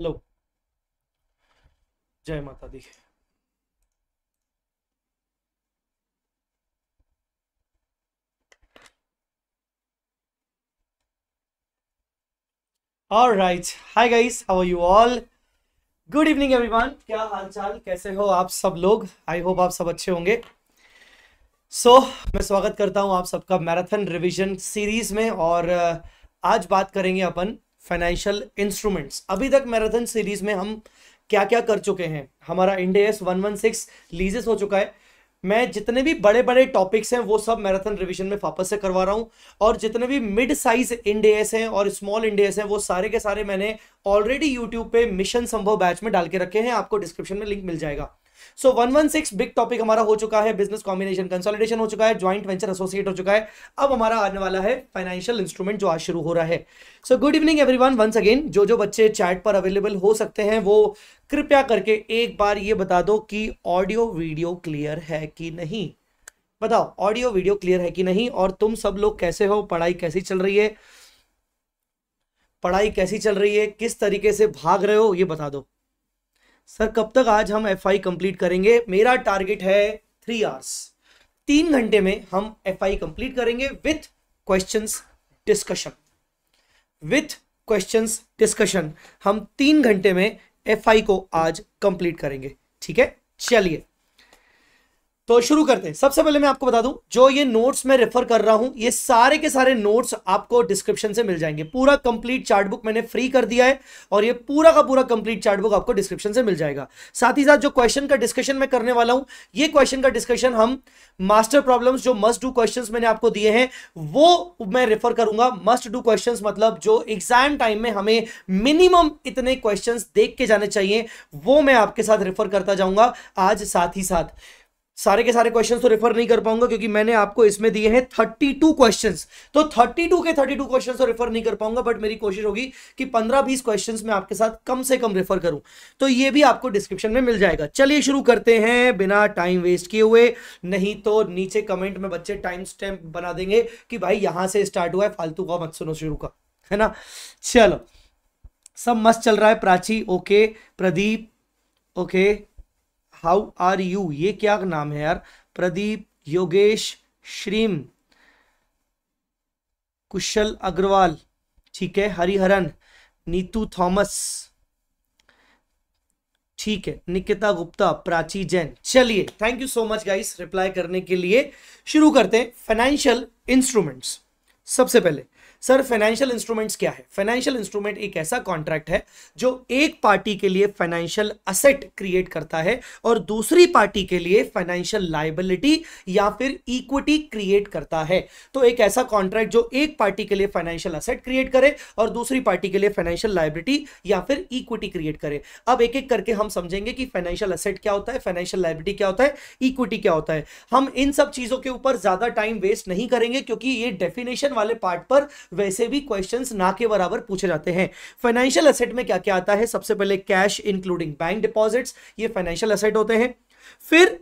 Hello जय माता दी और right hi guys how you all good evening everyone क्या हालचाल कैसे हो आप सब लोग आई होप आप सब अच्छे होंगे सो so, मैं स्वागत करता हूं आप सबका मैराथन रिवीजन सीरीज में और uh, आज बात करेंगे अपन फाइनेंशियल इंस्ट्रूमेंट्स अभी तक मैराथन सीरीज में हम क्या क्या कर चुके हैं हमारा इंडेस वन वन सिक्स लीजेस हो चुका है मैं जितने भी बड़े बड़े टॉपिक्स हैं वो सब मैराथन रिवीजन में वापस से करवा रहा हूँ और जितने भी मिड साइज इंडेस हैं और स्मॉल इंडेस हैं वो सारे के सारे मैंने ऑलरेडी यूट्यूब पे मिशन संभव बैच में डाल के रखे हैं आपको डिस्क्रिप्शन में लिंक मिल जाएगा so one one six big topic हमारा हो चुका है बिजनेस कॉम्बिनेशन कंसोलिडेशन हो चुका है ज्वाइंट वेंचर एसोसिएट हो चुका है अब हमारा आने वाला है फाइनेंशियल इंस्ट्रूमेंट जो आज शुरू हो रहा है so good evening everyone once again जो जो बच्चे चैट पर अवेलेबल हो सकते हैं वो कृपया करके एक बार ये बता दो कि ऑडियो वीडियो क्लियर है कि नहीं बताओ ऑडियो वीडियो क्लियर है कि नहीं और तुम सब लोग कैसे हो पढ़ाई कैसी चल रही है पढ़ाई कैसी चल रही है किस तरीके से भाग रहे हो ये बता दो सर कब तक आज हम एफ आई कंप्लीट करेंगे मेरा टारगेट है थ्री आवर्स तीन घंटे में हम एफ आई कंप्लीट करेंगे with question discussion with question discussion हम तीन घंटे में एफ आई को आज कंप्लीट करेंगे ठीक है चलिए तो शुरू करते हैं सबसे पहले मैं आपको बता दूं जो ये नोट्स मैं रेफर कर रहा हूं ये सारे के सारे नोट्स आपको डिस्क्रिप्शन से मिल जाएंगे पूरा कंप्लीट चार्ट बुक मैंने फ्री कर दिया है और ये पूरा का पूरा कंप्लीट चार्ट बुक आपको डिस्क्रिप्शन से मिल जाएगा साथ ही साथ जो क्वेश्चन का डिस्कशन मैं करने वाला हूं ये क्वेश्चन का डिस्कशन हम मास्टर प्रॉब्लम जो मस्ट डू क्वेश्चन मैंने आपको दिए हैं वो मैं रेफर करूंगा मस्ट डू क्वेश्चन मतलब जो एग्जाम टाइम में हमें मिनिमम इतने क्वेश्चन देख के जाने चाहिए वो मैं आपके साथ रेफर करता जाऊंगा आज साथ ही साथ सारे के सारे क्वेश्चंस तो रेफर नहीं कर पाऊंगा क्योंकि मैंने आपको इसमें दिए हैं 32 क्वेश्चंस तो 32 के 32 क्वेश्चंस तो रेफर नहीं कर पाऊंगा बट मेरी कोशिश होगी कि 15-20 क्वेश्चंस मैं आपके साथ कम से कम रेफर करूं तो ये भी आपको डिस्क्रिप्शन में मिल जाएगा चलिए शुरू करते हैं बिना टाइम वेस्ट किए हुए नहीं तो नीचे कमेंट में बच्चे टाइम स्टैम्प बना देंगे कि भाई यहां से स्टार्ट हुआ है फालतू का मत सुनो शुरू का है ना चलो सब मस्त चल रहा है Prachi okay Pradeep okay how are you ये क्या नाम है यार प्रदीप योगेश श्रीम कुशल अग्रवाल ठीक है हरिहरन नीतू थॉमस ठीक है निकिता गुप्ता प्राची जैन चलिए thank you so much guys reply करने के लिए शुरू करते हैं फाइनेंशियल इंस्ट्रूमेंट्स सबसे पहले सर फाइनेंशियल इंस्ट्रूमेंट्स क्या है फाइनेंशियल इंस्ट्रूमेंट एक ऐसा कॉन्ट्रैक्ट है जो एक पार्टी के लिए फाइनेंशियल असेट क्रिएट करता है और दूसरी पार्टी के लिए फाइनेंशियल लाइबिलिटी या फिर इक्विटी क्रिएट करता है तो एक ऐसा कॉन्ट्रैक्ट जो एक पार्टी के लिए फाइनेंशियल असेट क्रिएट करे और दूसरी पार्टी के लिए फाइनेंशियल लाइबिलिटी या फिर इक्विटी क्रिएट करे अब एक एक करके हम समझेंगे कि फाइनेंशियल असेट क्या होता है फाइनेंशियल लाइबिलिटी क्या होता है इक्विटी क्या होता है हम इन सब चीजों के ऊपर ज्यादा टाइम वेस्ट नहीं करेंगे क्योंकि ये डेफिनेशन वाले पार्ट पर वैसे भी क्वेश्चन ना के बराबर पूछे जाते हैं फाइनेंशियल असेट में क्या क्या आता है सबसे पहले कैश इंक्लूडिंग बैंक डिपॉजिट्स ये फाइनेंशियल असेट होते हैं फिर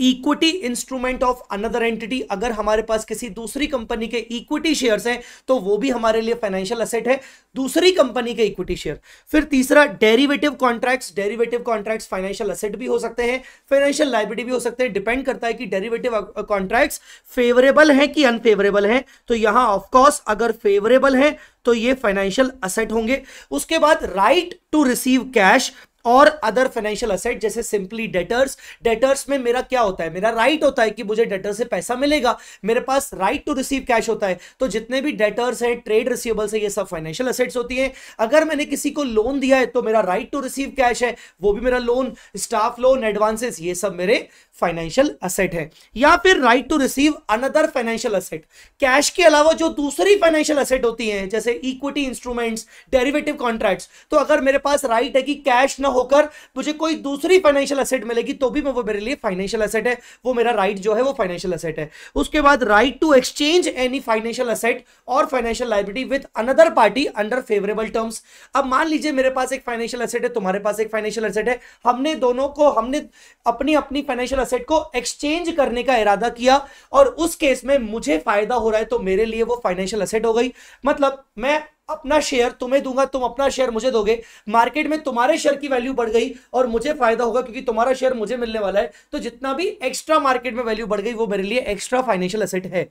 equity instrument of another entity अगर हमारे पास किसी दूसरी कंपनी के इक्विटी शेयर्स हैं तो वो भी हमारे लिए फाइनेंशियल असेट है दूसरी कंपनी के इक्विटी शेयर फिर तीसरा derivative contracts derivative contracts financial asset भी हो सकते हैं फाइनेंशियल लाइबिलिटी भी हो सकते हैं डिपेंड करता है कि डेरिवेटिव कॉन्ट्रैक्ट फेवरेबल हैं कि अनफेवरेबल हैं तो यहां ऑफकोर्स अगर फेवरेबल है तो ये फाइनेंशियल असेट होंगे उसके बाद राइट टू रिसीव कैश और अदर फाइनेंशियल असेट जैसे सिंपली डेटर्स डेटर्स में मेरा क्या होता है मेरा राइट right होता है कि मुझे डेटर से पैसा मिलेगा मेरे पास राइट टू रिसीव कैश होता है तो जितने भी डेटर्स हैं ट्रेड रिसीवेबल्स है ये सब फाइनेंशियल असेट्स होती हैं अगर मैंने किसी को लोन दिया है तो मेरा राइट टू रिसीव कैश है वो भी मेरा लोन स्टाफ लोन एडवांसेस ये सब मेरे फाइनेंशियल असेट है या फिर right to receive another financial asset cash के अलावा जो दूसरी फाइनेंशियल असेट होती हैं जैसे इक्विटी इंस्ट्रूमेंट्स डेरिवेटिव कॉन्ट्रैक्ट्स तो अगर मेरे पास राइट right है कि कैश ना होकर मुझे कोई दूसरी फाइनेंशियल असेट मिलेगी तो भी मैं वो मेरे लिए फाइनेंशियल असेट है वो मेरा राइट right जो है वो फाइनेंशियल असेट है उसके बाद right to exchange any financial asset और financial liability with another party under favourable terms अब मान लीजिए मेरे पास एक फाइनेंशियल असेट है तुम्हारे पास एक फाइनेंशियल असेट है हमने दोनों को हमने अपनी अपनी फाइनेंशियल असेट को एक्सचेंज करने का इरादा किया और उस केस में मुझे फायदा हो रहा है तो मेरे लिए वो फाइनेंशियल असेट हो गई मतलब मैं अपना शेयर तुम्हें दूंगा तुम अपना शेयर मुझे दोगे मार्केट में तुम्हारे शेयर की वैल्यू बढ़ गई और मुझे फायदा होगा क्योंकि तुम्हारा शेयर मुझे मिलने वाला है तो जितना भी एक्स्ट्रा मार्केट में वैल्यू बढ़ गई वो मेरे लिए एक्स्ट्रा फाइनेंशियल असेट है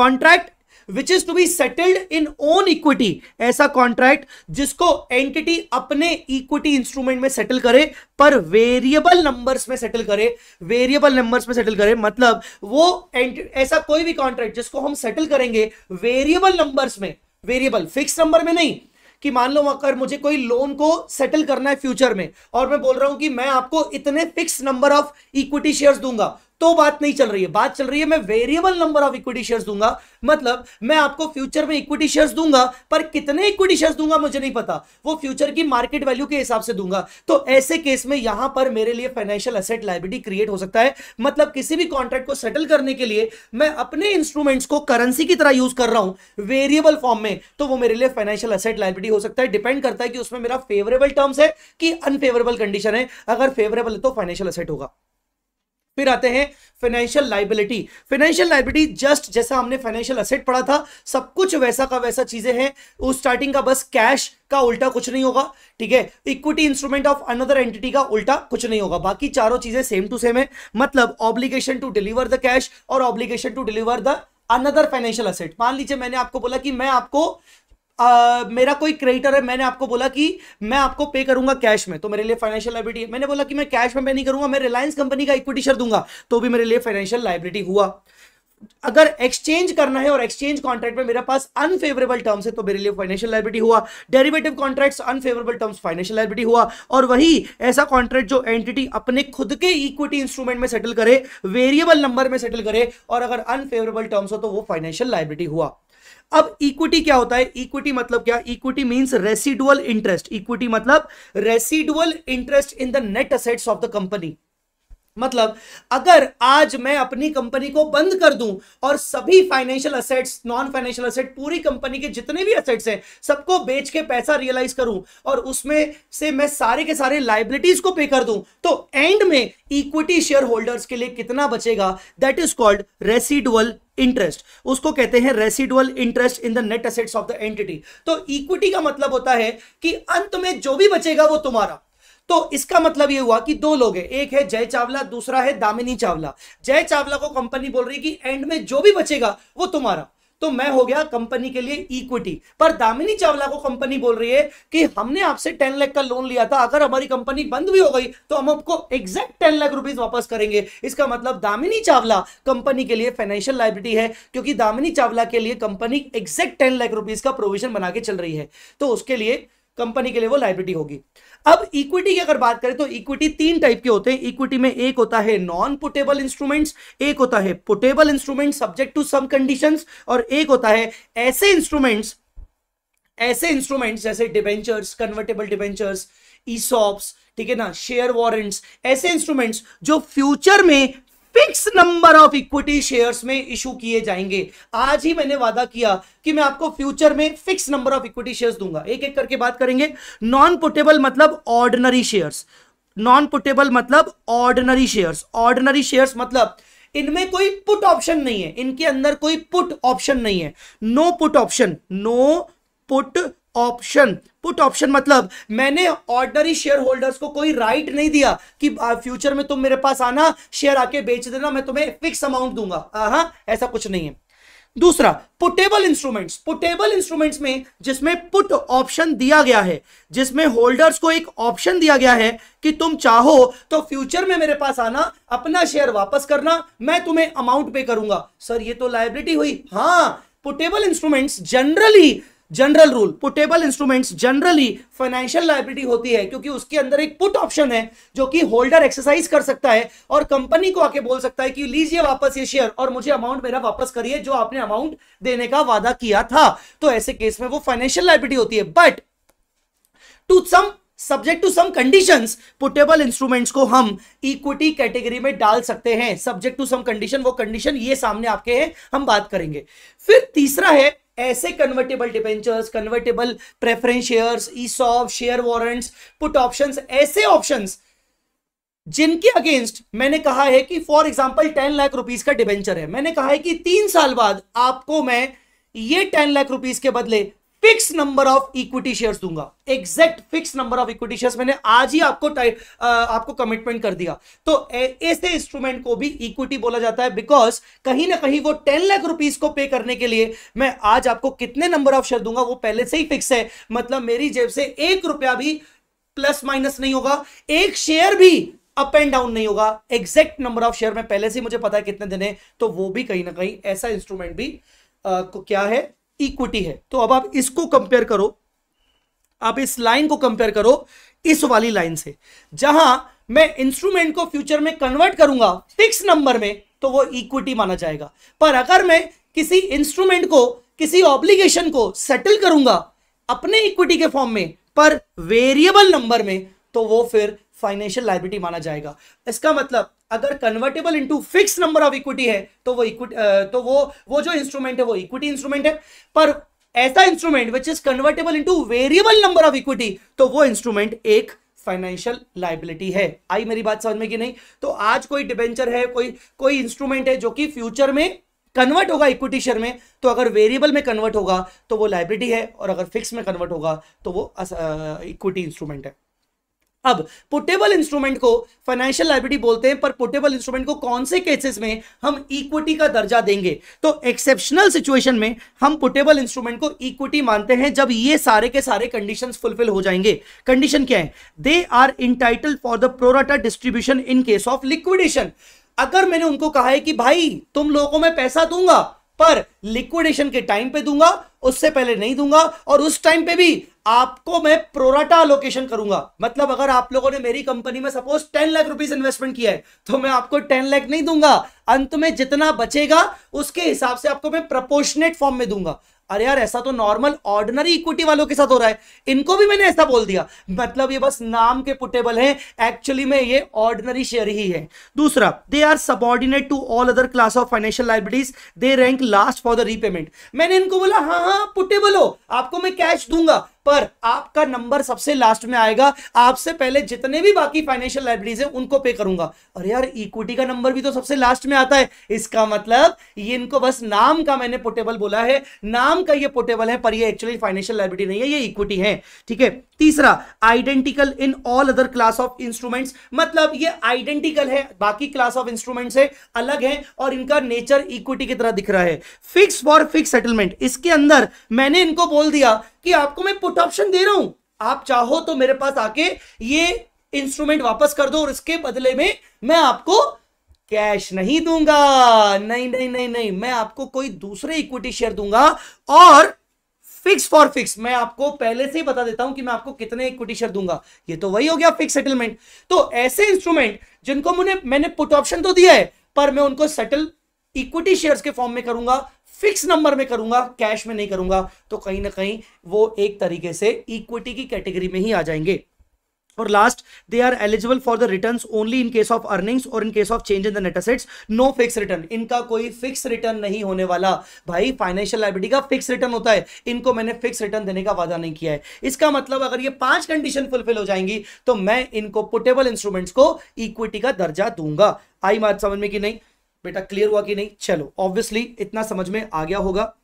contract which is to be settled in own equity ऐसा कॉन्ट्रैक्ट जिसको एंटिटी अपने इक्विटी इंस्ट्रूमेंट में सेटल करे पर वेरिएबल नंबर्स में सेटल करे वेरिएबल नंबर्स में सेटल करे मतलब वो ऐसा कोई भी कॉन्ट्रैक्ट जिसको हम सेटल करेंगे वेरिएबल नंबर्स में वेरिएबल फिक्स नंबर में नहीं कि मान लो अगर मुझे कोई लोन को सेटल करना है फ्यूचर में और मैं बोल रहा हूं कि मैं आपको इतने fix number of equity shares दूंगा तो बात नहीं चल रही है बात चल रही है मैं variable number of equity shares दूंगा मतलब मैं आपको फ्यूचर में इक्विटी शेयर्स दूंगा पर कितने इक्विटी शेयर्स दूंगा मुझे नहीं पता वो फ्यूचर की मार्केट वैल्यू के हिसाब से दूंगा तो ऐसे केस में यहां पर मेरे लिए फाइनेंशियल असेट लाइबिलिटी क्रिएट हो सकता है मतलब किसी भी कॉन्ट्रैक्ट को सेटल करने के लिए मैं अपने इंस्ट्रूमेंट्स को करेंसी की तरह यूज कर रहा हूं वेरिएबल फॉर्म में तो वो मेरे लिए फाइनेंशियल असेट लाइबिलिटी हो सकता है डिपेंड करता है कि उसमें मेरा फेवरेबल टर्म्स है कि अनफेवरेबल कंडीशन है अगर फेवरेबल है तो फाइनेंशियल असेट होगा फिर आते हैं financial liability financial liability just जैसा हमने फाइनेंशियल असेट पढ़ा था सब कुछ वैसा का वैसा चीजें हैं उस स्टार्टिंग का बस कैश का उल्टा कुछ नहीं होगा ठीक है equity instrument of another entity का उल्टा कुछ नहीं होगा बाकी चारों चीजें सेम टू सेम है मतलब obligation to deliver the cash और obligation to deliver the another financial asset मान लीजिए मैंने आपको बोला कि मैं आपको मेरा कोई क्रेडिटर है मैंने आपको बोला कि मैं आपको पे करूंगा कैश में तो मेरे लिए फाइनेंशियल लाइब्रिटी है मैंने बोला कि मैं कैश में पे नहीं करूंगा मैं रिलायंस कंपनी का इक्विटी शेयर दूंगा तो भी मेरे लिए फाइनेंशियल लाइब्रिटी हुआ अगर एक्सचेंज करना है और एक्सचेंज कॉन्ट्रैक्ट में मेरे पास अनफेवरेबल टर्म्स है तो मेरे लिए फाइनेंशियल लाइबिलिटी हुआ derivative contracts unfavourable terms financial liability हुआ और वही ऐसा कॉन्ट्रैक्ट जो एंटिटी अपने खुद के इक्विटी इंस्ट्रूमेंट में सेटल करे वेरिएबल नंबर में सेटल करे और अगर अनफेवरेबल टर्म्स हो तो वो फाइनेंशियल लाइबिलिटी हुआ अब इक्विटी क्या होता है इक्विटी मतलब क्या equity means residual interest equity मतलब residual interest in the net assets of the company मतलब अगर आज मैं अपनी कंपनी को बंद कर दूं और सभी financial assets non financial asset पूरी कंपनी के जितने भी असेट्स हैं सबको बेच के पैसा रियलाइज करूं और उसमें से मैं सारे के सारे लाइबिलिटीज को पे कर दूं तो एंड में इक्विटी शेयर होल्डर्स के लिए कितना बचेगा that is called residual interest उसको कहते हैं residual interest in the net assets of the entity तो इक्विटी का मतलब होता है कि अंत में जो भी बचेगा वो तुम्हारा तो इसका मतलब यह हुआ कि दो लोग हैं एक है जय चावला दूसरा है दामिनी चावला जय चावला को कंपनी बोल रही कि एंड में जो भी बचेगा वो तुम्हारा तो मैं हो गया कंपनी के लिए इक्विटी पर दामिनी चावला को कंपनी बोल रही है कि हमने आपसे टेन लाख का लोन लिया था अगर हमारी कंपनी बंद भी हो गई तो हम आपको एग्जैक्ट टेन लाख रुपीज वापस करेंगे इसका मतलब दामिनी चावला कंपनी के लिए फाइनेंशियल लाइबिलिटी है क्योंकि दामिनी चावला के लिए company exact ten lakh rupees का प्रोविजन बना के चल रही है तो उसके लिए कंपनी के लिए वो लाइबिलिटी होगी अब इक्विटी की अगर बात करें तो इक्विटी तीन टाइप के होते हैं इक्विटी में एक होता है नॉन पुटेबल इंस्ट्रूमेंट्स एक होता है puttable instrument subject to some conditions और एक होता है ऐसे इंस्ट्रूमेंट्स ऐसे इंस्ट्रूमेंट्स जैसे डिबेंचर्स कन्वर्टेबल डिबेंचर्स ईसॉप्स ठीक है ना शेयर वॉरेंट्स ऐसे इंस्ट्रूमेंट्स जो फ्यूचर में fix number of equity shares में इशू किए जाएंगे आज ही मैंने वादा किया कि मैं आपको फ्यूचर में fix number of equity shares दूंगा एक एक करके बात करेंगे नॉन पुटेबल मतलब ऑर्डनरी शेयर्स नॉन पुटेबल मतलब ऑर्डनरी शेयर्स ऑर्डनरी शेयर्स मतलब इनमें कोई पुट ऑप्शन नहीं है इनके अंदर कोई पुट ऑप्शन नहीं है no put option no put option put option मतलब मैंने ऑर्डनरी शेयर होल्डर्स को कोई राइट right नहीं दिया कि फ्यूचर में तुम मेरे पास आना शेयर आके बेच देना मैं तुम्हें फिक्स अमाउंट दूंगा हाँ ऐसा कुछ नहीं है दूसरा पुटेबल इंस्ट्रूमेंट्स पुटेबल इंस्ट्रूमेंट्स में जिसमें पुट ऑप्शन दिया गया है जिसमें होल्डर्स को एक ऑप्शन दिया गया है कि तुम चाहो तो फ्यूचर में मेरे पास आना अपना शेयर वापस करना मैं तुम्हें अमाउंट पे करूंगा सर ये तो लाइबिलिटी हुई हाँ puttable instruments generally general rule puttable instruments generally financial liability होती है क्योंकि उसके अंदर एक पुट ऑप्शन है जो कि होल्डर एक्सरसाइज कर सकता है और कंपनी को आके बोल सकता है कि लीजिए वापस ये शेयर और मुझे अमाउंट मेरा वापस करिए जो आपने अमाउंट देने का वादा किया था तो ऐसे केस में वो फाइनेंशियल लाइबिलिटी होती है but to some subject to some condition puttable instruments को हम इक्विटी कैटेगरी में डाल सकते हैं सब्जेक्ट टू सम कंडीशन वो कंडीशन ये सामने आपके हैं हम बात करेंगे फिर तीसरा है ऐसे convertible debentures convertible preference shares ESOP share warrants put options ऐसे ऑप्शंस जिनके अगेंस्ट मैंने कहा है कि for example ten lakh rupees का डिबेंचर है मैंने कहा है कि तीन साल बाद आपको मैं ये टेन लाख रुपीस के बदले fix number of equity shares दूंगा exact fix number of equity shares मैंने आज ही आपको आ, आपको कमिटमेंट कर दिया तो ऐसे इंस्ट्रूमेंट को भी इक्विटी बोला जाता है बिकॉज कहीं ना कहीं वो टेन लाख रुपीज को पे करने के लिए मैं आज आपको कितने नंबर ऑफ शेयर दूंगा वो पहले से ही फिक्स है मतलब मेरी जेब से एक रुपया भी प्लस माइनस नहीं होगा एक शेयर भी अप एंड डाउन नहीं होगा एग्जैक्ट नंबर ऑफ शेयर में पहले से मुझे पता है कितने दिन है तो वो भी कहीं ना कहीं ऐसा इंस्ट्रूमेंट भी आ, क्या है इक्विटी है तो अब आप इसको कंपेयर करो आप इस लाइन को कंपेयर करो इस वाली लाइन से जहां मैं इंस्ट्रूमेंट को फ्यूचर में कन्वर्ट करूंगा फिक्स नंबर में तो वो इक्विटी माना जाएगा पर अगर मैं किसी इंस्ट्रूमेंट को किसी ऑब्लिगेशन को सेटल करूंगा अपने इक्विटी के फॉर्म में पर वेरिएबल नंबर में तो वो फिर फाइनेंशियल लाइबिलिटी माना जाएगा इसका मतलब अगर convertible into fix number of equity है तो वो इक्विटी तो वो वो जो इंस्ट्रूमेंट है वो इक्विटी इंस्ट्रूमेंट है पर ऐसा instrument which is convertible into variable number of equity तो वो इंस्ट्रूमेंट एक फाइनेंशियल लाइबिलिटी है आई मेरी बात समझ में कि नहीं तो आज कोई डिबेंचर है कोई कोई इंस्ट्रूमेंट है जो कि फ्यूचर में कन्वर्ट होगा इक्विटी शेयर में तो अगर वेरिएबल में कन्वर्ट होगा तो वो लाइबिलिटी है और अगर फिक्स में कन्वर्ट होगा तो वो इक्विटी इंस्ट्रूमेंट है अब पोर्टेबल इंस्ट्रूमेंट को फाइनेंशियल लाइब्रिटी बोलते हैं पर पोर्टेबल इंस्ट्रूमेंट को कौन से केसेस में हम इक्विटी का दर्जा देंगे तो एक्सेप्शनल सिचुएशन में हम पोर्टेबल इंस्ट्रूमेंट को इक्विटी मानते हैं जब ये सारे के सारे कंडीशंस फुलफिल हो जाएंगे कंडीशन क्या है they are entitled for the pro rata distribution in case of liquidation अगर मैंने उनको कहा है कि भाई तुम लोगों में पैसा दूंगा पर लिक्विडेशन के टाइम पे दूंगा उससे पहले नहीं दूंगा और उस टाइम पे भी आपको मैं प्रोराटा लोकेशन करूंगा मतलब अगर आप लोगों ने मेरी कंपनी में suppose ten lakh rupees investment किया है तो मैं आपको टेन लाख नहीं दूंगा अंत में जितना बचेगा उसके हिसाब से आपको मैं प्रपोर्शनेट फॉर्म में दूंगा अरे यार ऐसा तो नॉर्मल ऑर्डनरी इक्विटी वालों के साथ हो रहा है इनको भी मैंने ऐसा बोल दिया मतलब ये बस नाम के पुटेबल हैं एक्चुअली में ये ऑर्डनरी शेयर ही है दूसरा they are subordinate to all other class of financial liabilities they rank last for the repayment मैंने इनको बोला हाँ हाँ पुटेबल हो आपको मैं कैश दूंगा पर आपका नंबर सबसे लास्ट में आएगा आपसे पहले जितने भी बाकी फाइनेंशियल लाइब्रेरीज है उनको पे करूंगा और यार इक्विटी का नंबर भी तो सबसे लास्ट में आता है इसका मतलब ये इनको बस नाम का मैंने पोर्टेबल बोला है नाम का ये पोर्टेबल है पर ये एक्चुअली फाइनेंशियल लाइब्रेरी नहीं है ये इक्विटी है ठीक है तीसरा identical in all other class of instruments मतलब ये आइडेंटिकल है बाकी क्लास ऑफ इंस्ट्रूमेंट से अलग है और इनका नेचर इक्विटी की तरह दिख रहा है फिक्स फॉर फिक्स सेटलमेंट इसके अंदर मैंने इनको बोल दिया कि आपको मैं पुट ऑप्शन दे रहा हूं आप चाहो तो मेरे पास आके ये इंस्ट्रूमेंट वापस कर दो और इसके बदले में मैं आपको कैश नहीं दूंगा नहीं नहीं नहीं नहीं मैं आपको कोई दूसरे इक्विटी शेयर दूंगा और फिक्स फॉर फिक्स मैं आपको पहले से ही बता देता हूं कि मैं आपको कितने इक्विटी शेयर दूंगा ये तो वही हो गया फिक्स सेटलमेंट तो ऐसे इंस्ट्रूमेंट जिनको मैंने मैंने पुट ऑप्शन तो दिया है पर मैं उनको सेटल इक्विटी शेयर के फॉर्म में करूंगा फिक्स नंबर में करूंगा कैश में नहीं करूंगा तो कहीं ना कहीं वो एक तरीके से इक्विटी की कैटेगरी में ही आ जाएंगे और last they are eligible for the return only in case of earnings और in case of change in the net assets no fix return इनका कोई फिक्स रिटर्न नहीं होने वाला भाई फाइनेंशियल लाइबिलिटी का फिक्स रिटर्न होता है इनको मैंने फिक्स रिटर्न देने का वादा नहीं किया है इसका मतलब अगर ये पांच कंडीशन फुलफिल हो जाएंगी तो मैं इनको पुटेबल इंस्ट्रूमेंट्स को इक्विटी का दर्जा दूंगा आई बात समझ में कि नहीं बेटा क्लियर हुआ कि नहीं चलो ऑब्वियसली इतना समझ में आ गया होगा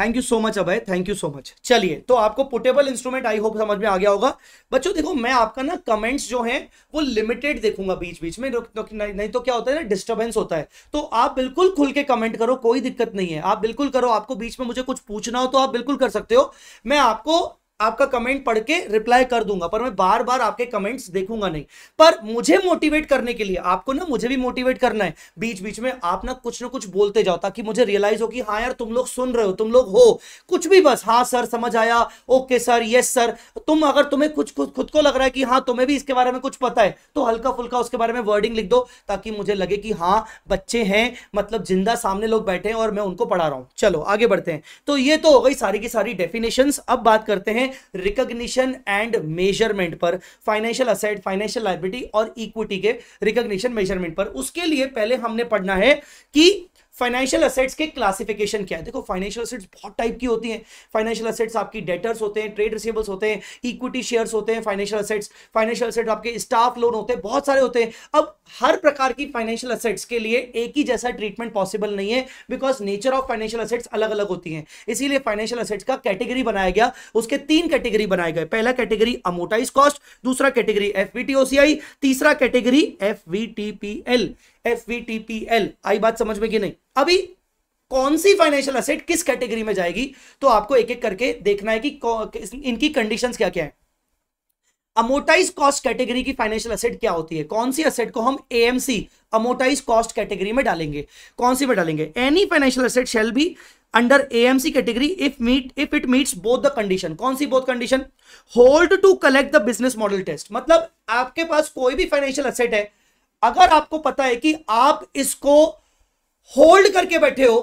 thank you so much Abhay thank you so much चलिए तो आपको पोर्टेबल इंस्ट्रूमेंट आई होप समझ में आ गया होगा बच्चों देखो मैं आपका ना कमेंट्स जो है वो लिमिटेड देखूंगा बीच बीच में तो, नहीं तो क्या होता है ना डिस्टर्बेंस होता है तो आप बिल्कुल खुल के कमेंट करो कोई दिक्कत नहीं है आप बिल्कुल करो आपको बीच में मुझे कुछ पूछना हो तो आप बिल्कुल कर सकते हो मैं आपको आपका कमेंट पढ़ के रिप्लाई कर दूंगा पर मैं बार बार आपके कमेंट्स देखूंगा नहीं पर मुझे मोटिवेट करने के लिए आपको ना मुझे भी मोटिवेट करना है बीच बीच में आप ना कुछ ना कुछ बोलते जाओ ताकि मुझे रियलाइज हो कि हाँ यार तुम लोग सुन रहे हो तुम लोग हो कुछ भी बस हाँ सर समझ आया ओके सर यस सर तुम अगर तुम्हें कुछ खुद खुद को लग रहा है कि हाँ तुम्हें भी इसके बारे में कुछ पता है तो हल्का फुल्का उसके बारे में वर्डिंग लिख दो ताकि मुझे लगे कि हाँ बच्चे हैं मतलब जिंदा सामने लोग बैठे हैं और मैं उनको पढ़ा रहा हूँ चलो आगे बढ़ते हैं तो ये तो हो गई सारी की सारी डेफिनेशन अब बात करते हैं रिकग्निशन एंड मेजरमेंट पर फाइनेंशियल असेट फाइनेंशियल लाइबिलिटी और इक्विटी के रिकग्निशन मेजरमेंट पर उसके लिए पहले हमने पढ़ना है कि फाइनेंशियल असेट्स के क्लासिफिकेशन क्या है देखो फाइनेंशियल असेट्स बहुत टाइप की होती हैं फाइनेंशियल असेट्स आपकी डेटर्स होते हैं ट्रेड रिसेबल्स होते हैं इक्विटी शेयर्स होते हैं फाइनेंशियल असेट्स फाइनेंशियल असेट्स आपके स्टाफ लोन होते हैं बहुत सारे होते हैं अब हर प्रकार की फाइनेंशियल असेट्स के लिए एक ही जैसा ट्रीटमेंट पॉसिबल नहीं है because nature of financial assets अलग अलग होती हैं इसीलिए फाइनेंशियल असेट्स का कैटेगरी बनाया गया उसके तीन कैटेगरी बनाए गए पहला कैटेगरी अमोटाइज कॉस्ट दूसरा कैटेगरी एफ तीसरा category F F V T P L आई बात समझ में कि नहीं अभी कौन सी फाइनेंशियल असेट किस कैटेगरी में जाएगी तो आपको एक एक करके देखना है कि इनकी कंडीशंस क्या क्या है अमोटाइज कॉस्ट कैटेगरी की फाइनेंशियल असेट क्या होती है कौन सी असेट को हम एएमसी अमोटाइज कॉस्ट कैटेगरी में डालेंगे कौन सी में डालेंगे any financial asset shall be under A C category if meet if it meets both the condition कौन सी both condition hold to collect the business model test मतलब आपके पास कोई भी फाइनेंशियल असेट है अगर आपको पता है कि आप इसको होल्ड करके बैठे हो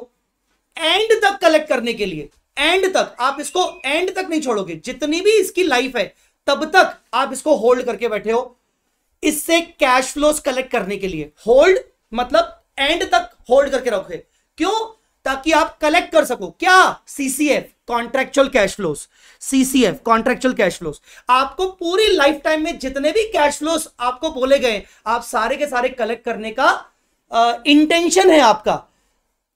एंड तक कलेक्ट करने के लिए एंड तक आप इसको एंड तक नहीं छोड़ोगे जितनी भी इसकी लाइफ है तब तक आप इसको होल्ड करके बैठे हो इससे कैश फ्लोस कलेक्ट करने के लिए होल्ड मतलब एंड तक होल्ड करके रखोगे क्यों ताकि आप कलेक्ट कर सको क्या CCF contractual cash flows CCF contractual cash flows आपको पूरी लाइफ टाइम में जितने भी कैश फ्लोस आपको बोले गए आप सारे के सारे कलेक्ट करने का इंटेंशन है आपका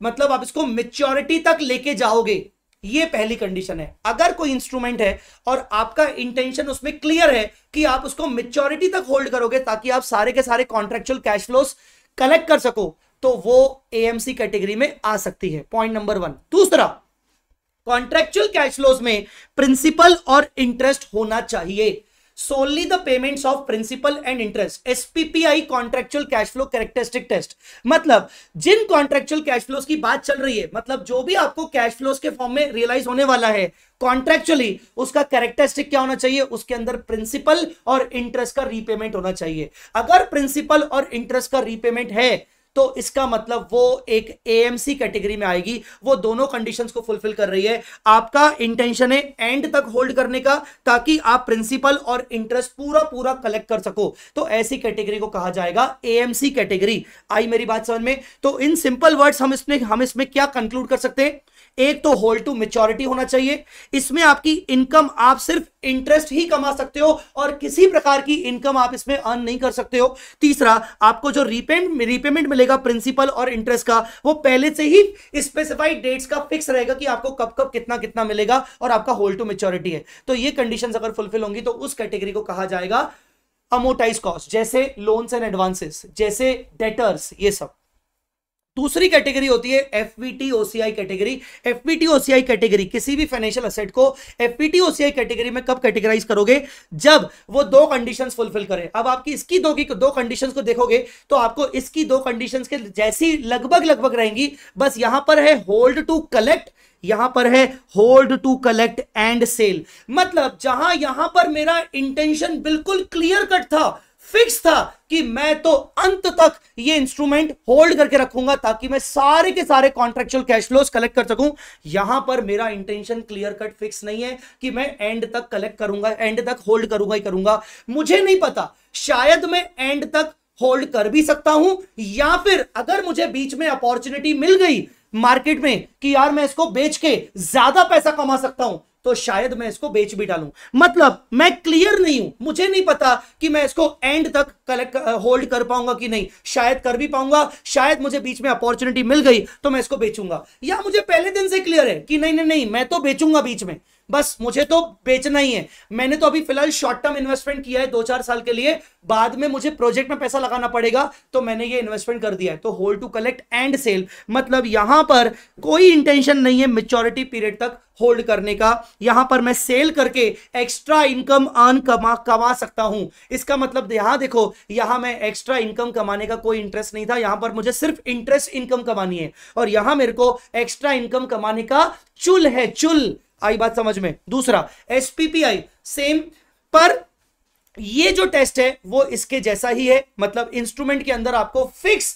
मतलब आप इसको मेच्योरिटी तक लेके जाओगे ये पहली कंडीशन है अगर कोई इंस्ट्रूमेंट है और आपका इंटेंशन उसमें क्लियर है कि आप उसको मेच्योरिटी तक होल्ड करोगे ताकि आप सारे के सारे कॉन्ट्रेक्चुअल कैश फ्लोस कलेक्ट कर सको तो वो एएमसी कैटेगरी में आ सकती है पॉइंट नंबर वन दूसरा कॉन्ट्रेक्चुअल कैश फ्लोज में प्रिंसिपल और इंटरेस्ट होना चाहिए solely the payments of principal and interest SPPI contractual cash flow characteristic test मतलब जिन कॉन्ट्रेक्चुअल कैश flows की बात चल रही है मतलब जो भी आपको कैश flows के फॉर्म में रियलाइज होने वाला है कॉन्ट्रेक्चुअली उसका कैरेक्टरिस्टिक क्या होना चाहिए उसके अंदर प्रिंसिपल और इंटरेस्ट का रीपेमेंट होना चाहिए अगर प्रिंसिपल और इंटरेस्ट का रीपेमेंट है तो इसका मतलब वो एक ए कैटेगरी में आएगी वो दोनों कंडीशन को फुलफिल कर रही है आपका इंटेंशन है एंड तक होल्ड करने का ताकि आप प्रिंसिपल और इंटरेस्ट पूरा पूरा कलेक्ट कर सको तो ऐसी कैटेगरी को कहा जाएगा एएमसी कैटेगरी आई मेरी बात समझ में तो इन सिंपल वर्ड्स हम इसमें हम इसमें क्या कंक्लूड कर सकते हैं एक तो होल्ड टू मेच्योरिटी होना चाहिए इसमें आपकी इनकम आप सिर्फ इंटरेस्ट ही कमा सकते हो और किसी प्रकार की इनकम आप इसमें अर्न नहीं कर सकते हो तीसरा आपको जो रीपेमेंट रीपेमेंट मिलेगा प्रिंसिपल और इंटरेस्ट का वो पहले से ही स्पेसिफाइड डेट्स का फिक्स रहेगा कि आपको कब कब कितना कितना मिलेगा और आपका होल्ड टू मेच्योरिटी है तो ये कंडीशन अगर फुलफिल होंगी तो उस कैटेगरी को कहा जाएगा अमोटाइज कॉस्ट जैसे लोन्स एंड एडवांसेस जैसे डेटर्स ये सब दूसरी कैटेगरी होती है FPT OCI category FPT OCI category किसी भी फाइनेंशियल असेट को एफपीटी ओसीआई कैटेगरी में कब कैटेगराइज करोगे जब वो दो कंडीशंस फुलफिल करे अब आपकी इसकी दो की दो कंडीशंस को देखोगे तो आपको इसकी दो कंडीशंस के जैसी लगभग लगभग रहेंगी बस यहां पर है होल्ड टू कलेक्ट यहां पर है hold to collect and sell मतलब जहां यहां पर मेरा इंटेंशन बिल्कुल क्लियर कट था फिक्स था कि मैं तो अंत तक ये इंस्ट्रूमेंट होल्ड करके रखूंगा ताकि मैं सारे के सारे कॉन्ट्रेक्चुअल कैश फ्लोज कलेक्ट कर सकूं यहां पर मेरा इंटेंशन क्लियर कट फिक्स नहीं है कि मैं एंड तक कलेक्ट करूंगा एंड तक होल्ड करूंगा ही करूंगा मुझे नहीं पता शायद मैं एंड तक होल्ड कर भी सकता हूं या फिर अगर मुझे बीच में अपॉर्चुनिटी मिल गई मार्केट में कि यार मैं इसको बेच के ज्यादा पैसा कमा सकता हूं तो शायद मैं इसको बेच भी डालूं मतलब मैं क्लियर नहीं हूं मुझे नहीं पता कि मैं इसको एंड तक कलेक्ट होल्ड कर पाऊंगा कि नहीं शायद कर भी पाऊंगा शायद मुझे बीच में अपॉर्चुनिटी मिल गई तो मैं इसको बेचूंगा या मुझे पहले दिन से क्लियर है कि नहीं नहीं नहीं मैं तो बेचूंगा बीच में बस मुझे तो बेचना ही है मैंने तो अभी फिलहाल शॉर्ट टर्म इन्वेस्टमेंट किया है दो चार साल के लिए बाद में मुझे प्रोजेक्ट में पैसा लगाना पड़ेगा तो मैंने ये इन्वेस्टमेंट कर दिया है तो hold to collect and sell मतलब यहां पर कोई इंटेंशन नहीं है मेच्योरिटी पीरियड तक होल्ड करने का यहां पर मैं सेल करके एक्स्ट्रा इनकम अर्न कमा कमा सकता हूं इसका मतलब यहां देखो यहां मैं एक्स्ट्रा इनकम कमाने का कोई इंटरेस्ट नहीं था यहां पर मुझे सिर्फ इंटरेस्ट इनकम कमानी है और यहां मेरे को एक्स्ट्रा इनकम कमाने का चुल है चुल आई बात समझ में दूसरा एसपीपीआई सेम पर ये जो टेस्ट है वो इसके जैसा ही है मतलब इंस्ट्रूमेंट के अंदर आपको फिक्स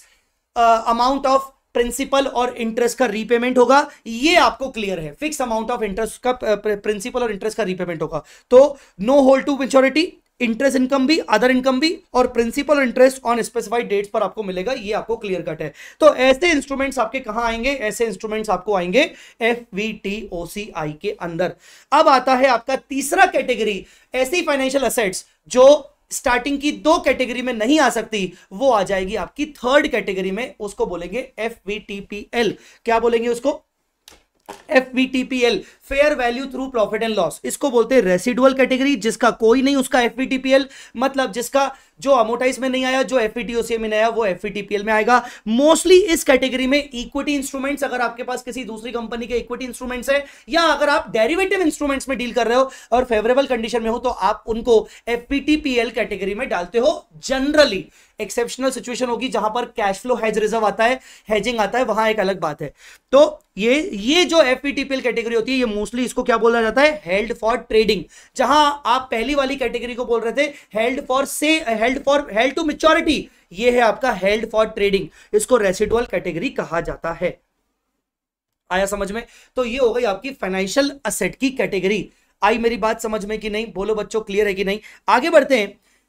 अमाउंट ऑफ प्रिंसिपल और इंटरेस्ट का रीपेमेंट होगा ये आपको क्लियर है फिक्स अमाउंट ऑफ इंटरेस्ट का प्रिंसिपल और इंटरेस्ट का रीपेमेंट होगा तो no hold to maturity interest income भी अदर इनकम भी और principal interest on specified dates पर आपको मिलेगा ये आपको क्लियर कट है तो ऐसे इंस्ट्रूमेंट्स आपके कहां आएंगे ऐसे इंस्ट्रूमेंट्स आपको आएंगे F V T O C I के अंदर अब आता है आपका तीसरा कैटेगरी ऐसी फाइनेंशियल असेट्स जो स्टार्टिंग की दो कैटेगरी में नहीं आ सकती वो आ जाएगी आपकी थर्ड कैटेगरी में उसको बोलेंगे F V T P L क्या बोलेंगे उसको F V T P L fair value through profit and loss इसको बोलते हैं रेसिडुअल कैटेगरी जिसका कोई नहीं उसका एफ मतलब जिसका जो अमोटाइज में नहीं आया जो एफ में नहीं आया वो एफ में आएगा मोस्टली इस कैटेगरी में इक्विटी इंस्ट्रूमेंट्स अगर आपके पास किसी दूसरी कंपनी के इक्विटी इंस्ट्रूमेंट्स है या अगर आप डेरिवेटिव इंस्ट्रूमेंट्स में डील कर रहे हो और फेवरेबल कंडीशन में हो तो आप उनको एफ कैटेगरी में डालते हो जनरली एक्सेप्शनल सिचुएशन होगी जहां पर कैश फ्लो हैज रिजर्व आता है हैजिंग आता है वहां एक अलग बात है तो ये ये जो एफ कैटेगरी होती है ये मोस्टली इसको क्या बोला जाता है हेल्ड फॉर ट्रेडिंग जहां आप पहली वाली कैटेगरी को बोल रहे थे हेल्ड फॉर से held for held to maturity ये है आपका हेल्ड फॉर ट्रेडिंग इसको रेसिडुअल कैटेगरी कहा जाता है आया समझ में तो ये हो गई आपकी फाइनेंशियल असेट की कैटेगरी आई मेरी बात समझ में कि नहीं बोलो बच्चों क्लियर है कि नहीं आगे बढ़ते हैं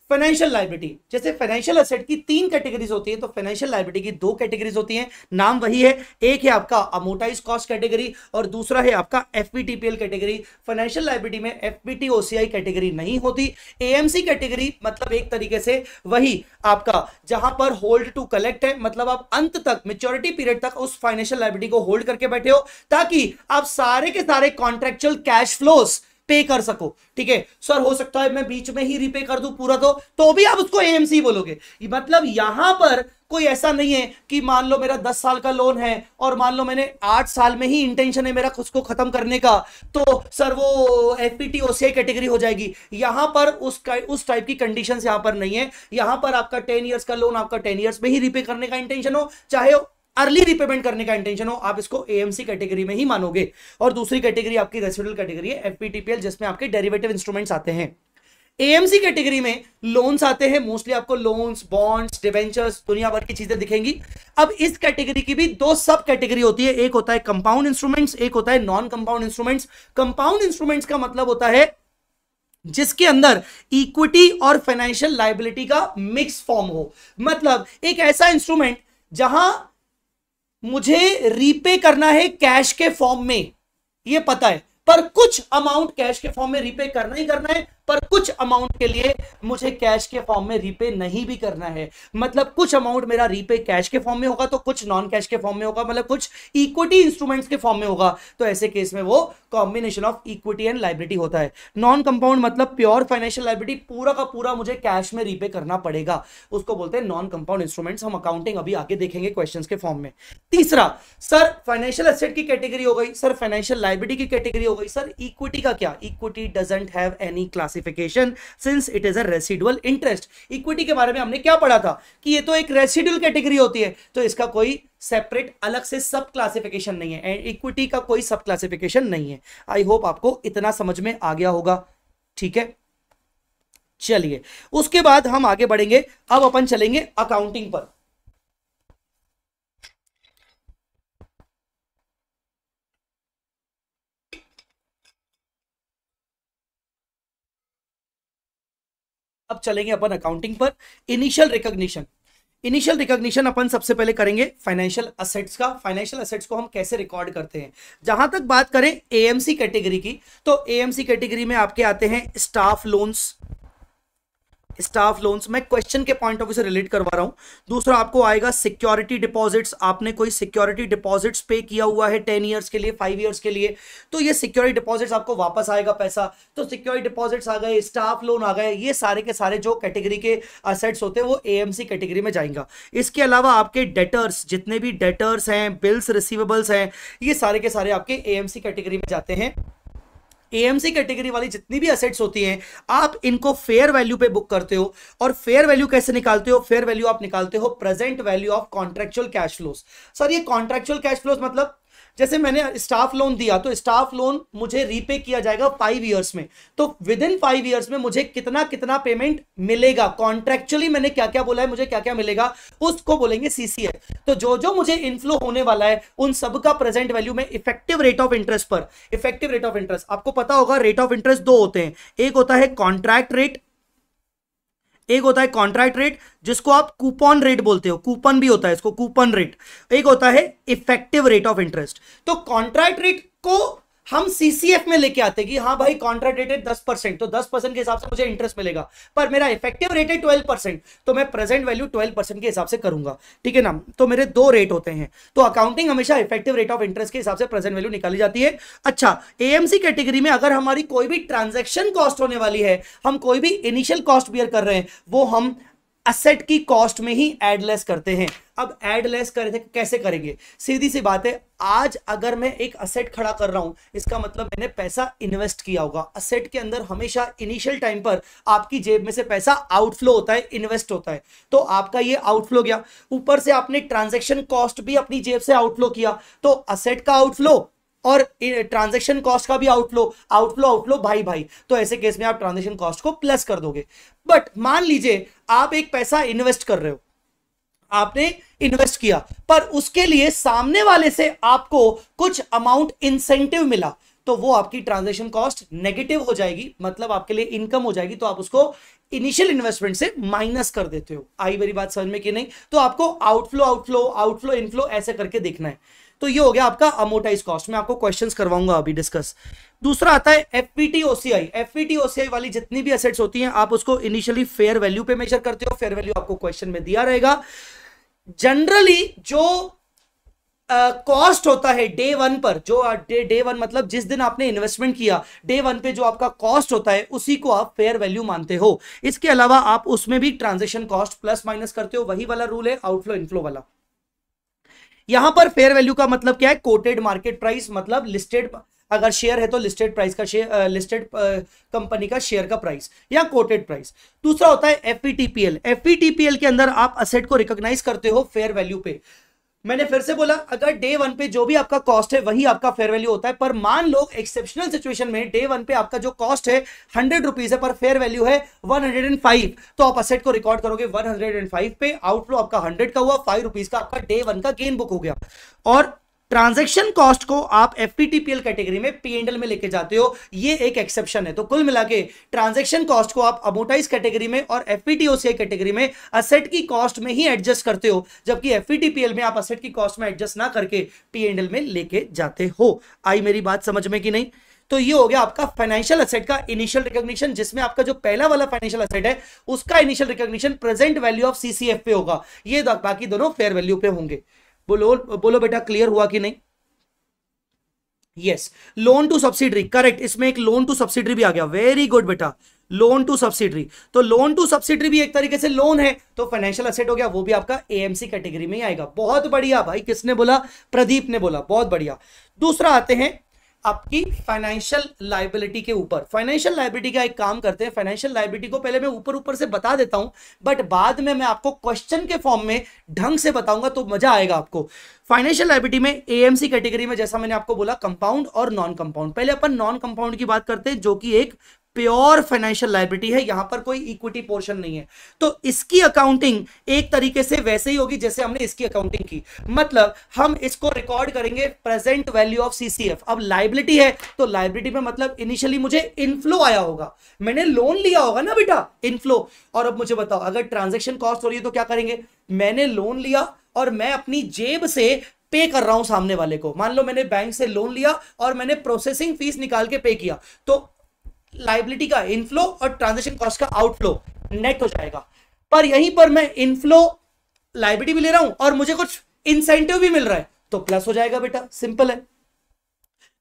फाइनेंशियल लाइबिलिटी जैसे फाइनेंशियल असेट की तीन कैटेगरीज होती है तो फाइनेंशियल लाइबिलिटी की दो कैटेगरीज होती हैं नाम वही है एक है आपका अमोटाइज कॉस्ट कैटेगरी और दूसरा है आपका एफ कैटेगरी फाइनेंशियल लाइबिलिटी में एफ ओसीआई कैटेगरी नहीं होती एएमसी कैटेगरी मतलब एक तरीके से वही आपका जहां पर होल्ड टू कलेक्ट है मतलब आप अंत तक मेच्योरिटी पीरियड तक उस फाइनेंशियल लाइबिलिटी को होल्ड करके बैठे हो ताकि आप सारे के सारे कॉन्ट्रेक्चुअल कैश फ्लोस पे कर सको ठीक है सर हो सकता है मैं बीच में ही रिपे कर दू पूरा तो तो भी आप उसको एएमसी बोलोगे मतलब यहां पर कोई ऐसा नहीं है कि मान लो मेरा दस साल का लोन है और मान लो मैंने आठ साल में ही इंटेंशन है मेरा उसको खत्म करने का तो सर वो एफपीटी सी कैटेगरी हो जाएगी यहां पर उस उस टाइप की कंडीशन यहां पर नहीं है यहां पर आपका टेन ईयर्स का लोन आपका टेन ईयर्स में ही रिपे करने का इंटेंशन हो चाहे अर्ली रिपेमेंट करने का इंटेंशन हो आप इसको एएमसी कैटेगरी में ही मानोगे और दूसरी कैटेगरी आपकी रेसिडल कैटेगरी है एफपीटीपीएल जिसमें आपके डेरिवेटिव इंस्ट्रूमेंट्स आते हैं एएमसी कैटेगरी में लोन्स आते हैं मोस्टली आपको लोन्स बॉन्ड्स डिवेंचर्स दुनिया भर की चीजें दिखेंगी अब इस कैटेगरी की भी दो सब कैटेगरी होती है एक होता है कंपाउंड इंस्ट्रूमेंट्स एक होता है non compound instruments compound instruments का मतलब होता है जिसके अंदर इक्विटी और फाइनेंशियल लाइबिलिटी का मिक्स फॉर्म हो मतलब एक ऐसा इंस्ट्रूमेंट जहां मुझे रीपे करना है कैश के फॉर्म में ये पता है पर कुछ अमाउंट कैश के फॉर्म में रीपे करना ही करना है पर कुछ अमाउंट के लिए मुझे कैश के फॉर्म में रीपे नहीं भी करना है मतलब कुछ अमाउंट मेरा रीपे कैश के फॉर्म में होगा तो कुछ नॉन कैश के फॉर्म में होगा मतलब कुछ इक्विटी इंस्ट्रूमेंट्स के फॉर्म में होगा तो ऐसे केस में वो combination of equity and liability होता है नॉन कंपाउंड मतलब प्योर फाइनेंशियल लाइब्रिटी पूरा का पूरा मुझे कैश में रीपे करना पड़ेगा उसको बोलते हैं नॉन कंपाउंड इंस्ट्रूमेंट्स हम अकाउंटिंग अभी आगे देखेंगे क्वेश्चन के फॉर्म में तीसरा सर फाइनेंशियल एसेट की कैटेगरी हो गई सर फाइनेंशियल लाइब्रिटी की कैटेगरी हो गई सर इक्विटी का क्या equity doesn't have any class classification since it is a residual interest equity के बारे में हमने क्या पढ़ा था कि ये तो एक रेसिडुअल कैटेगरी होती है तो इसका कोई सेपरेट अलग से सब क्लासिफिकेशन नहीं है एंड इक्विटी का कोई सब क्लासिफिकेशन नहीं है आई होप आपको इतना समझ में आ गया होगा ठीक है चलिए उसके बाद हम आगे बढ़ेंगे अब अपन चलेंगे अकाउंटिंग पर अब चलेंगे अपन अकाउंटिंग पर इनिशियल रिकॉग्निशन इनिशियल रिकॉग्निशन अपन सबसे पहले करेंगे फाइनेंशियल असेट्स का फाइनेंशियल असेट्स को हम कैसे रिकॉर्ड करते हैं जहां तक बात करें एएमसी कैटेगरी की तो एएमसी कैटेगरी में आपके आते हैं स्टाफ लोन्स स्टाफ लोन्स मैं क्वेश्चन के पॉइंट ऑफ व्यू से रिलेट करवा रहा हूँ दूसरा आपको आएगा सिक्योरिटी डिपॉजिट्स आपने कोई सिक्योरिटी डिपॉजिट्स पे किया हुआ है टेन ईयर्स के लिए फाइव ईयर्स के लिए तो ये सिक्योरिटी डिपॉजिट्स आपको वापस आएगा पैसा तो सिक्योरिटी डिपॉजिट्स आ गए स्टाफ लोन आ गए ये सारे के सारे जो कैटेगरी के असेट्स होते हैं वो ए कैटेगरी में जाएगा इसके अलावा आपके डेटर्स जितने भी डेटर्स हैं बिल्स रिसीवेबल्स हैं ये सारे के सारे आपके ए कैटेगरी में जाते हैं एएमसी कैटेगरी वाली जितनी भी असेट्स होती हैं आप इनको फेयर वैल्यू पे बुक करते हो और फेयर वैल्यू कैसे निकालते हो फेयर वैल्यू आप निकालते हो present value of contractual cash flows sir ये कॉन्ट्रेक्चुअल कैश फ्लोस मतलब जैसे मैंने स्टाफ लोन दिया तो स्टाफ लोन मुझे रीपे किया जाएगा फाइव ईयर्स में तो विद इन फाइव ईयर्स में मुझे कितना कितना पेमेंट मिलेगा कॉन्ट्रेक्चुअली मैंने क्या क्या बोला है मुझे क्या क्या मिलेगा उसको बोलेंगे सीसीए तो जो जो मुझे इनफ्लो होने वाला है उन सब का प्रेजेंट वैल्यू में इफेक्टिव रेट ऑफ इंटरेस्ट पर इफेक्टिव रेट ऑफ इंटरेस्ट आपको पता होगा रेट ऑफ इंटरेस्ट दो होते हैं एक होता है कॉन्ट्रैक्ट रेट एक होता है कॉन्ट्रैक्ट रेट जिसको आप कूपन रेट बोलते हो कूपन भी होता है इसको कूपन रेट एक होता है इफेक्टिव रेट ऑफ इंटरेस्ट तो कॉन्ट्रैक्ट रेट को हम सीसीएफ में लेके आते कि हाँ भाई कॉन्ट्रैक्ट रेटेड दस परसेंट तो दस परसेंट के हिसाब से मुझे इंटरेस्ट मिलेगा पर मेरा इफेक्टिव रेट है ट्वेल्व परसेंट तो मैं प्रेजेंट वैल्यू ट्वेल्व परसेंट के हिसाब से करूंगा ठीक है ना तो मेरे दो रेट होते हैं तो अकाउंटिंग हमेशा इफेक्टिव रेट ऑफ इंटरेस्ट के हिसाब से प्रेजेंट वैल्यू निकाली जाती है अच्छा ए कैटेगरी में अगर हमारी कोई भी ट्रांजेक्शन कॉस्ट होने वाली है हम कोई भी इनिशियल कॉस्ट बियर कर रहे हैं वो हम असेट की कॉस्ट में ही एडलेस करते हैं अब एडलेस कर कैसे करेंगे सीधी सी बात है आज अगर मैं एक असेट खड़ा कर रहा हूं इसका मतलब मैंने पैसा इन्वेस्ट किया होगा असेट के अंदर हमेशा इनिशियल टाइम पर आपकी जेब में से पैसा आउटफ्लो होता है इन्वेस्ट होता है तो आपका ये आउटफ्लो गया ऊपर से आपने ट्रांजेक्शन कॉस्ट भी अपनी जेब से आउटफ्लो किया तो असेट का आउटफ्लो और ट्रांजेक्शन कॉस्ट का भी आउटफ्लो आउटफ्लो आउटफ्लो भाई भाई तो ऐसे केस में आप ट्रांजेक्शन कॉस्ट को प्लस कर दोगे बट मान लीजिए आप एक पैसा इन्वेस्ट कर रहे हो आपने इन्वेस्ट किया पर उसके लिए सामने वाले से आपको कुछ अमाउंट इंसेंटिव मिला तो वो आपकी ट्रांजेक्शन कॉस्ट नेगेटिव हो जाएगी मतलब आपके लिए इनकम हो जाएगी तो आप उसको इनिशियल इन्वेस्टमेंट से माइनस कर देते हो आई मेरी बात समझ में कि नहीं तो आपको आउटफ्लो आउटफ्लो आउटफ्लो इनफ्लो ऐसे करके देखना है तो ये हो गया आपका अमोटाइज कॉस्ट मैं आपको क्वेश्चंस करवाऊंगा अभी डिस्कस दूसरा आता है एफपीटी ओसीआई एफपीटी ओसीआई वाली जितनी भी असेट्स होती हैं आप उसको इनिशियली फेयर वैल्यू पे मेजर करते हो फेयर वैल्यू आपको क्वेश्चन में दिया रहेगा जनरली जो कॉस्ट uh, होता है डे वन पर जो डे डे वन मतलब जिस दिन आपने इन्वेस्टमेंट किया डे वन पे जो आपका कॉस्ट होता है उसी को आप फेयर वैल्यू मानते हो इसके अलावा आप उसमें भी ट्रांजेक्शन कॉस्ट प्लस माइनस करते हो वही वाला रूल है आउटफ्लो इनफ्लो वाला यहां पर फेयर वैल्यू का मतलब क्या है कोटेड मार्केट प्राइस मतलब लिस्टेड अगर शेयर है तो लिस्टेड प्राइस का शेयर लिस्टेड कंपनी का शेयर का प्राइस या कोटेड प्राइस दूसरा होता है एफ e e के अंदर आप असेट को रिकॉग्नाइज करते हो फेयर वैल्यू पे मैंने फिर से बोला अगर डे वन पे जो भी आपका कॉस्ट है वही आपका फेयर वैल्यू होता है पर मान लो एक्सेप्शनल सिचुएशन में डे वन पे आपका जो कॉस्ट है हंड्रेड रुपीज है पर फेयर वैल्यू है वन हंड्रेड एंड फाइव तो आप असेट को रिकॉर्ड करोगे वन हंड्रेड एंड फाइव पे आउटफ्लो आपका हंड्रेड का हुआ फाइव रुपीज का आपका डे वन का गेन बुक हो गया और ट्रांजेक्शन कॉस्ट को आप एफ कैटेगरी में पी एंडल में लेके जाते हो ये एक एक्सेप्शन है तो कुल मिला के ट्रांजेक्शन कॉस्ट को आप अमोटाइज कैटेगरी में और एफ कैटेगरी में असेट की कॉस्ट में ही एडजस्ट करते हो जबकि एफ में आप असेट की कॉस्ट में एडजस्ट ना करके पी एंडल में लेके जाते हो आई मेरी बात समझ में कि नहीं तो ये हो गया आपका फाइनेंशियल असेट का इनिशियल रिकॉग्निशन जिसमें आपका जो पहला वाला फाइनेंशियल असेट है उसका initial recognition present value of CCF पे होगा ये बाकी दोनों फेयर वैल्यू पे होंगे बोलो बोलो बेटा क्लियर हुआ कि नहीं yes loan to subsidiary correct इसमें एक लोन टू सब्सिडरी भी आ गया वेरी गुड बेटा लोन टू सब्सिडरी तो लोन टू सब्सिडरी भी एक तरीके से लोन है तो फाइनेंशियल असेट हो गया वो भी आपका एएमसी कैटेगरी में ही आएगा बहुत बढ़िया भाई किसने बोला प्रदीप ने बोला बहुत बढ़िया दूसरा आते हैं आपकी फाइनेंशियल लाइबिलिटी के ऊपर फाइनेंशियल लाइबिलिटी का एक काम करते हैं फाइनेंशियल लाइबिलिटी को पहले मैं ऊपर ऊपर से बता देता हूं बट बाद में मैं आपको क्वेश्चन के फॉर्म में ढंग से बताऊंगा तो मजा आएगा आपको फाइनेंशियल लाइबिलिटी में एएमसी कैटेगरी में जैसा मैंने आपको बोला कंपाउंड और नॉन कंपाउंड पहले अपन नॉन कंपाउंड की बात करते हैं जो कि एक प्योर फाइनेंशियल लाइब्रिटी है यहां पर कोई इक्विटी पोर्शन नहीं है तो इसकी अकाउंटिंग एक तरीके से वैसे ही होगी जैसे हमने इसकी अकाउंटिंग की मतलब हम इसको रिकॉर्ड करेंगे प्रेजेंट वैल्यू ऑफ सीसीएफ अब लाइब्रिटी है तो लाइब्रिटी में मतलब इनिशियली मुझे इनफ्लो आया होगा मैंने लोन लिया होगा ना बेटा इनफ्लो और अब मुझे बताओ अगर ट्रांजेक्शन कॉस्ट हो रही है तो क्या करेंगे मैंने लोन लिया और मैं अपनी जेब से पे कर रहा हूं सामने वाले को मान लो मैंने बैंक से लोन लिया और मैंने प्रोसेसिंग फीस निकाल के पे किया तो लाइबिलिटी का इनफ्लो और ट्रांजेक्शन कॉस्ट का आउटफ्लो नेट हो जाएगा पर यहीं पर मैं इनफ्लो लाइबिलिटी भी ले रहा हूं और मुझे कुछ इंसेंटिव भी मिल रहा है तो प्लस हो जाएगा बेटा सिंपल है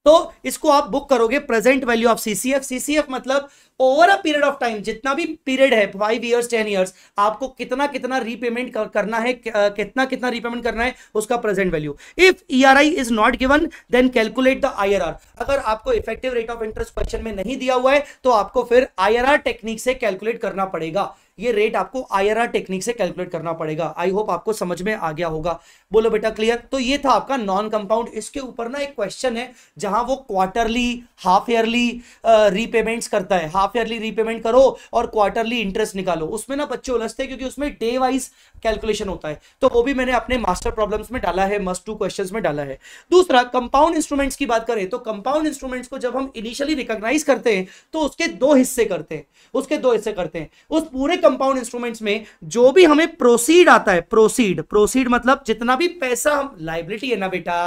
तो इसको आप बुक करोगे present value of CCF CCF मतलब over a period of time जितना भी पीरियड है फाइव ईयर्स टेन ईयर्स आपको कितना कितना रीपेमेंट करना है कितना कितना रीपेमेंट करना है उसका present value if E R I is not given then calculate the I R R अगर आपको effective rate of interest question में नहीं दिया हुआ है तो आपको फिर आई आर आर टेक्निक से कैलकुलेट करना पड़ेगा ये रेट आपको आईआरआर टेक्निक से कैलकुलेट करना पड़ेगा आई होप आपको समझ में आ गया होगा बोलो बेटा क्लियर तो ये था आपका नॉन कंपाउंड इसके ऊपर ना एक क्वेश्चन है जहां वो क्वार्टरली हाफ ईयरली रीपेमेंट्स करता है हाफ हाफ ईयरली रीपेमेंट करो और क्वार्टरली इंटरेस्ट निकालो उसमें ना बच्चे उलझते हैं क्योंकि उसमें डे वाइज कैलकुलेशन होता है तो वो भी मैंने अपने मास्टर प्रॉब्लम में डाला है मस्ट टू क्वेश्चन में डाला है दूसरा कंपाउंड इंस्ट्रूमेंट्स की बात करें तो कंपाउंड इंस्ट्रूमेंट्स को जब हम इनिशियली रिकॉग्नाइज करते हैं तो उसके दो हिस्से करते हैं उसके दो हिस्से करते हैं उस पूरे कंपाउंड इंस्ट्रूमेंट्स में जो भी हमें प्रोसीड आता है प्रोसीड प्रोसीड मतलब जितना भी पैसा हम लाइबिलिटी है ना बेटा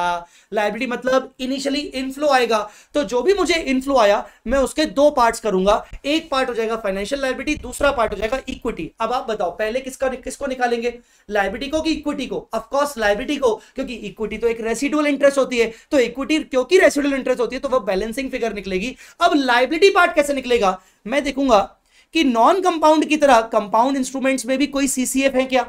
लाइबिलिटी मतलब इनिशियली इनफ्लो आएगा तो जो भी मुझे इनफ्लो आया मैं उसके दो पार्ट्स करूंगा एक पार्ट हो जाएगा फाइनेंशियल लाइबिलिटी दूसरा पार्ट हो जाएगा इक्विटी अब आप बताओ पहले किसका किसको निकालेंगे लाइबिलिटी को कि इक्विटी को ऑफकोर्स लाइबिलिटी को क्योंकि इक्विटी तो एक रेसिडुअल इंटरेस्ट होती है तो इक्विटी क्योंकि रेसिडुअल इंटरेस्ट होती है तो वह बैलेंसिंग फिगर निकलेगी अब लाइबिलिटी पार्ट कैसे निकलेगा मैं देखूंगा कि नॉन कंपाउंड की तरह कंपाउंड इंस्ट्रूमेंट्स में भी कोई सीसीएफ है क्या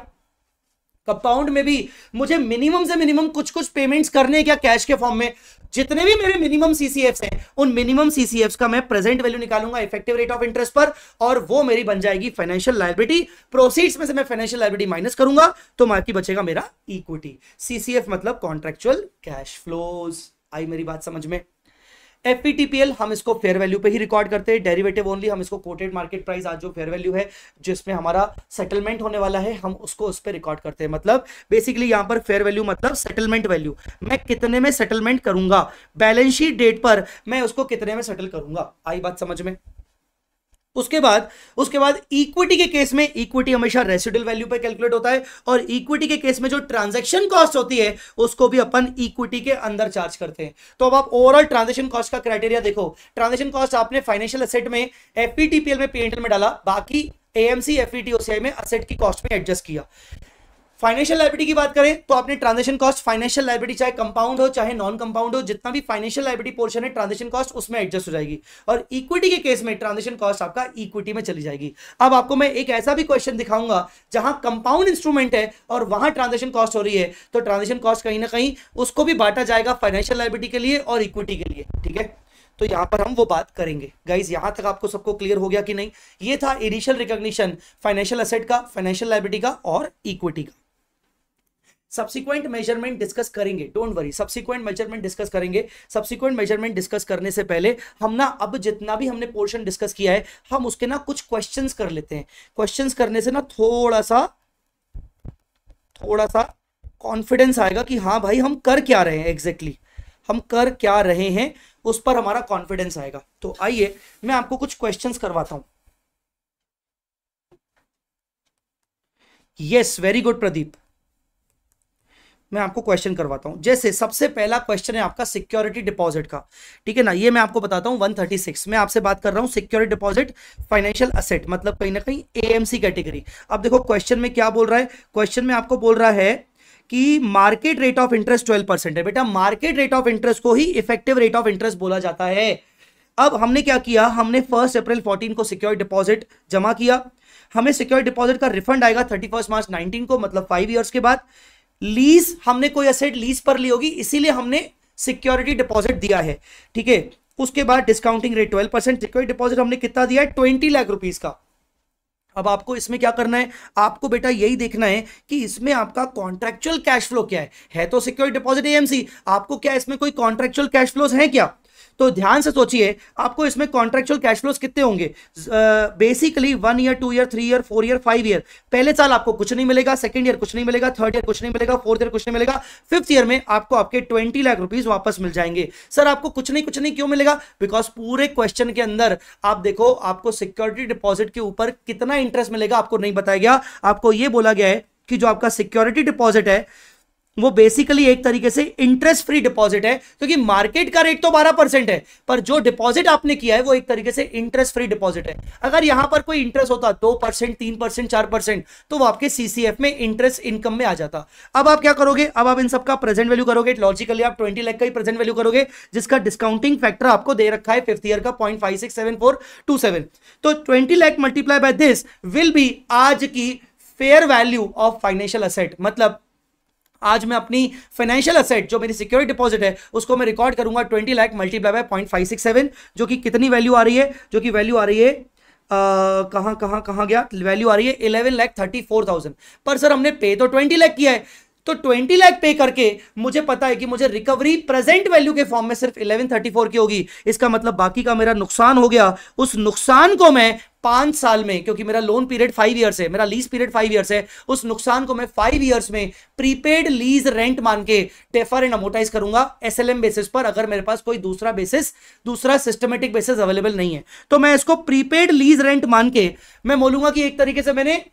कंपाउंड में भी मुझे मिनिमम से मिनिमम कुछ कुछ पेमेंट्स करने क्या कैश के फॉर्म में जितने भी मेरे मिनिमम सीसीएफ हैं उन मिनिमम सीसीएफ का मैं प्रेजेंट वैल्यू निकालूंगा इफेक्टिव रेट ऑफ इंटरेस्ट पर और वो मेरी बन जाएगी फाइनेंशियल लाइबिलिटी प्रोसीड्स में से मैं फाइनेंशियल लाइबिलिटी माइनस करूंगा तो मार्की बचेगा मेरा इक्विटी सीसीएफ मतलब कॉन्ट्रेक्चुअल कैश फ्लोज आई मेरी बात समझ में एफपीटीपीएल e हम इसको फेयर वैल्यू पे ही रिकॉर्ड करते हैं डेरिवेटिव ओनली हम इसको कोटेड मार्केट प्राइस आज जो फेयर वैल्यू है जिसमें हमारा सेटलमेंट होने वाला है हम उसको उस पर रिकॉर्ड करते हैं मतलब बेसिकली यहां पर फेयर वैल्यू मतलब सेटलमेंट वैल्यू मैं कितने में सेटलमेंट करूंगा बैलेंस शीट डेट पर मैं उसको कितने में सेटल करूंगा आई बात समझ में उसके बाद उसके बाद इक्विटी के केस में इक्विटी हमेशा रेसिडल वैल्यू पर कैलकुलेट होता है और इक्विटी के केस में जो ट्रांजैक्शन कॉस्ट होती है उसको भी अपन इक्विटी के अंदर चार्ज करते हैं तो अब आप ओवरऑल ट्रांजैक्शन कॉस्ट का क्राइटेरिया देखो ट्रांजैक्शन कॉस्ट आपने फाइनेंशियल असेट में एफ e में पेंटल में डाला बाकी एएमसी एफ ओसीआई में असेट की कॉस्ट में एडजस्ट किया फाइनेंशियल लाइबिलिटी की बात करें तो आपने ट्रांजेक्शन कॉस्ट फाइनेंशियल लाइब्रेटी चाहे कंपाउंड हो चाहे नॉन कंपाउंड हो जितना भी फाइनेंशियल लाइबिलिटी पोर्शन है ट्रांजेक्शन कॉस्ट उसमें एडजस्ट हो जाएगी और इक्विटी के केस में ट्रांजेक्शन कॉस्ट आपका इक्विटी में चली जाएगी अब आपको मैं एक ऐसा भी क्वेश्चन दिखाऊंगा जहां कंपाउंड इंस्ट्रूमेंट है और वहां ट्रांजेक्शन कॉस्ट हो रही है तो ट्रांजेक्शन कॉस्ट कहीं ना कहीं उसको भी बांटा जाएगा फाइनेंशियल लाइब्रिटी के लिए और इक्विटी के लिए ठीक है तो यहाँ पर हम वो बात करेंगे गाइज यहाँ तक आपको सबको क्लियर हो गया कि नहीं ये था इनिशियल रिकॉग्निशन फाइनेंशियल असेट का फाइनेंशियल लाइब्रिटी का और इक्विटी का सब्सिक्वेंट मेजरमेंट डिस्कस करेंगे don't worry subsequent measurement discuss करेंगे सब्सिक्वेंट मेजरमेंट डिस्कस करने से पहले हम ना अब जितना भी हमने पोर्शन डिस्कस किया है हम उसके ना कुछ क्वेश्चन कर लेते हैं क्वेश्चन करने से ना थोड़ा सा थोड़ा सा कॉन्फिडेंस आएगा कि हाँ भाई हम कर क्या रहे हैं एग्जैक्टली exactly. हम कर क्या रहे हैं उस पर हमारा कॉन्फिडेंस आएगा तो आइए मैं आपको कुछ क्वेश्चंस करवाता हूं यस वेरी गुड प्रदीप मैं आपको क्वेश्चन करवाता हूँ जैसे सबसे पहला क्वेश्चन है आपका सिक्योरिटी डिपॉजिट का ठीक है ना ये मैं आपको बताता हूँ 136 मैं आपसे बात कर रहा हूँ सिक्योरिटी डिपॉजिट फाइनेंशियल असेट मतलब कहीं ना कहीं एएमसी कैटेगरी अब देखो क्वेश्चन में क्या बोल रहा है क्वेश्चन में आपको बोल रहा है कि market rate of interest twelve percent है बेटा मार्केट रेट ऑफ इंटरेस्ट को ही इफेक्टिव रेट ऑफ इंटरेस्ट बोला जाता है अब हमने क्या किया हमने फर्स्ट अप्रैल फोर्टीन को सिक्योर डिपॉजिट जमा किया हमें सिक्योर डिपॉजिट का रिफंड आएगा थर्टी फर्स्ट मार्च नाइनटीन को मतलब फाइव ईयर्स के बाद लीज हमने कोई असेट लीज पर ली होगी इसीलिए हमने सिक्योरिटी डिपॉजिट दिया है ठीक है उसके बाद discounting rate twelve percent security deposit हमने कितना दिया है ट्वेंटी लाख रुपीज का अब आपको इसमें क्या करना है आपको बेटा यही देखना है कि इसमें आपका कॉन्ट्रेक्चुअल कैश फ्लो क्या है है तो सिक्योरिटी डिपॉजिट एएमसी आपको क्या इसमें कोई कॉन्ट्रेक्चुअल कैश फ्लोज हैं क्या तो ध्यान से सोचिए आपको इसमें कॉन्ट्रेक्चुअल कैश फ्लोज कितने होंगे basically one year two year three year four year five year पहले साल आपको कुछ नहीं मिलेगा सेकंड ईयर कुछ नहीं मिलेगा थर्ड ईयर कुछ नहीं मिलेगा फोर्थ ईयर कुछ नहीं मिलेगा फिफ्थ ईयर में आपको आपके ट्वेंटी लाख रुपीज वापस मिल जाएंगे सर आपको कुछ नहीं कुछ नहीं क्यों मिलेगा बिकॉज पूरे क्वेश्चन के अंदर आप देखो आपको सिक्योरिटी डिपॉजिट के ऊपर कितना इंटरेस्ट मिलेगा आपको नहीं बताया गया आपको यह बोला गया है कि जो आपका सिक्योरिटी डिपॉजिट है वो बेसिकली एक तरीके से इंटरेस्ट फ्री डिपॉजिट है क्योंकि मार्केट का रेट तो 12 परसेंट है पर जो डिपॉजिट आपने किया है वो एक तरीके से इंटरेस्ट फ्री डिपॉजिट है अगर यहां पर कोई इंटरेस्ट होता दो परसेंट तीन परसेंट चार परसेंट तो वो आपके सीसीएफ में इंटरेस्ट इनकम में आ जाता अब आप क्या करोगे अब आप इन सबका प्रेजेंट वैल्यू करोगे लॉजिकली आप ट्वेंटी लैख का ही प्रेजेंट वैल्यू करोगे जिसका डिस्काउंटिंग फैक्टर आपको दे रखा है फिफ्थ ईयर का पॉइंट तो twenty lakh multiply by this will be आज की fair value of financial asset मतलब आज मैं अपनी फाइनेंशियल असेट जो मेरी सिक्योरिटी डिपॉजिट है उसको मैं रिकॉर्ड करूंगा twenty lakh multiply by point five six seven जो कि कितनी वैल्यू आ रही है जो कि वैल्यू आ रही है कहाँ कहाँ कहाँ गया वैल्यू आ रही है eleven lakh thirty four thousand पर सर हमने पे तो ट्वेंटी लाख किया है तो ट्वेंटी लाख पे करके मुझे पता है कि मुझे रिकवरी प्रेजेंट वैल्यू के फॉर्म में सिर्फ इलेवन थर्टी फोर की होगी इसका मतलब बाकी का मेरा नुकसान हो गया उस नुकसान को मैं पांच साल में क्योंकि मेरा लोन पीरियड फाइव ईयर्स है मेरा लीज पीरियड फाइव ईयर्स है उस नुकसान को मैं फाइव ईयर्स में प्रीपेड लीज रेंट मान के टेफर एंड अमोटाइज करूंगा एम बेसिस पर अगर मेरे पास कोई दूसरा बेसिस दूसरा सिस्टमेटिक बेसिस अवेलेबल नहीं है तो मैं इसको प्रीपेड लीज रेंट मान के मैं बोलूंगा कि एक तरीके से मैंने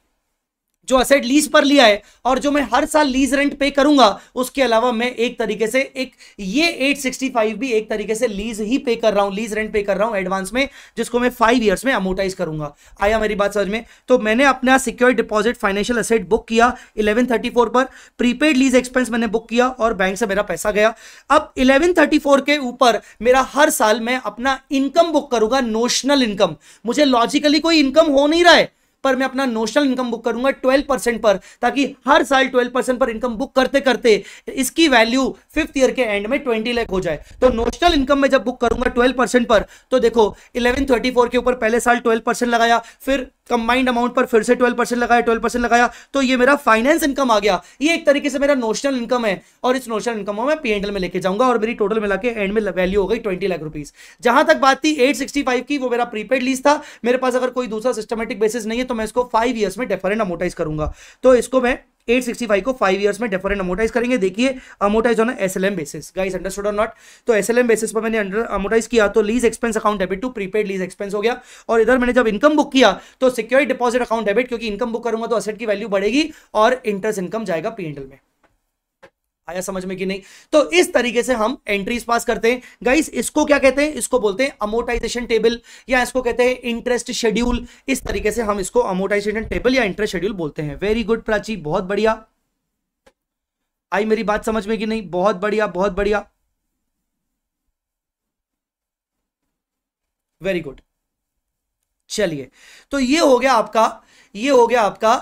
जो असेट लीज पर लिया है और जो मैं हर साल लीज रेंट पे करूंगा उसके अलावा मैं एक तरीके से एक ये 865 भी एक तरीके से लीज ही पे कर रहा हूं लीज रेंट पे कर रहा हूं एडवांस में जिसको मैं फाइव ईयर्स में अमोटाइज करूंगा आया मेरी बात समझ में तो मैंने अपना secure deposit financial asset book किया इलेवन पर प्रीपेड लीज एक्सपेंस मैंने बुक किया और बैंक से मेरा पैसा गया अब इलेवन के ऊपर मेरा हर साल मैं अपना इनकम बुक करूंगा नोशनल इनकम मुझे लॉजिकली कोई इनकम हो नहीं रहा है पर मैं अपना नोशनल इनकम बुक करूंगा ट्वेल्व परसेंट पर ताकि हर साल ट्वेल्व परसेंट पर इनकम बुक करते करते इसकी वैल्यू फिफ्थ ईयर के एंड में ट्वेंटी लैक हो जाए तो नोशनल इनकम में जब बुक करूंगा ट्वेल्व परसेंट पर तो देखो इलेवन थर्टी फोर के ऊपर पहले साल ट्वेल्व परसेंट लगाया फिर कंबाइंड अमाउंट पर फिर से ट्वेल्व परसेंट लगाया ट्वेल्व परसेंट लगाया तो ये मेरा फाइनेंस इनकम आ गया ये एक तरीके से मेरा नोशनल इनकम है और इस नोशनल इनकम को मैं पी में लेके जाऊंगा और मेरी टोटल मिला के एंड में वैल्यू हो गई ट्वेंटी लाख रुपीज जहां तक बात थी एट की वो मेरा प्रीपेड लीज था मेरे पास अगर कोई दूसरा सिस्टमेटिक बेसिस नहीं है तो मैं इसको फाइव ईयर्स में डेफर अमोटाइज करूंगा तो इसको मैं 865 को फाइव ईयर्स में डिफरेंट अमोटाइज करेंगे देखिए amortise on S L M basis guys understood और नॉट तो एस एल एम बेसिस पर मैंने अंडर अमोटाइज किया तो lease expense account debit to prepaid lease expense हो गया और इधर मैंने जब इनकम बुक किया तो सिक्योरिटी डिपॉजिट अकाउंट डेबिट क्योंकि इनकम बुक करूंगा तो असेट की वैल्यू बढ़ेगी और इंटरेस्ट इनकम जाएगा पी में आया समझ में कि नहीं तो इस तरीके से हम एंट्रीज पास करते हैं गाइस इसको क्या कहते हैं इसको बोलते हैं अमोटाइजेशन टेबल या इसको कहते हैं इंटरेस्ट शेड्यूल इस तरीके से हम इसको अमोटाइजेशन टेबल या इंटरेस्ट शेड्यूल बोलते हैं वेरी गुड प्राची बहुत बढ़िया आई मेरी बात समझ में कि नहीं बहुत बढ़िया बहुत बढ़िया वेरी गुड चलिए तो ये हो गया आपका ये हो गया आपका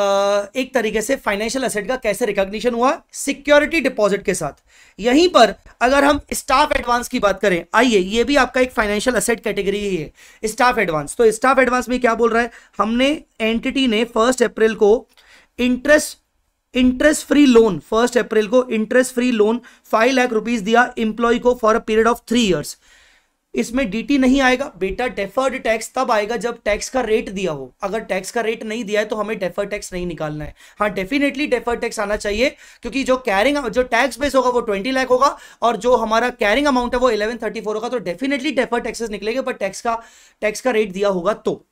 एक तरीके से फाइनेंशियल एसेट का कैसे रिकॉग्निशन हुआ सिक्योरिटी डिपॉजिट के साथ यहीं पर अगर हम स्टाफ एडवांस की बात करें आइए ये भी आपका एक फाइनेंशियल एसेट कैटेगरी ही है स्टाफ एडवांस तो स्टाफ एडवांस में क्या बोल रहा है हमने एंटिटी ने फर्स्ट अप्रैल को interest interest free loan first April को interest free loan five lakh rupees दिया इंप्लॉय को for a period of three years इसमें डीटी नहीं आएगा बेटा डेफर्ड टैक्स तब आएगा जब टैक्स का रेट दिया हो अगर टैक्स का रेट नहीं दिया है तो हमें डेफर्ड टैक्स नहीं निकालना है हाँ डेफिनेटली डेफर्ड टैक्स आना चाहिए क्योंकि जो कैरिंग जो टैक्स बेस होगा वो ट्वेंटी लाख होगा और जो हमारा कैरिंग अमाउंट है वो इलेवन थर्टी फोर होगा तो डेफिनेटली डेफर्ड टैक्सेस निकलेगा बट टैक्स का टैक्स का रेट दिया होगा तो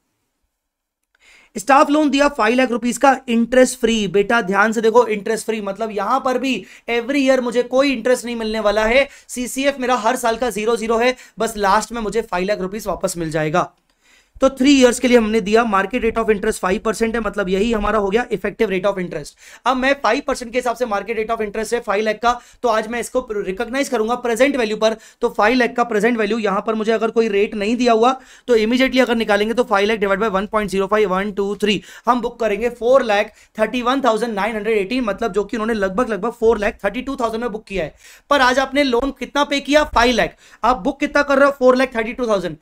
स्टाफ लोन दिया फाइव लाख रुपीज का इंटरेस्ट फ्री बेटा ध्यान से देखो इंटरेस्ट फ्री मतलब यहां पर भी एवरी ईयर मुझे कोई इंटरेस्ट नहीं मिलने वाला है सीसीएफ मेरा हर साल का जीरो जीरो है बस लास्ट में मुझे फाइव लाख रुपीज वापस मिल जाएगा तो थ्री इयर्स के लिए हमने दिया market rate of interest five percent है मतलब यही हमारा हो गया इफेक्टिव रेट ऑफ इंटरेस्ट अब मैं फाइव परसेंट के हिसाब से मार्केट रेट ऑफ इंटरेस्ट है फाइव लैख का तो आज मैं इसको रिकॉग्नाइज करूंगा प्रेजेंट वैल्यू पर तो फाइव लैख का प्रेजेंट वैल्यू यहां पर मुझे अगर कोई रेट नहीं दिया हुआ तो इमीजिएटली अगर निकालेंगे तो five lakh divide by one point zero five one two three हम बुक करेंगे four lakh thirty one thousand nine hundred eighty मतलब जो कि उन्होंने लगभग लगभग four lakh thirty two thousand में बुक किया है पर आज आपने लोन कितना पे किया फाइव लैख आप बुक कितना कर रहे हो four lakh thirty two thousand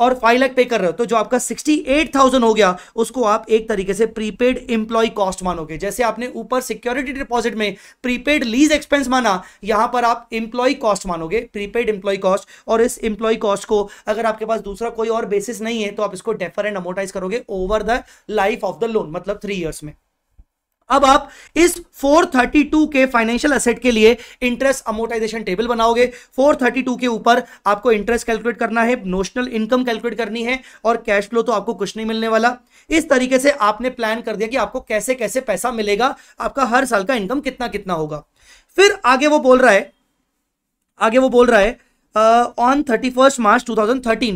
और फाइव लाख पे कर रहे हो तो जो आपका सिक्सटी एट थाउजेंड हो गया उसको आप एक तरीके से प्रीपेड इंप्लॉय कॉस्ट मानोगे जैसे आपने ऊपर सिक्योरिटी डिपॉजिट में प्रीपेड लीज एक्सपेंस माना यहां पर आप इंप्लॉय कॉस्ट मानोगे प्रीपेड इंप्लॉय कॉस्ट और इस इंप्लॉय कॉस्ट को अगर आपके पास दूसरा कोई और बेसिस नहीं है तो आप इसको डेफर एंड अमोटाइज करोगे over the life of the loan मतलब थ्री ईयर्स में अब आप इस 432 के फाइनेंशियल असेट के लिए इंटरेस्ट अमोटाइजेशन टेबल बनाओगे 432 के ऊपर आपको इंटरेस्ट कैलकुलेट करना है नोशनल इनकम कैलकुलेट करनी है और कैश फ्लो तो आपको कुछ नहीं मिलने वाला इस तरीके से आपने प्लान कर दिया कि आपको कैसे कैसे पैसा मिलेगा आपका हर साल का इनकम कितना कितना होगा फिर आगे वो बोल रहा है आगे वो बोल रहा है ऑन थर्टी मार्च टू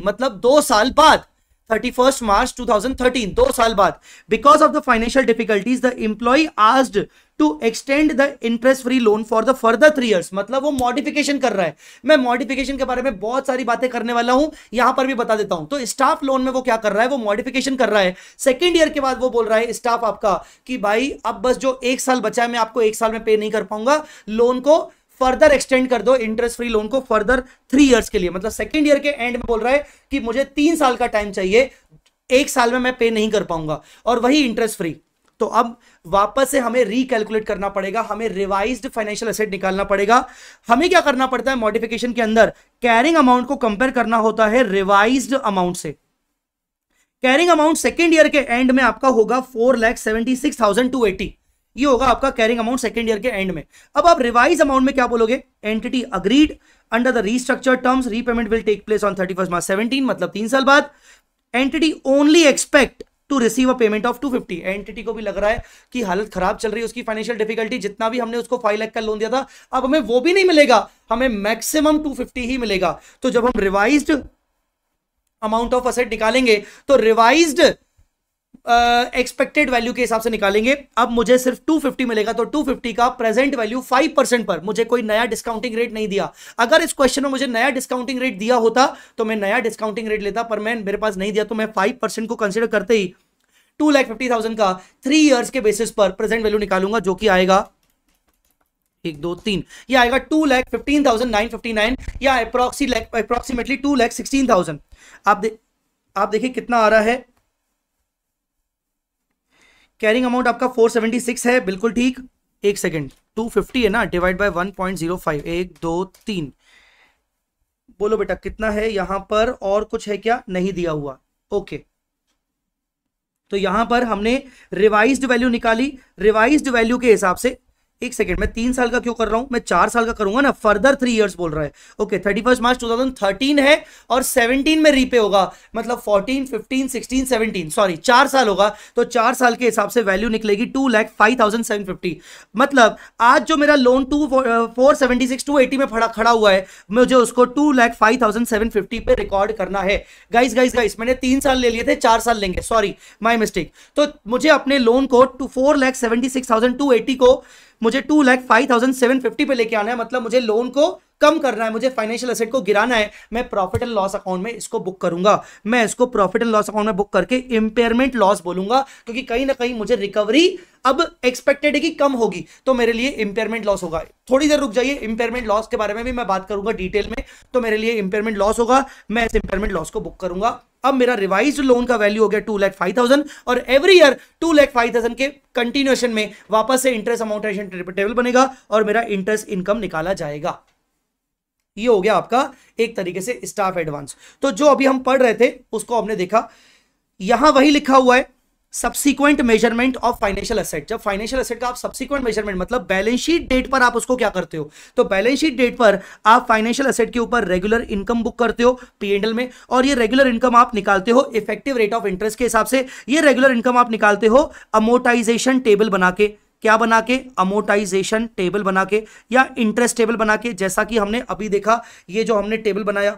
मतलब दो साल बाद 31st March 2013 दो साल बाद because of the financial difficulties the employee asked to extend the interest free loan for the further three years मतलब वो modification कर रहा है मैं modification के बारे में बहुत सारी बातें करने वाला हूं यहां पर भी बता देता हूं तो स्टाफ लोन में वो क्या कर रहा है वो मॉडिफिकेशन कर रहा है सेकेंड ईयर के बाद वो बोल रहा है स्टाफ आपका कि भाई अब बस जो एक साल बचा है मैं आपको एक साल में पे नहीं कर पाऊंगा लोन को फर्दर एक्सटेंड कर दो इंटरेस्ट फ्री लोन को फर्दर थ्री ईयर्स के लिए मतलब सेकेंड ईयर के एंड में बोल रहा है कि मुझे तीन साल का टाइम चाहिए एक साल में मैं पे नहीं कर पाऊंगा और वही इंटरेस्ट फ्री तो अब वापस से हमें रिकैलकुलेट करना पड़ेगा हमें रिवाइज्ड फाइनेंशियल एसेट निकालना पड़ेगा हमें क्या करना पड़ता है मॉडिफिकेशन के अंदर कैरिंग अमाउंट को कंपेयर करना होता है रिवाइज्ड अमाउंट से कैरिंग अमाउंट सेकेंड ईयर के एंड में आपका होगा four lakh seventy six thousand two eighty ये होगा आपका कैरिंग अमाउंट सेकेंड ईयर के एंड में अब आप रिवाइज अमाउंट में क्या बोलोगे entity agreed under the restructure terms repayment will take place on thirty first March seventeen मतलब तीन साल बाद entity only expect to receive a payment of 250 entity को भी लग रहा है कि हालत खराब चल रही है उसकी फाइनेंशियल डिफिकल्टी जितना भी हमने उसको फाइव लैख का लोन दिया था अब हमें वो भी नहीं मिलेगा हमें मैक्सिमम 250 ही मिलेगा तो जब हम रिवाइज अमाउंट ऑफ असेट निकालेंगे तो रिवाइज्ड एक्सपेक्टेड uh, वैल्यू के हिसाब से निकालेंगे अब मुझे सिर्फ 250 मिलेगा तो 250 का प्रेजेंट वैल्यू 5 परसेंट पर मुझे कोई नया डिस्काउंटिंग रेट नहीं दिया अगर इस क्वेश्चन में मुझे नया डिस्काउंटिंग रेट दिया होता तो मैं नया डिस्काउंटिंग रेट लेता पर मैं मेरे पास नहीं दिया तो मैं फाइव परसेंट को कंसिडर करते ही टू लैख फिफ्टी थाउजेंड का थ्री ईयर्स के बेसिस पर प्रेजेंट वैल्यू निकालूंगा जो कि आएगा एक दो तीन ये आएगा two lakh fifteen thousand nine fifty nine या approximately two lakh sixteen thousand आप दे, आप देखिए कितना आ रहा है कैरिंग अमाउंट आपका 476 है बिल्कुल ठीक एक सेकेंड 250 है ना डिवाइड बाय 1.05 एक दो तीन बोलो बेटा कितना है यहां पर और कुछ है क्या नहीं दिया हुआ ओके तो यहां पर हमने रिवाइज्ड वैल्यू निकाली रिवाइज्ड वैल्यू के हिसाब से एक सेकंड मैं तीन साल का क्यों कर रहा हूं मैं चार साल का करूंगा ना फर्दर थ्री इयर्स बोल रहा है okay thirty first March two thousand thirteen है और सेवनटीन में रीपे होगा मतलब fourteen fifteen sixteen seventeen sorry चार साल होगा तो चार साल के हिसाब से वैल्यू निकलेगी two lakh five thousand seven fifty मतलब आज जो मेरा loan two four seventy six two eighty में फड़ा, खड़ा हुआ है मुझे उसको two lakh five thousand seven fifty पे रिकॉर्ड करना है गाइस गाइस गाइस मैंने तीन साल ले लिए थे चार साल लेंगे सॉरी माई मिस्टेक तो मुझे अपने लोन को two four lakh seventy six thousand two eighty को मुझे two lakh five thousand seven fifty पे लेके आना है मतलब मुझे लोन को कम करना है मुझे फाइनेंशियल असेट को गिराना है मैं प्रॉफिट एंड लॉस अकाउंट में इसको बुक करूंगा मैं इसको प्रॉफिट एंड लॉस अकाउंट में बुक करके इंपेयरमेंट लॉस बोलूंगा क्योंकि कहीं ना कहीं मुझे रिकवरी अब एक्सपेक्टेड है कि कम होगी तो मेरे लिए इम्पेयरमेंट लॉस होगा थोड़ी देर रुक जाइए इम्पेयरमेंट लॉस के बारे में भी मैं बात करूंगा डिटेल में तो मेरे लिए इम्पेयरमेंट लॉस होगा मैं इस इंपेयरमेंट लॉस को बुक करूंगा अब मेरा रिवाइज लोन का वैल्यू हो गया टू लैख फाइव थाउजेंड और every year two lakh five thousand के कंटिन्यूएशन में वापस से इंटरेस्ट अमाउंट टेबल बनेगा और मेरा इंटरेस्ट इनकम निकाला जाएगा ये हो गया आपका एक तरीके से स्टाफ एडवांस तो जो अभी हम पढ़ रहे थे उसको हमने देखा यहां वही लिखा हुआ है subsequent measurement of financial asset जब फाइनेंशियल असेट का आप सब्सिक्वेंट मेजरमेंट मतलब बैलेंस शीट डेट पर आप उसको क्या करते हो तो बैलेंस शीट डेट पर आप फाइनेंशियल असेट के ऊपर रेगुलर इनकम बुक करते हो पी एंडल में और ये रेगुलर इनकम आप निकालते हो इफेक्टिव रेट ऑफ इंटरेस्ट के हिसाब से ये रेगुलर इनकम आप निकालते हो अमोटाइजेशन टेबल बना के क्या बना के अमोटाइजेशन टेबल बना के या इंटरेस्ट टेबल बना के जैसा कि हमने अभी देखा ये जो हमने टेबल बनाया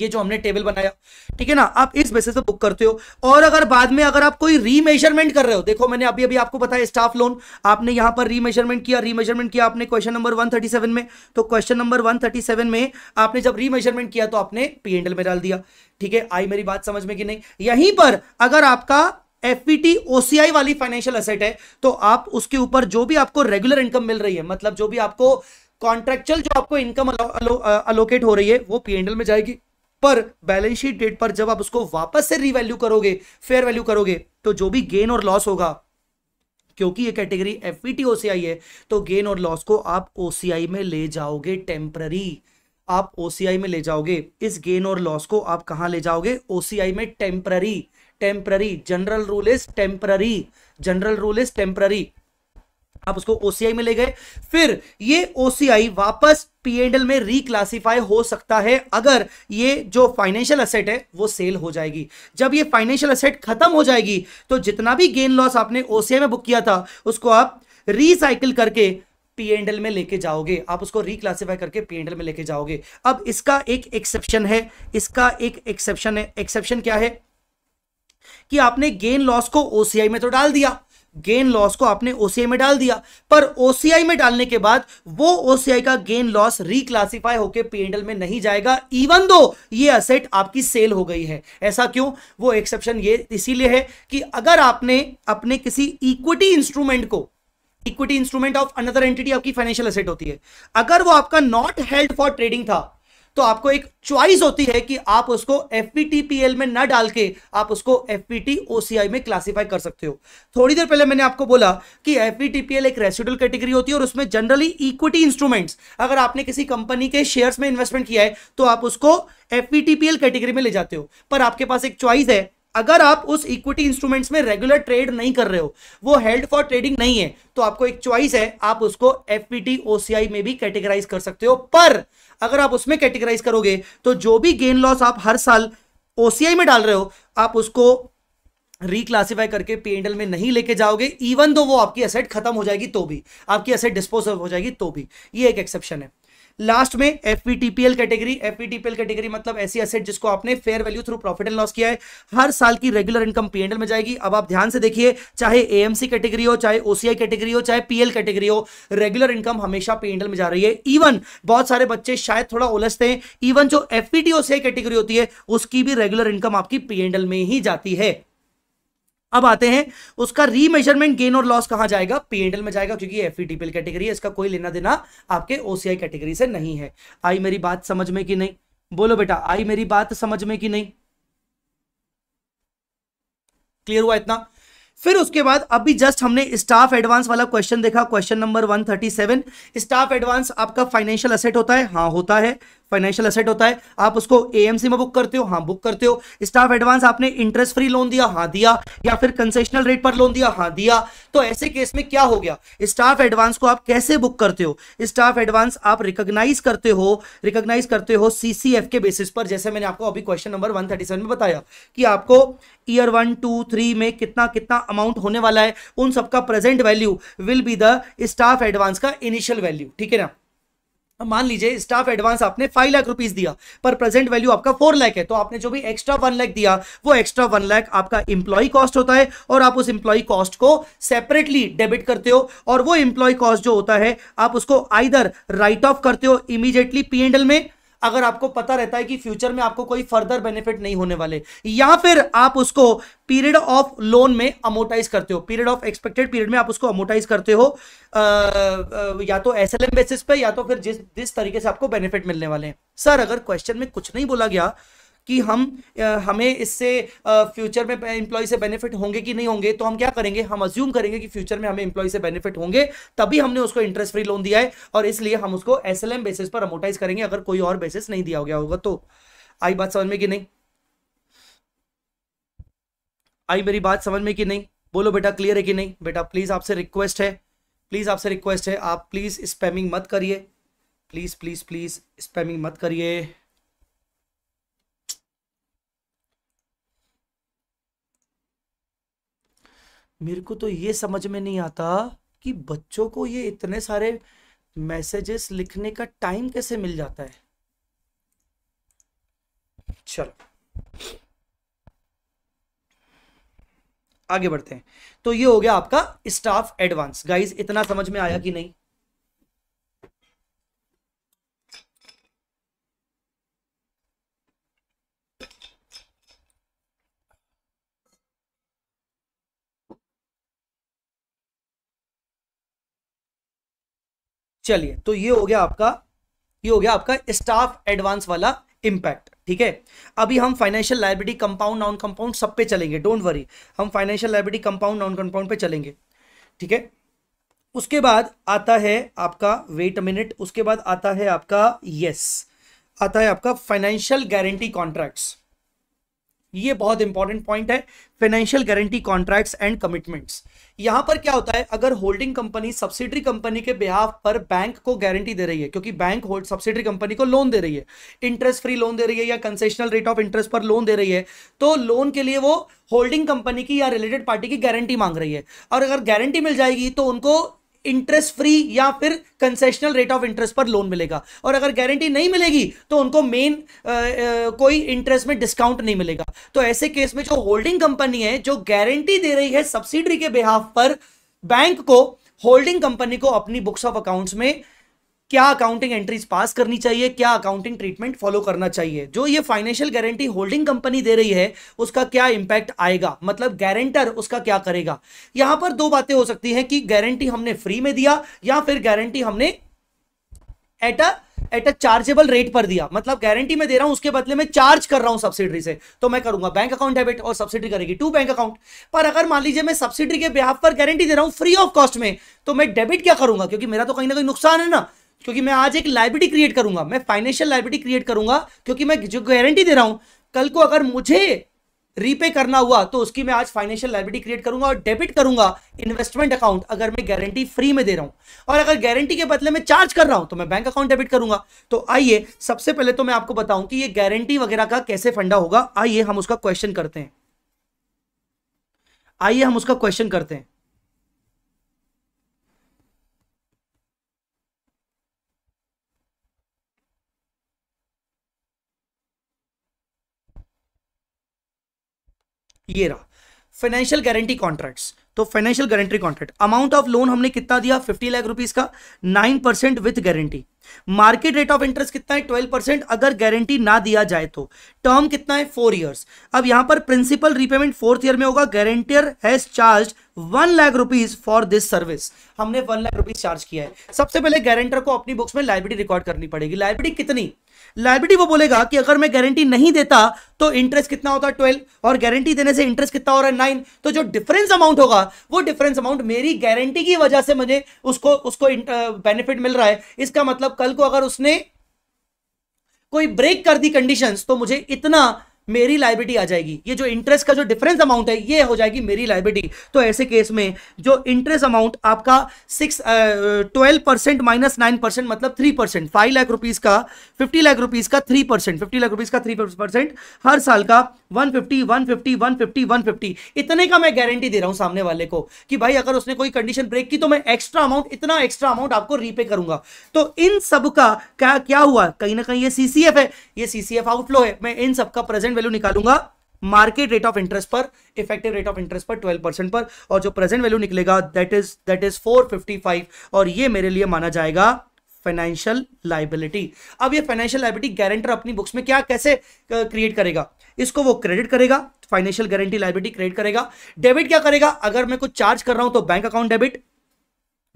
ये जो हमने टेबल बनाया ठीक है ना आप इस बेसिस से बुक करते हो और अगर बाद में अगर आप कोई रीमेजरमेंट कर रहे हो देखो मैंने अभी अभी आपको बताया स्टाफ लोन आपने यहां पर रीमेजरमेंट किया रीमेजरमेंट किया आपने क्वेश्चन नंबर 137 में तो क्वेश्चन नंबर 137 में आपने जब रीमेजरमेंट किया तो आपने पी एंडल में डाल दिया ठीक है आई मेरी बात समझ में कि नहीं यहीं पर अगर आपका FPT e ओसीआई वाली फाइनेंशियल असेट है तो आप उसके ऊपर जो भी आपको रेगुलर इनकम मिल रही है मतलब जो भी आपको कॉन्ट्रेक्चुअल जो आपको इनकम अलोकेट हो रही है वो पी एंडल में जाएगी पर बैलेंस शीट डेट पर जब आप उसको वापस से रिवैल्यू करोगे फेयर वैल्यू करोगे तो जो भी गेन और लॉस होगा क्योंकि ये कैटेगरी एफ ओसीआई है तो गेन और लॉस को आप ओसीआई में ले जाओगे टेम्पररी आप ओसीआई में ले जाओगे इस गेन और लॉस को आप कहाँ ले जाओगे ओसीआई में temporary temporary general rule is temporary general rule is temporary आप उसको ओसीआई में ले गए फिर ये ओसीआई वापस एल में रिक्लासीफाई हो सकता है अगर ये जो फाइनेंशियल असेट है वो सेल हो जाएगी जब ये फाइनेंशियल असेट खत्म हो जाएगी तो जितना भी गेन लॉस आपने ओसीआई में बुक किया था उसको आप रिसाइकिल करके पीएनडल में लेके जाओगे आप उसको रिक्लासीफाई करके पीएनडल में लेके जाओगे अब इसका एक एक्सेप्शन है इसका एक एक्सेप्शन है एक्सेप्शन क्या है कि आपने गेन लॉस को ओसीआई में तो डाल दिया गेन लॉस को आपने ओसीआई में डाल दिया पर ओसीआई में डालने के बाद वो ओसीआई का गेन लॉस रिक्लासिफाई होकर पीएनएल में नहीं जाएगा इवन दो ये असेट आपकी सेल हो गई है ऐसा क्यों वो एक्सेप्शन ये इसीलिए है कि अगर आपने अपने किसी इक्विटी इंस्ट्रूमेंट को equity instrument of another entity आपकी फाइनेंशियल असेट होती है अगर वो आपका नॉट हेल्ड फॉर ट्रेडिंग था तो आपको एक चॉइस होती है कि आप उसको एफ में ना डाल के आप उसको एफ ओसीआई में क्लासीफाई कर सकते हो थोड़ी देर पहले मैंने आपको बोला कि एफ एक रेसिडल कैटेगरी होती है और उसमें जनरली इक्विटी इंस्ट्रूमेंट्स अगर आपने किसी कंपनी के शेयर्स में इन्वेस्टमेंट किया है तो आप उसको एफ कैटेगरी में ले जाते हो पर आपके पास एक चॉइस है अगर आप उस इक्विटी इंस्ट्रूमेंट्स में रेगुलर ट्रेड नहीं कर रहे हो वो हेल्ड फॉर ट्रेडिंग नहीं है तो आपको एक चॉइस है आप उसको एफपीटी ओसीआई में भी कैटेगराइज कर सकते हो पर अगर आप उसमें कैटेगराइज करोगे तो जो भी गेन लॉस आप हर साल ओसीआई में डाल रहे हो आप उसको रिक्लासीफाई करके पीएनएल में नहीं लेके जाओगे इवन दो वो आपकी असेट खत्म हो जाएगी तो भी आपकी असेट डिस्पोजल हो जाएगी तो भी ये एक एक्सेप्शन है लास्ट में एफपीटीपीएल कैटेगरी एफपीटीपीएल कैटेगरी मतलब ऐसी असेट जिसको आपने fair value through profit and loss किया है हर साल की रेगुलर इनकम पीएनएल में जाएगी अब आप ध्यान से देखिए चाहे एएमसी कैटेगरी हो चाहे ओसीआई कैटेगरी हो चाहे पीएल कैटेगरी हो रेगुलर इनकम हमेशा पीएनएल में जा रही है इवन बहुत सारे बच्चे शायद थोड़ा उलझते हैं इवन जो एफपीटी ओसीआई कैटेगरी होती है उसकी भी रेगुलर इनकम आपकी पीएनएल में ही जाती है अब आते हैं उसका रीमेजरमेंट गेन और लॉस कहां जाएगा पीएनएल में जाएगा क्योंकि एफ कैटेगरी e है इसका कोई लेना देना आपके ओसीआई कैटेगरी से नहीं है आई मेरी बात समझ में कि नहीं बोलो बेटा आई मेरी बात समझ में कि नहीं क्लियर हुआ इतना फिर उसके बाद अभी जस्ट हमने स्टाफ एडवांस वाला क्वेश्चन देखा क्वेश्चन नंबर 137 स्टाफ एडवांस आपका फाइनेंशियल असेट होता है हाँ होता है फाइनेंशियल असेट होता है आप उसको एएमसी में बुक करते हो हाँ बुक करते हो स्टाफ एडवांस आपने इंटरेस्ट फ्री लोन दिया हाँ दिया या फिर कंसेशनल रेट पर लोन दिया हाँ दिया तो ऐसे केस में क्या हो गया स्टाफ एडवांस को आप कैसे बुक करते हो स्टाफ एडवांस आप रिकोगनाइज करते हो रिकोगनाइज करते हो सी के बेसिस पर जैसे मैंने आपको अभी क्वेश्चन नंबर वन में बताया कि आपको ईयर वन टू थ्री में कितना कितना अमाउंट होने वाला है उन सबका present value will be the staff advance का इनिशियल वैल्यू ठीक है ना मान लीजिए स्टाफ एडवांस आपने फाइव लाख रुपीज दिया पर प्रेजेंट वैल्यू आपका फोर लाख है तो आपने जो भी एक्स्ट्रा वन लाख दिया वो एक्स्ट्रा वन लाख आपका इंप्लॉय कॉस्ट होता है और आप उस इंप्लॉय कॉस्ट को सेपरेटली डेबिट करते हो और वो इंप्लॉय कॉस्ट जो होता है आप उसको आइदर राइट ऑफ करते हो इमीडिएटली पी एंडल में अगर आपको पता रहता है कि फ्यूचर में आपको कोई फर्दर बेनिफिट नहीं होने वाले या फिर आप उसको पीरियड ऑफ लोन में अमोटाइज करते हो पीरियड ऑफ एक्सपेक्टेड पीरियड में आप उसको अमोटाइज करते हो या तो एस बेसिस पे या तो फिर जिस जिस तरीके से आपको बेनिफिट मिलने वाले हैं सर अगर क्वेश्चन में कुछ नहीं बोला गया कि हम हमें इससे फ्यूचर में एम्प्लॉय से बेनिफिट होंगे कि नहीं होंगे तो हम क्या करेंगे हम अज्यूम करेंगे कि फ्यूचर में हमें एम्प्लॉय से बेनिफिट होंगे तभी हमने उसको इंटरेस्ट फ्री लोन दिया है और इसलिए हम उसको एस बेसिस पर अमोटाइज करेंगे अगर कोई और बेसिस नहीं दिया गया होगा तो आई बात समझ में कि नहीं आई मेरी बात समझ में कि नहीं बोलो बेटा क्लियर है कि नहीं बेटा प्लीज़ आपसे रिक्वेस्ट है प्लीज़ आपसे रिक्वेस्ट है आप प्लीज़ स्पैमिंग मत करिए प्लीज़ प्लीज़ प्लीज़ स्पैमिंग मत करिए मेरे को तो ये समझ में नहीं आता कि बच्चों को ये इतने सारे मैसेजेस लिखने का टाइम कैसे मिल जाता है चलो आगे बढ़ते हैं तो ये हो गया आपका स्टाफ एडवांस गाइज इतना समझ में आया कि नहीं चलिए तो ये हो गया आपका ये हो गया आपका स्टाफ एडवांस वाला इंपैक्ट ठीक है अभी हम financial liability compound non compound सब पे चलेंगे डोंट वरी हम financial liability compound non compound पे चलेंगे ठीक है उसके बाद आता है आपका वेट मिनट उसके बाद आता है आपका यस yes, आता है आपका फाइनेंशियल गारंटी कॉन्ट्रैक्ट्स ये बहुत इंपॉर्टेंट पॉइंट है financial guarantee contracts and commitments यहां पर क्या होता है अगर होल्डिंग कंपनी सब्सिडरी कंपनी के बिहाफ पर बैंक को गारंटी दे रही है क्योंकि बैंक होल्ड सब्सिडरी कंपनी को लोन दे रही है इंटरेस्ट फ्री लोन दे रही है या कंसेशनल रेट ऑफ इंटरेस्ट पर लोन दे रही है तो लोन के लिए वो होल्डिंग कंपनी की या रिलेटेड पार्टी की गारंटी मांग रही है और अगर गारंटी मिल जाएगी तो उनको इंटरेस्ट फ्री या फिर कंसेशनल रेट ऑफ इंटरेस्ट पर लोन मिलेगा और अगर गारंटी नहीं मिलेगी तो उनको मेन कोई इंटरेस्ट में डिस्काउंट नहीं मिलेगा तो ऐसे केस में जो होल्डिंग कंपनी है जो गारंटी दे रही है सब्सिडरी के बिहाफ पर बैंक को होल्डिंग कंपनी को अपनी बुक्स ऑफ अकाउंट्स में क्या अकाउंटिंग एंट्रीज पास करनी चाहिए क्या अकाउंटिंग ट्रीटमेंट फॉलो करना चाहिए जो ये फाइनेंशियल गारंटी होल्डिंग कंपनी दे रही है उसका क्या इंपैक्ट आएगा मतलब गारंटर उसका क्या करेगा यहां पर दो बातें हो सकती हैं कि गारंटी हमने फ्री में दिया या फिर गारंटी हमने at a at a chargeable rate पर दिया मतलब गारंटी में दे रहा हूं उसके बदले में चार्ज कर रहा हूं सब्सिडी से तो मैं करूंगा बैंक अकाउंट डेबिट और सब्सिडी करेगी टू बैंक अकाउंट पर अगर मान लीजिए मैं सब्सिडी के बिहार पर गारंटी दे रहा हूं फ्री ऑफ कॉस्ट में तो मैं डेबिट क्या करूंगा क्योंकि मेरा तो कहीं ना कहीं नुकसान है ना क्योंकि मैं आज एक लाइब्रेरी क्रिएट करूंगा मैं फाइनेंशियल लाइब्रेरी क्रिएट करूंगा क्योंकि मैं जो गारंटी दे रहा हूं कल को अगर मुझे रीपे करना हुआ तो उसकी मैं आज फाइनेंशियल लाइब्रेरी क्रिएट करूंगा और डेबिट करूंगा इन्वेस्टमेंट अकाउंट अगर मैं गारंटी फ्री में दे रहा हूं और अगर गारंटी के बदले में चार्ज कर रहा हूं तो मैं बैंक अकाउंट डेबिट करूंगा तो आइए सबसे पहले तो मैं आपको बताऊं कि ये गारंटी वगैरह का कैसे फंडा होगा आइए हम उसका क्वेश्चन करते हैं आइए हम उसका क्वेश्चन करते हैं ये रहा फाइनेंशियल गारंटी कॉन्ट्रैक्ट्स तो financial guarantee contract amount of loan हमने कितना दिया 50 लाख रुपीस का 9 percent with guarantee market rate of interest कितना है 12 परसेंट अगर गारंटी ना दिया जाए तो टर्म कितना है फोर ईयर्स अब यहां पर प्रिंसिपल रीपेमेंट फोर्थ ईयर में होगा guarantor has charge one lakh rupees for this service हमने वन लाख रुपीज चार्ज किया है सबसे पहले गारंटर को अपनी बुक्स में लाइब्रेरी रिकॉर्ड करनी पड़ेगी लाइब्रेरी कितनी लाइबिलिटी वो बोलेगा कि अगर मैं गारंटी नहीं देता तो इंटरेस्ट कितना होता है ट्वेल्व और गारंटी देने से इंटरेस्ट कितना हो रहा है नाइन तो जो डिफरेंस अमाउंट होगा वो डिफरेंस अमाउंट मेरी गारंटी की वजह से मुझे उसको उसको बेनिफिट मिल रहा है इसका मतलब कल को अगर उसने कोई ब्रेक कर दी कंडीशंस तो मुझे इतना मेरी लाइबिलिटी आ जाएगी ये जो इंटरेस्ट का जो डिफरेंस अमाउंट है ये हो जाएगी मेरी लाइबिलिटी तो ऐसे केस में जो इंटरेस्ट अमाउंट आपका six twelve percent minus nine percent मतलब three percent five lakh rupees का फिफ्टी लाख रुपीज का three percent fifty lakh rupees का थ्री परसेंट हर साल का 150 150 150 150 इतने का मैं गारंटी दे रहा हूं सामने वाले को कि भाई अगर उसने कोई कंडीशन ब्रेक की तो मैं एक्स्ट्रा अमाउंट इतना एक्स्ट्रा अमाउंट आपको रीपे करूंगा तो इन सब का क्या क्या हुआ कहीं ना कहीं ये सीसीएफ है ये सीसीएफ आउटफ्लो है मैं इन सब का प्रेजेंट वैल्यू निकालूंगा मार्केट रेट ऑफ इंटरेस्ट पर इफेक्टिव रेट ऑफ इंटरेस्ट पर 12 परसेंट पर और जो प्रेजेंट वैल्यू निकलेगा दैट इज दैट इज 455 और ये मेरे लिए माना जाएगा फाइनेंशियल लाइबिलिटी अब ये फाइनेंशियल लाइबिलिटी गारंटर अपनी बुक्स में क्या कैसे क्रिएट करेगा इसको वो क्रेडिट करेगा फाइनेंशियल गारंटी लाइबिलिटी क्रिएट करेगा डेबिट क्या करेगा अगर मैं कुछ चार्ज कर रहा हूं तो bank account debit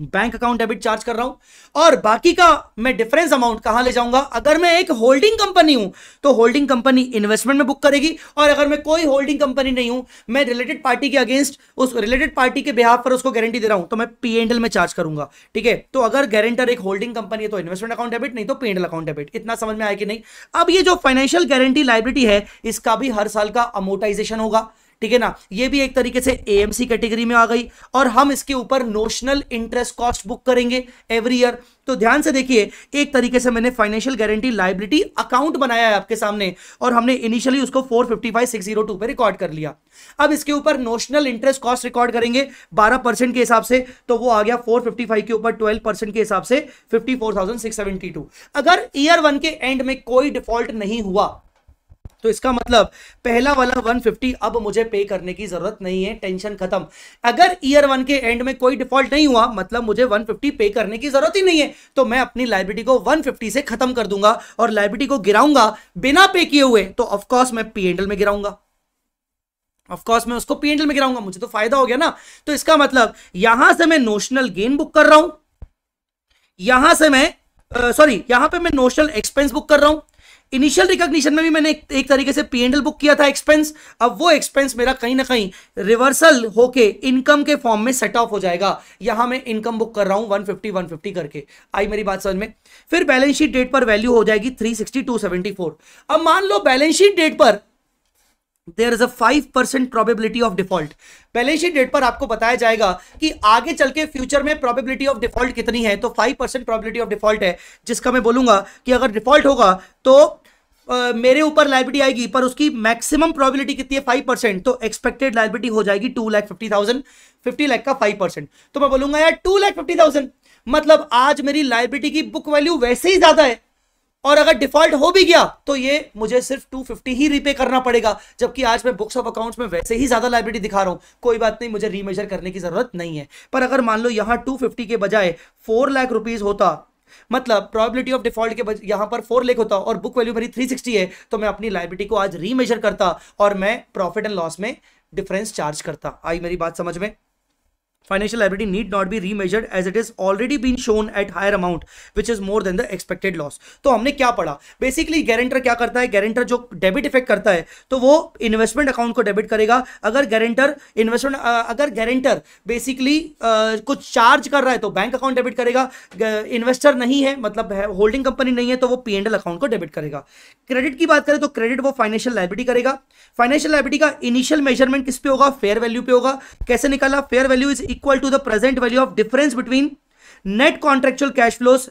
bank account debit charge कर रहा हूं और बाकी का मैं डिफरेंस अमाउंट कहां ले जाऊंगा अगर मैं एक होल्डिंग कंपनी हूं तो होल्डिंग कंपनी इन्वेस्टमेंट में बुक करेगी और अगर मैं कोई होल्डिंग कंपनी नहीं हूं मैं रिलेटेड पार्टी के अगेंस्ट उस रिलेटेड पार्टी के बिहाफ पर उसको गारंटी दे रहा हूं तो मैं पी एंडल में चार्ज करूंगा ठीक है तो अगर गारंटर एक होल्डिंग कंपनी है तो इन्वेस्टमेंट अकाउंट डेबिट नहीं तो पी एंडल अकाउंट डेबिट इतना समझ में आया कि नहीं अब ये जो फाइनेंशियल गारंटी लाइब्रिटी है इसका भी हर साल का अमोटाइजेशन होगा ठीक है ना ये भी एक तरीके से ए कैटेगरी में आ गई और हम इसके ऊपर नोशनल इंटरेस्ट कॉस्ट बुक करेंगे एवरी ईयर तो ध्यान से देखिए एक तरीके से मैंने फाइनेंशियल गारंटी लाइबिलिटी अकाउंट बनाया है आपके सामने और हमने इनिशियली उसको four fifty five six zero two पे रिकॉर्ड कर लिया अब इसके ऊपर नोशनल इंटरेस्ट कॉस्ट रिकॉर्ड करेंगे बारह परसेंट के हिसाब से तो वो आ गया फोर फिफ्टी फाइव के ऊपर ट्वेल्व परसेंट के हिसाब से fifty four thousand six seventy two अगर ईयर वन के एंड में कोई डिफॉल्ट नहीं हुआ तो इसका मतलब पहला वाला 150 अब मुझे पे करने की जरूरत नहीं है टेंशन खत्म अगर ईयर वन के एंड में कोई डिफॉल्ट नहीं हुआ मतलब मुझे 150 पे करने की जरूरत ही नहीं है तो मैं अपनी लाइब्रेटी को 150 से खत्म कर दूंगा और लाइब्रेटी को गिराऊंगा बिना पे किए हुए तो ऑफकोर्स मैं पी एंडल में गिराऊंगा ऑफकोर्स मैं उसको पी एंडल में गिराऊंगा मुझे तो फायदा हो गया ना तो इसका मतलब यहां से मैं नोशनल गेन बुक कर रहा हूं यहां से मैं सॉरी uh, यहां पे मैं नोशनल एक्सपेंस बुक कर रहा हूं इनिशियल रिकॉग्निशन में भी मैंने एक, एक तरीके से पी एंडल बुक किया था एक्सपेंस अब वो एक्सपेंस मेरा कहीं ना कहीं रिवर्सल होके इनकम के फॉर्म में सेट ऑफ हो जाएगा यहां मैं इनकम बुक कर रहा हूं 150 150 करके आई मेरी बात समझ में फिर बैलेंस शीट डेट पर वैल्यू हो जाएगी थ्री अब मान लो बैलेंस शीट डेट पर there is a five percent probability of default पहले ही डेट पर आपको बताया जाएगा कि आगे चल के फ्यूचर में प्रॉबेबिलिटी ऑफ डिफॉल्ट कितनी है तो five percent probability of default है जिसका मैं बोलूंगा कि अगर डिफॉल्ट होगा तो Uh, मेरे ऊपर लाइबिलिटी आएगी पर उसकी मैक्सिमम प्रोबेबिलिटी कितनी है फाइव परसेंट तो एक्सपेक्टेड लाइबिलिटी हो जाएगी two lakh fifty thousand fifty lakh का फाइव परसेंट तो मैं बोलूंगा यार टू लैख फिफ्टी थाउजेंड मतलब आज मेरी लाइबिलिटी की बुक वैल्यू वैसे ही ज्यादा है और अगर डिफॉल्ट हो भी गया तो ये मुझे सिर्फ 250 ही रीपे करना पड़ेगा जबकि आज मैं बुक्स ऑफ अकाउंट्स में वैसे ही ज्यादा लाइब्रेरी दिखा रहा हूं कोई बात नहीं मुझे रीमेजर करने की जरूरत नहीं है पर अगर मान लो यहां 250 के बजाय फोर लाख रुपीज होता मतलब प्रोबेबिलिटी ऑफ डिफॉल्ट के यहां पर फोर लेख होता और बुक वैल्यू मेरी थ्री है तो मैं अपनी लाइब्रेटी को आज रीमेजर करता और मैं प्रॉफिट एंड लॉस में डिफरेंस चार्ज करता आई मेरी बात समझ में financial liability need not be remeasured as it is already been shown at higher amount which is more than the expected loss तो हमने क्या पढ़ा बेसिकली गारंटर क्या करता है गारंटर जो डेबिट इफेक्ट करता है तो वो इन्वेस्टमेंट अकाउंट को डेबिट करेगा अगर गारंटर इन्वेस्टमेंट अगर गारंटर बेसिकली कुछ चार्ज कर रहा है तो बैंक अकाउंट डेबिट करेगा इन्वेस्टर नहीं है मतलब होल्डिंग कंपनी नहीं है तो वो पी एंड अकाउंट को डेबिट करेगा क्रेडिट की बात करें तो क्रेडिट वो फाइनेंशियल लाइबिलिटी करेगा फाइनेंशियल लाइबिलिटी का इनिशियल मेजरमेंट किस पे होगा फेयर वैल्यू पे होगा कैसे निकाला fair value is equal to the present value of difference between net contractual cash flows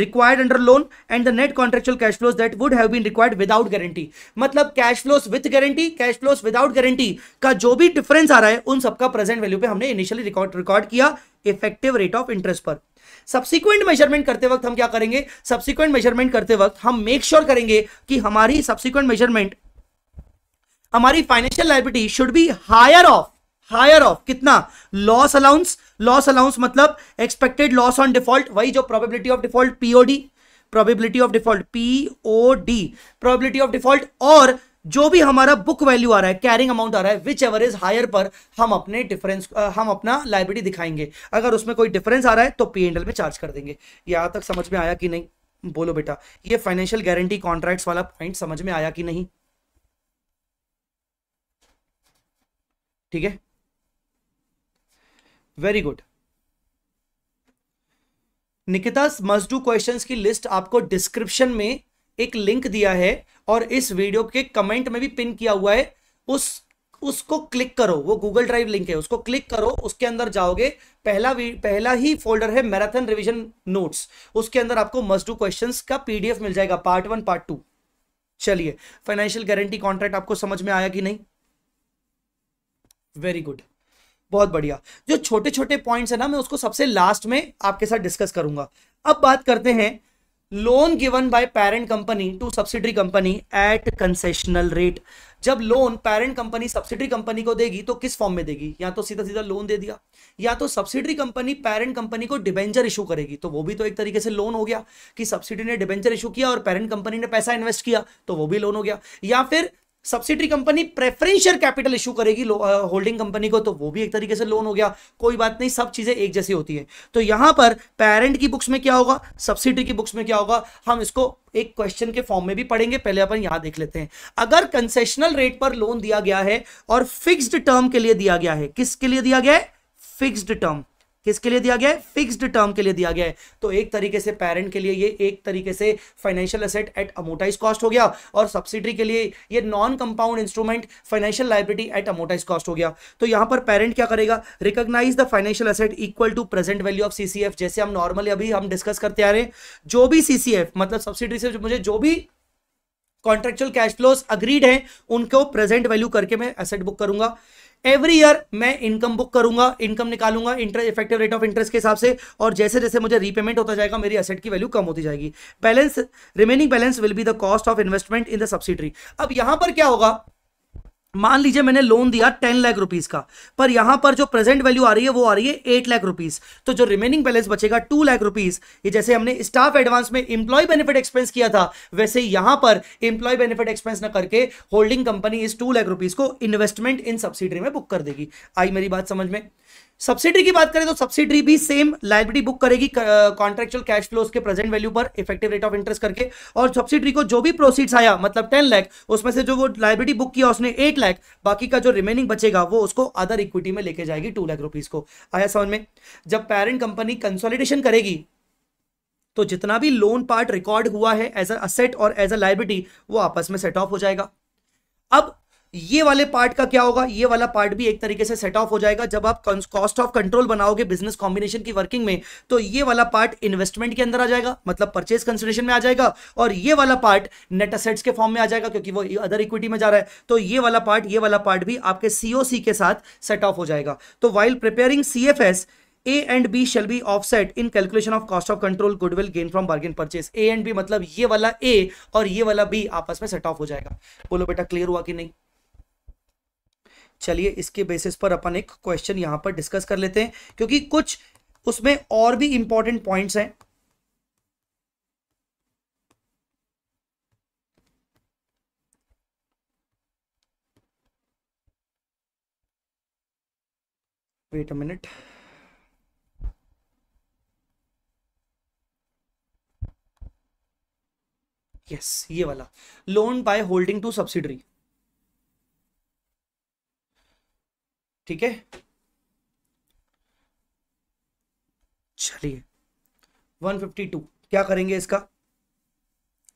required under loan and the net contractual cash flows that would have been required without guarantee मतलब cash flows with guarantee cash flows without guarantee का जो भी difference आ रहा है उन सबका present value पे हमने initially record record किया effective rate of interest पर सब्सिक्वेंट मेजरमेंट करते वक्त हम क्या करेंगे सब्सिक्वेंट मेजरमेंट करते वक्त हम मेक श्योर sure करेंगे कि हमारी सब्सिक्वेंट मेजरमेंट हमारी financial liability should be higher of higher of कितना लॉस अलाउंस लॉस अलाउंस मतलब एक्सपेक्टेड लॉस ऑन डिफॉल्ट वही जो probability of default POD probability of default POD probability of default और जो भी हमारा बुक वैल्यू आ रहा है कैरिंग अमाउंट आ रहा है विच एवर इज हायर पर हम अपने डिफरेंस हम अपना लाइब्रेरी दिखाएंगे अगर उसमें कोई डिफरेंस आ रहा है तो पी एंडल में चार्ज कर देंगे यहां तक समझ में आया कि नहीं बोलो बेटा ये फाइनेंशियल गारंटी कॉन्ट्रैक्ट्स वाला पॉइंट समझ में आया कि नहीं ठीक है very good Nikita's must do questions की लिस्ट आपको डिस्क्रिप्शन में एक लिंक दिया है और इस वीडियो के कमेंट में भी पिन किया हुआ है उस उसको क्लिक करो वो गूगल ड्राइव लिंक है उसको क्लिक करो उसके अंदर जाओगे पहला पहला ही फोल्डर है मैराथन रिवीजन नोट्स उसके अंदर आपको मस्ट डू क्वेश्चन का पीडीएफ मिल जाएगा पार्ट वन पार्ट टू चलिए फाइनेंशियल गारंटी कॉन्ट्रैक्ट आपको समझ में आया कि नहीं वेरी गुड बहुत बढ़िया जो छोटे छोटे पॉइंट्स है ना मैं उसको सबसे लास्ट में आपके साथ डिस्कस करूंगा अब बात करते हैं loan given by parent company to subsidiary company at concessional rate जब loan parent company subsidiary company को देगी तो किस फॉर्म में देगी या तो सीधा सीधा लोन दे दिया या तो सब्सिडरी कंपनी पेरेंट कंपनी को डिबेंचर इशू करेगी तो वो भी तो एक तरीके से लोन हो गया कि सब्सिडी ने डिबेंचर इशू किया और पेरेंट कंपनी ने पैसा इन्वेस्ट किया तो वो भी लोन हो गया या फिर subsidy company preferential capital issue करेगी होल्डिंग कंपनी को तो वो भी एक तरीके से लोन हो गया कोई बात नहीं सब चीजें एक जैसी होती है तो यहां पर पेरेंट की बुक्स में क्या होगा सब्सिडी की बुक्स में क्या होगा हम इसको एक क्वेश्चन के फॉर्म में भी पढ़ेंगे पहले अपन यहां देख लेते हैं अगर कंसेशनल रेट पर लोन दिया गया है और फिक्सड टर्म के लिए दिया गया है किसके लिए दिया गया है फिक्सड टर्म किसके लिए दिया गया है फिक्स्ड टर्म के लिए दिया गया है तो एक तरीके से पेरेंट के लिए ये एक तरीके से financial asset at amortise cost हो गया और सब्सिडी के लिए ये non compound instrument financial liability at amortise cost हो गया तो यहां पर पेरेंट क्या करेगा recognise the financial asset equal to present value of C जैसे हम नॉर्मली अभी हम डिस्कस करते आ रहे हैं जो भी सी मतलब सब्सिडी से मुझे जो भी कॉन्ट्रेक्चुअल कैश फ्लोज अग्रीड है उनको प्रेजेंट वैल्यू करके मैं एसेट बुक करूंगा एवरी ईयर मैं इनकम बुक करूंगा इनकम निकालूंगा interest effective rate of interest के हिसाब से और जैसे जैसे मुझे रीपेमेंट होता जाएगा मेरी असेट की वैल्यू कम होती जाएगी balance remaining balance will be the cost of investment in the subsidiary अब यहां पर क्या होगा मान लीजिए मैंने लोन दिया टेन लाख रुपीज का पर यहां पर जो प्रेजेंट वैल्यू आ रही है वो आ रही है एट लाख रुपीज तो जो रिमेनिंग बैलेंस बचेगा टू लाख रुपीज ये जैसे हमने स्टाफ एडवांस में इंप्लॉय बेनिफिट एक्सपेंस किया था वैसे यहां पर इंप्लॉय बेनिफिट एक्सपेंस ना करके होल्डिंग कंपनी इस टू लाख रुपीज को इन्वेस्टमेंट इन सब्सिडी में बुक कर देगी आई मेरी बात समझ में सब्सिडी की बात करें तो सब्सिडी भी सेम लाइब्रेटी बुक करेगी कॉन्ट्रेक्चुअल कैश फ्लोज के प्रेजेंट वैल्यू पर इफेक्टिव रेट ऑफ इंटरेस्ट करके और सब्सिडी को जो भी प्रोसीड्स आया मतलब टेन लाख उसमें से जो वो लाइब्रेटी बुक किया उसने एट लाख बाकी का जो रिमेनिंग बचेगा वो उसको अदर इक्विटी में लेके जाएगी टू लाख रुपीज को आया समझ में जब पेरेंट कंपनी कंसोलिडेशन करेगी तो जितना भी लोन पार्ट रिकॉर्ड हुआ है एज अ असेट और एज अ लाइब्रेटी वो आपस में सेट ऑफ हो जाएगा अब ये वाले पार्ट का क्या होगा ये वाला पार्ट भी एक तरीके से सेट ऑफ हो जाएगा जब आप कॉस्ट ऑफ कंट्रोल बनाओगे बिजनेस कॉम्बिनेशन की वर्किंग में तो ये वाला पार्ट इन्वेस्टमेंट के अंदर आ जाएगा मतलब परचेज कंसिडरेशन में आ जाएगा और ये वाला पार्ट नेट असेट्स के फॉर्म में आ जाएगा क्योंकि वो अदर इक्विटी में जा रहा है तो ये वाला पार्ट ये वाला पार्ट भी आपके सीओसी के साथ सेट ऑफ हो जाएगा तो while preparing C A and B shall be offset in calculation of cost of control goodwill gain from bargain purchase A and B मतलब ये वाला ए और ये वाला बी आपस में सेट ऑफ हो जाएगा बोलो बेटा क्लियर हुआ कि नहीं चलिए इसके बेसिस पर अपन एक क्वेश्चन यहां पर डिस्कस कर लेते हैं क्योंकि कुछ उसमें और भी इंपॉर्टेंट पॉइंट्स हैं वेट अ मिनट यस ये वाला loan by holding to subsidiary ठीक है चलिए 152 क्या करेंगे इसका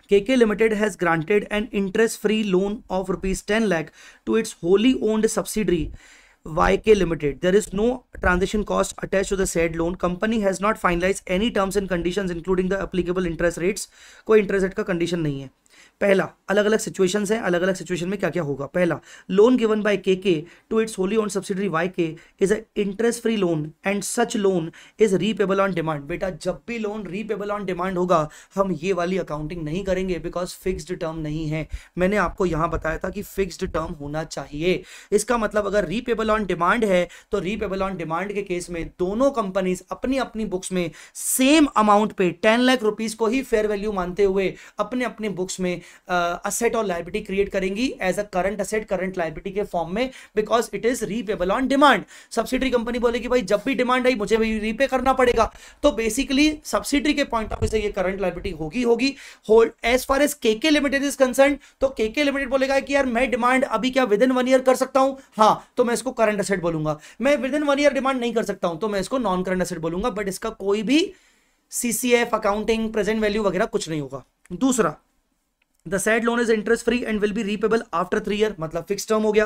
K K limited has granted an interest free loan of rupees ten lakh to its wholly owned subsidiary YK Limited. There is no transition cost attached to the said loan. Company has not finalized any terms and conditions including the applicable interest rates. कोई interest rate का condition नहीं है पहला अलग अलग situation है अलग अलग सिचुएशन में क्या क्या होगा पहला loan given by K K to its wholly owned subsidiary Y K is a interest free loan and such loan is repayable on demand बेटा जब भी लोन रीपेबल ऑन डिमांड होगा हम ये वाली अकाउंटिंग नहीं करेंगे बिकॉज फिक्स्ड टर्म नहीं है मैंने आपको यहाँ बताया था कि फिक्स्ड टर्म होना चाहिए इसका मतलब अगर रीपेबल ऑन डिमांड है तो रीपेबल ऑन डिमांड के केस में दोनों कंपनीज अपनी अपनी बुक्स में सेम अमाउंट पे टेन लाख रुपीज को ही फेयर वैल्यू मानते हुए अपने अपने बुक्स में असेट और लाइबिलिटी क्रिएट करेंगी as a current asset current liability के फॉर्म में because it is repayable on demand subsidy company बोलेगी भाई जब भी डिमांड आई मुझे भी रीपे करना पड़ेगा तो बेसिकली सब्सिडी के पॉइंट ऑफ व्यू से ये करंट लाइबिलिटी होगी होगी होल्ड एज फार एज के के लिमिटेड इज कंसर्न तो के के लिमिटेड बोलेगा कि यार मैं डिमांड अभी क्या विद इन वन ईयर कर सकता हूं हाँ तो मैं इसको करंट असेट बोलूंगा मैं within one year demand नहीं कर सकता हूं तो मैं इसको नॉन करंट असेट बोलूंगा बट इसका कोई भी सीसीएफ अकाउंटिंग प्रेजेंट वैल्यू वगैरह कुछ नहीं होगा दूसरा the said loan is interest free and will be repayable after three year मतलब फिक्स टर्म हो गया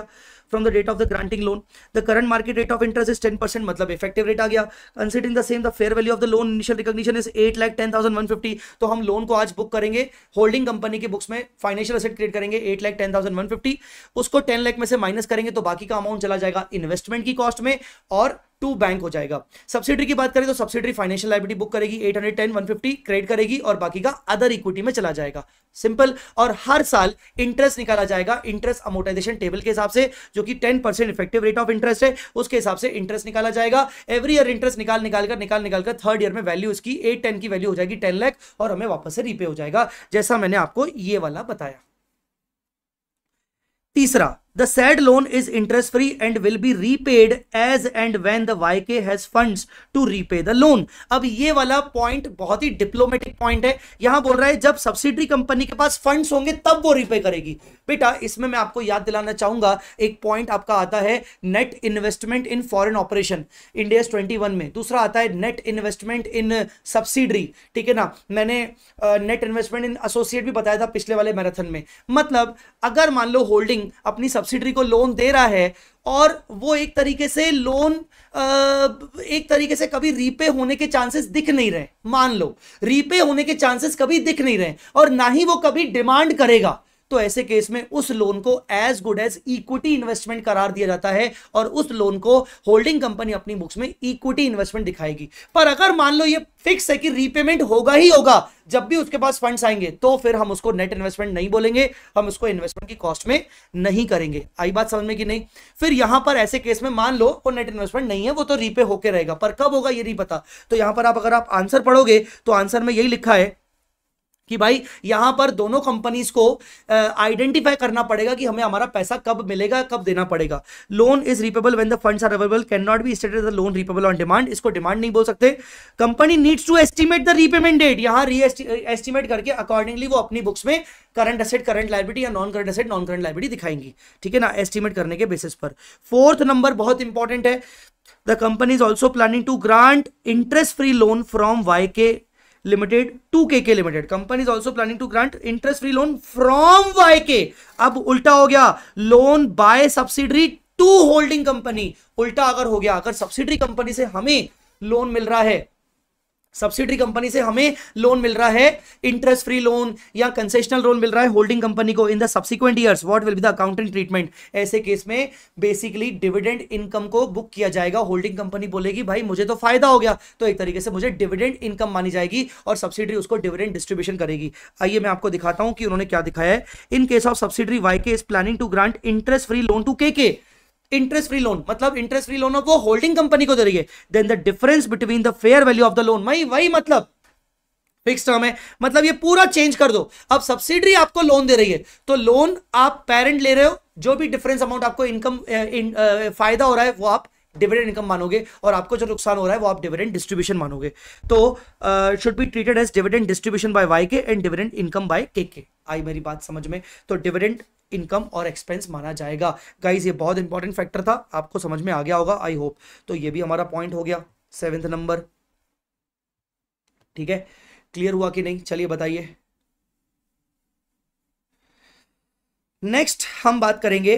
from the date of the granting loan the current market rate of interest is ten percent मतलब effective rate आ गया considering the same the fair value of the loan initial recognition is eight lakh ten thousand one fifty तो हम loan को आज book करेंगे holding company के books में फाइनेंशियल असेट क्रिएट करेंगे eight lakh ten thousand one fifty उसको टेन लैख में से माइनस करेंगे तो बाकी का अमाउंट चला जाएगा इन्वेस्टमेंट की कॉस्ट में और टू बैंक हो जाएगा सब्सिडी की बात करें तो सब्सिडी फाइनेंशियल लाइबिलिटी बुक करेगी eight hundred ten one fifty credit करेगी और बाकी का अदर इक्विटी में चला जाएगा सिंपल और हर साल इंटरेस्ट निकाला जाएगा इंटरेस्ट अमोटाइजेशन टेबल के हिसाब से जो कि ten percent effective rate of interest है उसके हिसाब से इंटरेस्ट निकाला जाएगा एवरी ईयर इंटरेस्ट निकाल निकाल कर निकाल निकाल कर थर्ड ईयर में वैल्यू उसकी एट टेन की वैल्यू हो जाएगी टेन लैख और हमें वापस से रीपे हो जाएगा जैसा मैंने आपको ये वाला बताया तीसरा said loan is interest free and will be repaid as and and when the YK has funds to repay the loan. अब ये वाला पॉइंट बहुत ही डिप्लोमेटिक पॉइंट है यहां बोल रहा है जब सब्सिडरी कंपनी के पास फंड होंगे तब वो रीपे करेगी बेटा इसमें मैं आपको याद दिलाना चाहूंगा एक पॉइंट आपका आता है net investment in foreign operation India twenty one में दूसरा आता है नेट इन्वेस्टमेंट इन सब्सिडरी ठीक है ना मैंने नेट इन्वेस्टमेंट इन एसोसिएट भी बताया था पिछले वाले मैराथन में मतलब अगर मान लो होल्डिंग अपनी सब्सिडरी को लोन दे रहा है और वो एक तरीके से लोन एक तरीके से कभी रीपे होने के चांसेस दिख नहीं रहे मान लो रीपे होने के चांसेस कभी दिख नहीं रहे और ना ही वो कभी डिमांड करेगा तो ऐसे केस में उस लोन को as good as equity investment करार दिया जाता है और उस लोन को होल्डिंग कंपनी अपनी बुक्स में इक्विटी इन्वेस्टमेंट दिखाएगी पर अगर मान लो ये फिक्स है कि रीपेमेंट होगा ही होगा जब भी उसके पास फंड्स आएंगे तो फिर हम उसको नेट इन्वेस्टमेंट नहीं बोलेंगे हम उसको इन्वेस्टमेंट की कॉस्ट में नहीं करेंगे आई बात समझ में कि नहीं फिर यहां पर ऐसे केस में मान लो वो नेट इन्वेस्टमेंट नहीं है वो तो रीपे होकर रहेगा पर कब होगा ये नहीं पता तो यहां पर आप अगर आप आंसर पढ़ोगे तो आंसर में यही लिखा है कि भाई यहां पर दोनों कंपनीज को आइडेंटिफाई करना पड़ेगा कि हमें हमारा पैसा कब मिलेगा कब देना पड़ेगा loan is repayable when the funds are available can not be stated the loan repayable on demand इसको डिमांड नहीं बोल सकते company needs to estimate the repayment date यहां री एस्टिमेट करके अकॉर्डिंगली वो अपनी बुक्स में करंट असेट करंट लाइबिलिटी या non current asset non current liability दिखाएंगी ठीक है ना एस्टिमेट करने के बेसिस पर फोर्थ नंबर बहुत इंपॉर्टेंट है the company is also planning to grant interest free loan from Y K limited to K K limited company is also planning to grant interest free loan from Y K अब उल्टा हो गया loan by subsidiary to holding company उल्टा अगर हो गया अगर subsidiary company से हमें लोन मिल रहा है सब्सिडी कंपनी से हमें लोन मिल रहा है इंटरेस्ट फ्री लोन या कंसेशनल लोन मिल रहा है होल्डिंग कंपनी को in the subsequent years what will be the accounting treatment ऐसे केस में बेसिकली डिविडेंड इनकम को बुक किया जाएगा होल्डिंग कंपनी बोलेगी भाई मुझे तो फायदा हो गया तो एक तरीके से मुझे डिविडेंड इनकम मानी जाएगी और सब्सिडी उसको डिविडेंड डिस्ट्रीब्यूशन करेगी आइए मैं आपको दिखाता हूं कि उन्होंने क्या दिखाया है in case of subsidy Y K is planning to grant interest free loan to K K interest free loan मतलब इंटरेस्ट फ्री लोन वो होल्डिंग कंपनी को दे रही है then the difference between the fair value of the loan वही वही मतलब fix term है मतलब ये पूरा चेंज कर दो अब सब्सिडी आपको लोन दे रही है तो लोन आप पेरेंट ले रहे हो जो भी डिफरेंस अमाउंट आपको इनकम इन, फायदा हो रहा है वो आप डिविडेंड इनकम मानोगे और आपको जो नुकसान हो रहा है वो आप डिविडेंड डिस्ट्रीब्यूशन मानोगे तो should be treated as dividend distribution by Y K and dividend income by K K आई मेरी बात समझ में तो डिविडेंड इनकम और एक्सपेंस माना जाएगा गाइज ये बहुत इंपॉर्टेंट फैक्टर था आपको समझ में आ गया होगा आई होप तो ये भी हमारा पॉइंट हो गया सेवेंथ नंबर ठीक है क्लियर हुआ कि नहीं चलिए बताइए नेक्स्ट हम बात करेंगे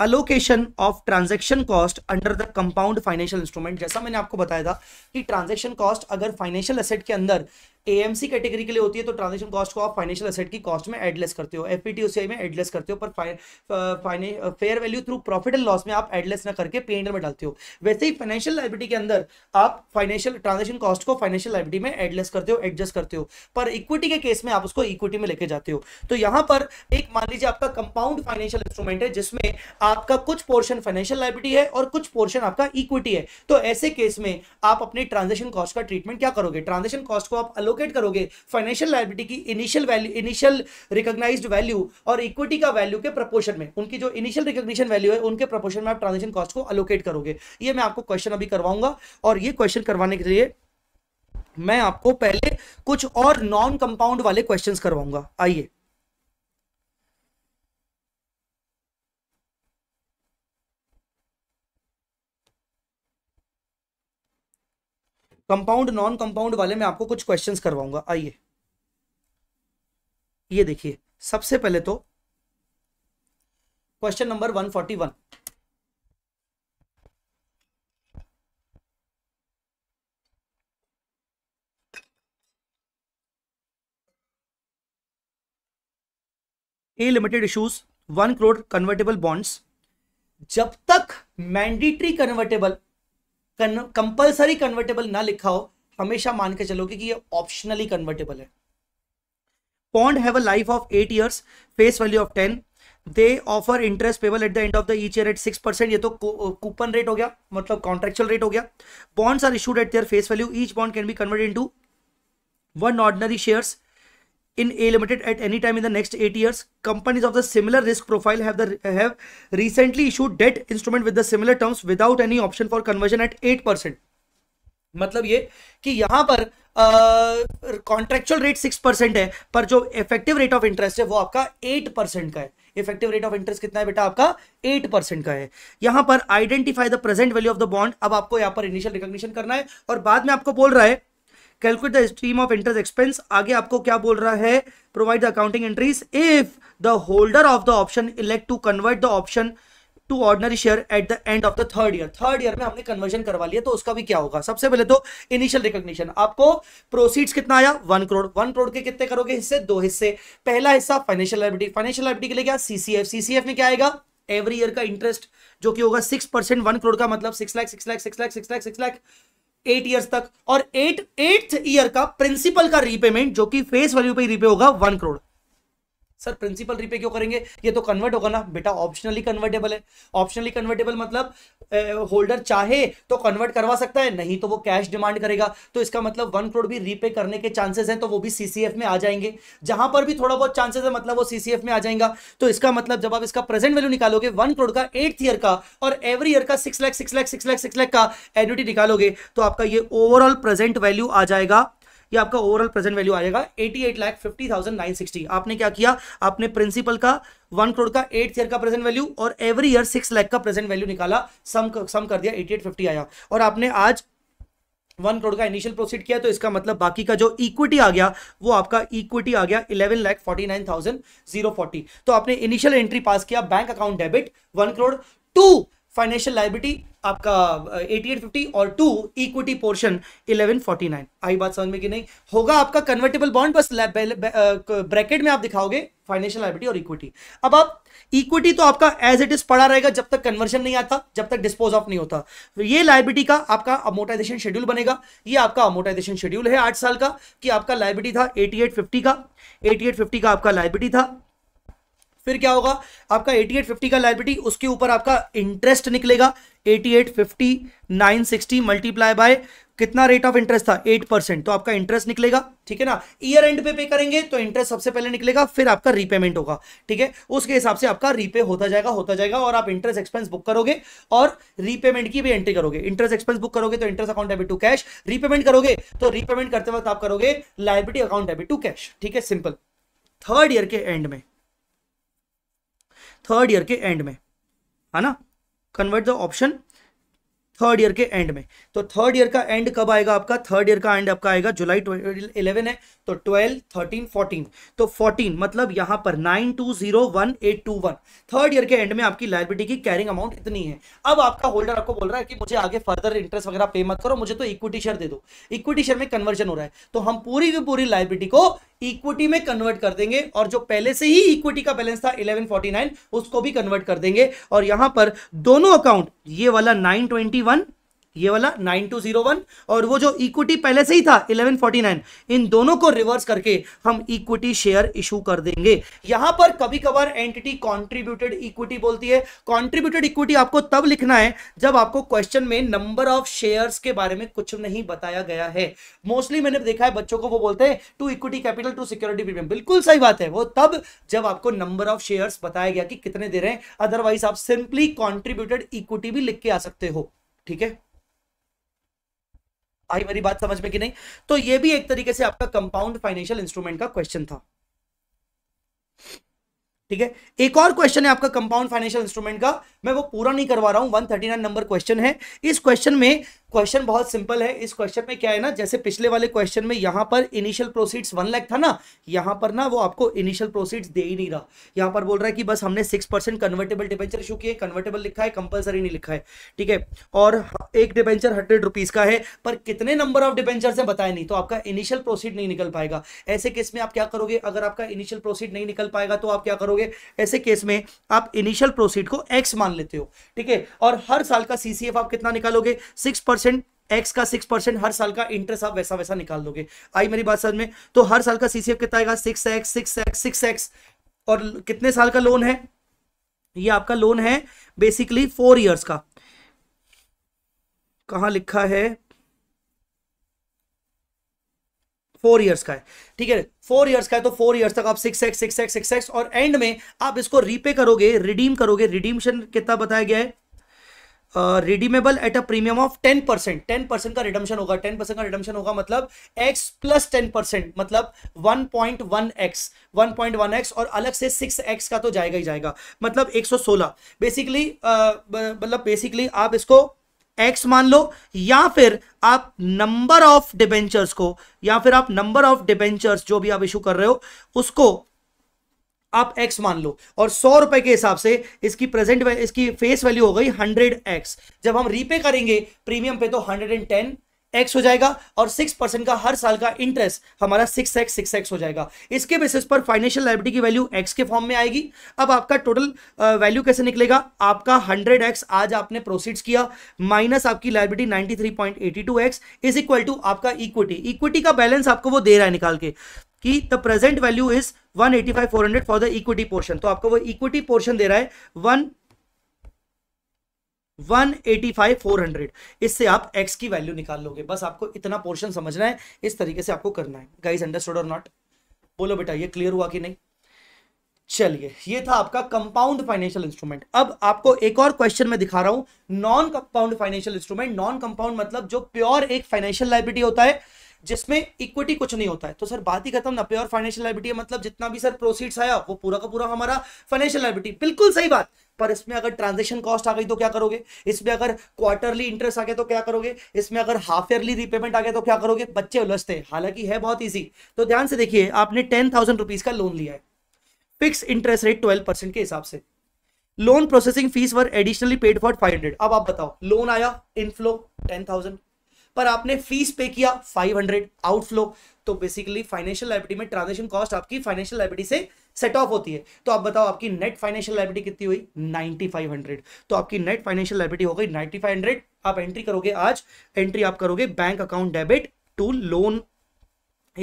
allocation of transaction cost under the compound financial instrument जैसा मैंने आपको बताया था कि ट्रांजेक्शन कॉस्ट अगर फाइनेंशियल एसेट के अंदर एएमसी कैटेगरी के लिए होती है तो ट्रांजेक्शन कॉस्ट को आप फाइनेंशियल एसेट की कॉस्ट में एडलेस करते हो एफपीटीओसीआई में एडलेस करते हो पर fair value through profit and loss में आप एडलेस ना करके पे में डालते हो वैसे ही फाइनेंशियल लाइबिलिटी के अंदर आप फाइनेंशियल ट्रांजेक्शन कॉस्ट को फाइनेंशियल लाइबिलिटी में एडलेस करते हो एडजस्ट करते हो पर इक्विटी के केस में आप उसको इक्विटी में लेके जाते हो तो यहां पर एक मान लीजिए आपका कंपाउंड फाइनेंशियल इंस्ट्रूमेंट है जिसमें आपका कुछ पोर्शन फाइनेंशियल लाइबिलिटी है और कुछ पोर्शन आपका इक्विटी है तो ऐसे केस में आप अपने ट्रांजेक्शन कॉस्ट का ट्रीटमेंट क्या करोगे ट्रांजेक्शन कॉस्ट को आप अलोक एलोकेट करोगे फाइनेंशियल लाइबिलिटी की initial value initial recognise value और इक्विटी का वैल्यू के प्रपोर्शन में उनकी जो इनिशियल रिकोगशन वैल्यू है उनके प्रपोर्शन में आप ट्रांजेक्शन कॉस्ट को अलोकेट करोगे ये मैं आपको क्वेश्चन अभी करवाऊंगा और ये क्वेश्चन करवाने के लिए मैं आपको पहले कुछ और नॉन कंपाउंड वाले क्वेश्चंस करवाऊंगा आइए कंपाउंड नॉन कंपाउंड वाले में आपको कुछ क्वेश्चन करवाऊंगा आइए ये देखिए सबसे पहले तो question number 141 A limited issues one crore convertible bonds जब तक मैंडेटरी कन्वर्टेबल कंपलसरी कन्वर्टेबल ना लिखा हो हमेशा मान के चलोगे कि ये ऑप्शनली कन्वर्टेबल है bond have a life of eight years face value of ten they offer interest payable at the end of the each year at six percent ये तो कूपन रेट uh, हो गया मतलब कॉन्ट्रेक्चुअल रेट हो गया bonds are issued at their face value each bond can be convert into one ordinary shares in A Limited at any time in the next 8 years. Companies of the similar risk profile have, the, have recently issued debt instrument with the similar terms without any option for conversion at 8%. मतलब ये कि यहां पर contractual rate six percent है पर जो effective rate of interest है वो आपका एट परसेंट का है इफेक्टिव रेट ऑफ इंटरेस्ट कितना है बेटा आपका एट परसेंट का है यहां पर identify the present value of the bond अब आपको यहां पर इनिशियल रिकॉग्निशन करना है और बाद में आपको बोल रहा है calculate the stream of interest expense आगे आपको क्या बोल रहा है provide the accounting entries if the holder of the option elect to convert the option to ordinary share at the end of the third year third year में हमने conversion करवा लिया तो उसका भी क्या होगा सबसे पहले तो इनिशियल रिकॉग्निशन आपको प्रोसीड्स कितना आया वन करोड़ वन करोड़ के कितने करोगे हिस्से दो हिस्से पहला हिस्सा फाइनेंशियल लाइबिलिटी फाइनेंशियल लाइबिलिटी के लिए क्या सीसीएफ सीसीएफ में क्या आएगा एवरी ईयर का इंटरेस्ट जो कि होगा सिक्स परसेंट वन करोड़ का मतलब six lakh six lakh six lakh six lakh six lakh eight year तक और एट एट्थ ईयर का प्रिंसिपल का रीपेमेंट जो कि फेस वैल्यू पे रीपे होगा one crore sir principal repay क्यों करेंगे ये तो कन्वर्ट होगा ना बेटा ऑप्शनली कन्वर्टेबल है ऑप्शनली कन्वर्टेबल मतलब ए, होल्डर चाहे तो कन्वर्ट करवा सकता है नहीं तो वो कैश डिमांड करेगा तो इसका मतलब वन करोड़ भी रीपे करने के चांसेस हैं तो वो भी सीसीएफ में आ जाएंगे जहां पर भी थोड़ा बहुत चांसेस है मतलब वो सीसीएफ में आ जाएगा तो इसका मतलब जब आप इसका प्रेजेंट वैल्यू निकालोगे वन करोड़ का एट्थ ईयर का और एवरी ईयर का six lakh six lakh six lakh six lakh का एन्यूटी निकालोगे तो आपका ये ओवरऑल प्रेजेंट वैल्यू आ जाएगा ये आपका ओवरऑल प्रेजेंट वैल्यू आ जाएगा eighty eight lakh fifty thousand nine sixty आपने क्या किया आपने प्रिंसिपल का वन करोड़ का एट ईयर का प्रेजेंट वैल्यू और एवरी ईयर सिक्स लाख का प्रेजेंट वैल्यू निकाला सम सम कर दिया एटी एट फिफ्टी आया और आपने आज वन करोड़ का इनिशियल प्रोसीड किया तो इसका मतलब बाकी का जो इक्विटी आ गया वो आपका इक्विटी आ गया eleven lakh forty nine thousand zero forty तो आपने इनिशियल एंट्री पास किया bank account debit one crore to financial liability आपका एटी एट फिफ्टी और to equity portion eleven forty nine आई बात समझ में कि नहीं होगा आपका कन्वर्टेबल बॉन्ड बस ब्रैकेट में आप दिखाओगे फाइनेंशियल लाइबिलिटी और इक्विटी अब आप इक्विटी तो आपका एज इट इज पड़ा रहेगा जब तक कन्वर्शन नहीं आता जब तक डिस्पोज ऑफ नहीं होता ये लाइबिलिटी का आपका अमोटाइजेशन शेड्यूल बनेगा ये आपका अमोटाइजेशन शेड्यूल है आठ साल का कि आपका लाइबिलिटी था एटी का एटी का आपका लाइबिलिटी था फिर क्या होगा आपका 8850 का लाइबिलिटी उसके ऊपर आपका इंटरेस्ट निकलेगा 8850 960 मल्टीप्लाई बाय कितना रेट ऑफ इंटरेस्ट था 8 परसेंट तो आपका इंटरेस्ट निकलेगा ठीक है ना ईयर एंड पे पे करेंगे तो इंटरेस्ट सबसे पहले निकलेगा फिर आपका रीपेमेंट होगा ठीक है उसके हिसाब से आपका रीपे होता जाएगा होता जाएगा और आप इंटरेस्ट एक्सपेंस बुक करोगे और रीपेमेंट की भी एंट्री करोगे इंटरेस्ट एक्सपेंस बुक करोगे तो interest account debit to cash repayment करोगे तो रीपेमेंट करते वक्त आप करोगे liability account debit to cash ठीक है सिंपल थर्ड ईयर के एंड में थर्ड ईयर के एंड में है ना convert the option third year के एंड में तो थर्ड ईयर का एंड कब आएगा आपका थर्ड ईयर का एंड आपका आएगा जुलाई इलेवन है तो ट्वेल्व थर्टीन फोर्टीन तो फोर्टीन मतलब यहां पर nine two zero one eight two one third year के एंड में आपकी लाइबिलिटी की कैरिंग अमाउंट इतनी है अब आपका होल्डर आपको बोल रहा है कि मुझे आगे फर्दर इंटरेस्ट वगैरह पे मत करो मुझे तो इक्विटी शेयर दे दो इक्विटी शेयर में कन्वर्जन हो रहा है तो हम पूरी की पूरी लाइबिलिटी को इक्विटी में कन्वर्ट कर देंगे और जो पहले से ही इक्विटी का बैलेंस था 1149 उसको भी कन्वर्ट कर देंगे और यहां पर दोनों अकाउंट ये वाला 921 ये वाला 9201 और वो जो इक्विटी पहले से ही था 1149 इन दोनों को रिवर्स करके हम इक्विटी शेयर इशू कर देंगे यहां पर कभी कभार एंटिटी कंट्रीब्यूटेड इक्विटी बोलती है कंट्रीब्यूटेड इक्विटी आपको तब लिखना है जब आपको क्वेश्चन में नंबर ऑफ शेयर्स के बारे में कुछ नहीं बताया गया है मोस्टली मैंने देखा है बच्चों को वो बोलते हैं to equity capital to security premium बिल्कुल सही बात है वो तब जब आपको नंबर ऑफ शेयर्स बताया गया कि कितने दे रहे हैं अदरवाइज आप सिंपली कॉन्ट्रीब्यूटेड इक्विटी भी लिख के आ सकते हो ठीक है आई मेरी बात समझ में कि नहीं तो ये भी एक तरीके से आपका कंपाउंड फाइनेंशियल इंस्ट्रूमेंट का क्वेश्चन था ठीक है एक और क्वेश्चन है आपका कंपाउंड फाइनेंशियल इंस्ट्रूमेंट का मैं वो पूरा नहीं करवा रहा हूं 139 नंबर क्वेश्चन है इस क्वेश्चन में क्वेश्चन बहुत सिंपल है इस क्वेश्चन में क्या है ना जैसे पिछले वाले क्वेश्चन में यहाँ पर इनिशियल प्रोसीड्स वन लैख था ना यहाँ पर ना वो आपको इनिशियल प्रोसीड्स दे ही नहीं रहा यहाँ पर बोल रहा है कि बस हमने six percent convertible debenture issue किए कन्वर्टेबल लिखा है कंपलसरी नहीं लिखा है ठीक है और एक डिबेंचर हंड्रेड रुपीज का है पर कितने नंबर ऑफ डिबेंचर है बताया नहीं तो आपका इनिशियल प्रोसीड नहीं निकल पाएगा ऐसे केस में आप क्या करोगे अगर आपका इनिशियल प्रोसीड नहीं निकल पाएगा तो आप क्या करोगे ऐसे केस में आप इनिशियल प्रोसीड को एक्स मान लेते हो ठीक है और हर साल का सीसीएफ आप कितना निकालोगे सिक्स परसेंट एक्स का सिक्स परसेंट हर साल का इंटरेस्ट आप वैसा वैसा निकाल दोगे आई मेरी बात समझ में तो हर साल का सीसीएफ कितना आएगा six X six X six X और कितने साल का लोन है ये आपका लोन है बेसिकली फोर इयर्स का कहा लिखा है फोर इयर्स का है ठीक है फोर इयर्स का है तो फोर इयर्स तक आप six X six X six X और एंड में आप इसको रीपे करोगे रिडीम करोगे रिडीमशन कितना बताया गया है redeemable at a premium of ten percent ten percent का रिडम्शन होगा टेन परसेंट का रिडम्शन होगा मतलब एक्स प्लस टेन परसेंट मतलब one point one X one point one X और अलग से सिक्स एक्स का तो जाएगा ही जाएगा मतलब एक सौ सोलह बेसिकली मतलब बेसिकली आप इसको एक्स मान लो या फिर आप नंबर ऑफ डिबेंचर्स को या फिर आप नंबर ऑफ डिबेंचर्स जो भी आप इशू कर रहे हो उसको आप x मान लो और सौ रुपए के हिसाब से इसकी प्रेजेंट इसकी फेस वैल्यू हो गई हंड्रेड एक्स जब हम रीपे करेंगे प्रीमियम पे तो हंड्रेड एंड टेन एक्स हो जाएगा और सिक्स परसेंट का हर साल का इंटरेस्ट हमारा सिक्स एक्स सिक्स एक्स हो जाएगा इसके बेसिस पर फाइनेंशियल लाइबिलिटी की वैल्यू एक्स के फॉर्म में आएगी अब आपका टोटल वैल्यू कैसे निकलेगा आपका हंड्रेड एक्स आज आपने प्रोसीड्स किया माइनस आपकी liability ninety three point eighty two X is equal to आपका इक्विटी इक्विटी का बैलेंस आपको वो दे रहा है निकाल के कि the present value is 185,400 for the equity portion तो आपको वो इक्विटी पोर्शन दे रहा है वन 185,400 इससे आप एक्स की वैल्यू निकाल लोगे बस आपको इतना पोर्शन समझना है इस तरीके से आपको करना है गाइस अंडरस्टूड और नॉट बोलो बेटा ये क्लियर हुआ कि नहीं चलिए ये था आपका कंपाउंड फाइनेंशियल इंस्ट्रूमेंट अब आपको एक और क्वेश्चन में दिखा रहा हूं non compound financial instrument non compound मतलब जो प्योर एक फाइनेंशियल लाइबिलिटी होता है जिसमें इक्विटी कुछ नहीं होता है तो सर बात ही खत्म ना प्योर फाइनेंशियल लाइबिलिटी मतलब जितना भी सर प्रोसीड्स आया वो पूरा का पूरा हमारा फाइनेंशियल लाइबिलिटी बिल्कुल सही बात पर इसमें अगर ट्रांजेक्शन कॉस्ट आ गई तो क्या करोगे इसमें अगर क्वार्टरली इंटरेस्ट आ गया तो क्या करोगे इसमें अगर हाफ ईयरली रिपेमेंट आ गया तो क्या करोगे बच्चे उलझते हालांकि है बहुत ईजी तो ध्यान से देखिए आपने टेन थाउजेंड रुपीज का लोन लिया है fix interest rate twelve percent के हिसाब से loan processing fees were additionally paid for five hundred अब आप बताओ लोन आया इनफ्लो टेन थाउजेंड पर आपने फीस पे किया 500 आउटफ्लो तो बेसिकली फाइनेंशियल लाइबिलिटी में ट्रांजेक्शन कॉस्ट आपकी फाइनेंशियल लाइबिलिटी से सेट ऑफ होती है तो आप बताओ आपकी नेट फाइनेंशियल लाइबिलिटी कितनी हुई 9500 तो आपकी नेट फाइनेंशियल लाइबिलिटी हो गई 9500 आप एंट्री करोगे आज एंट्री आप करोगे bank account debit to loan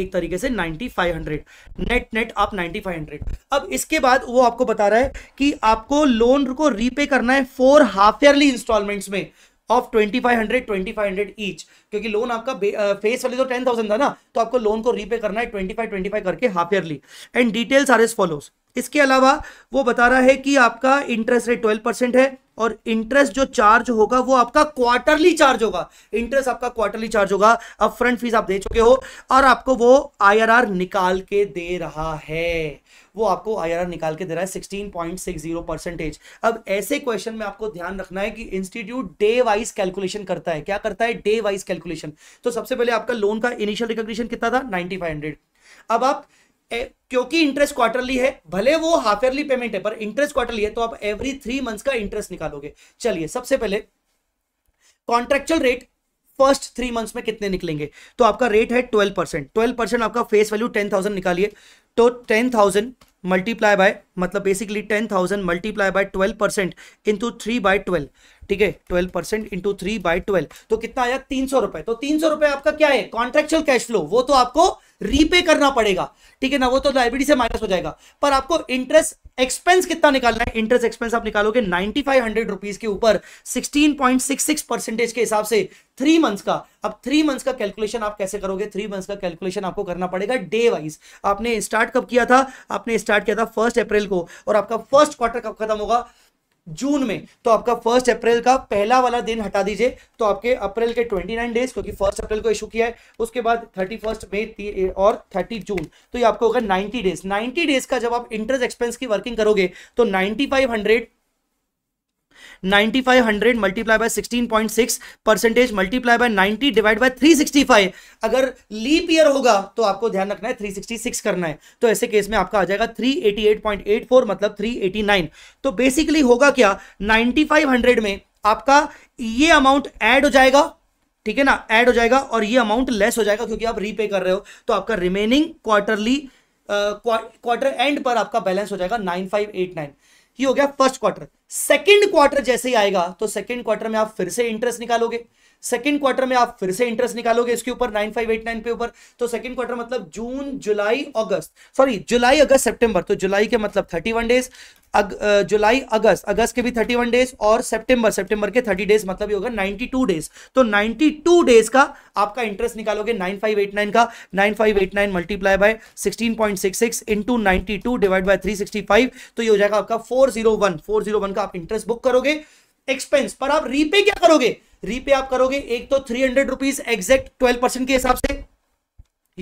एक तरीके से 9500 नेट नेट आप 9500 अब इसके बाद वो आपको बता रहा है कि आपको लोन को रीपे करना है फोर हाफ ईयरली इंस्टॉलमेंट्स में of twenty five hundred twenty five hundred each क्योंकि लोन आपका फेस वाले तो टेन थाउजेंड था ना तो आपको लोन को रीपे करना है ट्वेंटी फाइव ट्वेंटी फाइव करके half yearly and details are as follows इसके अलावा वो बता रहा है कि आपका इंटरेस्ट रेट ट्वेल्व परसेंट है और इंटरेस्ट जो चार्ज होगा वो आपका क्वार्टरली चार्ज होगा इंटरेस्ट आपका क्वार्टरली चार्ज होगा अब फ्रंट फीस आप दे चुके हो और आपको वो आईआरआर निकाल के दे रहा है वो आपको आईआरआर निकाल के दे रहा है sixteen point six zero percentage अब ऐसे क्वेश्चन में आपको ध्यान रखना है कि इंस्टीट्यूट डे वाइज कैलकुलेशन करता है क्या करता है डे वाइज कैलकुलेशन तो सबसे पहले आपका लोन का इनिशियल रिकॉग्निशन कितना था नाइनटी अब आप क्योंकि इंटरेस्ट क्वार्टरली है भले वो हाफ ईयरली पेमेंट है पर इंटरेस्ट क्वार्टरली है तो आप एवरी थ्री मंथ्स का इंटरेस्ट निकालोगे चलिए सबसे पहले contractual rate first three months में कितने निकलेंगे तो आपका रेट है ट्वेल्व परसेंट ट्वेल्व परसेंट आपका फेस वैल्यू टेन थाउजेंड निकालिए तो टेन थाउजेंड मल्टीप्लाई बाय मतलब basically ten thousand multiply by twelve percent into three by twelve ठीक है twelve percent into three by twelve तो कितना आया तीन सौ रुपए तो तीन सौ रुपए आपका क्या है कॉन्ट्रेक्चुअल कैश फ्लो वो तो आपको रीपे करना पड़ेगा ठीक है ना वो तो लाइब्रेरी से माइनस हो जाएगा पर आपको इंटरेस्ट एक्सपेंस कितना निकालना है इंटरेस्ट एक्सपेंस आप निकालोगे नाइनटी फाइव हंड्रेड रुपीज के ऊपर sixteen point six six percentage के हिसाब से थ्री मंथ्स का अब थ्री मंथ्स का कैलकुलेशन आप कैसे करोगे थ्री मंथ्स का कैलकुलेशन आपको करना पड़ेगा डे वाइज आपने स्टार्ट कब किया था आपने स्टार्ट किया था फर्स्ट अप्रैल को और आपका फर्स्ट क्वार्टर कब खत्म होगा जून में तो आपका फर्स्ट अप्रैल का पहला वाला दिन हटा दीजिए तो आपके अप्रैल के 29 डेज क्योंकि फर्स्ट अप्रैल को इशू किया है उसके बाद थर्टी फर्स्ट मे और थर्टी जून तो ये आपको होगा 90 डेज 90 डेज का जब आप इंटरेस्ट एक्सपेंस की वर्किंग करोगे तो 9500 ninety five hundred multiply by sixteen point six percentage multiply by ninety divide by three sixty five अगर लीप ईयर होगा तो आपको ध्यान रखना है थ्री सिक्सटी सिक्स करना है तो ऐसे केस में आपका आ जाएगा three eighty eight point eight four मतलब थ्री एटी नाइन तो बेसिकली होगा क्या नाइनटी फाइव हंड्रेड में आपका ये अमाउंट ऐड हो जाएगा ठीक है ना ऐड हो जाएगा और ये अमाउंट लेस हो जाएगा क्योंकि आप रीपे कर रहे हो तो आपका रिमेनिंग क्वार्टरली क्वार्टर एंड पर आपका बैलेंस हो जाएगा नाइन फाइव एट नाइन ये हो गया फर्स्ट क्वार्टर सेकंड क्वार्टर जैसे ही आएगा तो सेकंड क्वार्टर में आप फिर से इंटरेस्ट निकालोगे सेकंड क्वार्टर में आप फिर से इंटरेस्ट निकालोगे इसके ऊपर 9589 पे ऊपर तो सेकंड क्वार्टर मतलब जून जुलाई अगस्त सॉरी जुलाई अगस्त सितंबर तो जुलाई के मतलब 31 डेज अग, जुलाई अगस्त अगस्त के भी 31 डेज और सितंबर सितंबर के 30 डेज मतलब ये होगा 92 डेज तो 92 डेज का आपका इंटरेस्ट निकालोगे 9589 का 9589 multiply by 16.66 into 92 divide by 365 तो ये हो जाएगा आपका 401 401 का आप इंटरेस्ट बुक करोगे एक्सपेंस पर आप रीपे क्या करोगे रीपे आप करोगे एक तो three hundred rupees exact twelve percent के हिसाब से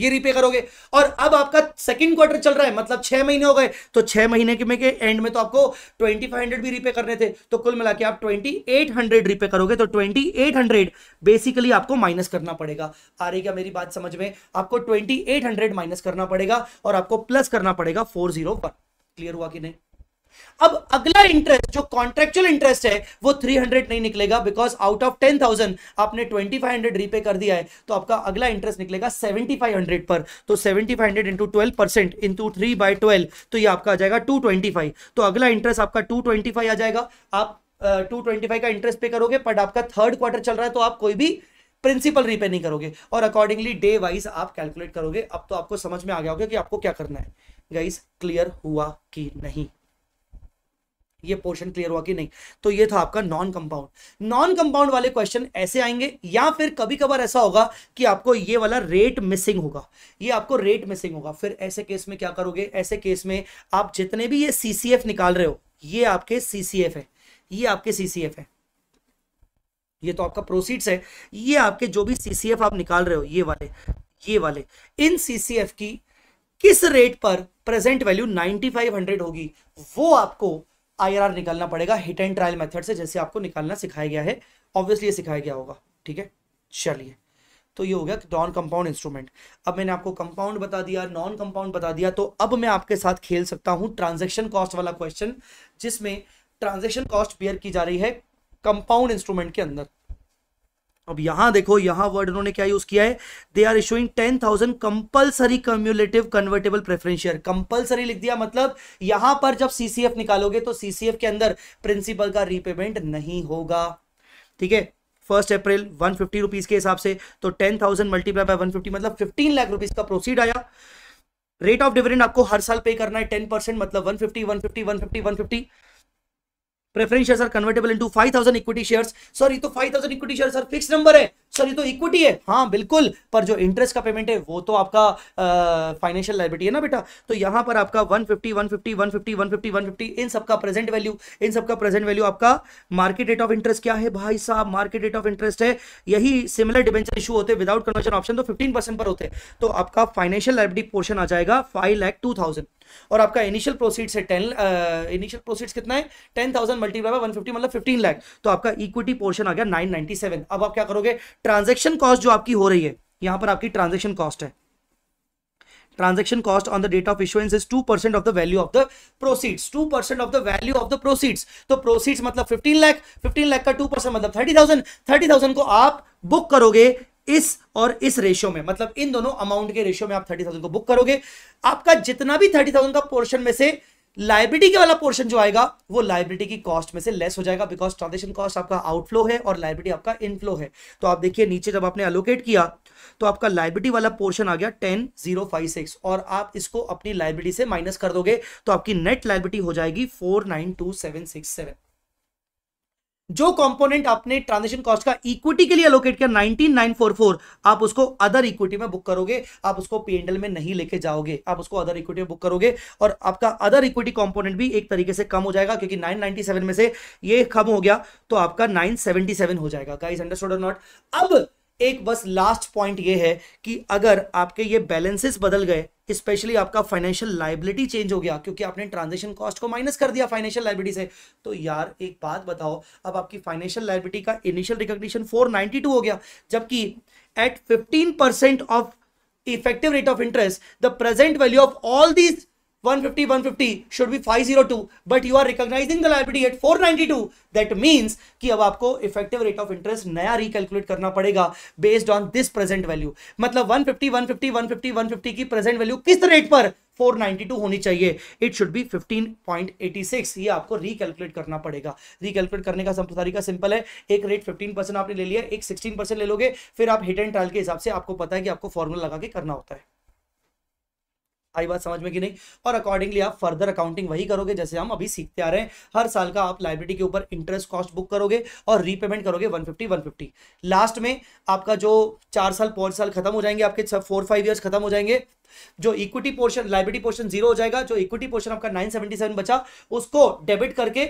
ये रीपे करोगे और अब आपका सेकंड क्वार्टर चल रहा है मतलब छह महीने हो गए तो छह महीने के में के एंड में तो आपको ट्वेंटी फाइव हंड्रेड भी रीपे करने थे तो कुल मिला के आप ट्वेंटी एट हंड्रेड रीपे करोगे तो ट्वेंटी एट हंड्रेड बेसिकली आपको माइनस करना पड़ेगा आ रही क्या मेरी बात समझ में आपको ट्वेंटी एट हंड्रेड माइनस करना पड़ेगा और आपको प्लस करना पड़ेगा फोर जीरो पर क्लियर हुआ कि नहीं अब अगला इंटरेस्ट जो कॉन्ट्रेक्चुअल इंटरेस्ट है वो 300 नहीं निकलेगा बिकॉज आउट ऑफ 10,000 आपने 2500 रीपे कर दिया है तो आपका अगला इंटरेस्ट निकलेगा 7500 पर तो 7500 five hundred into twelve percent into three by twelve तो ये आपका आ जाएगा 225 तो अगला इंटरेस्ट आपका 225 आ जाएगा आप टू uh, 225 का इंटरेस्ट पे करोगे बट आपका थर्ड क्वार्टर चल रहा है तो आप कोई भी प्रिंसिपल रीपे नहीं करोगे और अकॉर्डिंगली डे वाइज आप कैलकुलेट करोगे अब तो आपको समझ में आ गया होगा कि आपको क्या करना है गाइस क्लियर हुआ कि नहीं ये पोर्शन क्लियर हुआ कि नहीं तो ये था आपका नॉन कंपाउंड नॉन कंपाउंड वाले क्वेश्चन ऐसे आएंगे या फिर कभी कभार ऐसा होगा कि आपको ये वाला रेट मिसिंग होगा ये आपको रेट मिसिंग होगा फिर ऐसे केस में क्या करोगे ऐसे केस में आप जितने भी ये सीसीएफ निकाल रहे हो ये आपके सीसीएफ है ये आपके सीसीएफ है ये तो आपका प्रोसीड्स है ये आपके जो भी सीसीएफ आप निकाल रहे हो ये वाले ये वाले इन सीसीएफ की किस रेट पर प्रेजेंट वैल्यू 9500 होगी वो आपको आईआरआर निकालना पड़ेगा हिट एंड ट्रायल मेथड से जैसे आपको निकालना सिखाया गया है ऑब्वियसली ये सिखाया गया होगा ठीक है चलिए तो ये हो गया नॉन कंपाउंड इंस्ट्रूमेंट अब मैंने आपको कंपाउंड बता दिया नॉन कंपाउंड बता दिया तो अब मैं आपके साथ खेल सकता हूँ ट्रांजेक्शन कॉस्ट वाला क्वेश्चन जिसमें ट्रांजेक्शन कॉस्ट बेयर की जा रही है कंपाउंड इंस्ट्रूमेंट के अंदर अब यहां देखो यहां वर्ड उन्होंने क्या यूज किया है they are issuing ten thousand compulsory cumulative convertible preference share compulsory लिख दिया मतलब यहां पर जब सीसीएफ निकालोगे तो सीसीएफ के अंदर प्रिंसिपल का रीपेमेंट नहीं होगा ठीक है first April one fifty rupees के हिसाब से तो ten thousand multiply by one fifty मतलब फिफ्टीन लाख रुपीज का प्रोसीड आया रेट ऑफ डिविडेंड आपको हर साल पे करना है टेन परसेंट मतलब one fifty one fifty one fifty one fifty preference share sir convertible into 5000 equity shares sir ये तो 5000 equity share sir fix number है सर ये तो इक्विटी है हाँ बिल्कुल पर जो इंटरेस्ट का पेमेंट है वो तो आपका फाइनेंशियल लाइबिलिटी है ना बेटा तो यहाँ पर आपका 150 150 150 150 150 इन सबका प्रेजेंट वैल्यू इन सबका प्रेजेंट वैल्यू आपका मार्केट रेट ऑफ इंटरेस्ट क्या है भाई साहब मार्केट रेट ऑफ इंटरेस्ट है यही सिमिलर डिबेंचर इशू होते विदाउट कन्वर्जन ऑप्शन तो फिफ्टीन पर होते तो आपका फाइनेंशियल लाइबिलिटी पोर्शन आ जाएगा फाइव लैख टू थाउजेंड और आपका इनिशियल प्रोसीड्स है टेन इनिशियल प्रोसीड्स कितना है ten thousand multiply one fifty मतलब फिफ्टीन लाख तो आपका इक्विटी पोर्शन आ गया नाइन नाइनटी सेवन अब आप क्या करोगे ट्रांजेक्शन कॉस्ट जो आपकी हो रही है यहां पर आपकी ट्रांजेक्शन कॉस्ट है transaction cost on the date of insurance is two percent of the value of the the two percent of the value of the proceeds तो proceeds मतलब फिफ्टीन लाख फिफ्टीन लाख का टू परसेंट मतलब thirty thousand thirty thousand को आप book करोगे इस और इस रेशियो में मतलब इन दोनों अमाउंट के रेशियो में आप थर्टी थाउजेंड को बुक करोगे आपका जितना भी थर्टी थाउजेंड का पोर्शन में से लाइब्रेटी के वाला पोर्शन जो आएगा वो लाइब्रेटी की कॉस्ट में से लेस हो जाएगा बिकॉज ट्रांजेक्शन कॉस्ट आपका आउटफ्लो है और लाइब्रेटी आपका इनफ्लो है तो आप देखिए नीचे जब आपने अलोकेट किया तो आपका लाइब्रेटी वाला पोर्शन आ गया टेन जीरो फाइव सिक्स और आप इसको अपनी लाइब्रेटी से माइनस कर दोगे तो आपकी नेट लाइब्रेटी हो जाएगी four nine two seven six seven जो कंपोनेंट आपने ट्रांजेक्शन कॉस्ट का इक्विटी के लिए अलोकेट किया 19944 आप उसको अदर इक्विटी में बुक करोगे आप उसको पीएनडल में नहीं लेके जाओगे आप उसको अदर इक्विटी में बुक करोगे और आपका अदर इक्विटी कंपोनेंट भी एक तरीके से कम हो जाएगा क्योंकि 997 में से ये कम हो गया तो आपका 977 हो जाएगा गाइस अंडरस्टूड और नॉट अब एक बस लास्ट पॉइंट ये है कि अगर आपके ये बैलेंसेस बदल गए स्पेशली आपका फाइनेंशियल लाइबिलिटी चेंज हो गया क्योंकि आपने ट्रांजेक्शन कॉस्ट को माइनस कर दिया फाइनेंशियल लाइबिलिटी से तो यार एक बात बताओ अब आपकी फाइनेंशियल लाइबिलिटी का इनिशियल रिकॉग्निशन 492 हो गया जबकि at 15% of effective rate of interest the present value of all these 150 150 should be 502 but you are recognizing the liability at 492 that means effective rate of interest नया recalculate करना पड़ेगा based on this present value मतलब 150 150 150 150 की present value किस rate पर 492 होनी चाहिए it should be 15.86 ये आपको रिकैलकुलेट करना पड़ेगा रिकैलकुलेट करने का तरीका सिंपल है एक रेट 15 परसेंट आपने ले लिया एक 16 परसेंट ले लोगे फिर आप हिट एंड ट्रायल के हिसाब से आपको पता है कि आपको फॉर्मूला लगा के करना होता है आई बात समझ में कि नहीं और अकॉर्डिंगली आप फर्दर अकाउंटिंग वही करोगे जैसे हम अभी सीखते आ रहे हैं हर साल का आप लाइब्रेरी के ऊपर इंटरेस्ट कॉस्ट बुक करोगे और रीपेमेंट करोगे 150 150 लास्ट में आपका जो चार साल पांच साल खत्म हो जाएंगे आपके फोर फाइव ईयर्स खत्म हो जाएंगे जो equity portion liability portion zero हो जाएगा जो इक्विटी पोर्शन आपका नाइन बचा उसको डेबिट करके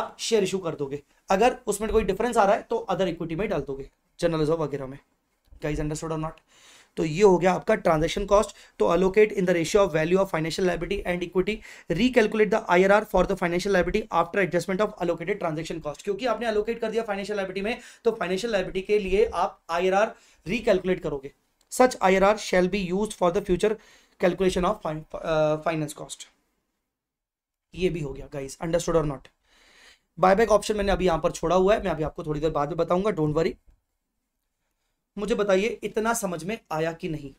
आप शेयर इशू कर दोगे अगर उसमें कोई डिफरेंस आ रहा है तो अदर इक्विटी में डाल दोगे जर्नलिज्म वगैरह में गाइज अंडरस्टूड और नॉट तो ये हो गया आपका ट्रांजेक्शन कॉस्ट तो allocate in the ratio of value of financial liability and equity recalculate the I for the financial liability after adjustment of allocated transaction cost क्योंकि आपने अलोकेट कर दिया फाइनेंशियल लाइबिलिटी में तो फाइनेंशियल लाइबिलिटी के लिए आप आई रिकैलकुलेट करोगे such I R shall be use for the future calculation of finance cost ये भी हो गया गाइस अंडरस्टूड और नॉट बायबैक ऑप्शन मैंने अभी यहां पर छोड़ा हुआ है मैं अभी आपको थोड़ी देर बाद में बताऊंगा डोंट वरी मुझे बताइए इतना समझ में आया कि नहीं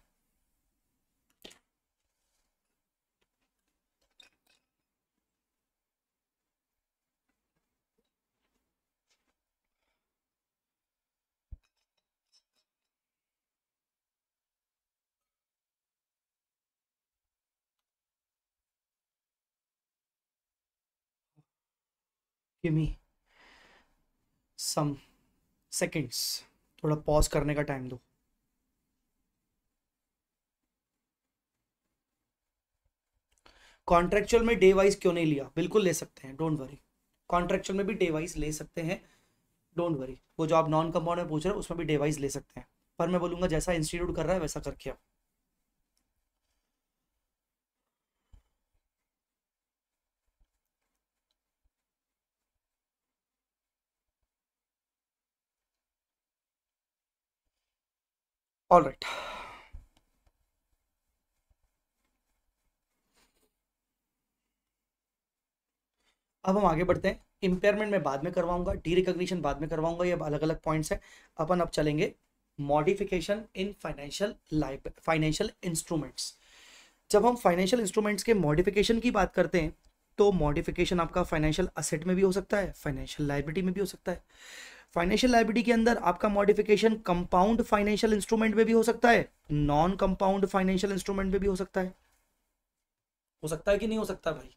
give me some seconds थोड़ा पॉज करने का टाइम दो कॉन्ट्रेक्चुअल में डे वाइज क्यों नहीं लिया बिल्कुल ले सकते हैं डोंट वरी कॉन्ट्रेक्चुअल में भी डे वाइज ले सकते हैं डोंट वरी वो जो आप नॉन कंपाउंड में पूछ रहे हो उसमें भी डे वाइज ले सकते हैं पर मैं बोलूंगा जैसा इंस्टीट्यूट कर रहा है वैसा करके आप all right अब हम आगे बढ़ते हैं इम्पेयरमेंट में बाद में करवाऊंगा डी रिकोगशन बाद में करवाऊंगा ये अलग अलग पॉइंट्स हैं अपन अब चलेंगे modification in financial life financial instruments जब हम फाइनेंशियल इंस्ट्रूमेंट्स के मॉडिफिकेशन की बात करते हैं तो मॉडिफिकेशन आपका फाइनेंशियल असेट में भी हो सकता है फाइनेंशियल लाइबिलिटी में भी हो सकता है फाइनेंशियल लाइबिलिटी के अंदर आपका मॉडिफिकेशन कंपाउंड फाइनेंशियल इंस्ट्रूमेंट में भी हो सकता है नॉन कंपाउंड फाइनेंशियल इंस्ट्रूमेंट में भी हो सकता है हो सकता है कि नहीं हो सकता भाई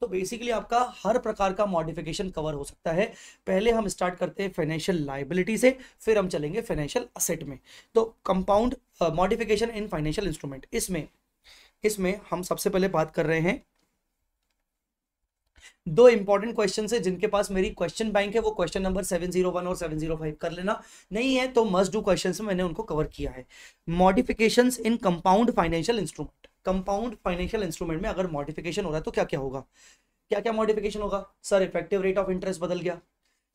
तो बेसिकली आपका हर प्रकार का मॉडिफिकेशन कवर हो सकता है पहले हम स्टार्ट करते हैं फाइनेंशियल लाइबिलिटी से फिर हम चलेंगे फाइनेंशियल असेट में तो compound modification in financial instrument इसमें इसमें हम सबसे पहले बात कर रहे हैं दो इंपॉर्टेंट क्वेश्चन है जिनके पास मेरी क्वेश्चन बैंक है वो question number seven zero one और सेवन जीरो फाइव कर लेना नहीं है तो मस्ट डू क्वेश्चन में मैंने उनको कवर किया है modification in compound financial instrument compound financial instrument में अगर मॉडिफिकेशन हो रहा है तो क्या क्या होगा क्या क्या मॉडिफिकेशन होगा sir effective rate of interest बदल गया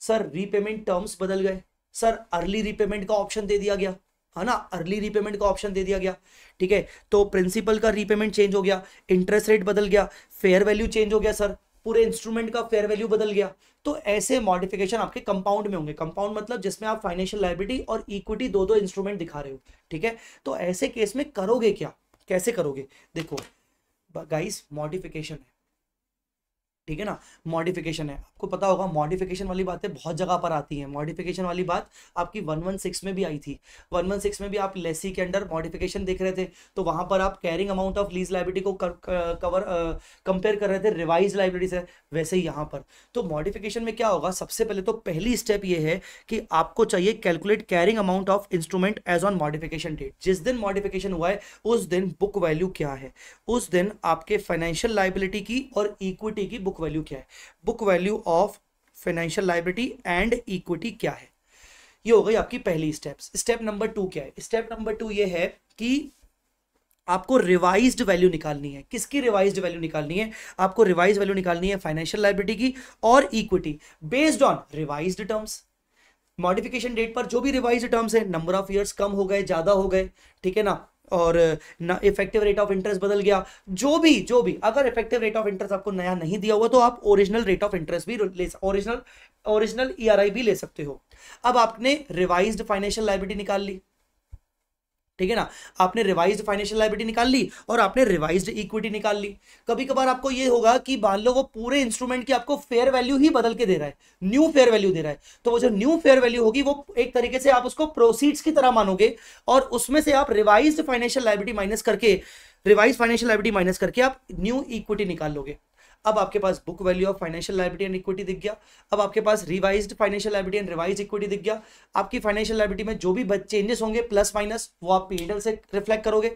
सर रीपेमेंट टर्म्स बदल गए सर अर्ली रीपेमेंट का ऑप्शन दे दिया गया है ना अर्ली रीपेमेंट का ऑप्शन दे दिया गया ठीक है तो प्रिंसिपल का रीपेमेंट चेंज हो गया इंटरेस्ट रेट बदल गया फेयर वैल्यू चेंज हो गया सर पूरे इंस्ट्रूमेंट का फेयर वैल्यू बदल गया तो ऐसे मॉडिफिकेशन आपके कंपाउंड में होंगे कंपाउंड मतलब जिसमें आप फाइनेंशियल लाइबिलिटी और इक्विटी दो दो इंस्ट्रूमेंट दिखा रहे हो ठीक है तो ऐसे केस में करोगे क्या कैसे करोगे देखो गाइस मॉडिफिकेशन ठीक है ना मॉडिफिकेशन है आपको पता होगा मॉडिफिकेशन वाली बातें बहुत जगह पर आती हैं मॉडिफिकेशन वाली बात आपकी 116 में भी आई थी 116 में भी आप लेसी के अंडर मॉडिफिकेशन देख रहे थे तो वहां पर आप carrying amount of lease liability को कवर कंपेयर कर रहे थे रिवाइज लाइबिलिटी से वैसे ही यहाँ पर तो मॉडिफिकेशन में क्या होगा सबसे पहले तो पहली स्टेप ये है कि आपको चाहिए calculate carrying amount of instrument as on modification date जिस दिन मॉडिफिकेशन हुआ है उस दिन बुक वैल्यू क्या है उस दिन आपके फाइनेंशियल लाइबिलिटी की और इक्विटी की बुक वैल्यू क्या है book value of financial liability and equity क्या है ये हो गई आपकी पहली स्टेप्स स्टेप नंबर टू क्या है स्टेप नंबर टू ये है कि आपको रिवाइज वैल्यू निकालनी है किसकी रिवाइज वैल्यू निकालनी है आपको रिवाइज वैल्यू निकालनी है फाइनेंशियल लाइब्रिटी की और equity based on revise terms modification date पर जो भी रिवाइज टर्म्स है नंबर ऑफ ईयर्स कम हो गए ज्यादा हो गए ठीक है ना और ना इफेक्टिव रेट ऑफ इंटरेस्ट बदल गया जो भी जो भी अगर इफेक्टिव रेट ऑफ इंटरेस्ट आपको नया नहीं दिया हुआ तो आप ओरिजिनल रेट ऑफ इंटरेस्ट भी ले ओरिजिनल ओरिजिनल ईआरआई भी ले सकते हो अब आपने रिवाइज्ड फाइनेंशियल लाइबिलिटी निकाल ली ठीक है ना आपने रिवाइज फाइनेंशियल लाइबिलिटी निकाल ली और आपने रिवाइज इक्विटी निकाल ली कभी कभार आपको ये होगा कि मान लो वो पूरे इंस्ट्रूमेंट की आपको फेयर वैल्यू ही बदल के दे रहा है न्यू फेयर वैल्यू दे रहा है तो वो जो न्यू फेयर वैल्यू होगी वो एक तरीके से आप उसको प्रोसीड्स की तरह मानोगे और उसमें से आप रिवाइज फाइनेंशियल लाइबिलिटी माइनस करके रिवाइज फाइनेंशियल लाइबिलिटी माइनस करके आप न्यू इक्विटी निकाल लोगे अब आपके पास book value of financial liability and equity दिख गया अब आपके पास revise financial liability and revise equity दिख गया आपकी फाइनेंशियल लाइबिलिटी में जो भी चेंजेस होंगे प्लस माइनस वो आप पी से रिफ्लेक्ट करोगे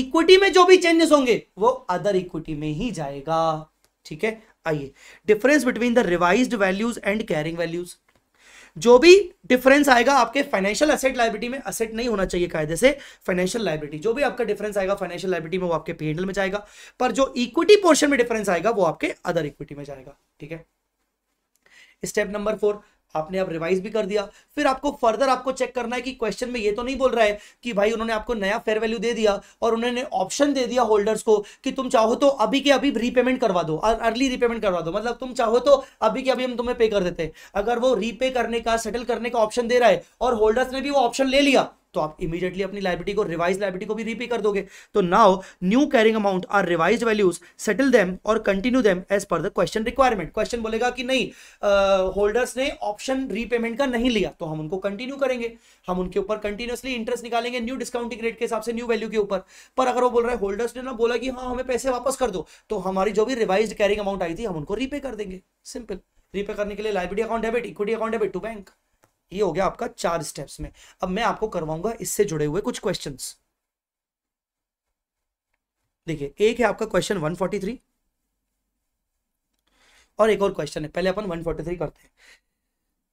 इक्विटी में जो भी चेंजेस होंगे वो अदर इक्विटी में ही जाएगा ठीक है आइए difference between the revise values and carrying values जो भी डिफरेंस आएगा आपके फाइनेंशियल असेट लाइबिलिटी में असेट नहीं होना चाहिए कायदे से फाइनेंशियल लाइबिलिटी जो भी आपका डिफरेंस आएगा फाइनेंशियल लाइबिलिटी में वो आपके पी में जाएगा पर जो इक्विटी पोर्शन में डिफरेंस आएगा वो आपके अदर इक्विटी में जाएगा ठीक है स्टेप नंबर फोर आपने आप रिवाइज भी कर दिया फिर आपको फर्दर आपको चेक करना है कि क्वेश्चन में ये तो नहीं बोल रहा है कि भाई उन्होंने आपको नया फेयर वैल्यू दे दिया और उन्होंने ऑप्शन दे दिया होल्डर्स को कि तुम चाहो तो अभी के अभी रीपेमेंट करवा दो अर्ली रीपेमेंट करवा दो मतलब तुम चाहो तो अभी के अभी हम तुम्हें पे कर देते हैं अगर वो रीपे करने का सेटल करने का ऑप्शन दे रहा है और होल्डर्स ने भी वो ऑप्शन ले लिया तो आप इमीडिएटली अपनी लाइबिलिटी को रिवाइज लाइबिलिटी को भी रीपे कर दोगे तो now new carrying amount are revise values settle them और continue them as per the question requirement question बोलेगा कि नहीं होल्डर्स ने ऑप्शन रीपेमेंट का नहीं लिया तो हम उनको कंटिन्यू करेंगे हम उनके ऊपर कंटिन्यूसली इंटरेस्ट निकालेंगे न्यू डिस्काउंटिंग रेट के हिसाब से न्यू वैल्यू के ऊपर पर अगर वो बोल रहे होल्डर्स ने ना बोला कि हाँ हमें पैसे वापस कर दो तो हमारी जो भी रिवाइज कैरिंग अमाउंट आई थी हम उनको रीपे कर देंगे सिंपल रीपे करने के लिए liability account debit equity account debit to bank ये हो गया आपका चार स्टेप्स में अब मैं आपको करवाऊंगा इससे जुड़े हुए कुछ क्वेश्चन देखिए एक है आपका क्वेश्चन 143 और एक और क्वेश्चन है पहले अपन 143 करते हैं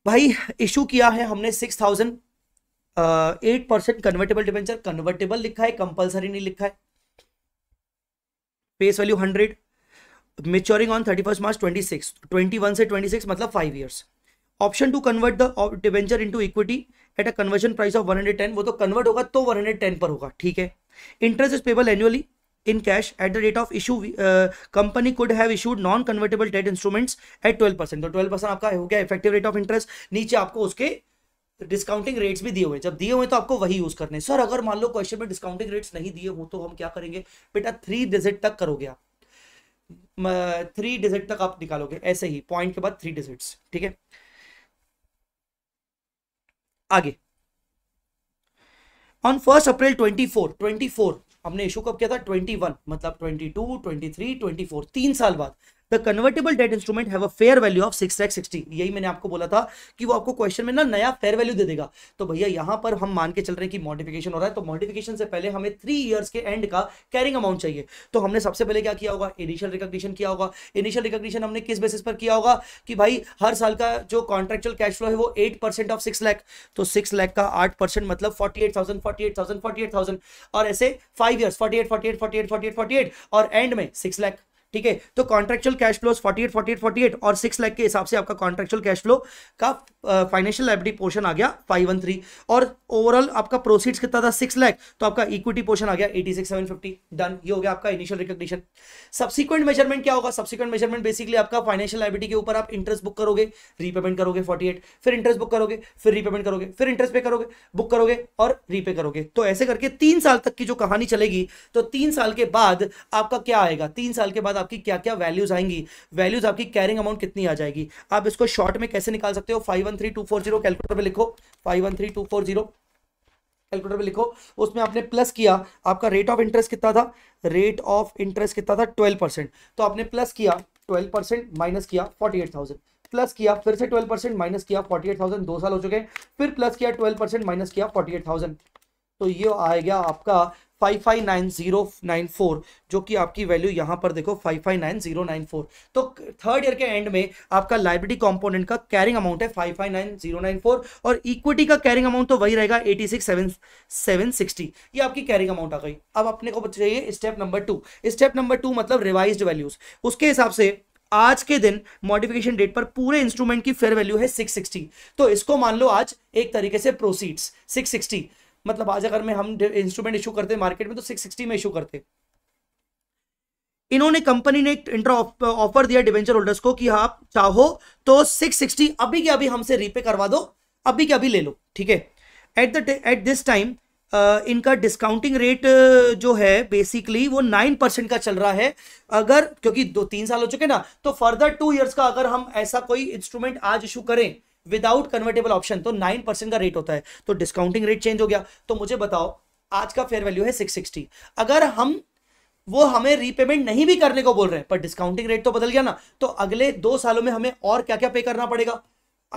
भाई इशू किया है हमने 6000 eight percent convertible debenture convertible लिखा है कंपलसरी नहीं लिखा है face value hundred maturing on thirty first March twenty six twenty one से ट्वेंटी सिक्स मतलब five years option to convert the debenture into equity at a conversion price of 110 वो तो convert होगा तो 110 पर होगा ठीक है interest is payable annually in cash at the rate of issue company could have issued non convertible debt instruments at at percent uh, तो 12% आपका हो गया इफेक्टिव रेट ऑफ इंटरेस्ट नीचे आपको उसके डिस्काउंटिंग रेट्स भी दिए हुए जब दिए हुए तो आपको वही यूज करने सर अगर मान लो क्वेश्चन में डिस्काउंटिंग रेट्स नहीं दिए हो तो हम क्या करेंगे बेटा थ्री डिजिट तक करोगे आप थ्री डिजिट तक आप निकालोगे ऐसे ही पॉइंट के बाद थ्री डिजिट्स ठीक है आगे ऑन फर्स्ट अप्रैल 24 24 हमने इशू कब किया था 21 मतलब 22 23 24 तीन साल बाद the convertible debt instrument have a fair value of six lakh sixty यही मैंने आपको बोला था कि वो आपको क्वेश्चन में ना नया फेयर वैल्यू दे देगा तो भैया यहां पर हम मान के चल रहे हैं कि मॉडिफिकेशन हो रहा है तो मॉडिफिकेशन से पहले हमें थ्री ईयर्स के एंड का कैरिंग अमाउंट चाहिए तो हमने सबसे पहले क्या किया होगा इनिशियल रिकॉग्निशन किया होगा इनिशियल रिकॉग्निशन हमने किस बेसिस पर किया होगा कि भाई हर साल का जो कॉन्ट्रेक्चुअल कैश फ्लो है वो eight percent of six lakh तो सिक्स लैख का आठ परसेंट मतलब forty eight thousand forty eight thousand forty eight thousand और ऐसे five years forty eight forty eight forty eight forty eight और एंड में सिक्स लैख ठीक है तो contractual cash flow forty eight forty eight forty eight और six lakh के हिसाब से आपका कॉन्ट्रेक्चुअल कैश फ्लो का फाइनेंशियल लाइबिलिटी पोर्शन आ गया फाइव वन थ्री और ओवरऑल आपका प्रोसीड्स कितना था सिक्स लाख तो आपका इक्विटी पोर्शन आ गया एटी फिफ्टी डन ये हो गया आपका इनिशियल रिकग्निशन सब्सिक्वेंट मेजरमेंट क्या होगा सब्सिक्वेंट मेजरमेंट बेसिकली आपका फाइनेंशियल लाइबिलिटी के ऊपर आप इंटरेस्ट बुक करोगे रीपेमेंट करोगे फोर्टी फिर इंटरेस्ट बुक करोगे फिर रीपेमेंट करोगे फिर इंटरेस्ट पे करोगे बुक करोगे और रीपे करोगे तो ऐसे करके तीन साल तक की जो कहानी चलेगी तो तीन साल के बाद आपका क्या आएगा तीन साल के बाद आपकी क्या क्या वैल्यूज आएंगी वैल्यूज आपकी कैरिंग अमाउंट कितनी आ जाएगी आप इसको शॉर्ट में कैसे निकाल सकते हो five one three two four zero calculator पर लिखो five one three two four zero calculator पर लिखो उसमें आपने प्लस किया आपका रेट ऑफ इंटरेस्ट कितना था रेट ऑफ इंटरेस्ट कितना था ट्वेल्व परसेंट तो आपने प्लस किया ट्वेल्व परसेंट माइनस किया फोर्टी एट थाउजेंड प्लस किया फिर से ट्वेल्व परसेंट माइनस किया फोर्टी एट थाउजेंड दो साल हो चुके हैं फिर प्लस किया ट्वेल्व परसेंट माइनस किया फोर्टी एट थाउजेंड तो ये आ गया आपका 559094 जो कि आपकी वैल्यू यहाँ पर देखो 559094 तो थर्ड ईयर के एंड में आपका लाइब्रेरी कंपोनेंट का कैरिंग अमाउंट है 559094 और इक्विटी का कैरिंग अमाउंट तो वही रहेगा 867760 ये आपकी कैरिंग अमाउंट आ गई अब अपने को बचाइए step number two step number two मतलब रिवाइज वैल्यूज उसके हिसाब से आज के दिन मॉडिफिकेशन डेट पर पूरे इंस्ट्रूमेंट की फेयर वैल्यू है 660 तो इसको मान लो आज एक तरीके से प्रोसीड्स 660 मतलब आज अगर मैं हम इंस्ट्रूमेंट इशू करते मार्केट में तो सिक्स सिक्सटी में इशू करते इन्होंने कंपनी ने एक इंटर ऑफर दिया डिवेंचर होल्डर्स को कि आप चाहो तो 660 अभी के अभी हमसे रीपे करवा दो अभी के अभी ले लो ठीक है at the at this time इनका डिस्काउंटिंग रेट जो है बेसिकली वो नाइन परसेंट का चल रहा है अगर क्योंकि दो तीन साल हो चुके ना तो फर्दर टू इयर्स का अगर हम ऐसा कोई इंस्ट्रूमेंट आज इशू करें विदाउट कन्वर्टेबल ऑप्शन तो नाइन परसेंट का रेट होता है तो डिस्काउंटिंग रेट चेंज हो गया तो मुझे बताओ आज का फेयर वैल्यू है सिक्स सिक्सटी अगर हम वो हमें रीपेमेंट नहीं भी करने को बोल रहे हैं पर डिस्काउंटिंग रेट तो बदल गया ना तो अगले दो सालों में हमें और क्या क्या पे करना पड़ेगा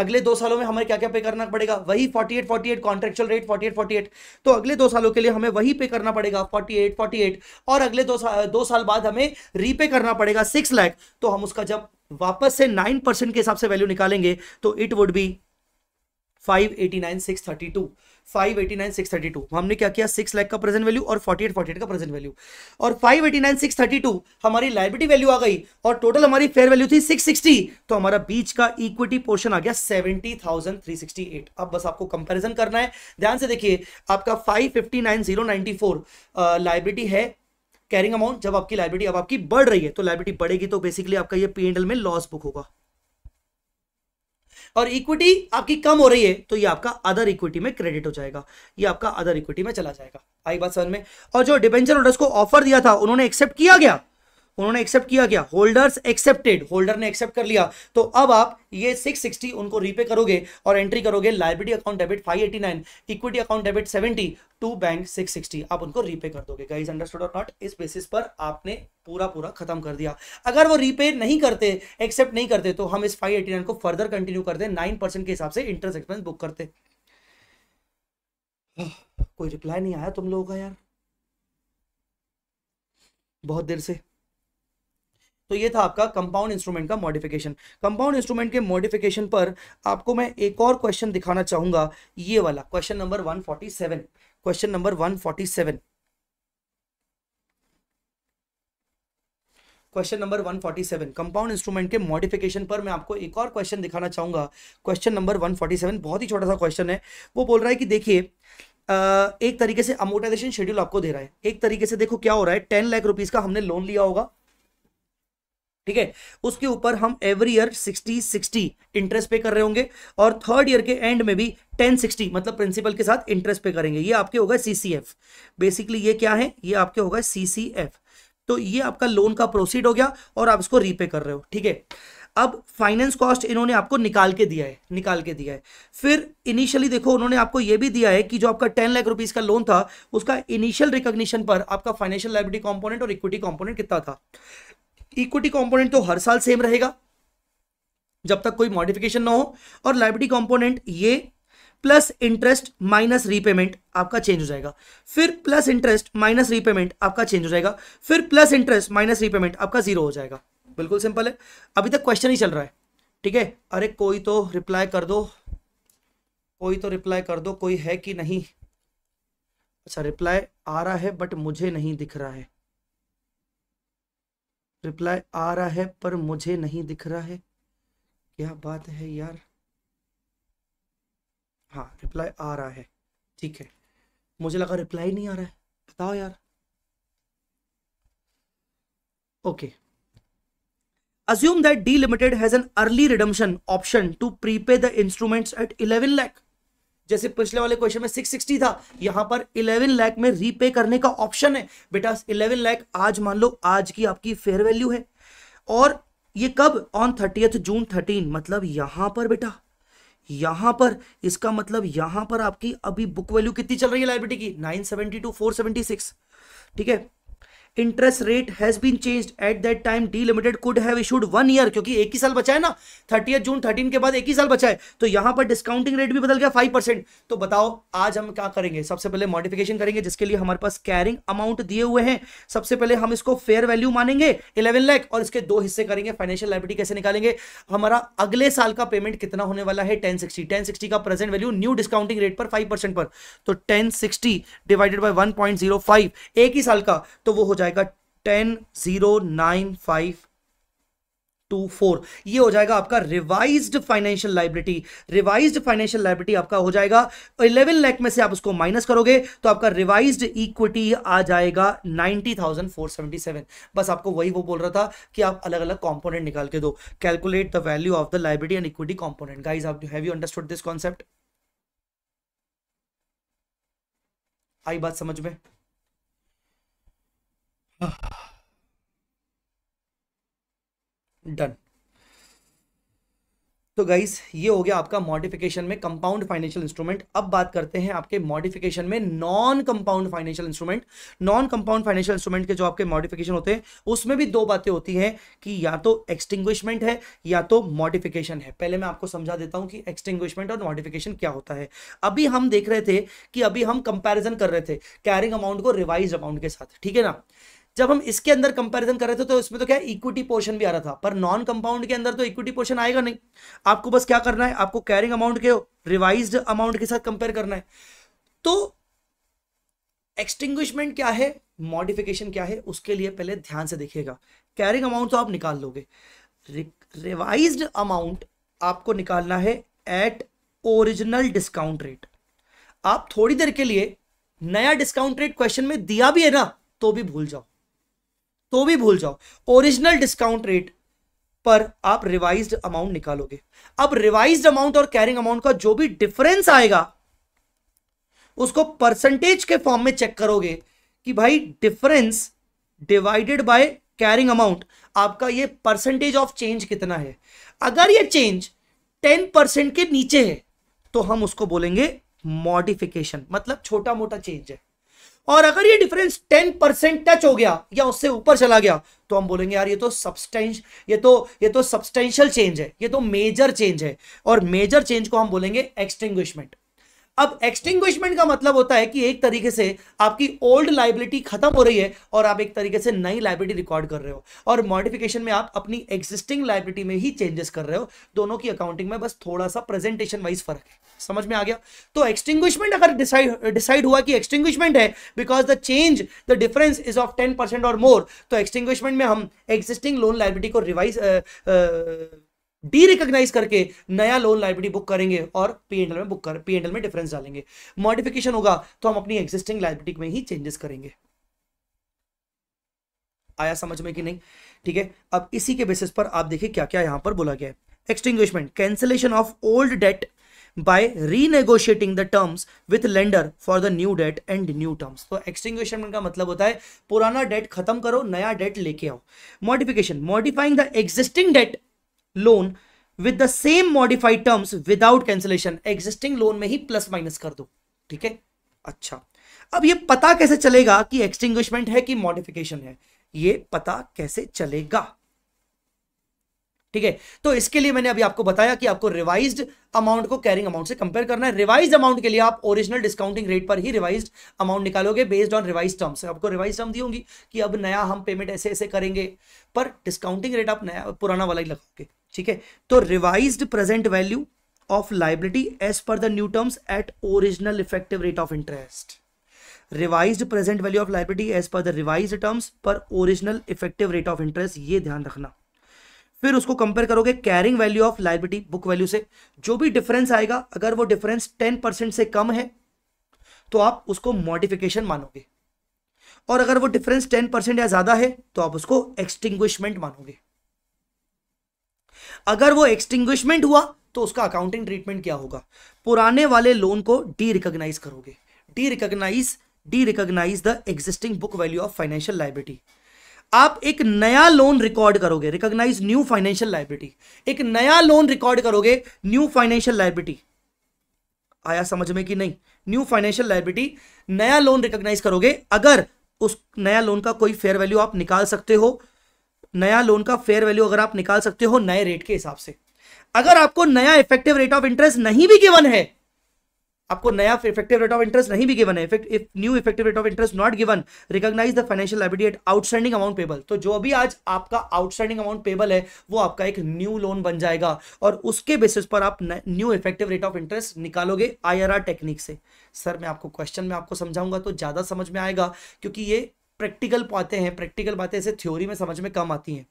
अगले दो सालों में हमें क्या क्या पे करना पड़ेगा वही 48 48 कॉन्ट्रेक्चुअल रेट 48 48 तो अगले दो सालों के लिए हमें वही पे करना पड़ेगा 48 48 और अगले दो साल दो साल बाद हमें रीपे करना पड़ेगा सिक्स लाख तो हम उसका जब वापस से नाइन परसेंट के हिसाब से वैल्यू निकालेंगे तो it would be five eighty nine six thirty two five eighty nine six thirty two हमने क्या किया सिक्स लाख का प्रेजेंट वैल्यू और फोर्टी एट फोर्टी एट का प्रेजेंट वैल्यू और five eighty nine six thirty two हमारी लाइबिलिटी वैल्यू आ गई और टोटल हमारी फेयर वैल्यू थी सिक्स सिक्सटी तो हमारा बीच का इक्विटी पोर्शन आ गया seventy thousand three sixty eight अब बस आपको कंपेरिजन करना है ध्यान से देखिए आपका five fifty nine zero ninety four liability है कैरिंग अमाउंट जब आपकी लाइब्रेटी अब आपकी बढ़ रही है तो लाइब्रेटी बढ़ेगी तो बेसिकली आपका ये पी एंडल में लॉस बुक होगा और इक्विटी आपकी कम हो रही है तो ये आपका अदर इक्विटी में क्रेडिट हो जाएगा ये आपका अदर इक्विटी में चला जाएगा आई बात समझ में और जो डिपेंचर होल्डर्स को ऑफर दिया था उन्होंने एक्सेप्ट किया गया उन्होंने एक्सेप्ट किया क्या होल्डर्स एक्सेप्टेड होल्डर ने एक्सेप्ट कर लिया तो अब आप ये 660 उनको रीपे करोगे और एंट्री करोगे liability account debit 589 equity account debit 70 to bank 660 आप उनको रीपे कर दोगे गाइस अंडरस्टूड और नॉट इस बेसिस पर आपने पूरा पूरा खत्म कर दिया अगर वो रीपे नहीं करते एक्सेप्ट नहीं करते तो हम इस फाइव को फर्दर कंटिन्यू करते नाइन के हिसाब से इंटरेस्ट एक्सपेंस बुक करते कोई रिप्लाई नहीं आया तुम लोगों का यार बहुत देर से तो ये था आपका कंपाउंड इंस्ट्रूमेंट का मॉडिफिकेशन कंपाउंड इंस्ट्रूमेंट के मॉडिफिकेशन पर आपको मैं एक और क्वेश्चन दिखाना चाहूंगा ये वाला question number 147 question number 147 question number 147 compound instrument के मॉडिफिकेशन पर मैं आपको एक और क्वेश्चन दिखाना चाहूंगा क्वेश्चन नंबर सेवन बहुत ही छोटा सा क्वेश्चन है वो बोल रहा है कि देखिए एक तरीके से अमोटाइजेशन शेड्यूल आपको दे रहा है एक तरीके से देखो क्या हो रहा है टेन लाख रुपीज का हमने लोन लिया होगा ठीक है उसके ऊपर हम एवरी ईयर 60 60 इंटरेस्ट पे कर रहे होंगे और थर्ड ईयर के एंड में भी 10 60 मतलब प्रिंसिपल के साथ इंटरेस्ट पे करेंगे ये आपके होगा सीसीएफ बेसिकली ये क्या है ये आपके होगा सीसीएफ तो ये आपका लोन का प्रोसीड हो गया और आप इसको रीपे कर रहे हो ठीक है अब फाइनेंस कॉस्ट इन्होंने आपको निकाल के दिया है निकाल के दिया है फिर इनिशियली देखो उन्होंने आपको ये भी दिया है कि जो आपका टेन लाख रुपीज का लोन था उसका इनिशियल रिकॉग्निशन पर आपका फाइनेंशियल लाइबिलिटी कंपोनेंट और इक्विटी कंपोनेंट कितना था इक्विटी कंपोनेंट तो हर साल सेम रहेगा जब तक कोई मॉडिफिकेशन ना हो और लाइबिलिटी कंपोनेंट ये प्लस इंटरेस्ट माइनस रीपेमेंट आपका चेंज हो जाएगा फिर प्लस इंटरेस्ट माइनस रीपेमेंट आपका चेंज हो जाएगा फिर प्लस इंटरेस्ट माइनस रीपेमेंट आपका जीरो हो जाएगा बिल्कुल सिंपल है अभी तक क्वेश्चन ही चल रहा है ठीक है अरे कोई तो रिप्लाई कर दो कोई तो रिप्लाई कर दो कोई है कि नहीं अच्छा रिप्लाई आ रहा है बट मुझे नहीं दिख रहा है रिप्लाई आ रहा है पर मुझे नहीं दिख रहा है क्या बात है यार हाँ रिप्लाई आ रहा है ठीक है मुझे लगा रिप्लाई नहीं आ रहा है बताओ यार okay assume that D limited has an early redemption option to prepay the instruments at eleven lakh जैसे पिछले वाले क्वेश्चन में 660 था यहां पर 11 लाख में रीपे करने का ऑप्शन है बेटा 11 लाख आज मान लो आज की आपकी फेयर वैल्यू है और ये कब ऑन थर्टी जून थर्टीन मतलब यहां पर बेटा यहां पर इसका मतलब यहां पर आपकी अभी बुक वैल्यू कितनी चल रही है लाइब्रेटी की नाइन सेवेंटी ठीक है interest rate has been change at that time D limited could have issued one year क्योंकि एक ही साल बचा है ना थर्टी जून थर्टीन के बाद एक ही साल बचा है तो यहां पर डिस्काउंटिंग रेट भी बदल गया फाइव परसेंट तो बताओ आज हम क्या करेंगे सबसे पहले मॉडिफिकेशन करेंगे जिसके लिए हमारे पास कैरिंग अमाउंट दिए हुए हैं सबसे पहले हम इसको फेयर वैल्यू मानेंगे इलेवन लैख और इसके दो हिस्से करेंगे फाइनेंशियल लाइबिलिटी कैसे निकालेंगे हमारा अगले साल का पेमेंट कितना होने वाला है टेन सिक्सटी टेन सिक्सटी का present value new discounting rate पर फाइव परसेंट पर तो ten sixty divided by one point zero five एक ही साल का तो वो हो जाए जाएगा ten zero nine five two four ये हो जाएगा आपका revised financial liability revised financial liability आपका हो जाएगा इलेवन लैख में से आप उसको माइनस करोगे तो आपका रिवाइज्ड इक्विटी आ जाएगा ninety thousand four seventy seven बस आपको वही वो बोल रहा था कि आप अलग अलग कॉम्पोनेंट निकाल के दो calculate the value of the liability and equity component guys आप have you understood this concept आई बात समझ में डन तो गाइस ये हो गया आपका मॉडिफिकेशन में कंपाउंड फाइनेंशियल इंस्ट्रूमेंट अब बात करते हैं आपके मॉडिफिकेशन में non compound financial instrument non compound financial instrument के जो आपके मॉडिफिकेशन होते हैं उसमें भी दो बातें होती हैं कि या तो एक्सटिंग्विशमेंट है या तो मॉडिफिकेशन है पहले मैं आपको समझा देता हूँ कि एक्सटिंग्विशमेंट और मॉडिफिकेशन क्या होता है अभी हम देख रहे थे कि अभी हम कंपेरिजन कर रहे थे कैरिंग अमाउंट को रिवाइज अमाउंट के साथ ठीक है ना जब हम इसके अंदर कंपैरिजन कर रहे थे तो इसमें तो क्या इक्विटी पोर्शन भी आ रहा था पर नॉन कंपाउंड के अंदर तो इक्विटी पोर्शन आएगा नहीं आपको बस क्या करना है आपको कैरिंग अमाउंट के रिवाइज अमाउंट के साथ कंपेयर करना है तो एक्सटिंग्विशमेंट क्या है मॉडिफिकेशन क्या है उसके लिए पहले ध्यान से देखिएगा कैरिंग अमाउंट तो आप निकाल लोगे रिवाइज अमाउंट आपको निकालना है एट ओरिजिनल डिस्काउंट रेट आप थोड़ी देर के लिए नया डिस्काउंट रेट क्वेश्चन में दिया भी है ना तो भी भूल जाओ तो भी भूल जाओ ओरिजिनल डिस्काउंट रेट पर आप रिवाइज अमाउंट निकालोगे अब रिवाइज अमाउंट और कैरिंग अमाउंट का जो भी डिफरेंस आएगा उसको परसेंटेज के फॉर्म में चेक करोगे कि भाई difference divided by carrying amount आपका ये परसेंटेज ऑफ चेंज कितना है अगर ये चेंज टेन परसेंट के नीचे है तो हम उसको बोलेंगे मॉडिफिकेशन मतलब छोटा मोटा चेंज है और अगर ये डिफरेंस टेन परसेंट टच हो गया या उससे ऊपर चला गया तो हम बोलेंगे यार ये तो सब्सटेंश ये तो ये तो सब्सटेंशियल चेंज है ये तो मेजर चेंज है और मेजर चेंज को हम बोलेंगे एक्सटिंग्विशमेंट अब एक्सटिंग्विशमेंट का मतलब होता है कि एक तरीके से आपकी ओल्ड लाइबिलिटी खत्म हो रही है और आप एक तरीके से नई लाइबिलिटी रिकॉर्ड कर रहे हो और मॉडिफिकेशन में आप अपनी एग्जिस्टिंग लाइबिलिटी में ही चेंजेस कर रहे हो दोनों की अकाउंटिंग में बस थोड़ा सा प्रेजेंटेशन वाइज फर्क है समझ में आ गया तो एक्सटिंग्विशमेंट अगर डिसाइड हुआ कि एक्सटिंग्विशमेंट है because the change the difference is of ten percent और मोर तो एक्सटिंग्विशमेंट में हम एग्जिस्टिंग लोन लाइबिलिटी को रिवाइज डी रिकॉग्नाइज करके नया लोन लाइब्रेरी बुक करेंगे और पीएनएल में बुक कर पीएनएल में डिफरेंस डालेंगे मॉडिफिकेशन होगा तो हम अपनी एग्जिस्टिंग लाइब्रेरी में ही चेंजेस करेंगे आया समझ में कि नहीं ठीक है अब इसी के बेसिस पर आप देखिए क्या क्या यहां पर बोला गया है extinguishment cancellation of old debt by renegotiating the terms with lender for the new debt and new terms तो एक्सटिंग्विशमेंट का मतलब होता है पुराना डेट खत्म करो नया डेट लेके आओ modification modifying the existing debt loan with the same modified terms without cancellation existing loan में ही प्लस माइनस कर दो ठीक है अच्छा अब ये पता कैसे चलेगा कि एक्सटिंग्विशमेंट है कि मॉडिफिकेशन है ये पता कैसे चलेगा ठीक है तो इसके लिए मैंने अभी आपको बताया कि आपको रिवाइज अमाउंट को कैरिंग अमाउंट से कंपेयर करना है रिवाइज अमाउंट के लिए आप ओरिजिनल डिस्काउंटिंग रेट पर ही रिवाइज अमाउंट निकालोगे बेस्ड ऑन रिवाइज टर्म्स आपको रिवाइज टर्म दी होंगी कि अब नया हम पेमेंट ऐसे ऐसे करेंगे पर डिस्काउंटिंग रेट आप नया पुराना वाला ही लगाओगे ठीक है तो revise present value of liability as per the new terms at original effective rate of interest revise present value of liability as per the revise terms पर original effective rate of interest ये ध्यान रखना फिर उसको compare करोगे carrying value of liability book value से जो भी डिफरेंस आएगा अगर वो डिफरेंस टेन परसेंट से कम है तो आप उसको मॉडिफिकेशन मानोगे और अगर वो डिफरेंस टेन परसेंट या ज्यादा है तो आप उसको एक्सटिंग्विशमेंट मानोगे अगर वो एक्सटिंग्विशमेंट हुआ तो उसका अकाउंटिंग ट्रीटमेंट क्या होगा पुराने वाले लोन को डी रिकोगनाइज करोगे derecognise derecognise the existing book value of financial liability आप एक नया लोन रिकॉर्ड करोगे रिकोगनाइज न्यू फाइनेंशियल लाइब्रेटी एक नया लोन रिकॉर्ड करोगे न्यू फाइनेंशियल लाइब्रेटी आया समझ में कि नहीं न्यू फाइनेंशियल लाइब्रेटी नया लोन रिकोगनाइज करोगे अगर उस नया लोन का कोई फेयर वैल्यू आप निकाल सकते हो नया लोन का फेयर वैल्यू अगर आप निकाल सकते हो नए रेट के हिसाब से अगर आपको नया इफेक्टिव रेट ऑफ इंटरेस्ट नहीं भी गिवन है आपको नया इफेक्टिव रेट ऑफ इंटरेस्ट नहीं भी गिवन है if new effective rate of interest not given recognise the financial liability at outstanding amount payable तो जो अभी आज आपका आउटस्टैंडिंग अमाउंट पेबल है वो आपका एक न्यू लोन बन जाएगा और उसके बेसिस पर आप new effective rate of interest निकालोगे आई टेक्निक से सर मैं आपको क्वेश्चन में आपको समझाऊंगा तो ज़्यादा समझ में आएगा क्योंकि ये प्रैक्टिकल बातें हैं प्रैक्टिकल बातें ऐसे थ्योरी में समझ में कम आती हैं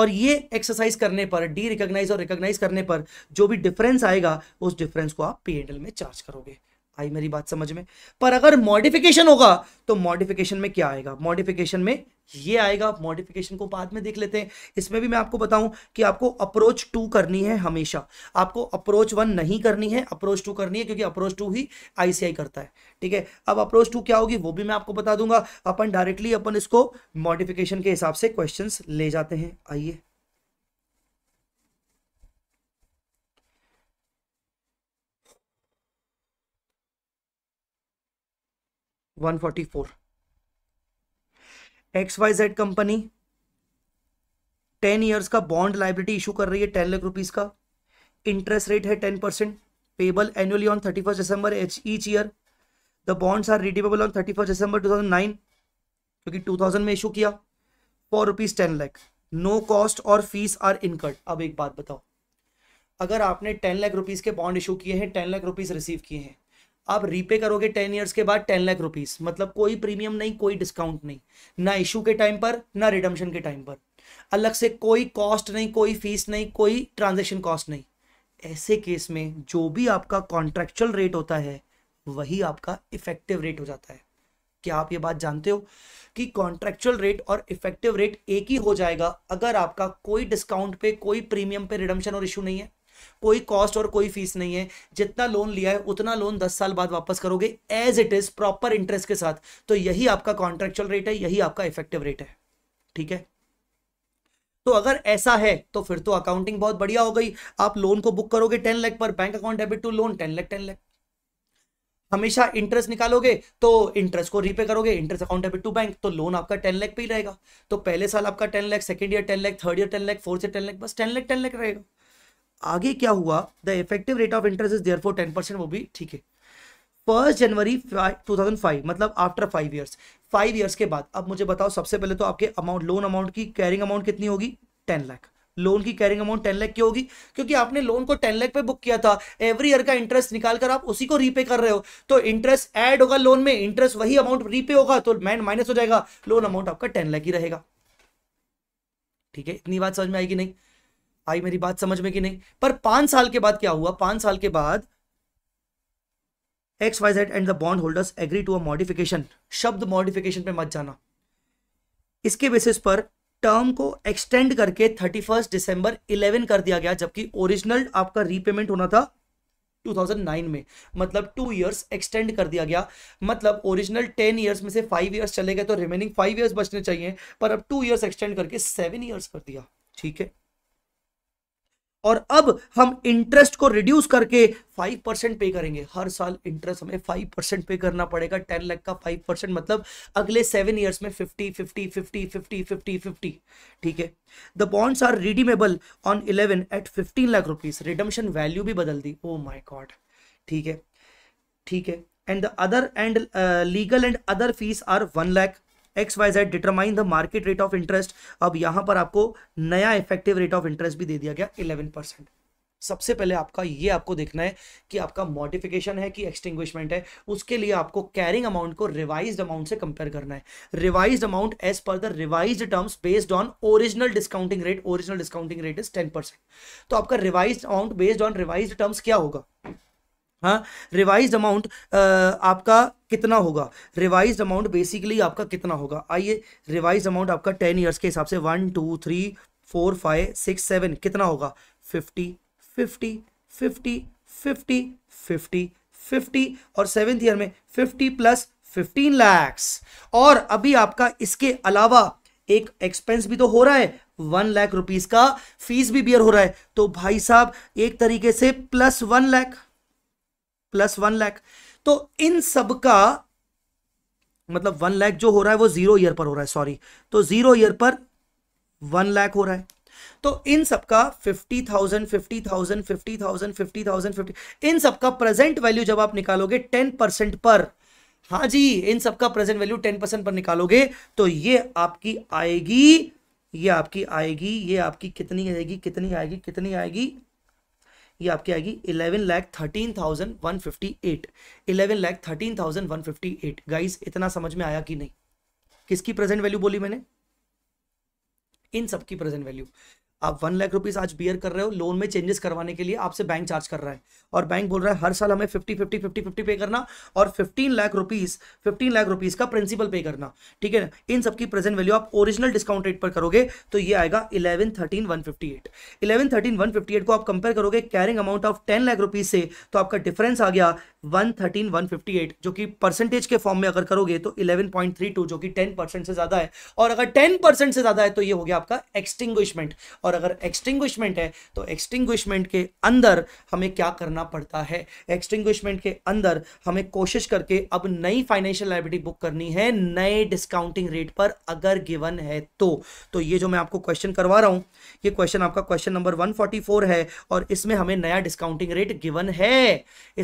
और ये एक्सरसाइज करने पर डी रिकॉग्नाइज और रिकॉग्नाइज करने पर जो भी डिफरेंस आएगा उस डिफरेंस को आप पी में चार्ज करोगे आई मेरी बात समझ में पर अगर मॉडिफिकेशन होगा तो मॉडिफिकेशन में क्या आएगा मॉडिफिकेशन में ये आएगा मॉडिफिकेशन को बाद में देख लेते हैं इसमें भी मैं आपको बताऊं कि आपको अप्रोच टू करनी है हमेशा आपको अप्रोच वन नहीं करनी है अप्रोच टू करनी है क्योंकि अप्रोच टू ही आईसीआई करता है ठीक है अब अप्रोच टू क्या होगी वो भी मैं आपको बता दूंगा अपन डायरेक्टली अपन इसको मॉडिफिकेशन के हिसाब से क्वेश्चन ले जाते हैं आइए one forty four X Y Z company ten years का बॉन्ड लाइब्रेटी इशू कर रही है टेन लाख रुपीज़ का इंटरेस्ट रेट है ten percent payable annually on thirty first December each year the bonds are redeemable on thirty first December two thousand nine क्योंकि two thousand में issue किया for rupees ten lakh no cost और fees are incurred अब एक बात बताओ अगर आपने टेन लाख रुपीज़ के बॉन्ड इशू किए हैं टेन लाख रुपीज़ रिसीव किए हैं आप रीपे करोगे टेन ईयर्स के बाद टेन लाख रुपीस मतलब कोई प्रीमियम नहीं कोई डिस्काउंट नहीं ना इशू के टाइम पर ना रिडम्शन के टाइम पर अलग से कोई कॉस्ट नहीं कोई फीस नहीं कोई ट्रांजेक्शन कॉस्ट नहीं ऐसे केस में जो भी आपका कॉन्ट्रेक्चुअल रेट होता है वही आपका इफेक्टिव रेट हो जाता है क्या आप ये बात जानते हो कि कॉन्ट्रेक्चुअल रेट और इफेक्टिव रेट एक ही हो जाएगा अगर आपका कोई डिस्काउंट पे कोई प्रीमियम पे रिडम्शन और इशू नहीं है कोई कॉस्ट और कोई फीस नहीं है जितना लोन लिया है उतना लोन दस साल बाद वापस करोगे as it is proper interest के साथ तो यही आपका कॉन्ट्रेक्चुअल रेट है यही आपका इफेक्टिव रेट है ठीक है तो अगर ऐसा है तो फिर तो अकाउंटिंग बहुत बढ़िया हो गई आप लोन को बुक करोगे टेन लैख पर bank account debit to loan ten lakh ten lakh हमेशा इंटरेस्ट निकालोगे तो इंटरेस्ट को रीपे करोगे interest account debit to bank तो लोन आपका टेन लैख पे ही रहेगा तो पहले साल आपका ten lakh second year ten lakh third year ten lakh fourth year ten lakh बस टेन लैख टेन लैख रहेगा आगे क्या हुआ the effective rate of interest is there for ten percent वो भी ठीक है first January two thousand five मतलब after five years five years के बाद अब मुझे बताओ सबसे पहले तो आपके अमाउंट लोन अमाउंट की कैरिंग अमाउंट कितनी होगी टेन लाख लोन की कैरिंग अमाउंट टेन लाख की होगी क्योंकि आपने लोन को टेन लाख पे बुक किया था एवरी ईयर का इंटरेस्ट निकाल कर आप उसी को रीपे कर रहे हो तो इंटरेस्ट ऐड होगा लोन में इंटरेस्ट वही अमाउंट रीपे होगा तो मैन माइनस हो जाएगा लोन अमाउंट आपका टेन लाख ही रहेगा ठीक है इतनी बात समझ में आएगी नहीं आई मेरी बात समझ में कि नहीं पर पांच साल के बाद क्या हुआ पांच साल के बाद X Y Z and the bond holders agree to a modification शब्द मॉडिफिकेशन पे मत जाना इसके बेसिस पर टर्म को एक्सटेंड करके थर्टी फर्स्ट डिसंबर इलेवन कर दिया गया जबकि ओरिजिनल आपका रीपेमेंट होना था 2009 में मतलब टू ईयर्स एक्सटेंड कर दिया गया मतलब ओरिजिनल टेन ईयर्स में से फाइव ईयर्स चले गए तो रिमेनिंग फाइव ईयर्स बचने चाहिए पर अब टू ईयर्स एक्सटेंड करके सेवन ईयर्स कर दिया ठीक है और अब हम इंटरेस्ट को रिड्यूस करके फाइव परसेंट पे करेंगे हर साल इंटरेस्ट हमें फाइव परसेंट पे करना पड़ेगा टेन लाख का फाइव परसेंट मतलब अगले सेवन ईयर्स में fifty fifty fifty fifty fifty fifty ठीक है the bonds are redeemable on eleven eight fifteen lakh rupees redemption value भी बदल दी ओ माई गॉड ठीक है ठीक है and the other and legal and other fees are one lakh X Y Z determine the market rate of interest अब यहां पर आपको नया इफेक्टिव रेट ऑफ इंटरेस्ट भी दे दिया गया इलेवन परसेंट सबसे पहले आपका ये आपको देखना है कि आपका मॉडिफिकेशन है कि एक्सटिंग्विशमेंट है उसके लिए आपको कैरिंग अमाउंट को रिवाइज अमाउंट से कंपेयर करना है revise amount as per the revise terms based on original discounting rate original discounting rate is ten percent तो आपका revise amount based on revise terms क्या होगा हाँ रिवाइज अमाउंट आपका कितना होगा रिवाइज अमाउंट बेसिकली आपका कितना होगा आइए रिवाइज अमाउंट आपका टेन ईयर्स के हिसाब से one two three four five six seven कितना होगा fifty fifty fifty fifty fifty fifty और सेवेंथ ईयर में फिफ्टी प्लस फिफ्टीन लैक्स और अभी आपका इसके अलावा एक एक्सपेंस भी तो हो रहा है वन लाख रुपीस का फीस भी बियर हो रहा है तो भाई साहब एक तरीके से plus one lakh plus one lakh तो इन सब का मतलब वन लैख जो हो रहा है वो जीरो ईयर पर हो रहा है सॉरी तो जीरो ईयर पर वन लैख हो रहा है तो इन सबका fifty thousand fifty thousand fifty thousand fifty thousand fifty इन सबका प्रेजेंट वैल्यू जब आप निकालोगे टेन परसेंट पर हाँ जी इन सबका प्रेजेंट वैल्यू टेन परसेंट पर निकालोगे तो ये आपकी आएगी ये आपकी आएगी ये आपकी कितनी आएगी कितनी आएगी कितनी आएगी ये आपकी आएगी eleven lakh thirteen thousand one fifty eight eleven lakh thirteen thousand one fifty eight guys इतना समझ में आया कि नहीं किसकी प्रेजेंट वैल्यू बोली मैंने इन सबकी प्रेजेंट वैल्यू आप वन लाख रुपीज आज बियर कर रहे हो लोन में चेंजेस करवाने के लिए आपसे बैंक चार्ज कर रहा है और बैंक बोल रहा है हर साल हमें fifty fifty fifty fifty pay करना और fifteen lakh rupees fifteen lakh rupees का प्रिंसिपल पे करना ठीक है इन सबकी प्रेजेंट वैल्यू आप ओरिजिनल डिस्काउंट रेट पर करोगे तो ये आएगा eleven thirteen one fifty eight eleven thirteen one fifty eight को आप कंपेयर करोगे carrying amount of ten lakh rupees से तो आपका डिफरेंस आ गया one thirteen one fifty eight जो कि परसेंटेज के फॉर्म में अगर करोगे तो इलेवन पॉइंट थ्री टू जो कि टेन परसेंट से ज्यादा है और अगर टेन परसेंट से ज्यादा है तो ये हो गया आपका एक्सटिंग्विशमेंट और और अगर एक्सटिंग्विशमेंट है तो एक्सटिंग्विशमेंट के अंदर हमें क्या करना पड़ता है एक्सटिंग्विशमेंट के अंदर हमें कोशिश करके अब नई फाइनेंशियल लाइब्रेटी बुक करनी है नए डिस्काउंटिंग रेट पर अगर गिवन है तो तो ये जो मैं आपको क्वेश्चन करवा रहा हूँ ये क्वेश्चन आपका क्वेश्चन नंबर वन है और इसमें हमें नया डिस्काउंटिंग रेट गिवन है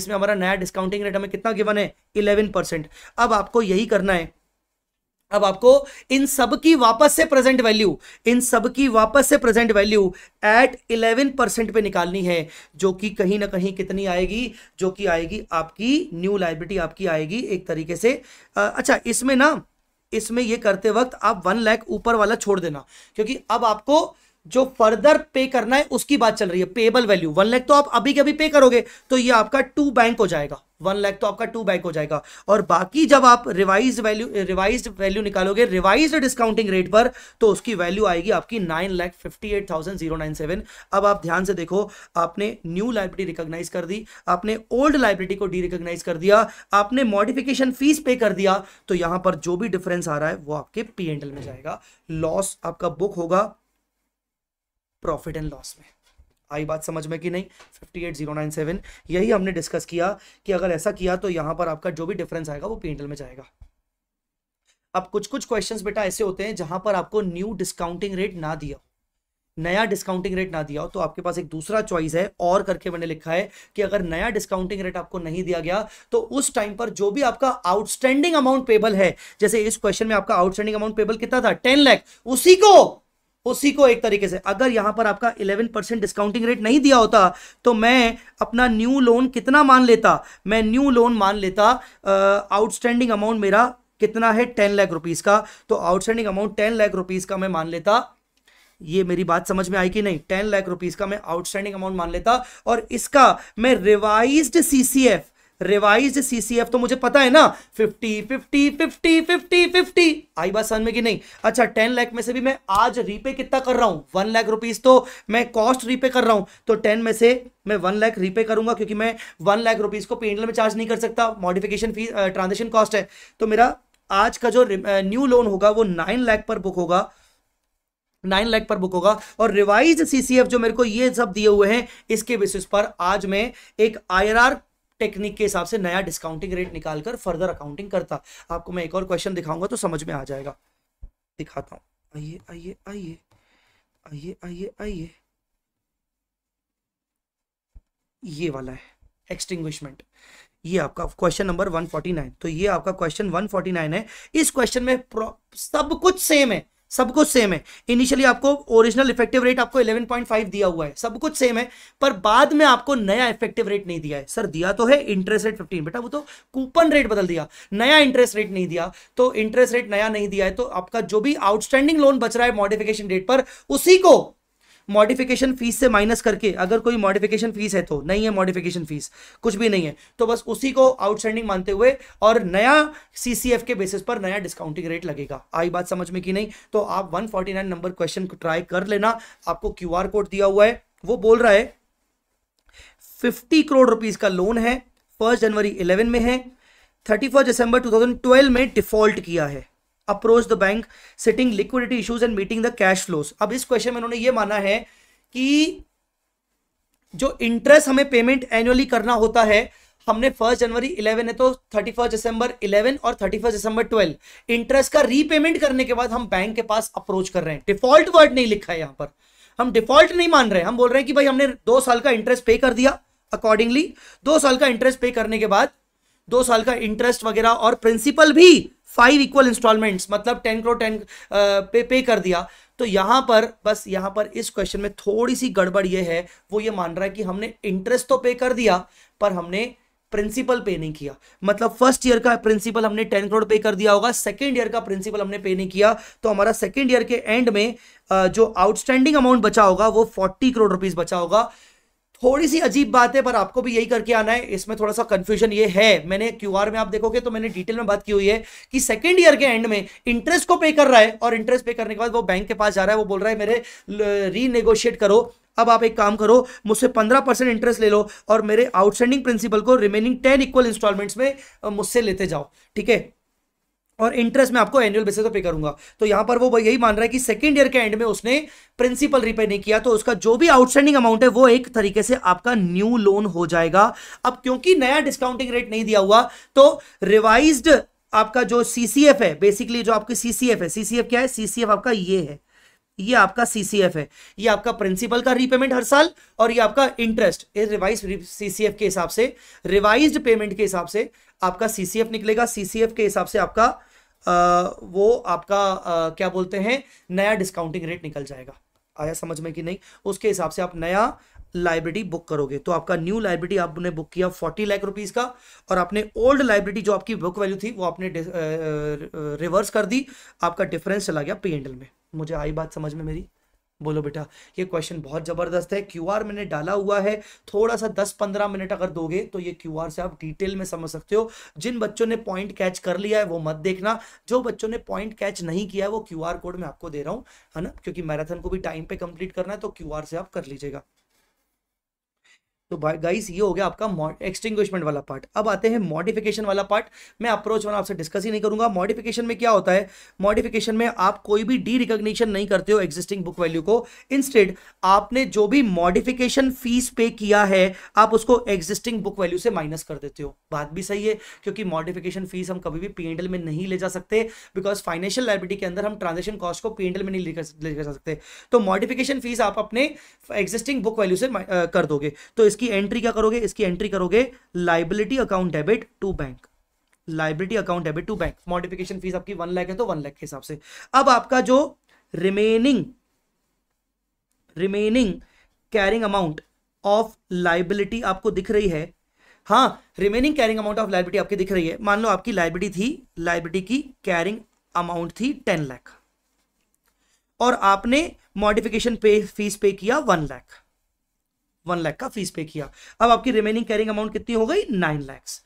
इसमें हमारा नया डिस्काउंटिंग रेट हमें कितना गिवन है इलेवन परसेंट अब आपको यही करना है अब आपको इन सब की वापस से प्रेजेंट वैल्यू इन सब की वापस से present value eight eleven percent पे निकालनी है जो कि कहीं ना कहीं कितनी आएगी जो कि आएगी आपकी न्यू लाइब्रिटी आपकी आएगी एक तरीके से आ, अच्छा इसमें ना इसमें ये करते वक्त आप वन लैख ऊपर वाला छोड़ देना क्योंकि अब आपको जो फर्दर पे करना है उसकी बात चल रही है पेबल वैल्यू वन लैख तो आप अभी के अभी पे करोगे तो ये आपका टू बैंक हो जाएगा वन लैख तो आपका टू बैंक हो जाएगा और बाकी जब आप रिवाइज वैल्यू रिवाइज वैल्यू निकालोगे रिवाइज डिस्काउंटिंग रेट पर तो उसकी वैल्यू आएगी आपकी nine lakh fifty eight thousand zero nine seven अब आप ध्यान से देखो आपने न्यू लाइब्रेरी रिकॉग्नाइज कर दी आपने ओल्ड लाइब्रेरी को डी रिकॉग्नाइज कर दिया आपने मॉडिफिकेशन फीस पे कर दिया तो यहां पर जो भी डिफरेंस आ रहा है वो आपके पी एंडल में जाएगा लॉस आपका बुक होगा प्रॉफिट एंड लॉस में आई बात समझ में कि नहीं 58097 यही हमने डिस्कस किया कि अगर ऐसा किया तो यहाँ पर आपका जो भी डिफरेंस आएगा वो पेंटल में जाएगा अब कुछ कुछ क्वेश्चंस बेटा ऐसे होते हैं जहां पर आपको न्यू डिस्काउंटिंग रेट ना दिया नया डिस्काउंटिंग रेट ना दिया हो तो आपके पास एक दूसरा चॉइस है और करके मैंने लिखा है कि अगर नया डिस्काउंटिंग रेट आपको नहीं दिया गया तो उस टाइम पर जो भी आपका आउटस्टैंडिंग अमाउंट पेबल है जैसे इस क्वेश्चन में आपका आउटस्टैंडिंग अमाउंट पेबल कितना था टेन लैख उसी को उसी को एक तरीके से अगर यहां पर आपका 11 परसेंट डिस्काउंटिंग रेट नहीं दिया होता तो मैं अपना न्यू लोन कितना मान लेता मैं न्यू लोन मान लेता आउटस्टैंडिंग अमाउंट मेरा कितना है टेन लाख रुपीज़ का तो outstanding amount ten lakh rupees का मैं मान लेता ये मेरी बात समझ में आई कि नहीं टेन लाख रुपीज़ का मैं आउटस्टैंडिंग अमाउंट मान लेता और इसका मैं revise C C F revise CCF तो मुझे पता है ना 50 50 50 50 50 आई बात समझ में कि नहीं अच्छा 10 लाख में से भी मैं आज रीपे कितना कर रहा हूं वन लाख रुपीज तो मैं कॉस्ट रीपे कर रहा हूं तो 10 में से मैं वन लाख रीपे करूंगा क्योंकि मैं वन लाख रुपीज को पेंडल में चार्ज नहीं कर सकता मॉडिफिकेशन फीस ट्रांजेक्शन कॉस्ट है तो मेरा आज का जो न्यू लोन होगा वो नाइन लाख पर बुक होगा नाइन लाख पर बुक होगा और रिवाइज सीसीएफ जो मेरे को ये सब दिए हुए हैं इसके बेसिस पर आज मैं एक आईआरआर टेक्निक के हिसाब से नया डिस्काउंटिंग रेट निकालकर फर्दर अकाउंटिंग करता आपको मैं एक और क्वेश्चन दिखाऊंगा तो समझ में आ जाएगा दिखाता हूँ आइए आइए आइए आइए आइए आइए ये वाला है एक्सटिंग्विशमेंट ये आपका क्वेश्चन नंबर 149 तो ये आपका क्वेश्चन 149 है इस क्वेश्चन में सब कुछ सेम है सब कुछ सेम है इनिशियली आपको ओरिजिनल इफेक्टिव रेट आपको 11.5 दिया हुआ है सब कुछ सेम है पर बाद में आपको नया इफेक्टिव रेट नहीं दिया है सर दिया तो है इंटरेस्ट रेट 15 बेटा वो तो कूपन रेट बदल दिया नया इंटरेस्ट रेट नहीं दिया तो इंटरेस्ट रेट नया नहीं दिया है तो आपका जो भी आउटस्टैंडिंग लोन बच रहा है मॉडिफिकेशन डेट पर उसी को मॉडिफिकेशन फीस से माइनस करके अगर कोई मॉडिफिकेशन फीस है तो नहीं है मॉडिफिकेशन फीस कुछ भी नहीं है तो बस उसी को आउटस्टैंडिंग मानते हुए और नया सीसीएफ के बेसिस पर नया डिस्काउंटिंग रेट लगेगा आई बात समझ में कि नहीं तो आप 149 नंबर क्वेश्चन ट्राई कर लेना आपको क्यूआर कोड दिया हुआ है वो बोल रहा है फिफ्टी करोड़ रुपीज का लोन है फर्स्ट जनवरी इलेवन में है थर्टी फर्स्ट दिसंबर टू में डिफॉल्ट किया है approach the bank citing liquidity issues and meeting the cash flows अब इस क्वेश्चन में उन्होंने ये माना है कि जो इंटरेस्ट हमें पेमेंट एनुअली करना होता है हमने फर्स्ट जनवरी इलेवन है तो थर्टी फर्स्ट दिसंबर इलेवन और thirty first December twelve interest का रीपेमेंट करने के बाद हम बैंक के पास अप्रोच कर रहे हैं डिफॉल्ट वर्ड नहीं लिखा है यहां पर हम डिफॉल्ट नहीं मान रहे हैं हम बोल रहे हैं कि भाई हमने दो साल का इंटरेस्ट पे कर दिया अकॉर्डिंगली दो साल का इंटरेस्ट पे करने के बाद दो साल का इंटरेस्ट वगैरह और प्रिंसिपल भी फाइव इक्वल इंस्टॉलमेंट्स मतलब ten crore ten pay pay कर दिया तो यहाँ पर बस यहाँ पर इस क्वेश्चन में थोड़ी सी गड़बड़ ये है वो ये मान रहा है कि हमने इंटरेस्ट तो पे कर दिया पर हमने प्रिंसिपल पे नहीं किया मतलब फर्स्ट ईयर का प्रिंसिपल हमने टेन करोड़ पे कर दिया होगा सेकेंड ईयर का प्रिंसिपल हमने पे नहीं किया तो हमारा सेकेंड ईयर के एंड में uh, जो आउटस्टैंडिंग अमाउंट बचा होगा वो फोर्टी करोड़ रुपीज बचा होगा थोड़ी सी अजीब बात है पर आपको भी यही करके आना है इसमें थोड़ा सा कंफ्यूजन ये है मैंने आर में आप देखोगे तो मैंने डिटेल में बात की हुई है कि सेकेंड ईयर के एंड में इंटरेस्ट को पे कर रहा है और इंटरेस्ट पे करने के बाद वो बैंक के पास जा रहा है वो बोल रहा है मेरे रीनेगोशिएट करो अब आप एक काम करो मुझसे पंद्रह परसेंट इंटरेस्ट ले लो और मेरे आउटस्टैंडिंग प्रिंसिपल को रिमेनिंग टेन इक्वल इंस्टॉलमेंट्स में मुझसे लेते जाओ ठीक है और इंटरेस्ट मैं आपको एनुअल बेसिस पे पे करूंगा तो यहां पर वो यही मान रहा है कि सेकंड ईयर के एंड में उसने प्रिंसिपल रिपे नहीं किया तो उसका जो भी आउटस्टैंडिंग अमाउंट है वो एक तरीके से आपका न्यू लोन हो जाएगा अब क्योंकि नया डिस्काउंटिंग रेट नहीं दिया हुआ तो रिवाइज आपका जो सीसीएफ है बेसिकली जो आपकी सीसीएफ है सीसीएफ क्या है सीसीएफ आपका ये है ये आपका सीसीएफ है ये आपका प्रिंसिपल का रीपेमेंट हर साल और ये आपका इंटरेस्ट रिवाइज सीसीएफ के हिसाब से रिवाइज पेमेंट के हिसाब से आपका सीसीएफ निकलेगा सीसीएफ के हिसाब से आपका आ, वो आपका आ, क्या बोलते हैं नया डिस्काउंटिंग रेट निकल जाएगा आया समझ में कि नहीं उसके हिसाब से आप नया लाइब्रेरी बुक करोगे तो आपका न्यू लाइब्रेरी आपने बुक किया फोर्टी लाख रुपीज़ का और आपने ओल्ड लाइब्रेरी जो आपकी बुक वैल्यू थी वो आपने रिवर्स कर दी आपका डिफरेंस चला गया पी एंडल में मुझे आई बात समझ में मेरी बोलो बेटा ये क्वेश्चन बहुत ज़बरदस्त है क्यू आर मैंने डाला हुआ है थोड़ा सा दस पंद्रह मिनट अगर दोगे तो ये क्यू आर से आप डिटेल में समझ सकते हो जिन बच्चों ने पॉइंट कैच कर लिया है वो मत देखना जो बच्चों ने पॉइंट कैच नहीं किया है वो क्यू आर कोड में आपको दे रहा हूँ है ना क्योंकि मैराथन को भी टाइम पे कंप्लीट करना है तो क्यू आर से आप कर लीजिएगा तो गाइस ये हो गया आपका एक्सटिंग्विशमेंट वाला पार्ट अब आते हैं मॉडिफिकेशन वाला पार्ट मैं अप्रोच वाला आपसे डिस्कस ही नहीं करूंगा मॉडिफिकेशन में क्या होता है मॉडिफिकेशन में आप कोई भी डी रिकग्निशन नहीं करते हो एग्जिस्टिंग बुक वैल्यू को इंस्टेड आपने जो भी मॉडिफिकेशन फीस पे किया है आप उसको एग्जिस्टिंग बुक वैल्यू से माइनस कर देते हो बात भी सही है क्योंकि मॉडिफिकेशन फीस हम कभी भी पी में नहीं ले जा सकते बिकॉज फाइनेंशियल लाइबिलिटी के अंदर हम ट्रांजेक्शन कॉस्ट को पी में नहीं ले जा सकते तो मॉडिफिकेशन फीस आप अपने एग्जिस्टिंग बुक वैल्यू से uh, कर दोगे तो इसकी एंट्री क्या करोगे इसकी एंट्री करोगे liability account debit to bank liability account debit to bank modification fees आपकी वन लैख है तो वन लैख के हिसाब से अब आपका जो remaining remaining carrying amount of liability आपको दिख रही है हाँ remaining carrying amount of liability आपकी दिख रही है मान लो आपकी लाइबिलिटी थी लाइबिलिटी की कैरिंग अमाउंट थी टेन लैख और आपने मॉडिफिकेशन पे फीस पे किया वन लैख वन लाख का फीस पे किया अब आपकी रिमेनिंग कैरिंग अमाउंट कितनी हो गई नाइन लैक्स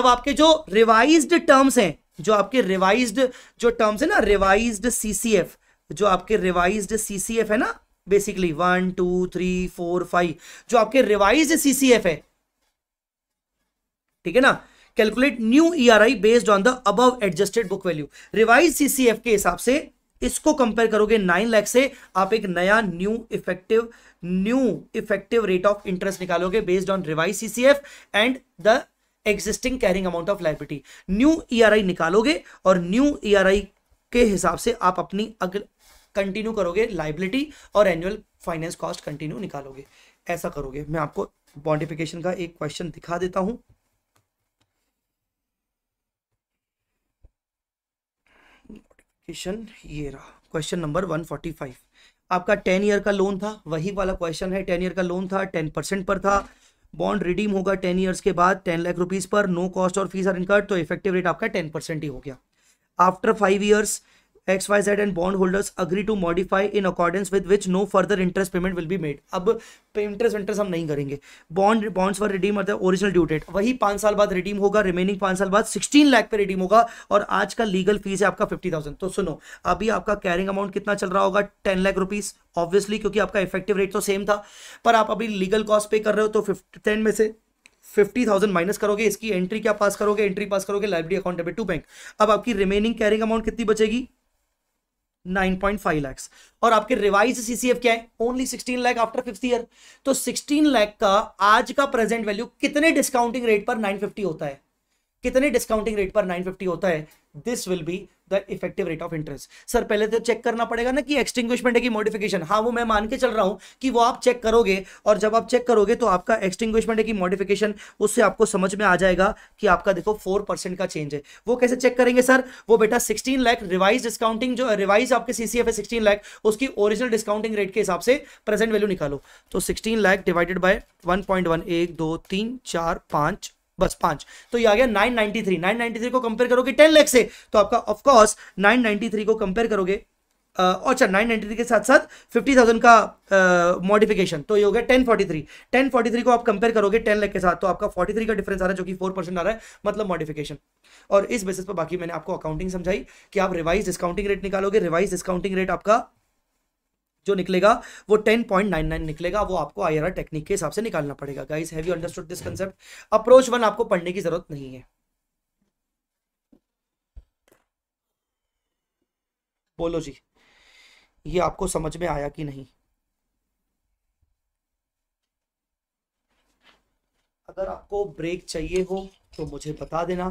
अब आपके जो रिवाइज टर्म्स हैं जो आपके रिवाइज जो टर्म्स है ना रिवाइज सीसीएफ जो आपके रिवाइज सीसीएफ है ना basically one two three four five जो आपके रिवाइज सीसीएफ है ठीक है ना calculate new ERI based on the above adjusted book value revise CCF के हिसाब से इसको कंपेयर करोगे नाइन लैख से आप एक नया new effective new effective rate of interest निकालोगे based on revise CCF and the existing carrying amount of liability new ERI निकालोगे और न्यू ईआरआई e के हिसाब से आप अपनी अगर कंटिन्यू करोगे लाइबिलिटी और एनुअल फाइनेंस कॉस्ट कंटिन्यू निकालोगे ऐसा करोगे मैं आपको बॉन्डिफिकेशन का एक क्वेश्चन दिखा देता हूं ये रहा क्वेश्चन नंबर 145 आपका टेन ईयर का लोन था वही वाला क्वेश्चन है टेन ईयर का लोन था टेन परसेंट पर था बॉन्ड रिडीम होगा टेन ईयर्स के बाद टेन लाख रुपीज़ पर नो कॉस्ट और फीस आर इनकर्ड तो इफेक्टिव रेट आपका टेन परसेंट ही हो गया after five years X Y Z and bond holders agree to modify in accordance with which no further interest payment will be made अब interest interest हम नहीं करेंगे bond bonds for redeem at original due date वही पांच साल बाद redeem होगा remaining पाँच साल बाद सिक्सटीन लाख पे रिडीम होगा और आज का लीगल फीस है आपका फिफ्टी थाउजेंड तो सुनो अभी आपका कैरिंग अमाउंट कितना चल रहा होगा टेन लाख रुपीज ऑब्वियसली क्योंकि आपका इफेक्टिव रेट तो सेम था पर आप अभी लीगल कॉस्ट पे कर रहे हो तो फिफ्टी टेन में से फिफ्टी थाउजेंड माइनस करोगे इसकी एंट्री क्या पास करोगे एंट्री पास करोगे library account debit to bank अब आपकी रिमेनिंग कैरिंग अमाउंट कितनी बचेगी नाइन पॉइंट फाइव लैक्स और आपके रिवाइज सीसीएफ क्या है only sixteen lakh after fifth year तो सिक्सटीन लाख का आज का प्रेजेंट वैल्यू कितने डिस्काउंटिंग रेट पर नाइन फिफ्टी होता है कितने डिस्काउंटिंग रेट पर 950 होता है this will be the effective rate of interest sir पहले तो चेक करना पड़ेगा ना कि एक्सटिंग्विशमेंट है कि मॉडिफिकेशन हाँ वो मैं मान के चल रहा हूँ कि वो आप चेक करोगे और जब आप चेक करोगे तो आपका एक्सटिंग्विशमेंट है कि मॉडिफिकेशन उससे आपको समझ में आ जाएगा कि आपका देखो फोर परसेंट का चेंज है वो कैसे चेक करेंगे सर वो बेटा सिक्सटीन लैख रिवाइज डिस्काउंटिंग जो रिवाइज आपके सीसीएफ है सिक्सटीन लाख उसकी ओरिजिनल डिस्काउंटिंग रेट के हिसाब से प्रेजेंट वैल्यू निकालो तो sixteen lakh divided by one point one एक दो तीन चार पाँच बस पांच तो ये आ गया 993 993 को कंपेयर करोगे 10 लाख से तो आपका ऑफकोर्स 993 को कंपेयर करोगे अच्छा नाइन नाइन्टी थ्री के साथ साथ फिफ्टी थाउजेंड का मॉडिफिकेशन तो ये हो गया ten forty three ten forty three को आप कंपेयर करोगे टेन लाख के साथ तो आपका फोर्टी थ्री का डिफरेंस आ रहा है जो कि फोर परसेंट आ रहा है मतलब मॉडिफिकेशन और इस बेसिस पर बाकी मैंने आपको अकाउंटिंग समझाई कि आप रिवाइज डिस्काउंटिंग रेट निकालोगे रिवाइज डिस्काउंटिंग रेट आपका जो निकलेगा वो 10.99 निकलेगा वो आपको आईआरआर टेक्निक के हिसाब से निकालना पड़ेगा guys have you understood this concept approach one आपको पढ़ने की जरूरत नहीं है बोलो जी ये आपको समझ में आया कि नहीं अगर आपको ब्रेक चाहिए हो तो मुझे बता देना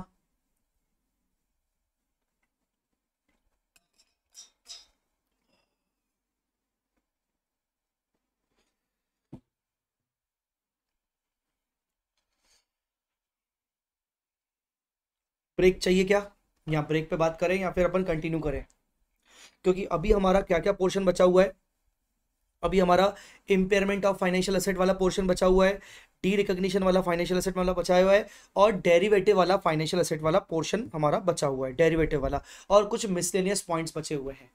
ब्रेक चाहिए क्या या ब्रेक पे बात करें या फिर अपन कंटिन्यू करें क्योंकि अभी हमारा क्या क्या पोर्शन बचा हुआ है अभी हमारा इम्पेयरमेंट ऑफ फाइनेंशियल असेट वाला पोर्शन बचा हुआ है डी रिकोगशन वाला फाइनेंशियल असेट वाला बचा हुआ है और डेरिवेटिव वाला फाइनेंशियल असेट वाला पोर्शन हमारा बचा हुआ है डेरिवेटिव वाला और कुछ मिसलेनियस पॉइंट्स बचे हुए हैं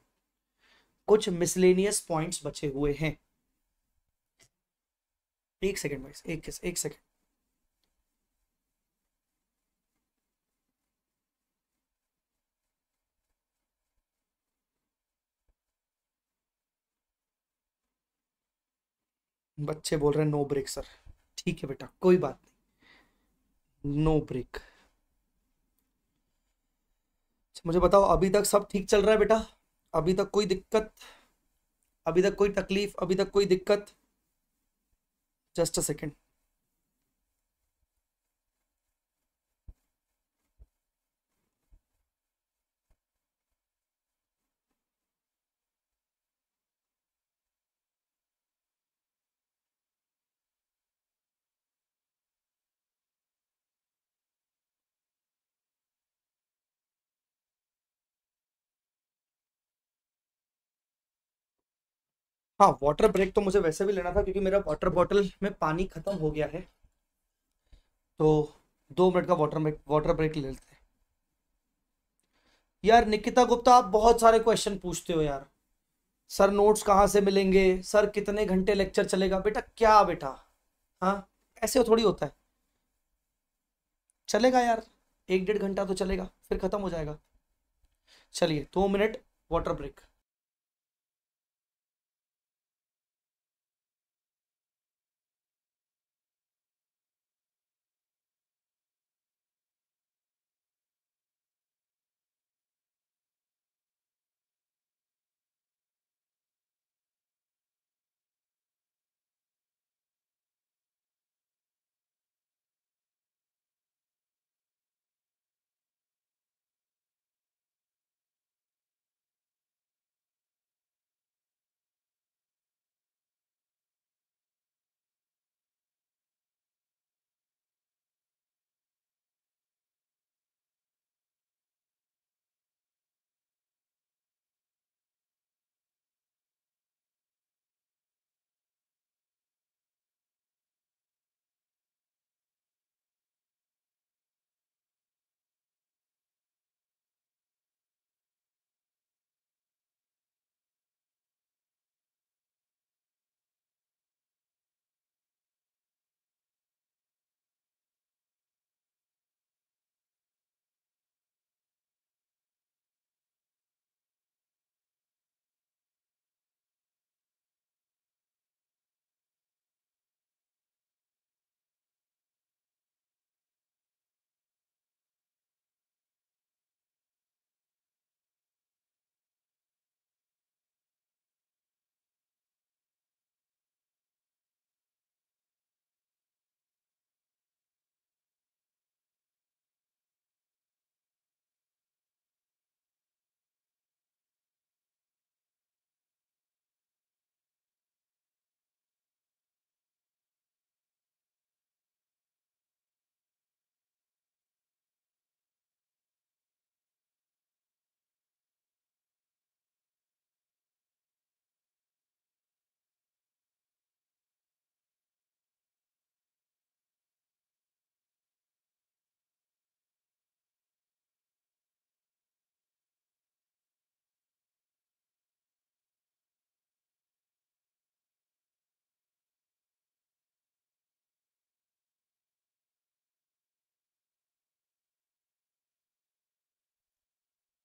कुछ मिसलेनियस पॉइंट्स बचे हुए हैं एक सेकेंड एक एक सेकेंड बच्चे बोल रहे हैं नो ब्रेक सर ठीक है बेटा कोई बात नहीं नो ब्रेक अच्छा, मुझे बताओ अभी तक सब ठीक चल रहा है बेटा अभी तक कोई दिक्कत अभी तक कोई तकलीफ अभी तक कोई दिक्कत जस्ट अ सेकेंड हाँ वाटर ब्रेक तो मुझे वैसे भी लेना था क्योंकि मेरा वाटर बॉटल में पानी खत्म हो गया है तो दो मिनट का वाटर ब्रेक वाटर ब्रेक ले लेते हैं यार निकिता गुप्ता आप बहुत सारे क्वेश्चन पूछते हो यार सर नोट्स कहाँ से मिलेंगे सर कितने घंटे लेक्चर चलेगा बेटा क्या बेटा हाँ ऐसे थोड़ी होता है चलेगा यार एक डेढ़ घंटा तो चलेगा फिर ख़त्म हो जाएगा चलिए दो minute water break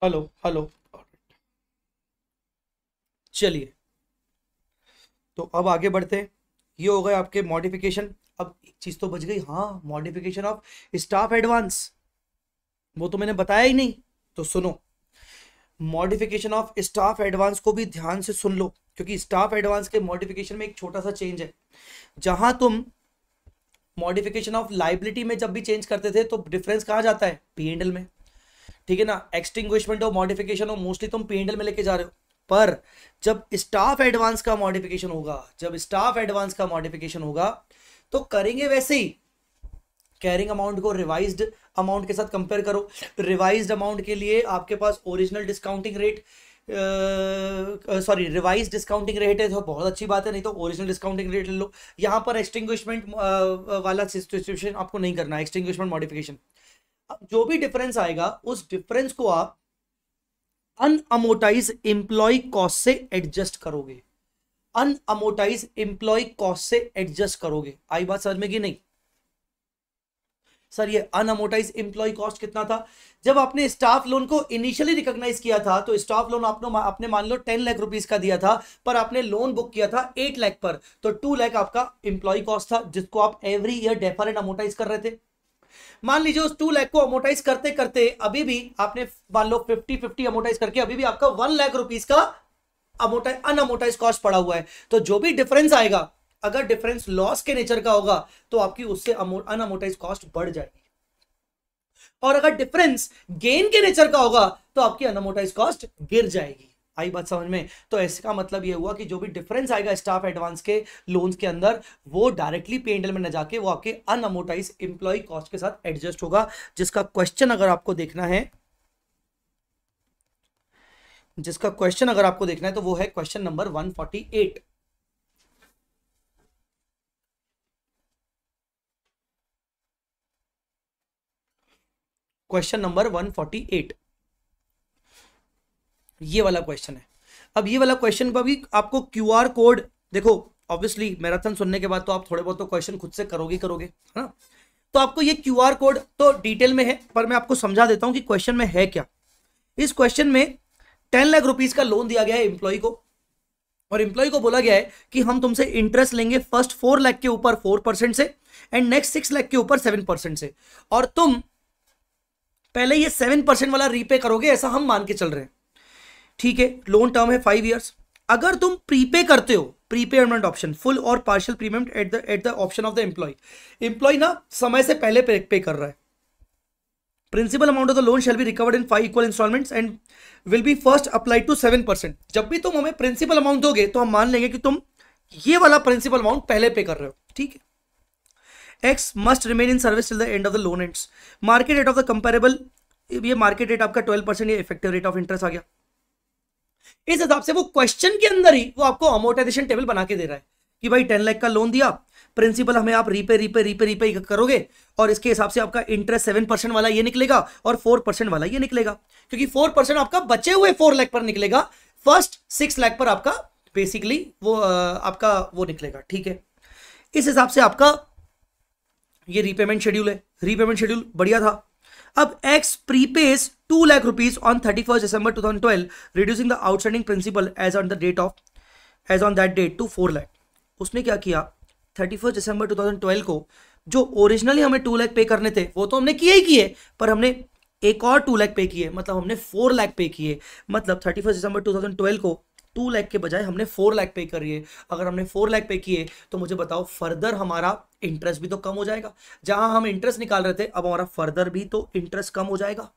hello hello चलिए तो अब आगे बढ़ते ये हो गए आपके मॉडिफिकेशन अब एक चीज तो बच गई हाँ मॉडिफिकेशन ऑफ स्टाफ एडवांस वो तो मैंने बताया ही नहीं तो सुनो मॉडिफिकेशन ऑफ स्टाफ एडवांस को भी ध्यान से सुन लो क्योंकि स्टाफ एडवांस के मॉडिफिकेशन में एक छोटा सा चेंज है जहां तुम मॉडिफिकेशन ऑफ लाइबिलिटी में जब भी चेंज करते थे तो डिफरेंस कहाँ जाता है पी एंडल में ठीक है ना एक्सटिंग्विशमेंट हो मॉडिफिकेशन हो मोस्टली तुम पेंडल में लेके जा रहे हो पर जब स्टाफ एडवांस का मॉडिफिकेशन होगा जब स्टाफ एडवांस का मॉडिफिकेशन होगा तो करेंगे वैसे ही कैरिंग अमाउंट को रिवाइज्ड अमाउंट के साथ कंपेयर करो रिवाइज्ड अमाउंट के लिए आपके पास original discounting rate sorry revise discounting rate है तो बहुत अच्छी बात है नहीं तो ओरिजिनल डिस्काउंटिंग रेट ले लो यहाँ पर एक्सटिंग्विशमेंट uh, वाला सिचुएशन आपको नहीं करना है एक्सटिंग्विशमेंट मॉडिफिकेशन अब जो भी डिफरेंस आएगा उस डिफरेंस को आप अनअमोटाइज एम्प्लॉय कॉस्ट से एडजस्ट करोगे अनअमोटाइज एम्प्लॉय कॉस्ट से एडजस्ट करोगे आई बात समझ में कि नहीं सर ये अनअमोटाइज एम्प्लॉय कॉस्ट कितना था जब आपने स्टाफ लोन को इनिशियली रिकॉग्नाइज किया था तो स्टाफ लोन आपने आपने मान लो टेन लाख रुपीज का दिया था पर आपने लोन बुक किया था एट लाख पर तो टू लाख आपका एम्प्लॉय कॉस्ट था जिसको आप every year defer and amortise कर रहे थे मान लीजिए उस टू लैख को अमोटाइज करते करते अभी भी आपने मान लो फिफ्टी फिफ्टी अमोटाइज करके अभी भी आपका वन लाख रुपीज का अमोटाइज अनअमोटाइज कॉस्ट पड़ा हुआ है तो जो भी डिफरेंस आएगा अगर डिफरेंस लॉस के नेचर का होगा तो आपकी उससे अनअमोटाइज कॉस्ट बढ़ जाएगी और अगर डिफरेंस गेन के नेचर का होगा तो आपकी अनअमोटाइज कॉस्ट गिर जाएगी आई बात समझ में तो इसका मतलब ये हुआ कि जो भी डिफरेंस आएगा स्टाफ एडवांस के लोन्स के अंदर वो डायरेक्टली पे एंडल में न जाके वो आपके अनअमोटाइज एम्प्लॉय कॉस्ट के साथ एडजस्ट होगा जिसका क्वेश्चन अगर आपको देखना है जिसका क्वेश्चन अगर आपको देखना है तो वो है क्वेश्चन नंबर 148 क्वेश्चन नंबर 148 ये वाला क्वेश्चन है अब ये वाला क्वेश्चन पर भी आपको क्यू आर कोड देखो ऑब्वियसली मैराथन सुनने के बाद तो आप थोड़े बहुत तो क्वेश्चन खुद से करोगे करोगे है ना तो आपको ये क्यू आर कोड तो डिटेल में है पर मैं आपको समझा देता हूँ कि क्वेश्चन में है क्या इस क्वेश्चन में टेन लाख रुपीज का लोन दिया गया है एम्प्लॉय को और एम्प्लॉय को बोला गया है कि हम तुमसे इंटरेस्ट लेंगे फर्स्ट फोर लाख के ऊपर फोर परसेंट से एंड नेक्स्ट सिक्स लाख के ऊपर सेवन परसेंट से और तुम पहले ये सेवन परसेंट वाला रीपे करोगे ऐसा हम मान के चल रहे हैं ठीक है लोन टर्म है फाइव ईयर्स अगर तुम प्रीपे करते हो प्रीपेमेंट ऑप्शन फुल और partial prepayment at the at the option of the employ employ ना समय से पहले पे, पे कर रहा है principal amount of the loan shall be recovered in five equal instalments and will be first applied to seven percent जब भी तुम हमें प्रिंसिपल अमाउंट दोगे तो हम मान लेंगे कि तुम ये वाला प्रिंसिपल अमाउंट पहले पे कर रहे हो ठीक है X must remain in service till the end of the loan and market rate of the comparable ये मार्केट रेट आपका ट्वेल्व परसेंट ये इफेक्टिव रेट ऑफ इंटरेस्ट आ गया इस हिसाब से वो क्वेश्चन के अंदर ही वो आपको अमोटाइजेशन टेबल बना के दे रहा है कि भाई टेन लाख का लोन दिया प्रिंसिपल हमें आप रीपे रीपे रीपे रीपे करोगे और इसके हिसाब से आपका इंटरेस्ट सेवन परसेंट वाला ये निकलेगा और फोर परसेंट वाला ये निकलेगा क्योंकि फोर परसेंट आपका बचे हुए फोर लाख पर निकलेगा फर्स्ट सिक्स लाख पर आपका बेसिकली वो आपका वो निकलेगा ठीक है इस हिसाब से आपका ये रीपेमेंट शेड्यूल है रीपेमेंट शेड्यूल बढ़िया था अब X prepays two lakh rupees on thirty first December two thousand twelve reducing the outstanding principal as on the date of as on that date to four lakh उसने क्या किया thirty first December two thousand twelve को जो originally हमें to lakh पे करने थे वो तो हमने किए ही किए पर हमने एक और टू लाख पे किए मतलब हमने फोर लाख पे किए मतलब thirty first December two thousand twelve को टू लैख के बजाय हमने फोर लैख पे करिए अगर हमने फोर लैख पे किए तो मुझे बताओ फर्दर हमारा इंटरेस्ट भी तो कम हो जाएगा जहां हम इंटरेस्ट निकाल रहे थे अब हमारा फर्दर भी तो इंटरेस्ट कम हो जाएगा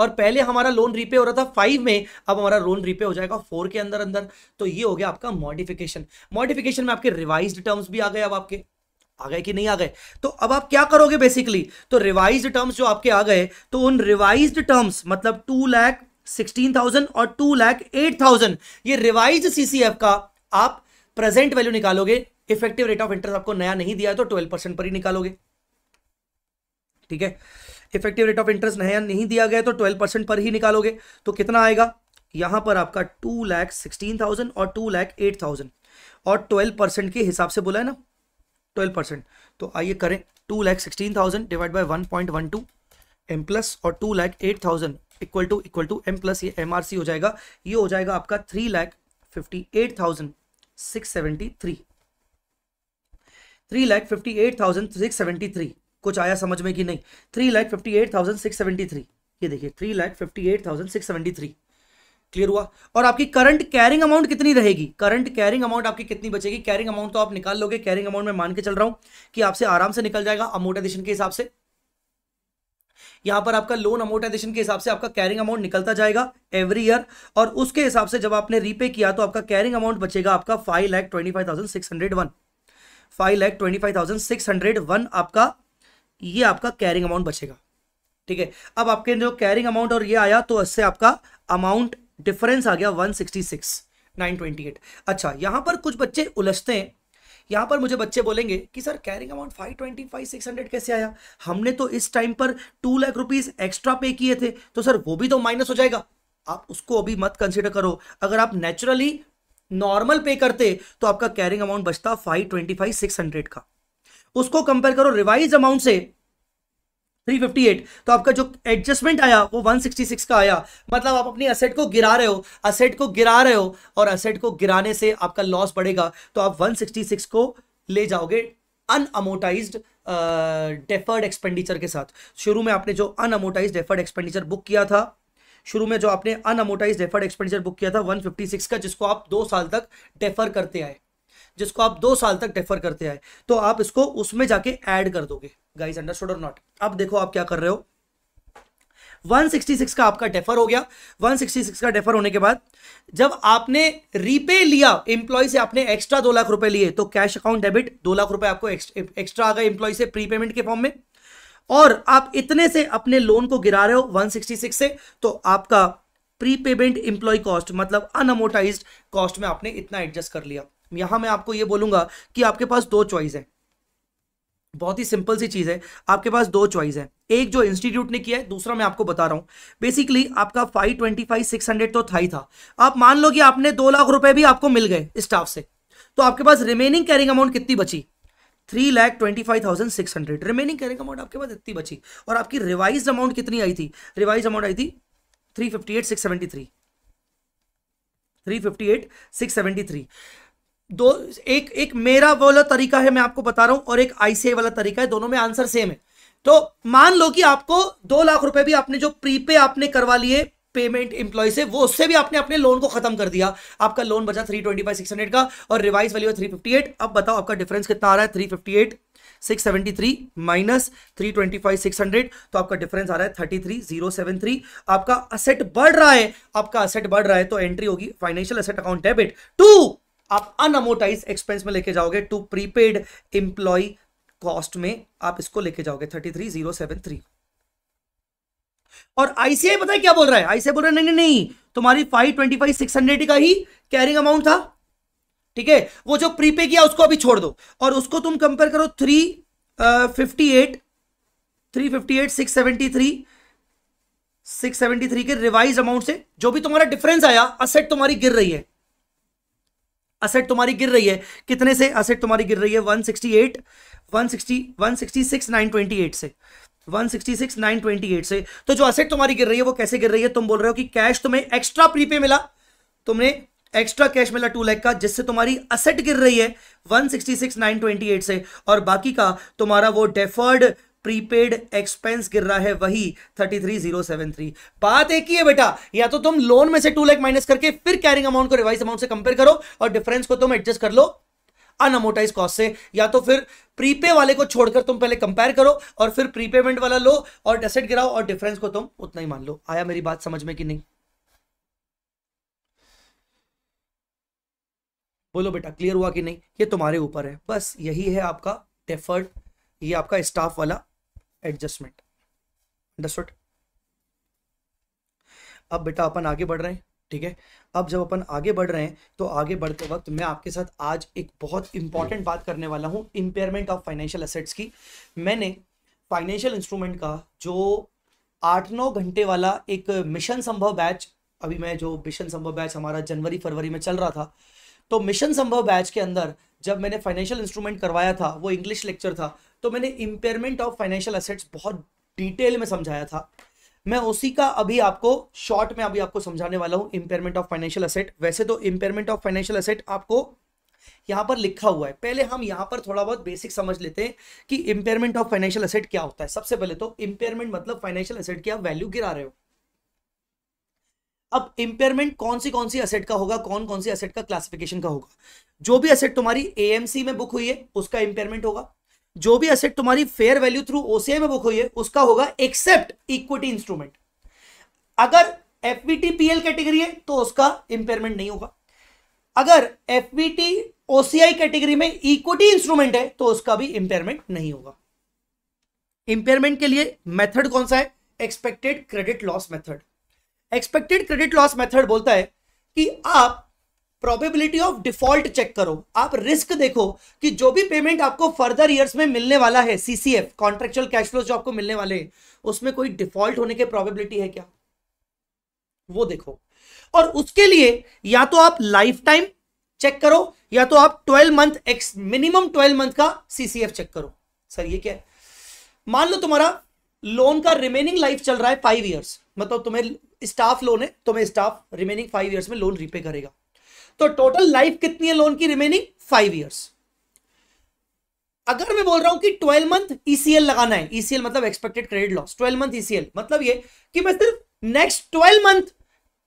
और पहले हमारा लोन रीपे हो रहा था फाइव में अब हमारा लोन रीपे हो जाएगा फोर के अंदर अंदर तो ये हो गया आपका मॉडिफिकेशन मॉडिफिकेशन में आपके रिवाइज टर्म्स भी आ गए अब आपके आ गए कि नहीं आ गए तो अब आप क्या करोगे बेसिकली तो रिवाइज टर्म्स जो आपके आ गए तो उन रिवाइज टर्म्स मतलब टू लैख सिक्सटीन थाउजेंड और टू लैख एट थाउजेंड ये रिवाइज सीसीएफ का आप प्रेजेंट वैल्यू निकालोगे इफेक्टिव रेट ऑफ इंटरेस्ट आपको नया नहीं दिया तो ट्वेल्व परसेंट पर ही निकालोगे ठीक है इफेक्टिव रेट ऑफ इंटरेस्ट नया नहीं दिया गया तो ट्वेल्व परसेंट पर ही निकालोगे तो कितना आएगा यहां पर आपका टू लैख सिक्सटीन थाउजेंड और टू लैख एट थाउजेंड और ट्वेल्व परसेंट के हिसाब से बोला है ना ट्वेल्व परसेंट तो आइए करें two lakh sixteen thousand divide by one point one two M plus और two lakh eight thousand equal to equal to M plus ये एम हो जाएगा ये हो जाएगा आपका three lakh fifty eight thousand six seventy three three lakh fifty eight thousand six seventy three कुछ आया समझ में कि नहीं three lakh fifty eight thousand six seventy three ये देखिए three lakh fifty eight thousand six seventy three clear हुआ और आपकी करंट कैरिंग अमाउंट कितनी रहेगी करंट कैरिंग अमाउंट आपकी कितनी बचेगी कैरिंग अमाउंट तो आप निकाल लोगे कैरिंग अमाउंट में मान के चल रहा हूं कि आपसे आराम से निकल जाएगा अमोटाइजेशन के हिसाब से यहां पर आपका लोन अमोटाइजेशन के हिसाब से आपका कैरिंग अमाउंट निकलता जाएगा एवरी ईयर और उसके हिसाब से जब आपने रीपे किया तो आपका कैरिंग अमाउंट बचेगा आपका five lakh twenty five thousand six hundred one five lakh twenty five thousand six hundred one आपका ये आपका कैरिंग अमाउंट बचेगा ठीक है अब आपके जो कैरिंग अमाउंट और ये आया तो इससे आपका अमाउंट डिफरेंस आ गया one sixty six nine twenty eight अच्छा यहां पर कुछ बच्चे उलझते हैं यहाँ पर मुझे बच्चे बोलेंगे कि sir carrying amount five twenty five six hundred कैसे आया हमने तो इस टाइम पर टू लाख रुपीज एक्स्ट्रा पे किए थे तो सर वो भी तो माइनस हो जाएगा आप उसको अभी मत कंसिडर करो अगर आप नेचुरली नॉर्मल पे करते तो आपका कैरिंग अमाउंट बचता five twenty five six hundred का उसको कंपेयर करो रिवाइज अमाउंट से 358 तो आपका जो एडजस्टमेंट आया वो 166 का आया मतलब आप अपनी असेट को गिरा रहे हो असेट को गिरा रहे हो और असेट को गिराने से आपका लॉस बढ़ेगा तो आप 166 को ले जाओगे अनअमोटाइज्ड डेफर्ड एक्सपेंडिचर के साथ शुरू में आपने जो अनअमोटाइज डेफर्ड एक्सपेंडिचर बुक किया था शुरू में जो आपने अनअमोटाइज डेफर्ड एक्सपेंडिचर बुक किया था वन का जिसको आप दो साल तक डेफर करते आए जिसको आप दो साल तक डेफर करते आए तो आप इसको उसमें जाके ऐड कर दोगे गाइस अंडरस्टूड और नॉट अब देखो आप क्या कर रहे हो 166 का आपका डेफर हो गया 166 का डेफर होने के बाद जब आपने रीपे लिया एम्प्लॉय से आपने एक्स्ट्रा दो लाख रुपए लिए तो कैश अकाउंट डेबिट दो लाख रुपए आपको एक्स्ट्रा आ गए एम्प्लॉय से प्री पेमेंट के फॉर्म में और आप इतने से अपने लोन को गिरा रहे हो 166 से तो आपका प्री पेमेंट एम्प्लॉय कॉस्ट मतलब अनमोटाइज कॉस्ट में आपने इतना एडजस्ट कर लिया यहां मैं आपको यह बोलूंगा कि आपके पास दो चॉइस है बहुत ही सिंपल सी चीज़ है आपके पास दो चॉइस है एक जो इंस्टीट्यूट ने किया है दूसरा मैं आपको बता रहा हूँ बेसिकली आपका five twenty five six hundred तो था ही था आप मान लो कि आपने दो लाख रुपए भी आपको मिल गए स्टाफ से तो आपके पास रिमेनिंग कैरिंग अमाउंट कितनी बची three lakh twenty five thousand six hundred remaining carrying amount आपके पास इतनी बची और आपकी रिवाइज अमाउंट कितनी आई थी रिवाइज अमाउंट आई थी three fifty eight six seventy three three fifty eight six seventy three दो एक एक मेरा वाला तरीका है मैं आपको बता रहा हूं और एक आईसीआई वाला तरीका है दोनों में आंसर सेम है तो मान लो कि आपको दो लाख रुपए भी आपने जो प्रीपे आपने करवा लिए पेमेंट इंप्लॉय से वो उससे भी आपने अपने लोन को खत्म कर दिया आपका लोन बचा three twenty by six hundred का और revise value three fifty eight अब बताओ आपका डिफरेंस कितना आ रहा है three fifty eight six seventy three minus three twenty five six hundred तो आपका डिफरेंस आ रहा है thirty three zero seven three आपका असेट बढ़ रहा है आपका असेट बढ़ रहा है तो एंट्री होगी financial asset account debit to आप अनअमोटाइज एक्सपेंस में लेके जाओगे टू प्रीपेड इंप्लॉय कॉस्ट में आप इसको लेके जाओगे thirty three zero seven three और आईसीआई पता है क्या बोल रहा है आईसीआई बोल रहा है नहीं नहीं नहीं तुम्हारी five twenty five six hundred का ही कैरिंग अमाउंट था ठीक है वो जो प्रीपे किया उसको अभी छोड़ दो और उसको तुम कंपेयर करो three fifty eight three fifty eight six seventy three three के रिवाइज अमाउंट से जो भी तुम्हारा डिफरेंस आया असेट तुम्हारी गिर रही है असेट तुम्हारी गिर रही है कितने से असेट तुम्हारी गिर रही है 168 160 166 928 से 166 928 से तो जो असेट तुम्हारी गिर रही है वो कैसे गिर रही है तुम बोल रहे हो कि कैश तुम्हें एक्स्ट्रा प्रीपे मिला तुमने एक्स्ट्रा कैश मिला टू लैख का जिससे तुम्हारी असेट गिर रही है 166 928 से और बाकी का तुम्हारा वो डेफर्ड प्रीपेड एक्सपेंस गिर रहा है वही thirty three zero seven three बात एक ही है बेटा या तो तुम लोन में से टू लाख माइनस करके फिर कैरिंग अमाउंट को रिवाइज अमाउंट से कंपेयर करो और डिफरेंस को तुम एडजस्ट कर लो अनअमोटाइज कॉस्ट से या तो फिर प्रीपे वाले को छोड़कर तुम पहले कंपेयर करो और फिर प्रीपेमेंट वाला लो और डेसेट गिराओ और डिफरेंस को तुम उतना ही मान लो आया मेरी बात समझ में कि नहीं बोलो बेटा क्लियर हुआ कि नहीं ये तुम्हारे ऊपर है बस यही है आपका डेफर्ड ये आपका स्टाफ वाला एडजस्टमेंट अंडरस्टूड अब बेटा अपन आगे बढ़ रहे हैं ठीक है अब जब अपन आगे बढ़ रहे हैं तो आगे बढ़ते वक्त मैं आपके साथ आज एक बहुत इंपॉर्टेंट बात करने वाला हूँ इंपेयरमेंट ऑफ फाइनेंशियल असेट्स की मैंने फाइनेंशियल इंस्ट्रूमेंट का जो आठ नौ घंटे वाला एक मिशन संभव बैच अभी मैं जो मिशन संभव बैच हमारा जनवरी फरवरी में चल रहा था तो मिशन संभव बैच के अंदर जब मैंने फाइनेंशियल इंस्ट्रूमेंट करवाया था वो इंग्लिश लेक्चर था तो मैंने इम्पेयरमेंट ऑफ फाइनेंशियल असेट्स बहुत डिटेल में समझाया था मैं उसी का अभी आपको शॉर्ट में अभी आपको समझाने वाला हूँ इम्पेयरमेंट ऑफ फाइनेंशियल असेट वैसे तो इम्पेयरमेंट ऑफ फाइनेंशियल असेट आपको यहाँ पर लिखा हुआ है पहले हम यहाँ पर थोड़ा बहुत बेसिक समझ लेते हैं कि इम्पेयरमेंट ऑफ फाइनेंशियल असेट क्या होता है सबसे पहले तो इम्पेयरमेंट मतलब फाइनेंशियल असेट की आप वैल्यू गिरा रहे हो अब इम्पेयरमेंट कौन सी कौन सी असेट का होगा कौन कौन सी असेट का क्लासिफिकेशन का होगा जो भी असेट तुम्हारी एएमसी में बुक हुई है उसका इम्पेयरमेंट होगा जो भी असेट तुम्हारी फेयर वैल्यू थ्रू ओसीआई में बुक हुई है उसका होगा एक्सेप्ट इक्विटी इंस्ट्रूमेंट अगर एफबीटी पीएल कैटेगरी है तो उसका इंपेयरमेंट नहीं होगा अगर एफबीटी ओसीआई कैटेगरी में इक्विटी इंस्ट्रूमेंट है तो उसका भी इंपेयरमेंट नहीं होगा इंपेयरमेंट के लिए मेथड कौन सा है expected credit loss method expected credit loss method बोलता है कि आप प्रोबेबिलिटी ऑफ डिफॉल्ट चेक करो आप रिस्क देखो कि जो भी पेमेंट आपको फर्दर ईयर्स में मिलने वाला है सीसीएफ कॉन्ट्रेक्चुअल कैश फ्लो जो आपको मिलने वाले हैं उसमें कोई डिफॉल्ट होने के प्रोबेबिलिटी है क्या वो देखो और उसके लिए या तो आप लाइफ टाइम चेक करो या तो आप 12 मंथ एक्स मिनिमम 12 मंथ का सीसीएफ चेक करो सर ये क्या है मान लो तुम्हारा लोन का रिमेनिंग लाइफ चल रहा है फाइव ईयर्स मतलब तुम्हें स्टाफ लोन है तुम्हें स्टाफ रिमेनिंग फाइव ईयर्स में लोन रीपे करेगा तो टोटल लाइफ कितनी है लोन की रिमेनिंग फाइव ईयर्स अगर मैं बोल रहा हूं कि ट्वेल्व मंथ ईसीएल लगाना है ईसीएल e मतलब expected credit loss twelve month ECL मतलब ये कि मैं सिर्फ नेक्स्ट ट्वेल्व मंथ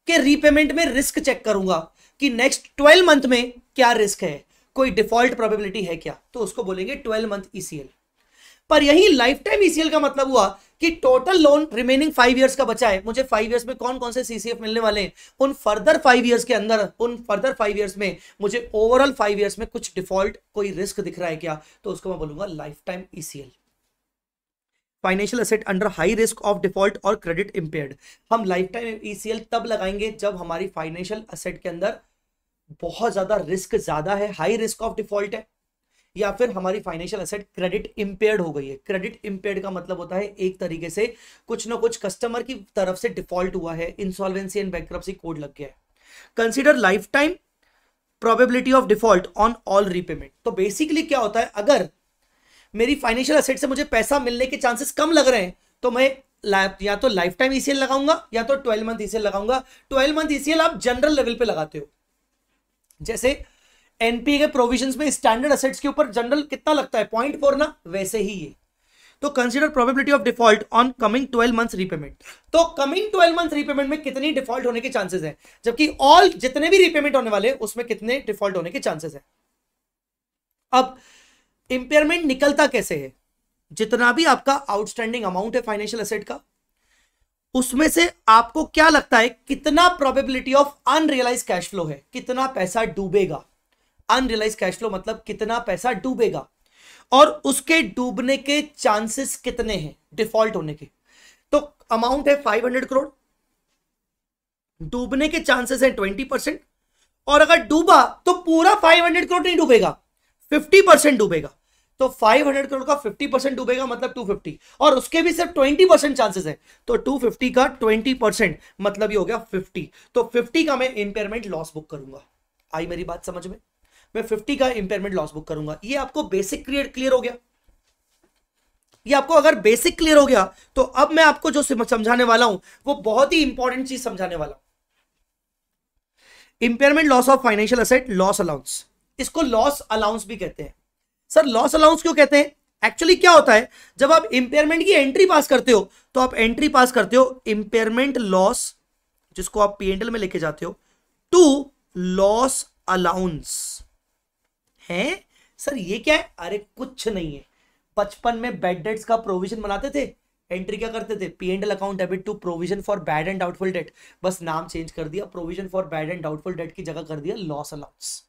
के रीपेमेंट में रिस्क चेक करूंगा कि नेक्स्ट ट्वेल्व मंथ में क्या रिस्क है कोई डिफॉल्ट प्रोबेबिलिटी है क्या तो उसको बोलेंगे ट्वेल्व मंथ ईसीएल पर यही लाइफ टाइम ईसीएल का मतलब हुआ कि total loan remaining five years का बचा है मुझे फाइव ईयर्स में कौन कौन से सीसीएफ मिलने वाले हैं उन फर्दर फाइव ईयर्स के अंदर उन फर्दर फाइव ईयर्स में मुझे ओवरऑल फाइव ईयर्स में कुछ डिफॉल्ट कोई रिस्क दिख रहा है क्या तो उसको मैं बोलूंगा life time ECL financial asset under high risk of default और क्रेडिट इम्पेयर्ड हम लाइफ टाइम ईसीएल तब लगाएंगे जब हमारी फाइनेंशियल असेट के अंदर बहुत ज्यादा रिस्क ज्यादा है हाई रिस्क ऑफ डिफॉल्ट है या फिर हमारी फाइनेंशियल एसेट क्रेडिट इम्पेयर्ड हो गई है क्रेडिट इम्पेयर्ड का मतलब होता है एक तरीके से कुछ ना कुछ कस्टमर की तरफ से डिफॉल्ट हुआ है इंसॉल्वेंसी एंड बैंक्रप्सी कोड लग गया है consider lifetime probability of default on all repayment तो बेसिकली क्या होता है अगर मेरी फाइनेंशियल असेट से मुझे पैसा मिलने के चांसेस कम लग रहे हैं तो मैं या तो लाइफ टाइम ईसीएल लगाऊंगा या तो ट्वेल्व मंथ ईसीएल लगाऊंगा ट्वेल्व मंथ ईसीएल आप जनरल लेवल पे लगाते हो जैसे एनपी के प्रोविजन में स्टैंडर्ड असेट्स के ऊपर जनरल कितना लगता है पॉइंट फोर ना वैसे ही ये तो consider probability of default on coming twelve month repayment तो कमिंग ट्वेल्व मंथ रीपेमेंट में कितनी डिफॉल्ट होने के चांसेस है जबकि ऑल जितने भी रीपेमेंट होने वाले उसमें कितने डिफॉल्ट होने के चांसेस है अब इंपेयरमेंट निकलता कैसे है जितना भी आपका आउटस्टैंडिंग अमाउंट है फाइनेंशियल असेट का उसमें से आपको क्या लगता है कितना probability of unrealise cash flow है कितना पैसा डूबेगा अनरियलाइज कैश फ्लो मतलब कितना पैसा डूबेगा और उसके डूबने के चांसेस कितने हैं डिफॉल्ट होने के तो अमाउंट है 500 करोड़ डूबने के चांसेस हैं 20 परसेंट और अगर डूबा तो पूरा 500 करोड़ नहीं डूबेगा 50 परसेंट डूबेगा तो 500 करोड़ का 50 परसेंट डूबेगा मतलब 250 और उसके भी सिर्फ 20 परसेंट चांसेस है तो 250 का 20 परसेंट मतलब ये हो गया 50 तो 50 का मैं इंपेयरमेंट लॉस बुक करूंगा आई मेरी बात समझ में मैं फिफ्टी का इंपेयरमेंट लॉस बुक करूंगा ये आपको बेसिक क्लियर हो गया ये आपको अगर बेसिक क्लियर हो गया तो अब मैं आपको जो समझाने वाला हूं वो बहुत ही इंपॉर्टेंट चीज समझाने वाला हूं impairment loss of financial asset loss allowance इसको लॉस अलाउंस भी कहते हैं सर लॉस अलाउंस क्यों कहते हैं एक्चुअली क्या होता है जब आप इंपेयरमेंट की एंट्री पास करते हो तो आप एंट्री पास करते हो इंपेयरमेंट लॉस जिसको आप पीएनएल में लेके जाते हो टू लॉस अलाउंस हैं सर ये क्या है अरे कुछ नहीं है बचपन में बैड डेट्स का प्रोविजन बनाते थे एंट्री क्या करते थे P and account debit to provision for bad and doubtful debt बस नाम चेंज कर दिया provision for bad and doubtful debt की जगह कर दिया loss allowance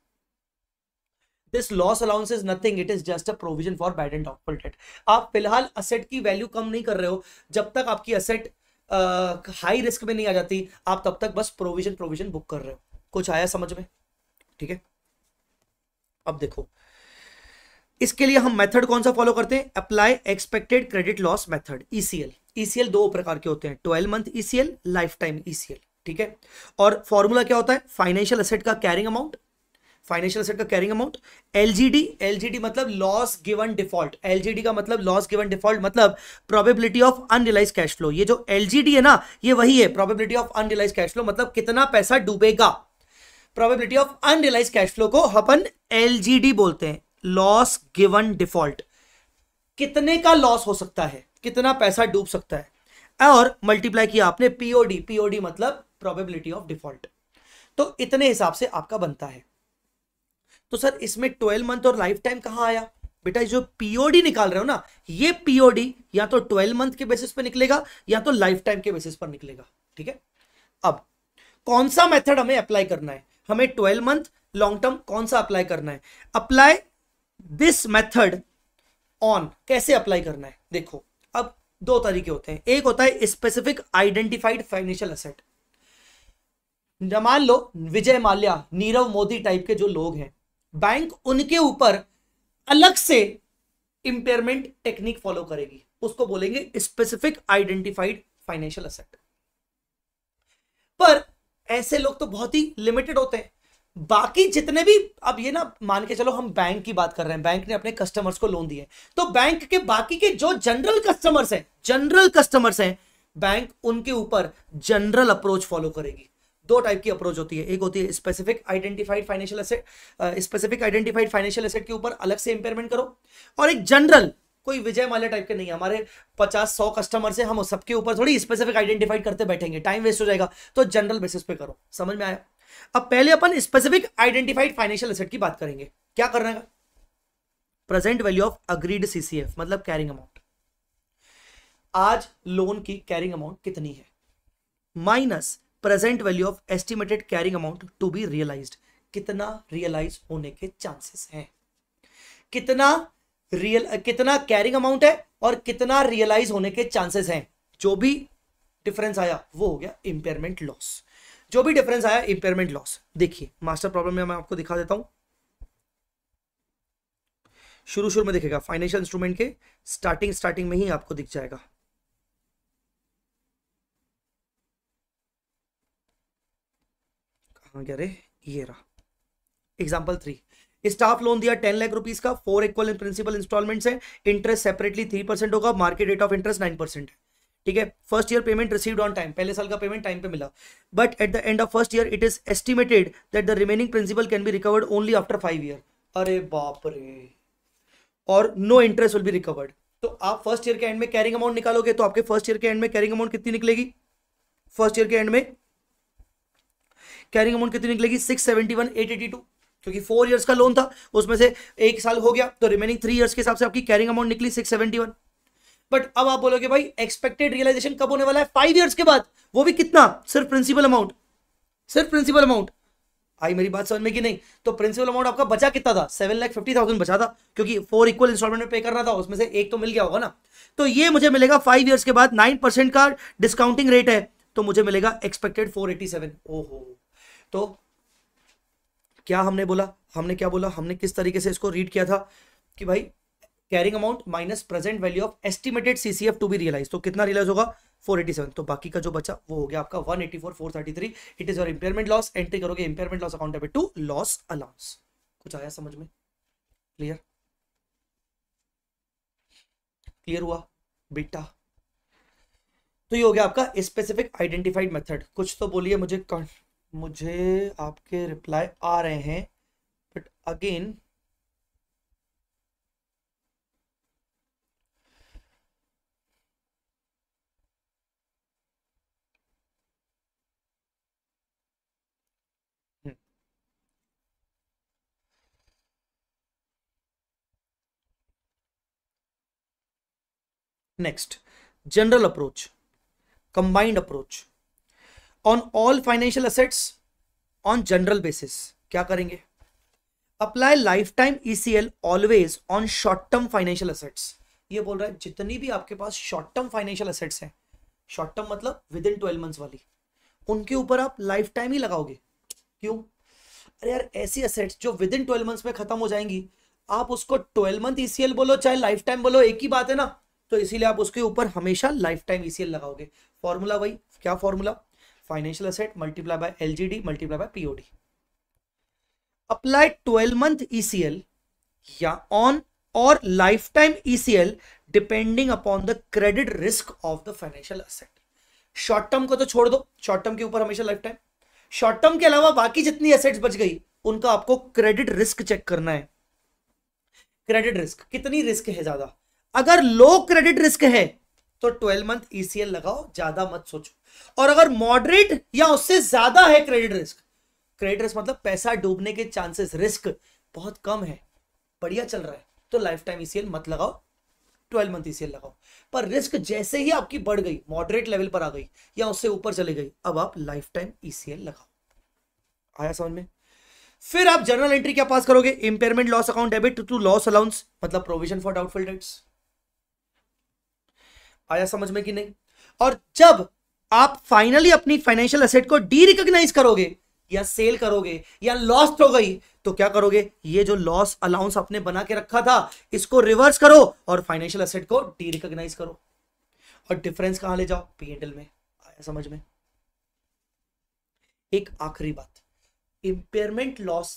this loss allowance is nothing it is just a provision for bad and doubtful debt आप फिलहाल असेट की वैल्यू कम नहीं कर रहे हो जब तक आपकी असेट हाई रिस्क में नहीं आ जाती आप तब तक बस प्रोविजन प्रोविजन बुक कर रहे हो कुछ आया समझ में ठीक है अब देखो इसके लिए हम मेथड कौन सा फॉलो करते हैं apply expected credit loss method ECL ECL दो प्रकार के होते हैं twelve month ECL life time ECL ठीक है और फॉर्मूला क्या होता है फाइनेंशियल असेट का कैरिंग अमाउंट फाइनेंशियल असेट का कैरिंग अमाउंट एलजीडी एलजीडी मतलब लॉस गिवन डिफॉल्ट एलजीडी का मतलब लॉस गिवन डिफॉल्ट मतलब probability of unrealise cash flow ये जो एलजीडी है ना ये वही है probability of unrealise cash flow मतलब कितना पैसा डूबेगा probability of unrealise cash flow को अपन एलजीडी बोलते हैं लॉस गिवन डिफॉल्ट कितने का लॉस हो सकता है कितना पैसा डूब सकता है और मल्टीप्लाई किया आपने पीओडी पीओडी मतलब प्रोबेबिलिटी ऑफ डिफॉल्ट तो इतने हिसाब से आपका बनता है तो सर इसमें ट्वेल्व मंथ और लाइफ टाइम कहां आया बेटा जो पीओडी निकाल रहे हो ना ये पीओडी या तो ट्वेल्व मंथ के बेसिस पर निकलेगा या तो लाइफ टाइम के बेसिस पर निकलेगा ठीक है अब कौन सा मेथड हमें अप्लाई करना है हमें ट्वेल्व मंथ लॉन्ग टर्म कौन सा अप्लाई करना है अप्लाई दिस मेथड ऑन कैसे अप्लाई करना है देखो अब दो तरीके होते हैं एक होता है स्पेसिफिक आइडेंटिफाइड फाइनेंशियल असेट मान लो विजय माल्या नीरव मोदी टाइप के जो लोग हैं बैंक उनके ऊपर अलग से इंपेयरमेंट टेक्निक फॉलो करेगी उसको बोलेंगे स्पेसिफिक आइडेंटिफाइड फाइनेंशियल असेट पर ऐसे लोग तो बहुत ही लिमिटेड होते हैं बाकी जितने भी अब ये ना मान के चलो हम बैंक की बात कर रहे हैं बैंक ने अपने कस्टमर्स को लोन दिए तो बैंक के बाकी के जो जनरल कस्टमर्स हैं जनरल कस्टमर्स हैं बैंक उनके ऊपर जनरल अप्रोच फॉलो करेगी दो टाइप की अप्रोच होती है एक होती है specific identified financial asset specific identified financial asset के ऊपर अलग से इंपेयरमेंट करो और एक जनरल कोई विजय माल्या टाइप के नहीं है हमारे पचास सौ कस्टमर से हम सबके ऊपर थोड़ी स्पेसिफिक आइडेंटिफाइड करते बैठेंगे टाइम वेस्ट हो जाएगा तो जनरल बेसिस पे करो समझ में आया अब पहले अपन स्पेसिफिक आइडेंटिफाइड फाइनेंशियल एसेट की बात करेंगे क्या करना है present value of agreed CCF मतलब कैरिंग अमाउंट आज लोन की कैरिंग अमाउंट कितनी है minus present value of estimated carrying amount to be realised कितना रियलाइज होने के चांसेस हैं कितना रियल कितना कैरिंग अमाउंट है और कितना रियलाइज होने के चांसेस हैं जो भी डिफरेंस आया वो हो गया इंपेयरमेंट लॉस जो भी डिफरेंस आया इंपेयरमेंट लॉस देखिए मास्टर प्रॉब्लम में मैं आपको दिखा देता हूं शुरू शुरू में दिखेगा फाइनेंशियल इंस्ट्रूमेंट के स्टार्टिंग स्टार्टिंग में ही आपको दिख जाएगा कहा गया रे ये रहा एग्जाम्पल थ्री स्टाफ लोन दिया टेन लाख रुपीज का four equal in principal instalments है इंटरेस्ट सेपरेटली थ्री परसेंट होगा market rate of interest nine percent है ठीक है first year payment received on time पहले साल का पेमेंट टाइम पे मिला but at the end of first year it is estimated that the remaining principal can be recovered only after five year अरे बाप रे और no interest will be recovered तो आप फर्स्ट ईयर के एंड में कैरिंग अमाउंट निकालोगे तो आपके फर्स्ट ईयर के एंड में कैरिंग अमाउंट कितनी निकलेगी फर्स्ट ईयर के एंड में कैरिंग अमाउंट कितनी निकलेगी six seventy one eight eighty two क्योंकि फोर ईयर्स का लोन था उसमें से एक साल हो गया तो रिमेनिंग थ्री ईयर्स के हिसाब से आपकी कैरिंग अमाउंट निकली सिक्स सेवेंटी वन बट अब आप बोलोगे भाई एक्सपेक्टेड रियलाइजेशन कब होने वाला है फाइव ईयर्स के बाद वो भी कितना सिर्फ प्रिंसिपल अमाउंट सिर्फ प्रिंसिपल अमाउंट आई मेरी बात समझ में कि नहीं तो प्रिंसिपल अमाउंट आपका बचा कितना था सेवन लाख फिफ्टी थाउजेंड बचा था क्योंकि फोर इक्वल इंस्टॉलमेंट में पे करना था उसमें से एक तो मिल गया होगा ना तो ये मुझे मिलेगा फाइव ईयर्स के बाद नाइन परसेंट का डिस्काउंटिंग रेट है तो मुझे मिलेगा एक्सपेक्टेड फोर एटी सेवन ओहो तो क्या हमने बोला हमने क्या बोला हमने किस तरीके से इसको रीड किया था कि भाई carrying amount minus present value of estimated CCF to be realise तो कितना रियलाइज होगा 487 तो बाकी का जो बचा वो हो गया आपका 184 433 it is your impairment loss entry करोगे impairment loss account debit to loss allowance कुछ आया समझ में क्लियर क्लियर हुआ बेटा तो ये हो गया आपका स्पेसिफिक आइडेंटिफाइड मेथड कुछ तो बोलिए मुझे मुझे आपके रिप्लाई आ रहे हैं but again next general approach combined approach on all financial assets on general basis क्या करेंगे apply life time ECL always on short term financial assets ये बोल रहा है जितनी भी आपके पास शॉर्ट टर्म फाइनेंशियल असेट्स हैं शॉर्ट टर्म मतलब विद इन ट्वेल्व मंथ्स वाली उनके ऊपर आप लाइफ टाइम ही लगाओगे क्यों अरे यार ऐसी असेट्स जो विद इन ट्वेल्व मंथ्स में खत्म हो जाएंगी आप उसको ट्वेल्व मंथ ईसीएल बोलो चाहे लाइफ टाइम बोलो एक ही बात है ना तो इसीलिए आप उसके ऊपर हमेशा लाइफ टाइम ईसीएल लगाओगे फॉर्मूला वही क्या formula financial asset multiply by LGD multiply by POD apply twelve month ECL या ऑन और life time ECL depending upon the credit risk of the financial asset short term को तो छोड़ दो short term के ऊपर हमेशा लाइफ टाइम शॉर्ट टर्म के अलावा बाकी जितनी असेट्स बच गई उनका आपको क्रेडिट रिस्क चेक करना है क्रेडिट रिस्क कितनी रिस्क है ज्यादा अगर लो क्रेडिट रिस्क है तो 12 मंथ ईसीएल लगाओ ज्यादा मत सोचो और अगर मॉडरेट या उससे ज्यादा है क्रेडिट रिस्क क्रेडिट रिस्क मतलब पैसा डूबने के चांसेस रिस्क बहुत कम है बढ़िया चल रहा है तो लाइफ टाइम ईसीएल मत लगाओ ट्वेल्व मंथ ईसीएल लगाओ पर रिस्क जैसे ही आपकी बढ़ गई मॉडरेट लेवल पर आ गई या उससे ऊपर चली गई अब आप लाइफ टाइम ईसीएल लगाओ आया समझ में फिर आप जनरल एंट्री क्या पास करोगे impairment loss account debit to loss allowance मतलब प्रोविजन फॉर डाउटफुल डेट्स आया समझ में कि नहीं और जब आप फाइनली अपनी फाइनेंशियल असेट को डी रिकोगनाइज करोगे या सेल करोगे या लॉस हो गई तो क्या करोगे ये जो लॉस अलाउंस आपने बना के रखा था इसको रिवर्स करो और फाइनेंशियल असेट को डी रिकोगनाइज करो और डिफरेंस कहां ले जाओ पी में आया समझ में एक आखिरी बात इंपेयरमेंट लॉस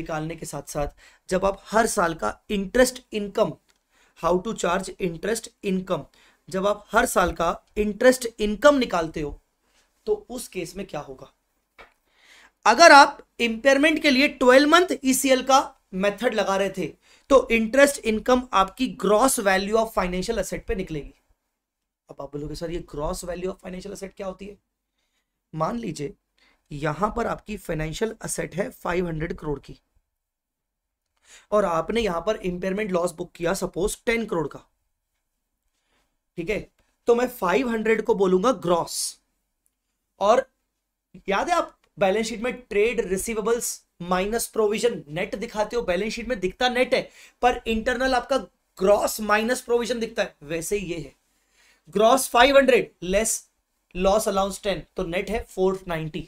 निकालने के साथ साथ जब आप हर साल का interest income how to charge interest income जब आप हर साल का इंटरेस्ट इनकम निकालते हो तो उस केस में क्या होगा अगर आप इंपेयरमेंट के लिए ट्वेल्व मंथ ईसीएल का मेथड लगा रहे थे तो इंटरेस्ट इनकम आपकी gross value of financial asset पे निकलेगी अब आप बोलोगे सर ये gross value of financial asset क्या होती है मान लीजिए यहां पर आपकी फाइनेंशियल असेट है 500 करोड़ की और आपने यहां पर इंपेयरमेंट लॉस बुक किया सपोज 10 करोड़ का ठीक है तो मैं 500 को बोलूंगा ग्रॉस और याद है आप बैलेंस शीट में trade receivables minus provision net दिखाते हो बैलेंस शीट में दिखता नेट है पर इंटरनल आपका ग्रॉस माइनस प्रोविजन दिखता है वैसे ही ये है ग्रॉस 500 लेस लॉस अलाउंस 10 तो नेट है 490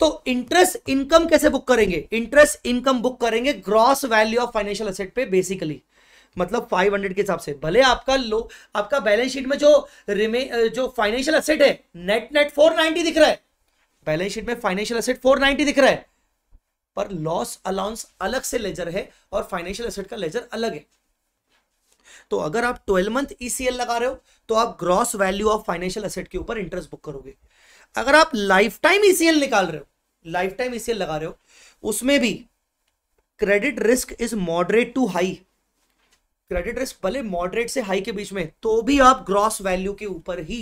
तो इंटरेस्ट इनकम कैसे बुक करेंगे इंटरेस्ट इनकम बुक करेंगे gross value of financial asset पे बेसिकली मतलब 500 के हिसाब से भले आपका लो आपका बैलेंस शीट में जो रिमे जो फाइनेंशियल असेट है नेट नेट 490 दिख रहा है बैलेंस शीट में फाइनेंशियल असेट 490 दिख रहा है पर लॉस अलाउंस अलग से लेजर है और फाइनेंशियल असेट का लेजर अलग है तो अगर आप ट्वेल्व मंथ ईसीएल लगा रहे हो तो आप gross value of financial asset के ऊपर इंटरेस्ट बुक करोगे अगर आप लाइफ टाइम ईसीएल निकाल रहे हो लाइफ टाइम ईसीएल लगा रहे हो उसमें भी credit risk is moderate to high credit risk भले मॉडरेट से हाई के बीच में तो भी आप ग्रॉस वैल्यू के ऊपर ही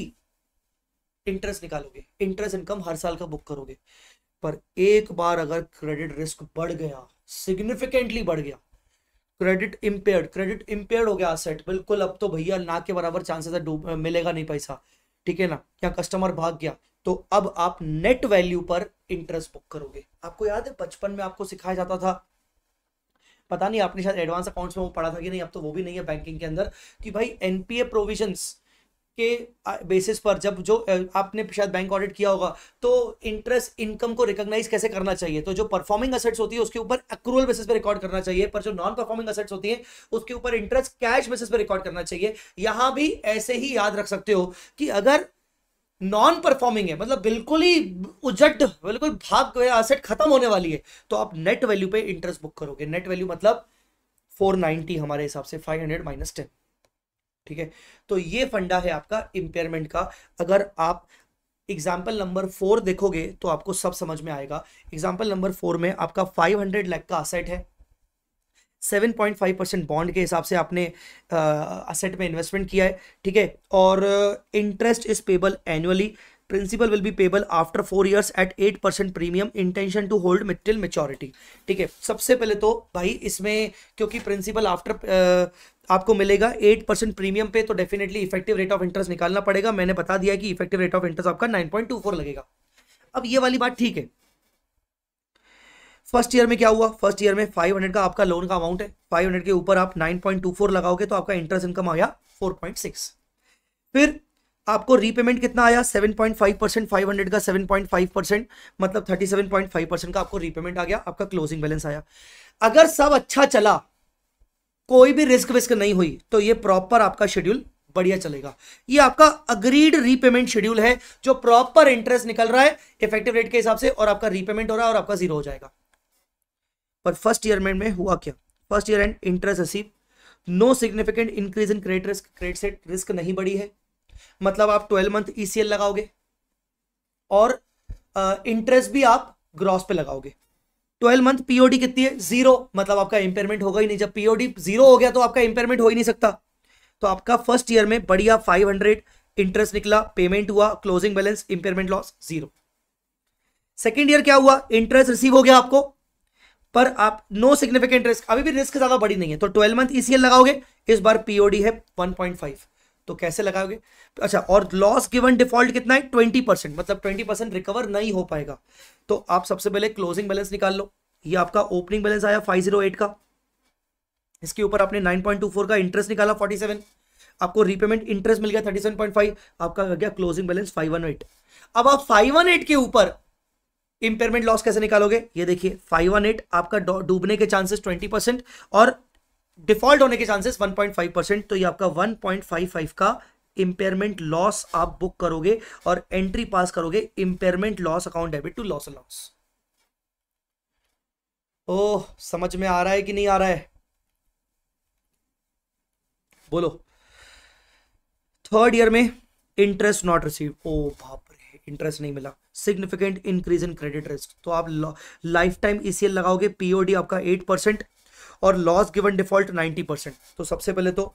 इंटरेस्ट निकालोगे इंटरेस्ट इनकम हर साल का बुक करोगे पर एक बार अगर क्रेडिट रिस्क बढ़ गया सिग्निफिकेंटली बढ़ गया क्रेडिट इम्पेयर्ड क्रेडिट इम्पेयर्ड हो गया असेट बिल्कुल अब तो भैया ना के बराबर चांसेस है मिलेगा नहीं पैसा ठीक है ना क्या कस्टमर भाग गया तो अब आप नेट वैल्यू पर इंटरेस्ट बुक करोगे आपको याद है बचपन में आपको सिखाया जाता था पता नहीं आपने शायद एडवांस अकाउंट्स में वो पढ़ा था कि नहीं अब तो वो भी नहीं है बैंकिंग के अंदर कि भाई एनपीए प्रोविजंस के बेसिस पर जब जो आपने शायद बैंक ऑडिट किया होगा तो इंटरेस्ट इनकम को रिकॉग्नाइज कैसे करना चाहिए तो जो परफॉर्मिंग असेट्स होती है उसके ऊपर अक्रूवल बेसिस पे रिकॉर्ड करना चाहिए पर जो नॉन परफॉर्मिंग असेट्स होती है उसके ऊपर इंटरेस्ट कैश बेसिस पे रिकॉर्ड करना चाहिए यहां भी ऐसे ही याद रख सकते हो कि अगर नॉन परफॉर्मिंग है मतलब बिल्कुल ही उजड बिल्कुल भाग गया एसेट खत्म होने वाली है तो आप नेट वैल्यू पे इंटरेस्ट बुक करोगे नेट वैल्यू मतलब 490 हमारे हिसाब से 500 माइनस टेन ठीक है तो ये फंडा है आपका इंपेयरमेंट का अगर आप एग्जाम्पल नंबर फोर देखोगे तो आपको सब समझ में आएगा एग्जाम्पल नंबर फोर में आपका फाइव हंड्रेड का असेट है seven point five percent bond के हिसाब से आपने असेट में इन्वेस्टमेंट किया है ठीक है और interest is payable annually principal will be payable after four years at eight percent premium intention to hold till maturity ठीक है सबसे पहले तो भाई इसमें क्योंकि प्रिंसिपल आफ्टर आपको मिलेगा एट परसेंट प्रीमियम पे तो definitely effective rate of interest निकालना पड़ेगा मैंने बता दिया कि इफेक्टिव रेट ऑफ इंटरेस्ट आपका नाइन पॉइंट टू फोर लगेगा अब ये वाली बात ठीक है फर्स्ट ईयर में क्या हुआ फर्स्ट ईयर में फाइव हंड्रेड का आपका लोन का अमाउंट है फाइव हंड्रेड के ऊपर आप नाइन पॉइंट टू फोर लगाओगे तो आपका इंटरेस्ट इनकम आया फोर पॉइंट सिक्स फिर आपको रीपेमेंट कितना आया seven point five percent five hundred का फाइव परसेंट मतलब thirty seven point five percent का आपको रीपेमेंट आ गया आपका क्लोजिंग बैलेंस आया अगर सब अच्छा चला कोई भी रिस्क विस्क नहीं हुई तो ये प्रॉपर आपका शेड्यूल बढ़िया चलेगा ये आपका अग्रीड रीपेमेंट शेड्यूल है जो प्रॉपर इंटरेस्ट निकल रहा है इफेक्टिव रेट के हिसाब से और आपका रीपेमेंट हो रहा है और आपका जीरो हो जाएगा पर फर्स्ट ईयर में हुआ क्या first year end interest receive no significant increase in credit risk credit set risk नहीं बढ़ी है मतलब आप ट्वेल्व मंथ ईसीएल लगाओगे और इंटरेस्ट uh, भी आप ग्रॉस पे लगाओगे ट्वेल्व मंथ पीओडी कितनी है जीरो मतलब आपका इंपेयरमेंट होगा ही नहीं जब पीओडी जीरो हो गया तो आपका इंपेयरमेंट हो ही नहीं सकता तो आपका फर्स्ट ईयर में बढ़िया फाइव हंड्रेड इंटरेस्ट निकला पेमेंट हुआ closing balance impairment loss zero second year क्या हुआ इंटरेस्ट रिसीव हो गया आपको पर आप नो सिग्निफिकेंट रिस्क अभी भी रिस्क ज्यादा बड़ी नहीं है तो ट्वेल्व मंथ ईसीएल लगाओगे इस बार पीओडी है 1.5 तो कैसे लगाओगे तो अच्छा और लॉस गिवन डिफॉल्ट कितना है ट्वेंटी परसेंट मतलब ट्वेंटी परसेंट रिकवर नहीं हो पाएगा तो आप सबसे पहले क्लोजिंग बैलेंस निकाल लो ये आपका ओपनिंग बैलेंस आया 508 का इसके ऊपर आपने 9.24 का इंटरेस्ट निकाला 47 आपको रीपेमेंट इंटरेस्ट मिल गया 37.5 आपका गया क्लोजिंग बैलेंस 518 अब आप 518 के ऊपर इंपेयरमेंट लॉस कैसे निकालोगे ये देखिए फाइव वन एट आपका डूबने के चांसेस ट्वेंटी परसेंट और डिफॉल्ट होने के chances one point five percent तो ये आपका वन पॉइंट फाइव फाइव का इंपेयरमेंट लॉस आप बुक करोगे और एंट्री पास करोगे impairment loss account debit to loss allowance ओ समझ में आ रहा है कि नहीं आ रहा है बोलो थर्ड ईयर में इंटरेस्ट नॉट रिसीव ओ बाप रे इंटरेस्ट नहीं मिला significant increase in credit risk तो आप लाइफ टाइम ईसीएल लगाओगे पीओडी आपका एट परसेंट और loss given default ninety percent तो सबसे पहले तो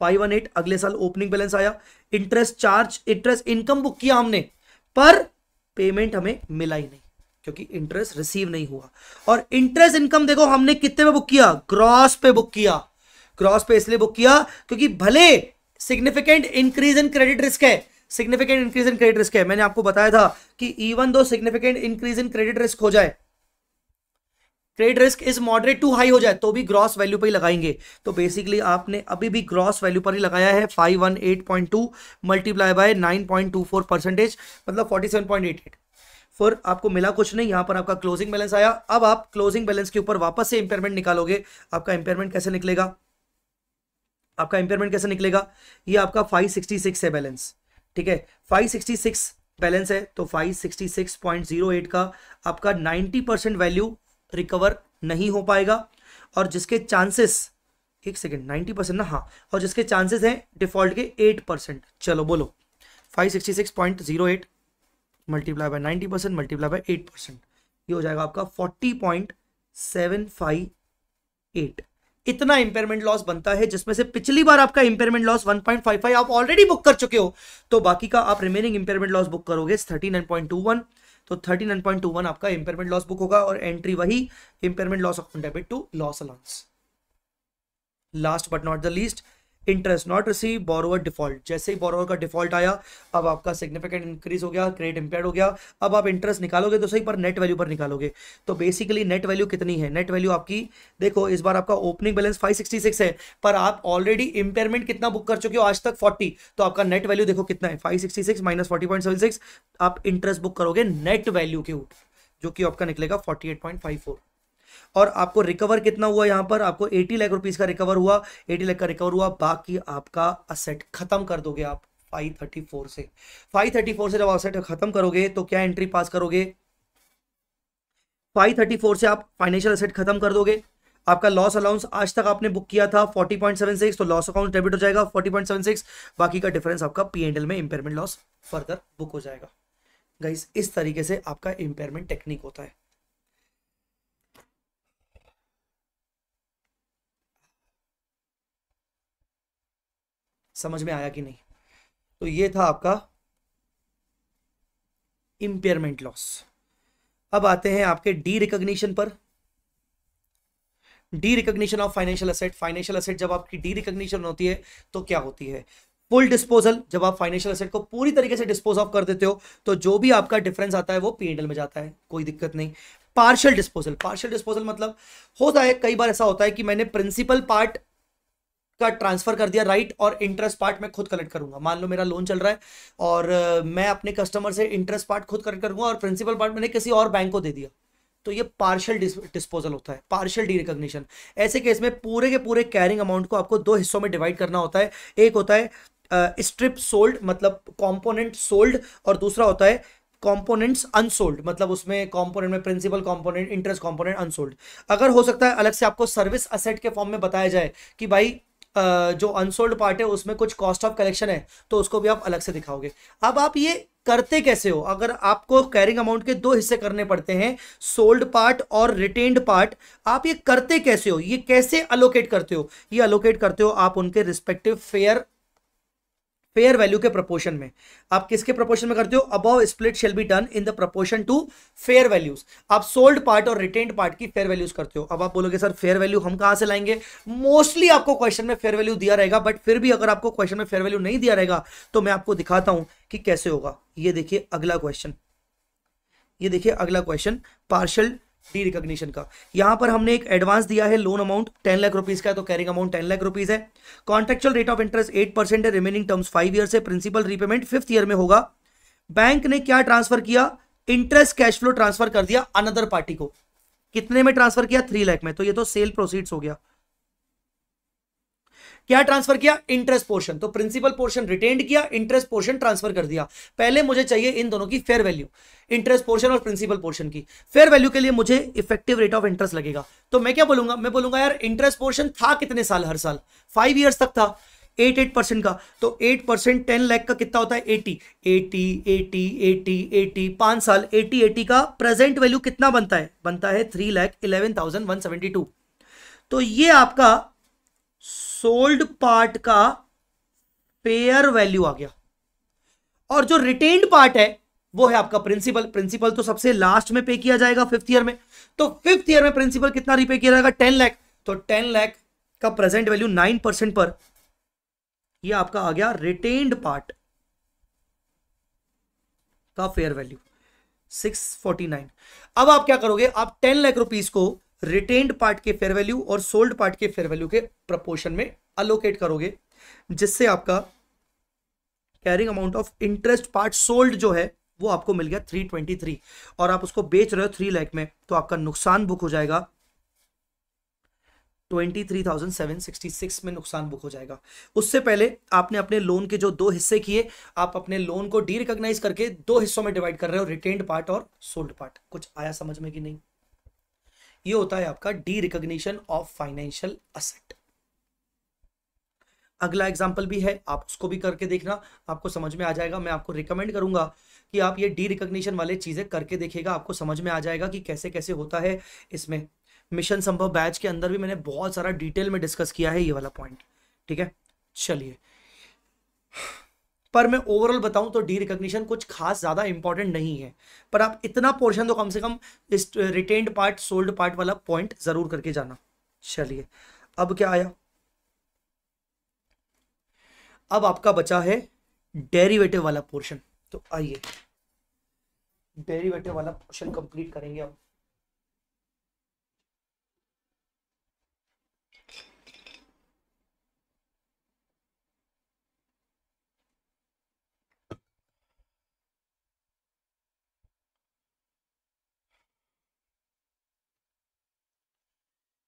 फाइव वन एट अगले साल ओपनिंग बैलेंस आया interest charge interest income book किया हमने पर पेमेंट हमें मिला ही नहीं क्योंकि इंटरेस्ट रिसीव नहीं हुआ और इंटरेस्ट इनकम देखो हमने कितने में बुक किया ग्रॉस पे बुक किया ग्रॉस पे इसलिए बुक किया क्योंकि भले significant increase in credit risk है significant increase in credit risk है मैंने आपको बताया था कि even though significant increase in credit risk हो जाए credit risk is moderate to high हो जाए तो भी ग्रॉस वैल्यू पर ही लगाएंगे तो बेसिकली आपने अभी भी ग्रॉस वैल्यू पर ही लगाया है five one eight point two multiply by nine point two four percentage मतलब forty seven point eight eight फिर आपको मिला कुछ नहीं यहां पर आपका क्लोजिंग बैलेंस आया अब आप क्लोजिंग बैलेंस के ऊपर वापस से इंपेयरमेंट निकालोगे आपका इंपेयरमेंट कैसे निकलेगा आपका इंपेयरमेंट कैसे निकलेगा ये आपका फाइव सिक्सटी सिक्स है बैलेंस ठीक है फाइव सिक्सटी सिक्स बैलेंस है तो five sixty six point zero eight का आपका 90 परसेंट वैल्यू रिकवर नहीं हो पाएगा और जिसके चांसेस एक सेकेंड नाइन्टी परसेंट ना हाँ और जिसके चांसेस हैं डिफॉल्ट के एट परसेंट चलो बोलो five sixty six point zero eight multiply by ninety percent multiply by eight percent ये हो जाएगा आपका forty point seven five eight इतना इंपेयरमेंट लॉस बनता है जिसमें से पिछली बार आपका इंपेयरमेंट लॉस 1.55 आप ऑलरेडी बुक कर चुके हो तो बाकी का आप रिमेनिंग इंपेयरमेंट लॉस बुक करोगे 39.21 तो 39.21 आपका इंपेयरमेंट लॉस बुक होगा और एंट्री वही impairment loss of debit to loss allowance last but not the least interest not receive borrower default जैसे ही बोरोवर का डिफॉल्ट आया अब आपका सिग्निफिकेंट इंक्रीज हो गया क्रेडिट इंपेयर हो गया अब आप इंटरेस्ट निकालोगे तो सही पर नेट वैल्यू पर निकालोगे तो बेसिकली नेट वैल्यू कितनी है नेट वैल्यू आपकी देखो इस बार आपका ओपनिंग बैलेंस 566 है पर आप ऑलरेडी इंपेयरमेंट कितना बुक कर चुके हो आज तक 40 तो आपका नेट वैल्यू देखो कितना है 566 माइनस 40.76 आप इंटरेस्ट बुक करोगे नेट वैल्यू के ऊपर जो कि आपका निकलेगा 48.54 और आपको रिकवर कितना हुआ यहाँ पर आपको एटी लाख रुपीज़ का रिकवर हुआ एटी लाख का रिकवर हुआ बाकी आपका असेट खत्म कर दोगे आप 534 से 534 से जब असेट खत्म करोगे तो क्या एंट्री पास करोगे 534 से आप फाइनेंशियल असेट खत्म कर दोगे आपका लॉस अलाउंस आज तक आपने बुक किया था 40.76 तो लॉस अकाउंट डेबिट हो जाएगा 40.76 बाकी का डिफरेंस आपका एल में इंपेयरमेंट लॉस फर्दर बुक हो जाएगा गाइस इस तरीके से आपका इंपेयरमेंट टेक्निक होता है समझ में आया कि नहीं तो ये था आपका इंपेयरमेंट लॉस अब आते हैं आपके डी रिकग्निशन पर derecognition of financial asset financial asset जब आपकी डी रिकग्निशन होती है तो क्या होती है फुल डिस्पोजल जब आप फाइनेंशियल असेट को पूरी तरीके से डिस्पोज ऑफ कर देते हो तो जो भी आपका डिफरेंस आता है वो पी में जाता है कोई दिक्कत नहीं पार्शियल डिस्पोजल पार्शियल डिस्पोजल मतलब होता है कई बार ऐसा होता है कि मैंने प्रिंसिपल पार्ट का ट्रांसफर कर दिया राइट और इंटरेस्ट पार्ट मैं खुद कलेक्ट करूंगा मान लो मेरा लोन चल रहा है और मैं अपने कस्टमर से इंटरेस्ट पार्ट खुद कलेक्ट करूंगा और प्रिंसिपल पार्ट मैंने किसी और बैंक को दे दिया तो ये पार्शियल डिस्पोजल होता है पार्शियल डी रिकग्निशन ऐसे केस में पूरे के पूरे कैरिंग अमाउंट को आपको दो हिस्सों में डिवाइड करना होता है एक होता है स्ट्रिप सोल्ड मतलब कॉम्पोनेंट सोल्ड और दूसरा होता है कॉम्पोनेंट्स अनसोल्ड मतलब उसमें कॉम्पोनेंट में principal component interest component unsold अगर हो सकता है अलग से आपको सर्विस असेट के फॉर्म में बताया जाए कि भाई जो अनसोल्ड पार्ट है उसमें कुछ कॉस्ट ऑफ कलेक्शन है तो उसको भी आप अलग से दिखाओगे अब आप ये करते कैसे हो अगर आपको कैरिंग अमाउंट के दो हिस्से करने पड़ते हैं सोल्ड पार्ट और रिटेन्ड पार्ट आप ये करते कैसे हो ये कैसे अलोकेट करते हो ये अलोकेट करते हो आप उनके रिस्पेक्टिव फेयर फेयर वैल्यू के प्रपोर्शन में आप किसके प्रपोर्शन में करते हो above split shall be done in the proportion to fair values आप सोल्ड पार्ट और रिटेन पार्ट की फेयर वैल्यूज करते हो अब आप बोलोगे सर फेयर वैल्यू हम कहां से लाएंगे मोस्टली आपको क्वेश्चन में फेयर वैल्यू दिया रहेगा बट फिर भी अगर आपको क्वेश्चन में फेयर वैल्यू नहीं दिया रहेगा तो मैं आपको दिखाता हूं कि कैसे होगा ये देखिए अगला क्वेश्चन ये देखिए अगला क्वेश्चन पार्शल डी रिकॉग्निशन का यहां पर हमने एक एडवांस दिया है loan amount ten lakh rupees का तो carrying amount ten lakh rupees है contractual rate of interest eight percent है रिमेनिंग टर्म्स फाइव ईयर से प्रिंसिपल रीपेमेंट फिफ्थ ईयर में होगा बैंक ने क्या ट्रांसफर किया इंटरेस्ट कैश फ्लो ट्रांसफर कर दिया अनदर पार्टी को कितने में ट्रांसफर किया थ्री लाख में तो ये तो सेल प्रोसीड्स हो गया क्या ट्रांसफर किया इंटरेस्ट पोर्शन तो प्रिंसिपल पोर्शन रिटेन किया इंटरेस्ट पोर्शन ट्रांसफर कर दिया पहले मुझे चाहिए इन दोनों की फेयर वैल्यू इंटरेस्ट पोर्शन और प्रिंसिपल पोर्शन की फेयर वैल्यू के लिए मुझे इफेक्टिव रेट ऑफ इंटरेस्ट लगेगा तो मैं क्या बोलूंगा मैं बोलूंगा यार इंटरेस्ट पोर्शन था कितने साल हर साल फाइव ईयर्स तक था एट एट परसेंट का तो एट परसेंट टेन लैख का कितना होता है eighty eighty eighty eighty eighty पांच साल एटी एटी का प्रेजेंट वैल्यू कितना बनता है बनता है three lakh eleven thousand one seventy two तो ये आपका सोल्ड पार्ट का पेयर वैल्यू आ गया और जो रिटेन्ड पार्ट है वो है आपका प्रिंसिपल प्रिंसिपल तो सबसे लास्ट में पे किया जाएगा फिफ्थ ईयर में तो फिफ्थ ईयर में प्रिंसिपल कितना रिपे किया जाएगा टेन लैख तो टेन लैख का प्रेजेंट वैल्यू नाइन परसेंट पर ये आपका आ गया रिटेन्ड पार्ट का fair value six forty nine अब आप क्या करोगे आप टेन लाख रुपीज को रिटेन्ड पार्ट के फेयर वैल्यू और सोल्ड पार्ट के फेयर वैल्यू के प्रपोर्शन में अलोकेट करोगे जिससे आपका carrying amount of interest part sold जो है वो आपको मिल गया थ्री ट्वेंटी थ्री और आप उसको बेच रहे हो थ्री लाख में तो आपका नुकसान बुक हो जाएगा twenty three thousand seven sixty six में नुकसान बुक हो जाएगा उससे पहले आपने अपने लोन के जो दो हिस्से किए आप अपने लोन को डी रिकग्नाइज करके दो हिस्सों में डिवाइड कर रहे हो रिटेन्ड पार्ट और सोल्ड पार्ट कुछ आया समझ में कि नहीं ये होता है आपका derecognition of financial asset अगला एग्जाम्पल भी है आप उसको भी करके देखना आपको समझ में आ जाएगा मैं आपको रिकमेंड करूंगा कि आप ये डी रिकोगशन वाले चीज़ें करके देखेगा आपको समझ में आ जाएगा कि कैसे कैसे होता है इसमें मिशन संभव बैच के अंदर भी मैंने बहुत सारा डिटेल में डिस्कस किया है ये वाला पॉइंट ठीक है चलिए पर मैं ओवरऑल बताऊं तो डी रिकग्निशन कुछ खास ज़्यादा इंपॉर्टेंट नहीं है पर आप इतना पोर्शन तो कम से कम इस रिटेन्ड पार्ट सोल्ड पार्ट वाला पॉइंट ज़रूर करके जाना चलिए अब क्या आया अब आपका बचा है डेरिवेटिव वाला पोर्शन तो आइए डेरिवेटिव वाला पोर्शन कंप्लीट करेंगे अब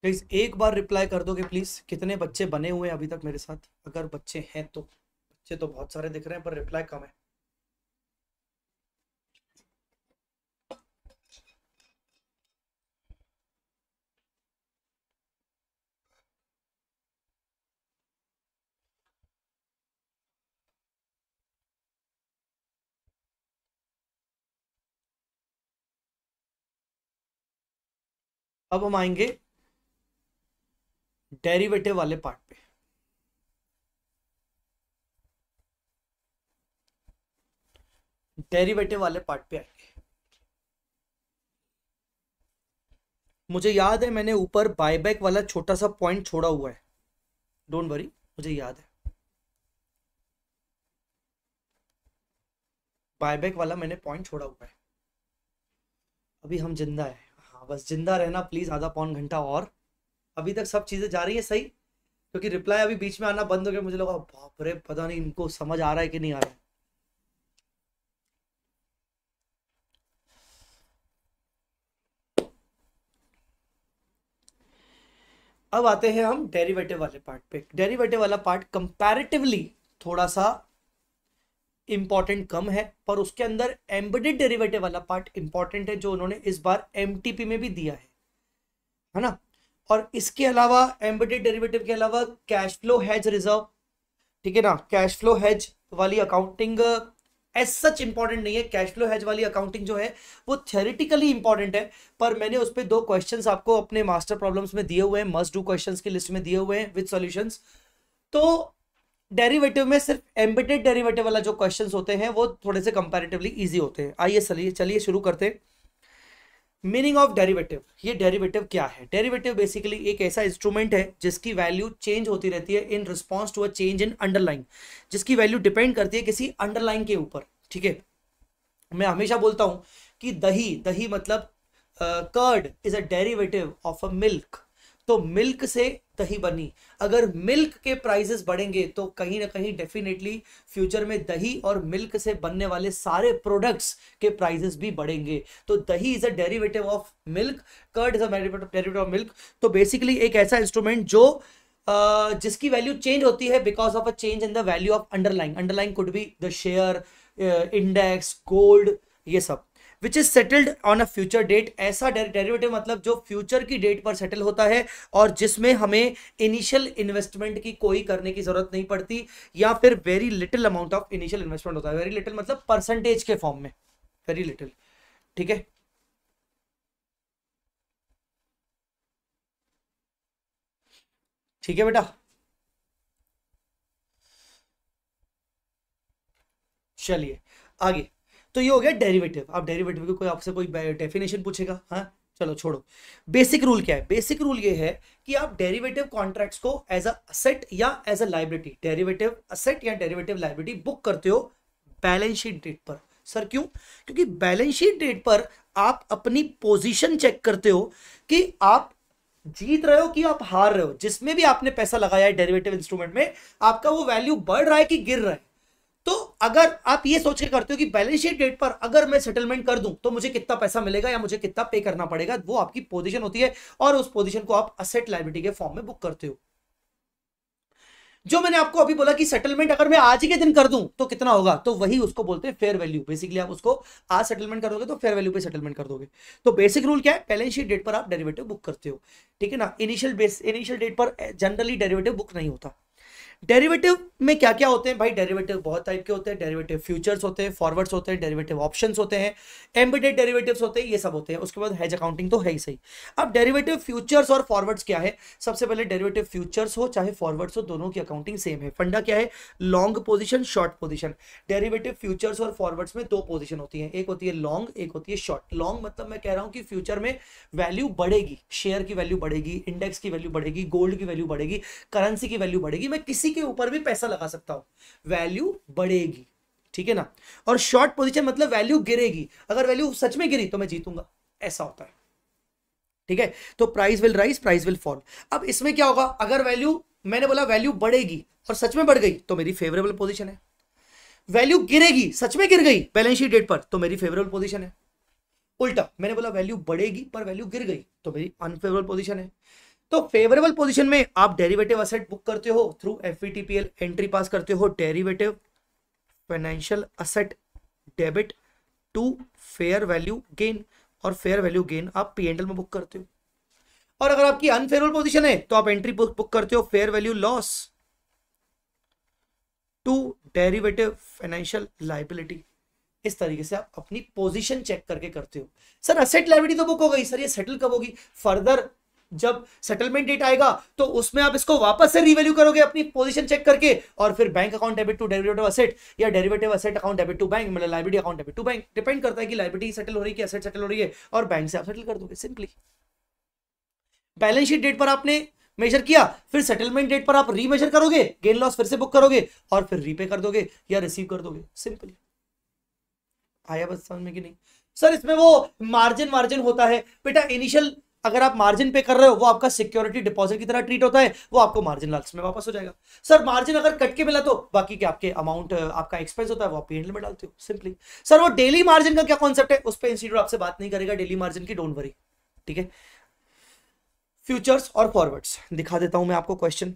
प्लीज़ एक बार रिप्लाई कर दोगे प्लीज़ कितने बच्चे बने हुए हैं अभी तक मेरे साथ अगर बच्चे हैं तो बच्चे तो बहुत सारे दिख रहे हैं पर रिप्लाई कम है अब हम आएंगे डेरिवेटिव वाले पार्ट पे डेरिवेटिव वाले पार्ट पे आएंगे मुझे याद है मैंने ऊपर बायबैक वाला छोटा सा पॉइंट छोड़ा हुआ है डोंट वरी मुझे याद है बायबैक वाला मैंने पॉइंट छोड़ा हुआ है अभी हम जिंदा है हाँ बस जिंदा रहना प्लीज आधा पौन घंटा और अभी तक सब चीज़ें जा रही है सही क्योंकि रिप्लाई अभी बीच में आना बंद हो गया मुझे लगा बाप रे पता नहीं इनको समझ आ रहा है कि नहीं आ रहा है अब आते हैं हम डेरिवेटिव वाले पार्ट पे डेरिवेटिव वाला पार्ट कंपैरेटिवली थोड़ा सा इंपॉर्टेंट कम है पर उसके अंदर एम्बेडेड डेरिवेटिव वाला पार्ट इंपॉर्टेंट है जो उन्होंने इस बार एमटीपी में भी दिया है है ना और इसके अलावा एम्बेडेड डेरिवेटिव के अलावा कैश फ्लो हैज रिजर्व ठीक है ना कैश फ्लो हैज वाली अकाउंटिंग एज सच इंपॉर्टेंट नहीं है कैश फ्लो हैज वाली अकाउंटिंग जो है वो थियोरिटिकली इंपॉर्टेंट है पर मैंने उस पर दो क्वेश्चन आपको अपने मास्टर प्रॉब्लम्स में दिए हुए हैं मस्ट डू क्वेश्चन की लिस्ट में दिए हुए हैं विथ सोल्यूशन तो डेरिवेटिव में सिर्फ एम्बेडेड डेरिवेटिव वाला जो क्वेश्चन होते हैं वो थोड़े से कंपेरेटिवली ईजी होते हैं आइए चलिए चलिए शुरू करते हैं मीनिंग ऑफ डेरिवेटिव ये डेरिवेटिव क्या है डेरिवेटिव बेसिकली एक ऐसा इंस्ट्रूमेंट है जिसकी वैल्यू चेंज होती रहती है in response to a change in underlying जिसकी वैल्यू डिपेंड करती है किसी अंडरलाइन के ऊपर ठीक है मैं हमेशा बोलता हूँ कि दही दही मतलब curd is a derivative of a milk तो मिल्क से दही बनी अगर मिल्क के प्राइजेस बढ़ेंगे तो कहीं ना कहीं डेफिनेटली फ्यूचर में दही और मिल्क से बनने वाले सारे प्रोडक्ट्स के प्राइजेस भी बढ़ेंगे तो दही is a derivative of milk curd is अटिव ऑफ मिल्क तो बेसिकली एक ऐसा इंस्ट्रूमेंट जो Uh, जिसकी वैल्यू चेंज होती है because of a change in the value of underlying underlying could be the share index gold ये सब which is settled on a future date ऐसा डेरिवेटिव मतलब जो फ्यूचर की डेट पर सेटल होता है और जिसमें हमें इनिशियल इन्वेस्टमेंट की कोई करने की जरूरत नहीं पड़ती या फिर very little amount of initial investment होता है वेरी लिटिल मतलब परसेंटेज के फॉर्म में वेरी लिटिल ठीक है ठीक है बेटा चलिए आगे तो ये हो गया डेरिवेटिव आप डेरिवेटिव कोई आपसे कोई डेफिनेशन पूछेगा हाँ चलो छोड़ो बेसिक रूल क्या है बेसिक रूल ये है कि आप डेरिवेटिव कॉन्ट्रैक्ट्स को एज असेट या as a liability derivative asset या डेरिवेटिव लाइब्रिटी बुक करते हो बैलेंस शीट डेट पर सर क्यों क्योंकि बैलेंस शीट डेट पर आप अपनी पोजीशन चेक करते हो कि आप जीत रहे हो कि आप हार रहे हो जिसमें भी आपने पैसा लगाया है डेरिवेटिव इंस्ट्रूमेंट में आपका वो वैल्यू बढ़ रहा है कि गिर रहा है तो अगर आप ये सोच के करते हो कि बैलेंस शीट डेट पर अगर मैं सेटलमेंट कर दूं तो मुझे कितना पैसा मिलेगा या मुझे कितना पे करना पड़ेगा वो आपकी पोजीशन होती है और उस पोजीशन को आप असेट लाइबिलिटी के फॉर्म में बुक करते हो जो मैंने आपको अभी बोला कि सेटलमेंट अगर मैं आज ही के दिन कर दूं तो कितना होगा तो वही उसको बोलते हैं फेयर वैल्यू बेसिकली आप उसको आज सेटलमेंट तो कर दोगे तो फेयर वैल्यू पे सेटलमेंट कर दोगे तो बेसिक रूल क्या है बैलेंस शीट डेट पर आप डेरिवेटिव बुक करते हो ठीक है ना इनिशियल बेस इनिशियल डेट पर जनरली डेरिवेटिव बुक नहीं होता डेरिवेटिव में क्या क्या होते हैं भाई डेरिवेटिव बहुत टाइप के होते हैं डेरिवेटिव फ्यूचर्स होते हैं फॉरवर्ड्स होते हैं डेरिवेटिव ऑप्शन होते हैं एम्बेडेड डेरिवेटिव्स होते हैं ये सब होते हैं उसके बाद हैज अकाउंटिंग तो है ही सही अब डेरिवेटिव फ्यूचर्स और फॉरवर्ड्स क्या है सबसे पहले डेरिवेटिव फ्यूचर्स हो चाहे फॉरवर्ड्स हो दोनों की अकाउंटिंग सेम है फंडा क्या है long position short position derivative futures और फॉरवर्ड्स में दो पोजिशन होती है एक होती है लॉन्ग एक होती है शॉर्ट लॉन्ग मतलब मैं कह रहा हूँ कि फ्यूचर में वैल्यू बढ़ेगी शेयर की वैल्यू बढ़ेगी इंडेक्स की वैल्यू बढ़ेगी गोल्ड की वैल्यू बढ़ेगी करेंसी की वैल्यू बढ़ेगी मैं किसी इसी के ऊपर भी पैसा लगा सकता हो वैल्यू बढ़ेगी ठीक है ना और शॉर्ट पोजिशन मतलब वैल्यू गिरेगी अगर वैल्यू सच में गिरी तो मैं जीतूंगा ऐसा होता है ठीक है तो price will rise price will fall अब इसमें क्या होगा अगर वैल्यू मैंने बोला वैल्यू बढ़ेगी और सच में बढ़ गई तो मेरी फेवरेबल पोजिशन है वैल्यू गिरेगी सच में गिर गई बैलेंस शीट डेट पर तो मेरी फेवरेबल पोजिशन है उल्टा मैंने बोला वैल्यू बढ़ेगी पर वैल्यू गिर गई तो मेरी अनफेवरेबल पोजिशन है तो फेवरेबल पोजिशन में आप डेरिवेटिव असेट बुक करते हो थ्रू एफ एंट्री पास करते हो derivative financial asset debit to fair value gain और फेयर वैल्यू गेन आप पी एंडल में बुक करते हो और अगर आपकी अनफेवरेबल पोजीशन है तो आप एंट्री बुक करते हो fair value loss to derivative financial liability इस तरीके से आप अपनी पोजीशन चेक करके करते हो सर असेट लाइबिलिटी तो बुक हो गई सर ये सेटल कब होगी फर्दर जब सेटलमेंट डेट आएगा तो उसमें आप इसको वापस से रिवैल्यू करोगे अपनी पोजीशन चेक करके और फिर bank account debit to derivative asset या derivative asset account debit to bank मतलब liability account debit to bank depend करता है कि लाइबिलिटी सेटल हो रही है कि असेट सेटल हो रही है और बैंक से आप सेटल कर दोगे सिंपली बैलेंस शीट डेट पर आपने मेजर किया फिर सेटलमेंट डेट पर आप रीमेजर करोगे गेन लॉस फिर से बुक करोगे और फिर रीपे कर दोगे या रिसीव कर दोगे सिंपली आया बस समझ में कि नहीं सर इसमें वो मार्जिन मार्जिन होता है बेटा इनिशियल अगर आप मार्जिन पे कर रहे हो वो आपका सिक्योरिटी डिपॉजिट की तरह ट्रीट होता है वो आपको मार्जिन लास्ट में वापस हो जाएगा सर मार्जिन अगर कट के मिला तो बाकी के आपके अमाउंट आपका एक्सपेंस होता है वो आप पी में डालते हो सिंपली सर वो डेली मार्जिन का क्या कॉन्सेप्ट है उस पर इंस्टीट्यूट आपसे बात नहीं करेगा डेली मार्जिन की डोंट वरी ठीक है फ्यूचर्स और फॉरवर्ड्स दिखा देता हूं मैं आपको क्वेश्चन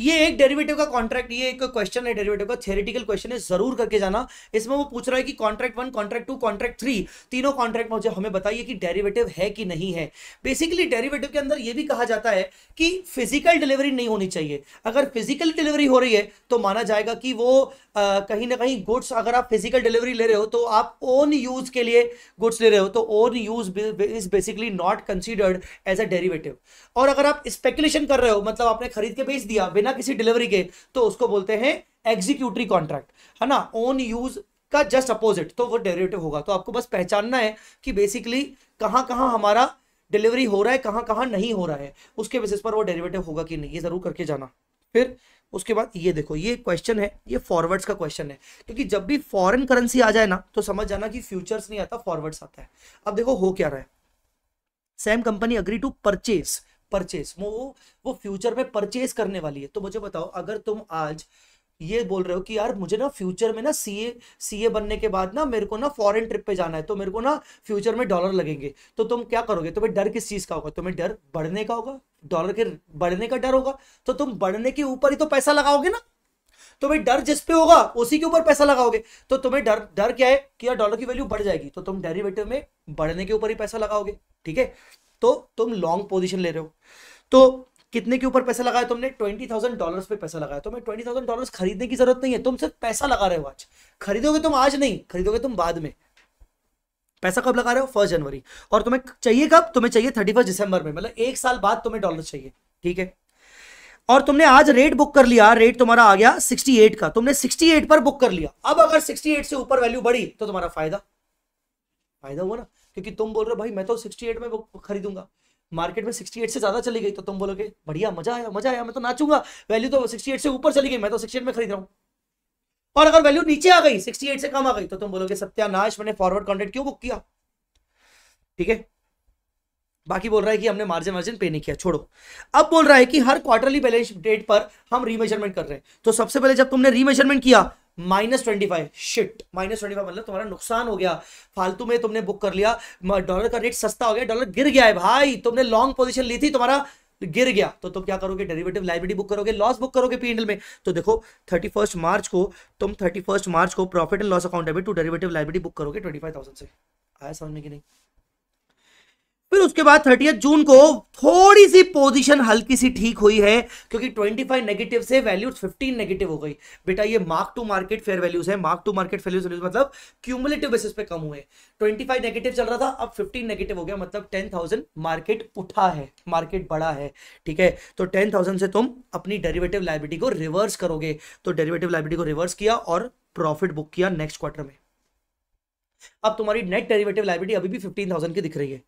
ये एक डेरिवेटिव का कॉन्ट्रैक्ट ये एक क्वेश्चन है डेरिवेटिव का थेरेटिकल क्वेश्चन है जरूर करके जाना इसमें वो पूछ रहा है कि contract one contract two contract three तीनों कॉन्ट्रैक्ट मुझे हमें बताइए कि डेरिवेटिव है कि नहीं है बेसिकली डेरिवेटिव के अंदर ये भी कहा जाता है कि फिजिकल डिलीवरी नहीं होनी चाहिए अगर फिजिकल डिलीवरी हो रही है तो माना जाएगा कि वो कहीं ना कहीं गुड्स अगर आप फिजिकल डिलीवरी ले रहे हो तो आप ओन यूज के लिए गुड्स ले रहे हो तो own use is basically not considered as a derivative और अगर आप स्पेकुलेशन कर रहे हो मतलब आपने खरीद के बेच दिया बिना बिना किसी डिलीवरी के तो उसको बोलते हैं एग्जीक्यूटरी कॉन्ट्रैक्ट है ना ओन यूज का जस्ट अपोजिट तो वो डेरिवेटिव होगा तो आपको बस पहचानना है कि बेसिकली कहाँ कहाँ हमारा डिलीवरी हो रहा है कहाँ कहाँ नहीं हो रहा है उसके बेसिस पर वो डेरिवेटिव होगा कि नहीं ये जरूर करके जाना फिर उसके बाद ये देखो ये क्वेश्चन है ये फॉरवर्ड्स का क्वेश्चन है क्योंकि जब भी फॉरेन करेंसी आ जाए ना तो समझ जाना कि फ्यूचर्स नहीं आता फॉरवर्ड्स आता है अब देखो हो क्या रहा है same company agree to purchase purchase वो वो फ्यूचर में परचेस करने वाली है तो मुझे बताओ अगर तुम आज ये बोल रहे हो कि यार मुझे ना फ्यूचर में ना सीए सीए बनने के बाद ना मेरे को ना फॉरेन ट्रिप पे जाना है तो मेरे को ना फ्यूचर में डॉलर लगेंगे तो तुम क्या करोगे तुम्हें डर किस चीज़ का होगा तुम्हें डर बढ़ने का होगा डॉलर के बढ़ने का डर होगा तो तुम बढ़ने के ऊपर ही तो पैसा लगाओगे ना तुम्हें डर जिस पे होगा उसी के ऊपर पैसा लगाओगे तो तुम्हें डर डर क्या है कि यार डॉलर की वैल्यू बढ़ जाएगी तो तुम डेरिवेटिव में बढ़ने के ऊपर ही पैसा लगाओगे ठीक है तो तुम लॉन्ग पोजिशन ले रहे हो तो कितने के ऊपर पैसा लगाया तुमने ट्वेंटी थाउजेंड डॉलर पे पैसा लगाया तुम्हें ट्वेंटी थाउजेंड डॉलर खरीदने की जरूरत नहीं है तुम सिर्फ पैसा लगा रहे हो आज खरीदोगे तुम आज नहीं खरीदोगे तुम बाद में पैसा कब लगा रहे हो फर्स्ट जनवरी और तुम्हें चाहिए कब तुम्हें चाहिए थर्टी फर्स्ट दिसंबर में मतलब एक साल बाद तुम्हें डॉलर चाहिए ठीक है और तुमने आज रेट बुक कर लिया रेट तुम्हारा आ गया 68 का तुमने 68 पर बुक कर लिया अब अगर 68 से ऊपर वैल्यू बढ़ी तो तुम्हारा फायदा फायदा हुआ ना क्योंकि तुम बोल रहे हो भाई मैं तो सिक्सटी एट में वो खरीदूंगा मार्केट में 68 से ज्यादा चली गई तो तुम बोलोगे बढ़िया मजा आया मजा आया मैं तो नाचूंगा वैल्यू तो 68 से ऊपर चली गई मैं तो 68 में खरीद रहा हूँ और अगर वैल्यू नीचे आ गई 68 से कम आ गई तो तुम बोलोगे सत्यानाश मैंने फॉरवर्ड कॉन्ट्रैक्ट क्यों बुक किया ठीक है बाकी बोल रहा है कि हमने मार्जिन मार्जिन पे नहीं किया छोड़ो अब बोल रहा है कि हर क्वार्टरली बैलेंस डेट पर हम रीमेजरमेंट कर रहे हैं तो सबसे पहले जब तुमने रीमेजरमेंट किया minus twenty five shit minus twenty five मतलब तुम्हारा नुकसान हो गया फालतू में तुमने बुक कर लिया डॉलर का रेट सस्ता हो गया डॉलर गिर गया है भाई तुमने लॉन्ग पोजिशन ली थी तुम्हारा गिर गया तो तुम क्या करोगे डेरिवेटिव लाइब्रेटी बुक करोगे लॉस बुक करोगे एंडल में तो देखो थर्टी फर्स्ट मार्च को तुम थर्टी फर्स्ट मार्च को profit and loss account debit to derivative liability book करोगे ट्वेंटी फाइव थाउजेंड से आया समझ में कि नहीं फिर उसके बाद थर्टी जून को थोड़ी सी पोजीशन हल्की सी ठीक हुई है क्योंकि 25 नेगेटिव से वैल्यूज 15 नेगेटिव हो गई बेटा ये mark to market fair values है mark to market fair values मतलब क्यूमुलेटिव बेसिस पे कम हुए 25 नेगेटिव चल रहा था अब 15 नेगेटिव हो गया मतलब 10,000 मार्केट उठा है मार्केट बड़ा है ठीक है तो टेन से तुम अपनी डेरिवेटिव लाइबिलिटी को रिवर्स करोगे तो डेरिवेटिव लाइबिलिटी को रिवर्स किया और प्रॉफिट बुक किया नेक्स्ट क्वार्टर में अब तुम्हारी नेट डेरिवेटिव लाइबिलिटी अभी भी फिफ्टीन की दिख रही है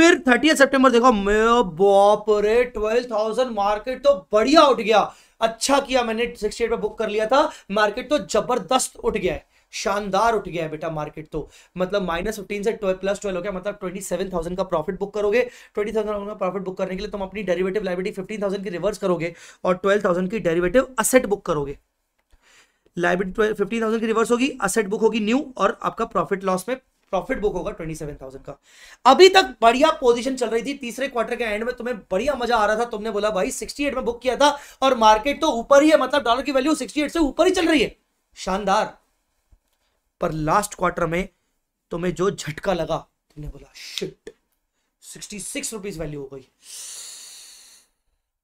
फिर थर्टी सितंबर देखो मेरे बॉप रे ट्वेल्व थाउजेंड मार्केट तो बढ़िया उठ गया अच्छा किया मैंने सिक्सटी एट पर बुक कर लिया था मार्केट तो जबरदस्त उठ गया है शानदार उठ गया है बेटा मार्केट तो मतलब माइनस फिफ्टीन से ट्वेल्व प्लस ट्वेल्व हो गया मतलब ट्वेंटी सेवन थाउजेंड का प्रॉफिट बुक करोगे ट्वेंटी थाउजेंड का प्रॉफिट बुक करने के लिए तुम अपनी डेरिवेटिव लाइबिलिटी फिफ्टीन थाउजेंड की रिवर्स करोगे और ट्वेल्व थाउजेंड की डेरिवेटिव असेट बुक करोगे लाइबिलिटी फिफ्टीन थाउजेंड की रिवर्स होगी असेट बुक होगी न्यू और आपका प्रॉफिट लॉस में प्रॉफिट बुक होगा ट्वेंटी सेवन थाउजेंड का अभी तक बढ़िया पोजीशन चल रही थी तीसरे क्वार्टर के एंड में तुम्हें बढ़िया मजा आ रहा था तुमने बोला भाई सिक्सटी एट में बुक किया था और मार्केट तो ऊपर ही है मतलब डॉलर की वैल्यू सिक्सटी एट से ऊपर ही चल रही है शानदार पर लास्ट क्वार्टर में तुम्हें जो झटका लगा तुमने बोला shit sixty six rupees value हो गई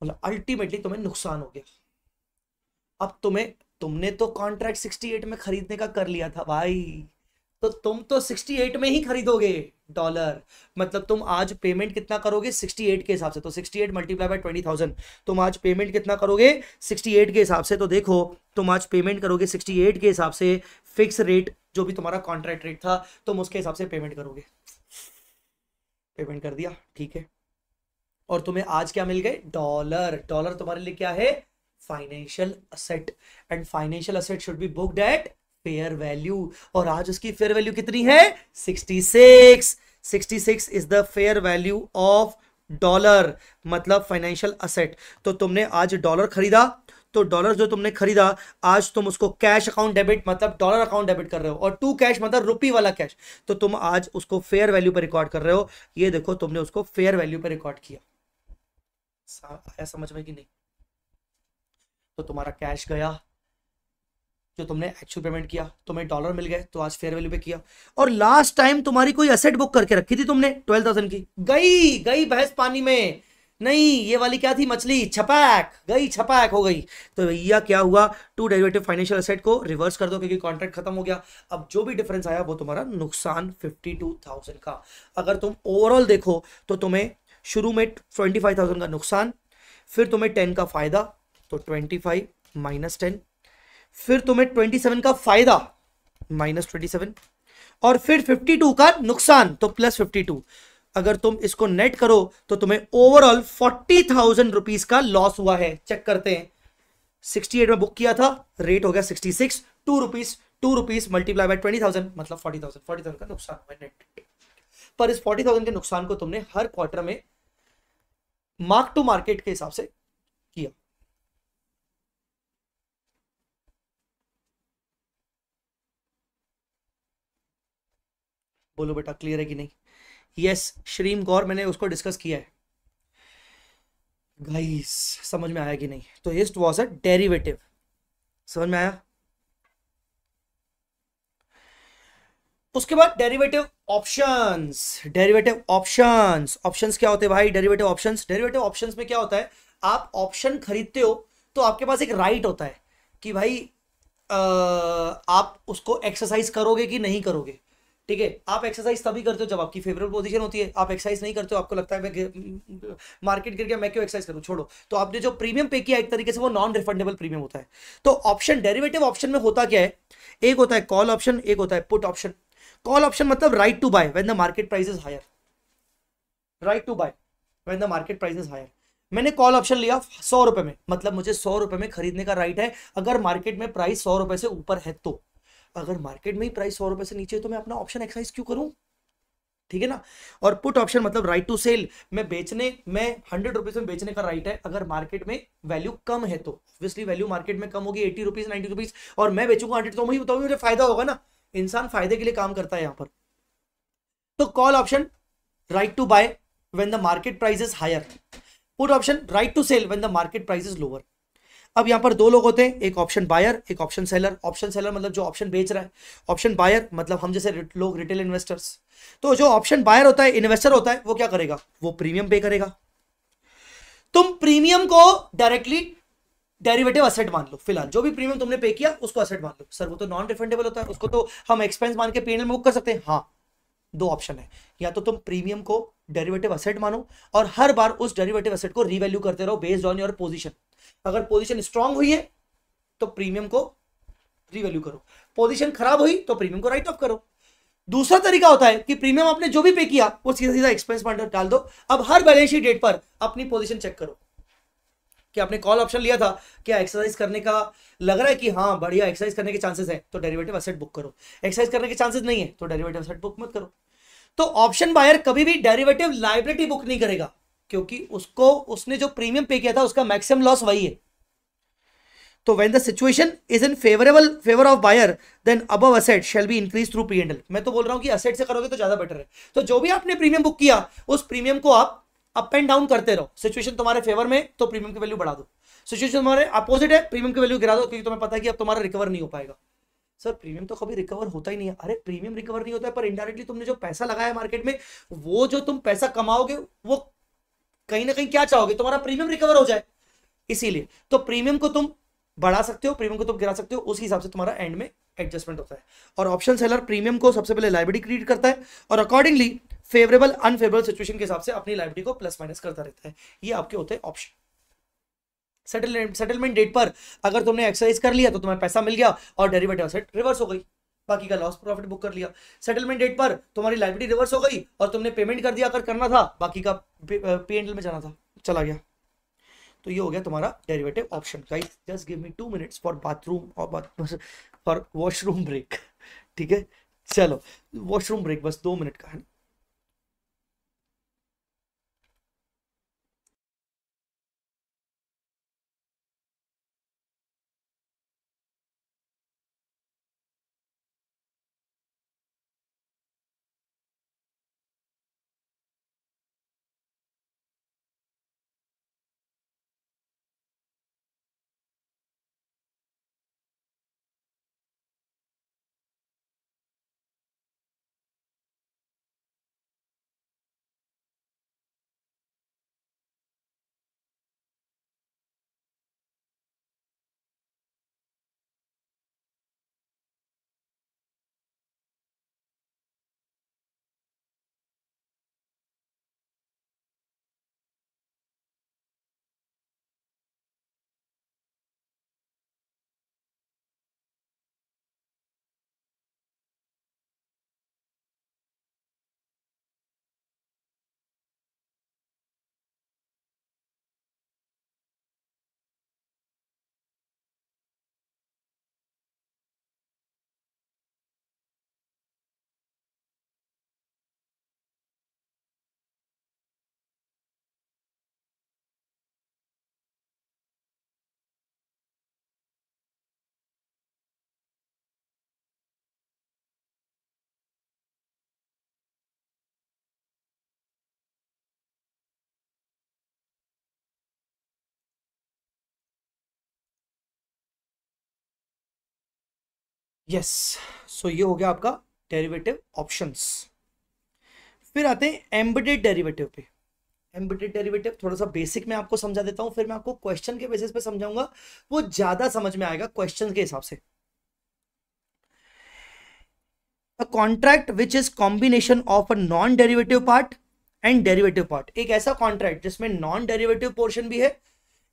मतलब अल्टीमेटली तुम्हें नुकसान हो गया अब तुम्हें तुमने तो कॉन्ट्रैक्ट सिक्सटी एट में खरीदने का कर लिया था भाई तो तुम तो 68 में ही खरीदोगे डॉलर मतलब तुम आज पेमेंट कितना करोगे 68 के हिसाब से तो 68 eight multiply by twenty thousand तुम आज पेमेंट कितना करोगे 68 के हिसाब से तो देखो तुम आज पेमेंट करोगे 68 के हिसाब से फिक्स रेट जो भी तुम्हारा कॉन्ट्रैक्ट रेट था तुम उसके हिसाब से पेमेंट करोगे पेमेंट कर दिया ठीक है और तुम्हें आज क्या मिल गए डॉलर डॉलर तुम्हारे लिए क्या है financial asset and financial asset should be booked at fair value और आज उसकी फेयर वैल्यू कितनी है 66 66 is the fair value of dollar मतलब फाइनेंशियल असेट तो तुमने आज डॉलर खरीदा तो डॉलर जो तुमने खरीदा आज तुम उसको कैश अकाउंट डेबिट मतलब डॉलर अकाउंट डेबिट कर रहे हो और टू कैश मतलब रुपी वाला कैश तो तुम आज उसको फेयर वैल्यू पर रिकॉर्ड कर रहे हो ये देखो तुमने उसको फेयर वैल्यू पर रिकॉर्ड किया आया समझ में कि नहीं तो तुम्हारा कैश गया जो तुमने एक्चुअल पेमेंट किया तुम्हें डॉलर मिल गए तो आज फेयर वैल्यू पे किया और लास्ट टाइम तुम्हारी कोई असेट बुक करके रखी थी तुमने ट्वेल्व थाउजेंड की गई गई बहस पानी में नहीं ये वाली क्या थी मछली छपैक गई छपैक हो गई तो भैया क्या हुआ टू डेरिवेटिव फाइनेंशियल असेट को रिवर्स कर दो क्योंकि कॉन्ट्रैक्ट खत्म हो गया अब जो भी डिफरेंस आया वो तुम्हारा नुकसान फिफ्टी टू थाउजेंड का अगर तुम ओवरऑल देखो तो तुम्हें शुरू में ट्वेंटी फाइव थाउजेंड का नुकसान फिर तुम्हें टेन का फायदा तो ट्वेंटी फाइव माइनस टेन फिर तुम्हें ट्वेंटी सेवन का फायदा माइनस ट्वेंटी सेवन और फिर फिफ्टी टू का नुकसान तो प्लस फिफ्टी टू अगर तुम इसको नेट करो तो तुम्हें ओवरऑल फोर्टी थाउजेंड रुपीज का लॉस हुआ है चेक करते हैं सिक्सटी एट में बुक किया था रेट हो गया sixty six two rupees two rupees multiply by twenty thousand मतलब फोर्टी थाउजेंड फोर्टी थाउजेंड का नुकसान हुआ नेट पर इस फोर्टी थाउजेंड के नुकसान को तुमने हर क्वार्टर में मार्क टू मार्केट के हिसाब से बोलो बेटा क्लियर है कि नहीं यस श्रीम गौर मैंने उसको डिस्कस किया है गाइस समझ में आया कि नहीं तो इस्ट वॉज अ डेरिवेटिव समझ में आया उसके बाद derivative options derivative options options क्या होते हैं भाई डेरिवेटिव ऑप्शंस डेरिवेटिव ऑप्शंस में क्या होता है आप ऑप्शन खरीदते हो तो आपके पास एक राइट right होता है कि भाई आ, आप उसको एक्सरसाइज करोगे कि नहीं करोगे ठीक है आप एक्सरसाइज तभी करते हो जब आपकी फेवरेट पोजीशन होती है आप एक्सरसाइज नहीं करते हो आपको लगता है मैं मार्केट गिर गया मैं क्यों एक्सरसाइज करूं छोड़ो तो आपने जो प्रीमियम पे किया एक तरीके से वो नॉन रिफंडेबल प्रीमियम होता है तो ऑप्शन डेरिवेटिव ऑप्शन में होता क्या है एक होता है कॉल ऑप्शन एक होता है पुट ऑप्शन कॉल ऑप्शन मतलब right to buy when the market price is higher right to buy when the market price is higher मैंने कॉल ऑप्शन लिया सौ रुपए में मतलब मुझे सौ रुपए में खरीदने का राइट है अगर मार्केट में प्राइस सौ रुपए से ऊपर है तो अगर मार्केट में ही प्राइस सौ रुपए से नीचे है तो मैं अपना ऑप्शन एक्सरसाइज क्यों करूं ठीक है ना और पुट ऑप्शन मतलब राइट टू सेल मैं बेचने मैं हंड्रेड रुपीज में बेचने का राइट है अगर मार्केट में वैल्यू कम है तो ऑब्वियसली वैल्यू मार्केट में कम होगी एटी रुपीज नाइनटी रुपीज और मैं बेचूंगा हंड्रेड तो वही बताऊंगी मुझे फायदा होगा ना इंसान फायदे के लिए काम करता है यहां पर तो call option right to buy when the market price is higher put option right to sell when the market price is lower अब यहां पर दो लोग होते हैं एक ऑप्शन बायर एक ऑप्शन सेलर ऑप्शन सेलर मतलब जो ऑप्शन बेच रहा है ऑप्शन बायर मतलब हम जैसे लोग रिटेल इन्वेस्टर्स तो जो ऑप्शन बायर होता है इन्वेस्टर होता है वो क्या करेगा वो प्रीमियम पे करेगा तुम प्रीमियम को डायरेक्टली डेरिवेटिव असेट मान लो फिलहाल जो भी प्रीमियम तुमने पे किया उसको असेट मान लो सर वो तो नॉन रिफंडेबल होता है उसको तो हम एक्सपेंस मान के पीएनएल में बुक कर सकते हैं हाँ दो ऑप्शन है या तो तुम प्रीमियम को डेरिवेटिव असेट मानो और हर बार उस डेरिवेटिव असेट को रीवैल्यू करते रहो बेस्ड ऑन योर पोजीशन अगर पोजिशन स्ट्रांग हुई है तो प्रीमियम को रिवैल्यू करो पोजिशन खराब हुई तो प्रीमियम को राइट ऑफ करो दूसरा तरीका होता है कि प्रीमियम आपने जो भी पे किया वो सीधा सीधा एक्सपेंस पॉइंट डाल दो अब हर बैलेंस शीट डेट पर अपनी पोजीशन चेक करो कि आपने कॉल ऑप्शन लिया था क्या हाँ, एक्सरसाइज करने का लग रहा है कि हाँ बढ़िया एक्सरसाइज करने के चांसेस है तो डेरिवेटिव असेट बुक करो एक्सरसाइज करने के चांसेस नहीं है तो डेरिवेटिव असेट बुक मत करो तो ऑप्शन बायर कभी भी डेरिवेटिव लाइब्रेटी बुक नहीं करेगा क्योंकि उसको उसने जो प्रीमियम पे किया था उसका मैक्सिमम लॉस वही है तो when the situation is in favourable favour of buyer then अब asset shall be increase through P and L मैं तो बोल रहा हूं कि असेट से करोगे तो ज्यादा बेटर है तो जो भी आपने प्रीमियम बुक किया उस प्रीमियम को आप अप एंड डाउन करते रहो सिचुएशन तुम्हारे फेवर में तो प्रीमियम की वैल्यू बढ़ा दो सिचुएशन तुम्हारे अपोजिट है प्रीमियम की वैल्यू गिरा दो क्योंकि तुम्हें पता है कि अब तुम्हारा रिकवर नहीं हो पाएगा सर प्रीमियम तो कभी रिकवर होता ही नहीं है अरे प्रीमियम रिकवर नहीं होता है पर इनडायरेक्टली तुमने जो पैसा लगाया मार्केट में वो जो तुम पैसा कमाओगे वो कहीं ना कहीं क्या चाहोगे तुम्हारा प्रीमियम रिकवर हो जाए इसीलिए तो प्रीमियम को तुम बढ़ा सकते हो प्रीमियम को तुम गिरा सकते हो उसी हिसाब से तुम्हारा एंड में एडजस्टमेंट होता है और ऑप्शन सेलर प्रीमियम को सबसे पहले लाइब्रेरी क्रिएट करता है और अकॉर्डिंगली फेवरेबल अनफेवरेबल सिचुएशन के हिसाब से अपनी लाइब्रेरी को प्लस माइनस करता रहता है ये आपके होते हैं ऑप्शन सेटलमेंट डेट पर अगर तुमने एक्सरसाइज कर लिया तो तुम्हें पैसा मिल गया और डेरिवेटिव सेट रिवर्स हो गई बाकी का लॉस प्रॉफिट बुक कर लिया सेटलमेंट डेट पर तुम्हारी लाइब्रेरी रिवर्स हो गई और तुमने पेमेंट कर दिया अगर करना था बाकी का पे एंडल में जाना था चला गया तो ये हो गया तुम्हारा derivative option guys just give me two minutes for bathroom और फॉर वॉशरूम ब्रेक ठीक है चलो वॉशरूम ब्रेक बस दो मिनट का है यस सो ये हो गया आपका डेरिवेटिव ऑप्शंस फिर आते हैं एम्बेडेड डेरिवेटिव पे एम्बेडेड डेरिवेटिव थोड़ा सा बेसिक में आपको समझा देता हूँ फिर मैं आपको क्वेश्चन के बेसिस पे समझाऊंगा वो ज्यादा समझ में आएगा क्वेश्चन के हिसाब से a contract which is combination of a non derivative part and derivative part एक ऐसा कॉन्ट्रैक्ट जिसमें नॉन डेरिवेटिव पोर्शन भी है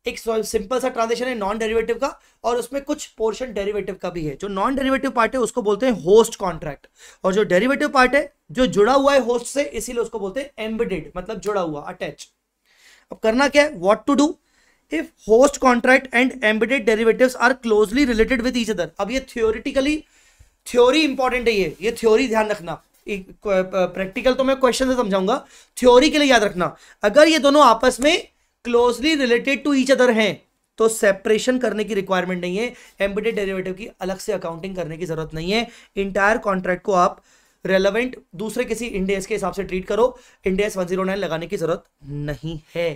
एक सिंपल सा ट्रांजेक्शन है नॉन डेरिवेटिव का और उसमें कुछ पोर्शन डेरिवेटिव का भी है जो नॉन डेरिवेटिव पार्ट है उसको बोलते हैं होस्ट कॉन्ट्रैक्ट और जो डेरिवेटिव पार्ट है जो जुड़ा हुआ है होस्ट से इसीलिए उसको बोलते हैं एम्बेडेड मतलब जुड़ा हुआ अटैच अब करना क्या है what to do if host contract and embedded derivative are closely related with each other अब ये थियोरिटिकली थ्योरी इंपॉर्टेंट है ये ये थ्योरी ध्यान रखना प्रैक्टिकल तो मैं क्वेश्चन से समझाऊंगा थ्योरी के लिए याद रखना अगर ये दोनों आपस में closely related to each other हैं तो सेपरेशन करने की रिक्वायरमेंट नहीं है एम्बेडेड डेरिवेटिव की अलग से अकाउंटिंग करने की जरूरत नहीं है इंटायर कॉन्ट्रैक्ट को आप रेलेवेंट दूसरे किसी इंडेस के हिसाब से ट्रीट करो इंडेस 109 लगाने की जरूरत नहीं है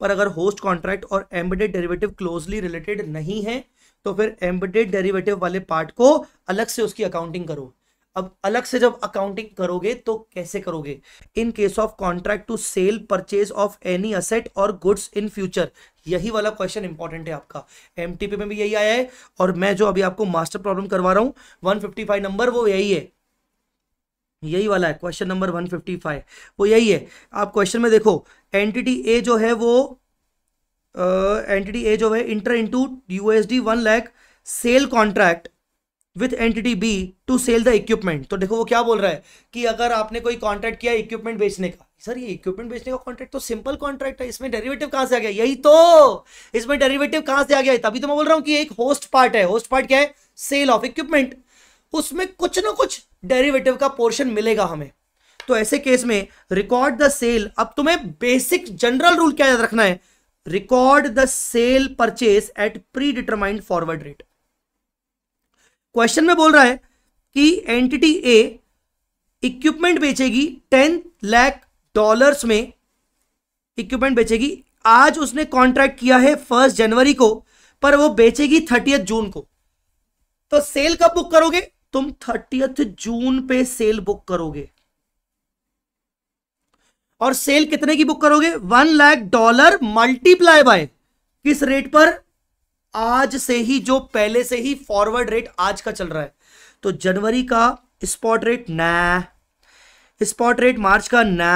पर अगर होस्ट कॉन्ट्रैक्ट और एम्बेडेड डेरिवेटिव क्लोजली रिलेटेड नहीं है तो फिर एम्बेडेड डेरिवेटिव वाले पार्ट को अलग से उसकी अकाउंटिंग करो अब अलग से जब अकाउंटिंग करोगे तो कैसे करोगे in case of contract to sell purchase of any asset और गुड्स इन फ्यूचर यही वाला क्वेश्चन इंपॉर्टेंट है आपका एम में भी यही आया है और मैं जो अभी आपको मास्टर प्रॉब्लम करवा रहा हूं वन नंबर वो यही है यही वाला है क्वेश्चन नंबर 155 वो यही है आप क्वेश्चन में देखो एंटिटी ए जो है वो एंटिटी ए जो है enter into USD one lakh sale contract with entity B to sell the equipment तो देखो वो क्या बोल रहा है कि अगर आपने कोई कॉन्ट्रैक्ट किया इक्विपमेंट बेचने का सर ये इक्विपमेंट बेचने का कॉन्ट्रैक्ट तो सिंपल कॉन्ट्रैक्ट है इसमें डेरिवेटिव कहां से आ गया यही तो इसमें डेरिवेटिव कहां से आ गया तभी तो मैं बोल रहा हूं कि एक होस्ट पार्ट है होस्ट पार्ट क्या है सेल ऑफ इक्विपमेंट उसमें कुछ ना कुछ डेरिवेटिव का पोर्शन मिलेगा हमें तो ऐसे केस में रिकॉर्ड द सेल अब तुम्हें बेसिक जनरल रूल क्या याद रखना है record the sell purchase at predetermined forward rate question में बोल रहा है कि एंटिटी ए इक्विपमेंट बेचेगी टेन लैख डॉलर्स में इक्विपमेंट बेचेगी आज उसने कॉन्ट्रैक्ट किया है फर्स्ट जनवरी को पर वो बेचेगी थर्टियथ जून को तो सेल कब बुक करोगे तुम थर्टियथ जून पे सेल बुक करोगे और सेल कितने की बुक करोगे one lakh dollar multiply by किस रेट पर आज से ही जो पहले से ही फॉरवर्ड रेट आज का चल रहा है तो जनवरी का स्पॉट रेट ना स्पॉट रेट मार्च का ना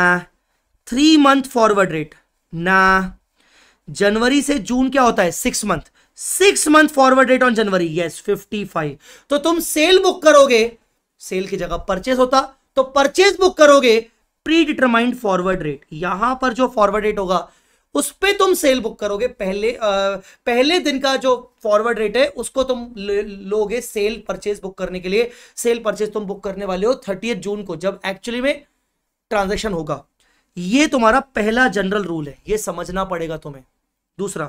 थ्री मंथ फॉरवर्ड रेट ना जनवरी से जून क्या होता है six month six month forward rate on January yes fifty five तो तुम सेल बुक करोगे सेल की जगह परचेस होता तो परचेस बुक करोगे प्री डिटरमाइंड फॉरवर्ड रेट यहां पर जो फॉरवर्ड रेट होगा उस पर तुम सेल बुक करोगे पहले आ, पहले दिन का जो फॉरवर्ड रेट है उसको तुम लोगे सेल परचेज बुक करने के लिए सेल परचेज तुम बुक करने वाले हो थर्टी जून को जब एक्चुअली में ट्रांजेक्शन होगा ये तुम्हारा पहला जनरल रूल है ये समझना पड़ेगा तुम्हें दूसरा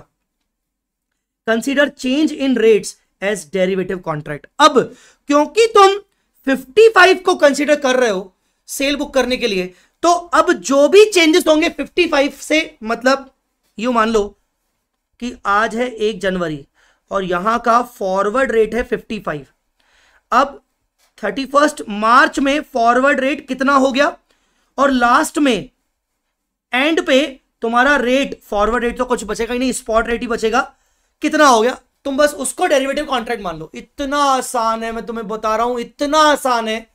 consider change in rates as derivative contract अब क्योंकि तुम 55 को कंसीडर कर रहे हो सेल बुक करने के लिए तो अब जो भी चेंजेस होंगे 55 से मतलब यूँ मान लो कि आज है एक जनवरी और यहाँ का फॉरवर्ड रेट है फिफ्टी फाइव अब थर्टी फर्स्ट मार्च में फॉरवर्ड रेट कितना हो गया और लास्ट में एंड पे तुम्हारा रेट फॉरवर्ड रेट तो कुछ बचेगा ही नहीं स्पॉट रेट ही बचेगा कितना हो गया तुम बस उसको डेरिवेटिव कॉन्ट्रैक्ट मान लो इतना आसान है मैं तुम्हें बता रहा हूं इतना आसान है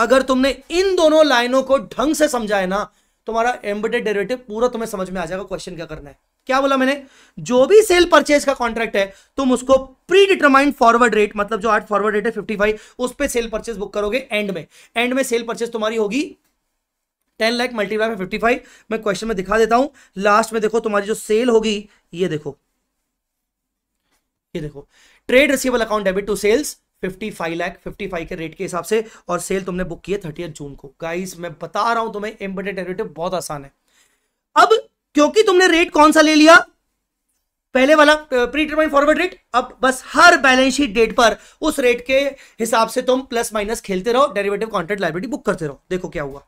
अगर तुमने इन दोनों लाइनों को ढंग से समझाए ना तुम्हारा एम्बेडेड डेरिवेटिव पूरा तुम्हें समझ में आ जाएगा क्वेश्चन क्या करना है क्या बोला मैंने जो भी सेल परचेज का कॉन्ट्रैक्ट है तुम उसको प्री डिटरमाइंड फॉरवर्ड रेट मतलब जो आज फॉरवर्ड रेट है फिफ्टी फाइव उस पर सेल परचेज बुक करोगे एंड में एंड में सेल परचेज तुम्हारी होगी ten lakh multiply fifty five मैं क्वेश्चन में दिखा देता हूं लास्ट में देखो तुम्हारी जो सेल होगी ये देखो ये देखो trade receivable account debit to sales fifty five lakh fifty five के रेट के हिसाब से और सेल तुमने बुक की है थर्टी जून को गाइस मैं बता रहा हूं तुम्हें एम्बेडेड डेरिवेटिव बहुत आसान है अब क्योंकि तुमने रेट कौन सा ले लिया पहले वाला प्री डिटरमाइन फॉरवर्ड रेट अब बस हर बैलेंस शीट डेट पर उस रेट के हिसाब से तुम प्लस माइनस खेलते रहो डेरिवेटिव कॉन्ट्रैक्ट लाइब्रेरी बुक करते रहो देखो क्या हुआ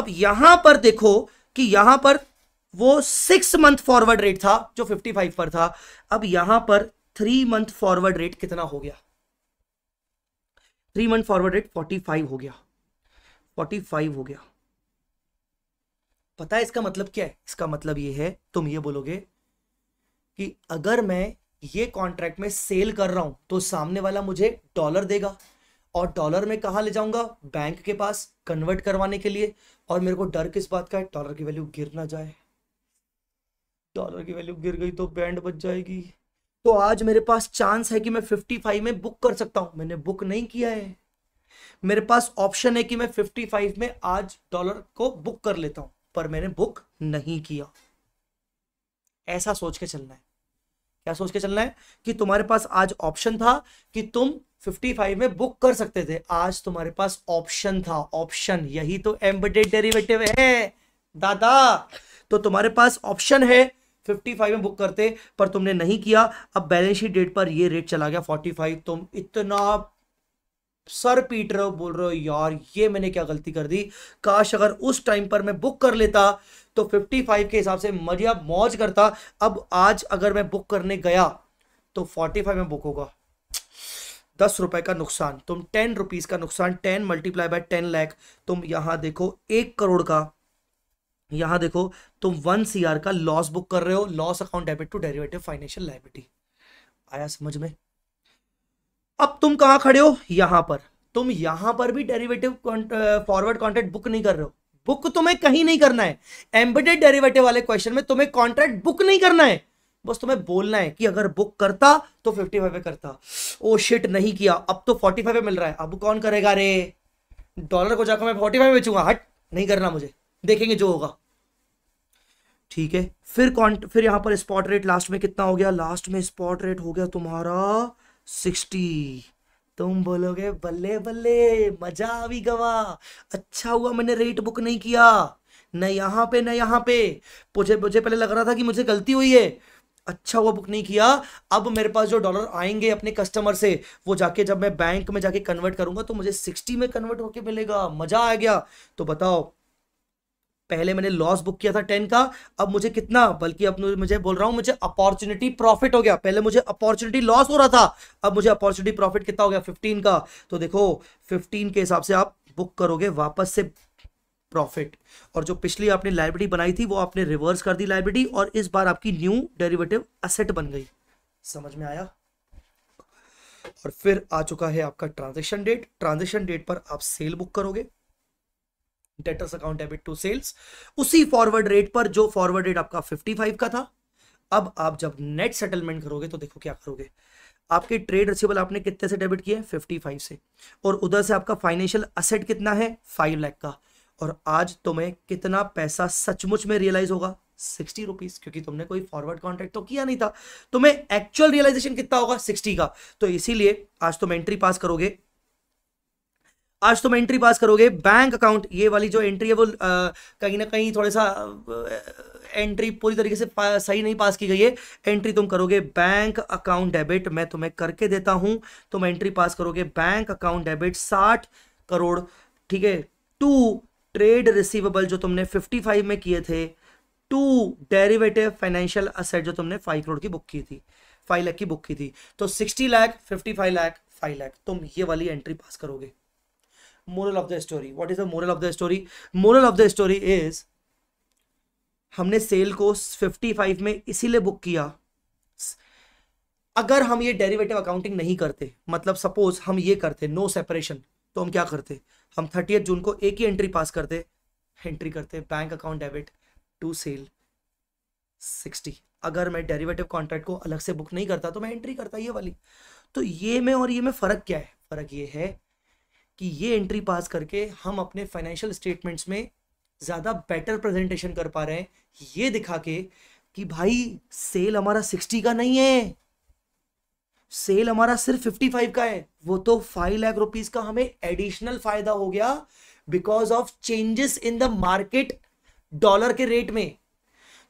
अब यहां पर देखो कि यहां पर वो सिक्स मंथ फॉरवर्ड रेट था जो फाइव पर था अब यहां पर थ्री मंथ फॉरवर्ड रेट कितना हो गया three month forward rate forty five हो गया फोर्टी फाइव हो गया पता है इसका मतलब क्या है इसका मतलब ये है तुम ये बोलोगे कि अगर मैं ये कॉन्ट्रैक्ट में सेल कर रहा हूं तो सामने वाला मुझे डॉलर देगा और डॉलर में कहा ले जाऊंगा बैंक के पास कन्वर्ट करवाने के लिए और मेरे को डर किस बात का है डॉलर की वैल्यू गिर ना जाए डॉलर की वैल्यू गिर गई तो बैंड बच जाएगी तो आज मेरे पास चांस है कि मैं फिफ्टी फाइव में बुक कर सकता हूं मैंने बुक नहीं किया है मेरे पास ऑप्शन है कि मैं फिफ्टी फाइव में आज डॉलर को बुक कर लेता हूं पर मैंने बुक नहीं किया ऐसा सोच के चलना है क्या सोच के चलना है कि तुम्हारे पास आज ऑप्शन था कि तुम 55 में बुक कर सकते थे आज तुम्हारे पास ऑप्शन था ऑप्शन यही तो एम्बेडेड डेरिवेटिव है दादा तो तुम्हारे पास ऑप्शन है 55 में बुक करते पर तुमने नहीं किया अब बैलेंस शीट डेट पर ये रेट चला गया 45 तुम इतना सर पीट रहे हो बोल रहे हो यार ये मैंने क्या गलती कर दी काश अगर उस टाइम पर मैं बुक कर लेता तो 55 के हिसाब से मजिया मौज करता अब आज अगर मैं बुक करने गया तो 45 में बुक होगा दस रुपए का नुकसान तुम टेन रुपीज का नुकसान ten multiply by ten lakh तुम यहां देखो एक करोड़ का यहां देखो तुम वन सी का लॉस बुक कर रहे हो loss account debit to derivative financial liability आया समझ में अब तुम कहां खड़े हो यहां पर तुम यहां पर भी डेरिवेटिव फॉरवर्ड कॉन्ट्रैक्ट बुक नहीं कर रहे हो बुक तुम्हें कहीं नहीं करना है एम्बेडेड डेरिवेटिव वाले क्वेश्चन में तुम्हें कॉन्ट्रैक्ट बुक नहीं करना है बस तुम्हें बोलना है कि अगर बुक करता तो 55 पे करता ओ शिट नहीं किया अब तो 45 पे मिल रहा है अब कौन करेगा रे डॉलर को जाकर मैं 45 में बेचूंगा हट नहीं करना मुझे देखेंगे जो होगा ठीक है फिर कॉन्ट फिर यहाँ पर स्पॉट रेट लास्ट में कितना हो गया लास्ट में स्पॉट रेट हो गया तुम्हारा सिक्सटी तुम बोलोगे बल्ले बल्ले मजा आ भी गवा अच्छा हुआ मैंने रेट बुक नहीं किया न यहाँ पे न यहाँ पे मुझे मुझे पहले लग रहा था कि मुझे गलती हुई है अच्छा हुआ बुक नहीं किया अब मेरे पास जो डॉलर आएंगे अपने कस्टमर से वो जाके जब मैं बैंक में जाके कन्वर्ट करूंगा तो मुझे सिक्सटी में कन्वर्ट होके मिलेगा मजा आ गया तो बताओ पहले मैंने लॉस बुक किया था टेन का अब मुझे कितना बल्कि अब मुझे बोल रहा हूँ मुझे अपॉर्चुनिटी प्रॉफिट हो गया पहले मुझे अपॉर्चुनिटी लॉस हो रहा था अब मुझे अपॉर्चुनिटी प्रॉफिट कितना हो गया फिफ्टीन का तो देखो फिफ्टीन के हिसाब से आप बुक करोगे वापस से प्रॉफिट और जो पिछली आपने लाइब्रेरी बनाई थी वो आपने रिवर्स कर दी लाइब्रेरी और इस बार आपकी न्यू डेरिवेटिव असेट बन गई समझ में आया और फिर आ चुका है आपका ट्रांजेक्शन डेट ट्रांजेक्शन डेट पर आप सेल बुक करोगे debtors account debit to sales उसी फॉरवर्ड रेट पर जो फॉरवर्ड रेट आपका 55 का था अब आप जब नेट सेटलमेंट करोगे तो देखो क्या करोगे आपके ट्रेड रिसीवल आपने कितने से डेबिट किए 55 से और उधर से आपका फाइनेंशियल असेट कितना है 5 लाख का और आज तुम्हें कितना पैसा सचमुच में रियलाइज होगा सिक्सटी रुपीज क्योंकि तुमने कोई फॉरवर्ड कॉन्ट्रैक्ट तो किया नहीं था तुम्हें एक्चुअल रियलाइजेशन कितना होगा सिक्सटी का तो इसीलिए आज तुम एंट्री पास करोगे आज तुम एंट्री पास करोगे बैंक अकाउंट ये वाली जो एंट्री है वो कहीं ना कहीं थोड़ा सा एंट्री पूरी तरीके से सही नहीं पास की गई है एंट्री तुम करोगे बैंक अकाउंट डेबिट मैं तुम्हें करके देता हूं तुम एंट्री पास करोगे बैंक अकाउंट डेबिट साठ करोड़ ठीक है टू ट्रेड रिसीवेबल जो तुमने फिफ्टी फाइव में किए थे टू डेरिवेटिव फाइनेंशियल असेट जो तुमने फाइव करोड़ की बुक की थी फाइव लाख की बुक की थी तो sixty lakh fifty five lakh five lakh तुम ये वाली एंट्री पास करोगे moral of the story what is the moral of the story moral of the story is हमने सेल को 55 में इसीलिए बुक किया अगर हम ये डेरिवेटिव अकाउंटिंग नहीं करते मतलब सपोज हम ये करते नो no सेपरेशन तो हम क्या करते हम थर्टी जून को एक ही एंट्री पास करते एंट्री करते bank account debit to sell sixty अगर मैं डेरिवेटिव कॉन्ट्रैक्ट को अलग से बुक नहीं करता तो मैं एंट्री करता ये वाली तो ये में और ये में फ़र्क क्या है फ़र्क ये है कि ये एंट्री पास करके हम अपने फाइनेंशियल स्टेटमेंट्स में ज़्यादा बेटर प्रेजेंटेशन कर पा रहे हैं ये दिखा के कि भाई सेल हमारा सिक्सटी का नहीं है सेल हमारा सिर्फ फिफ्टी फाइव का है वो तो फाइव लाख रुपीज का हमें एडिशनल फायदा हो गया because of changes in the market dollar के रेट में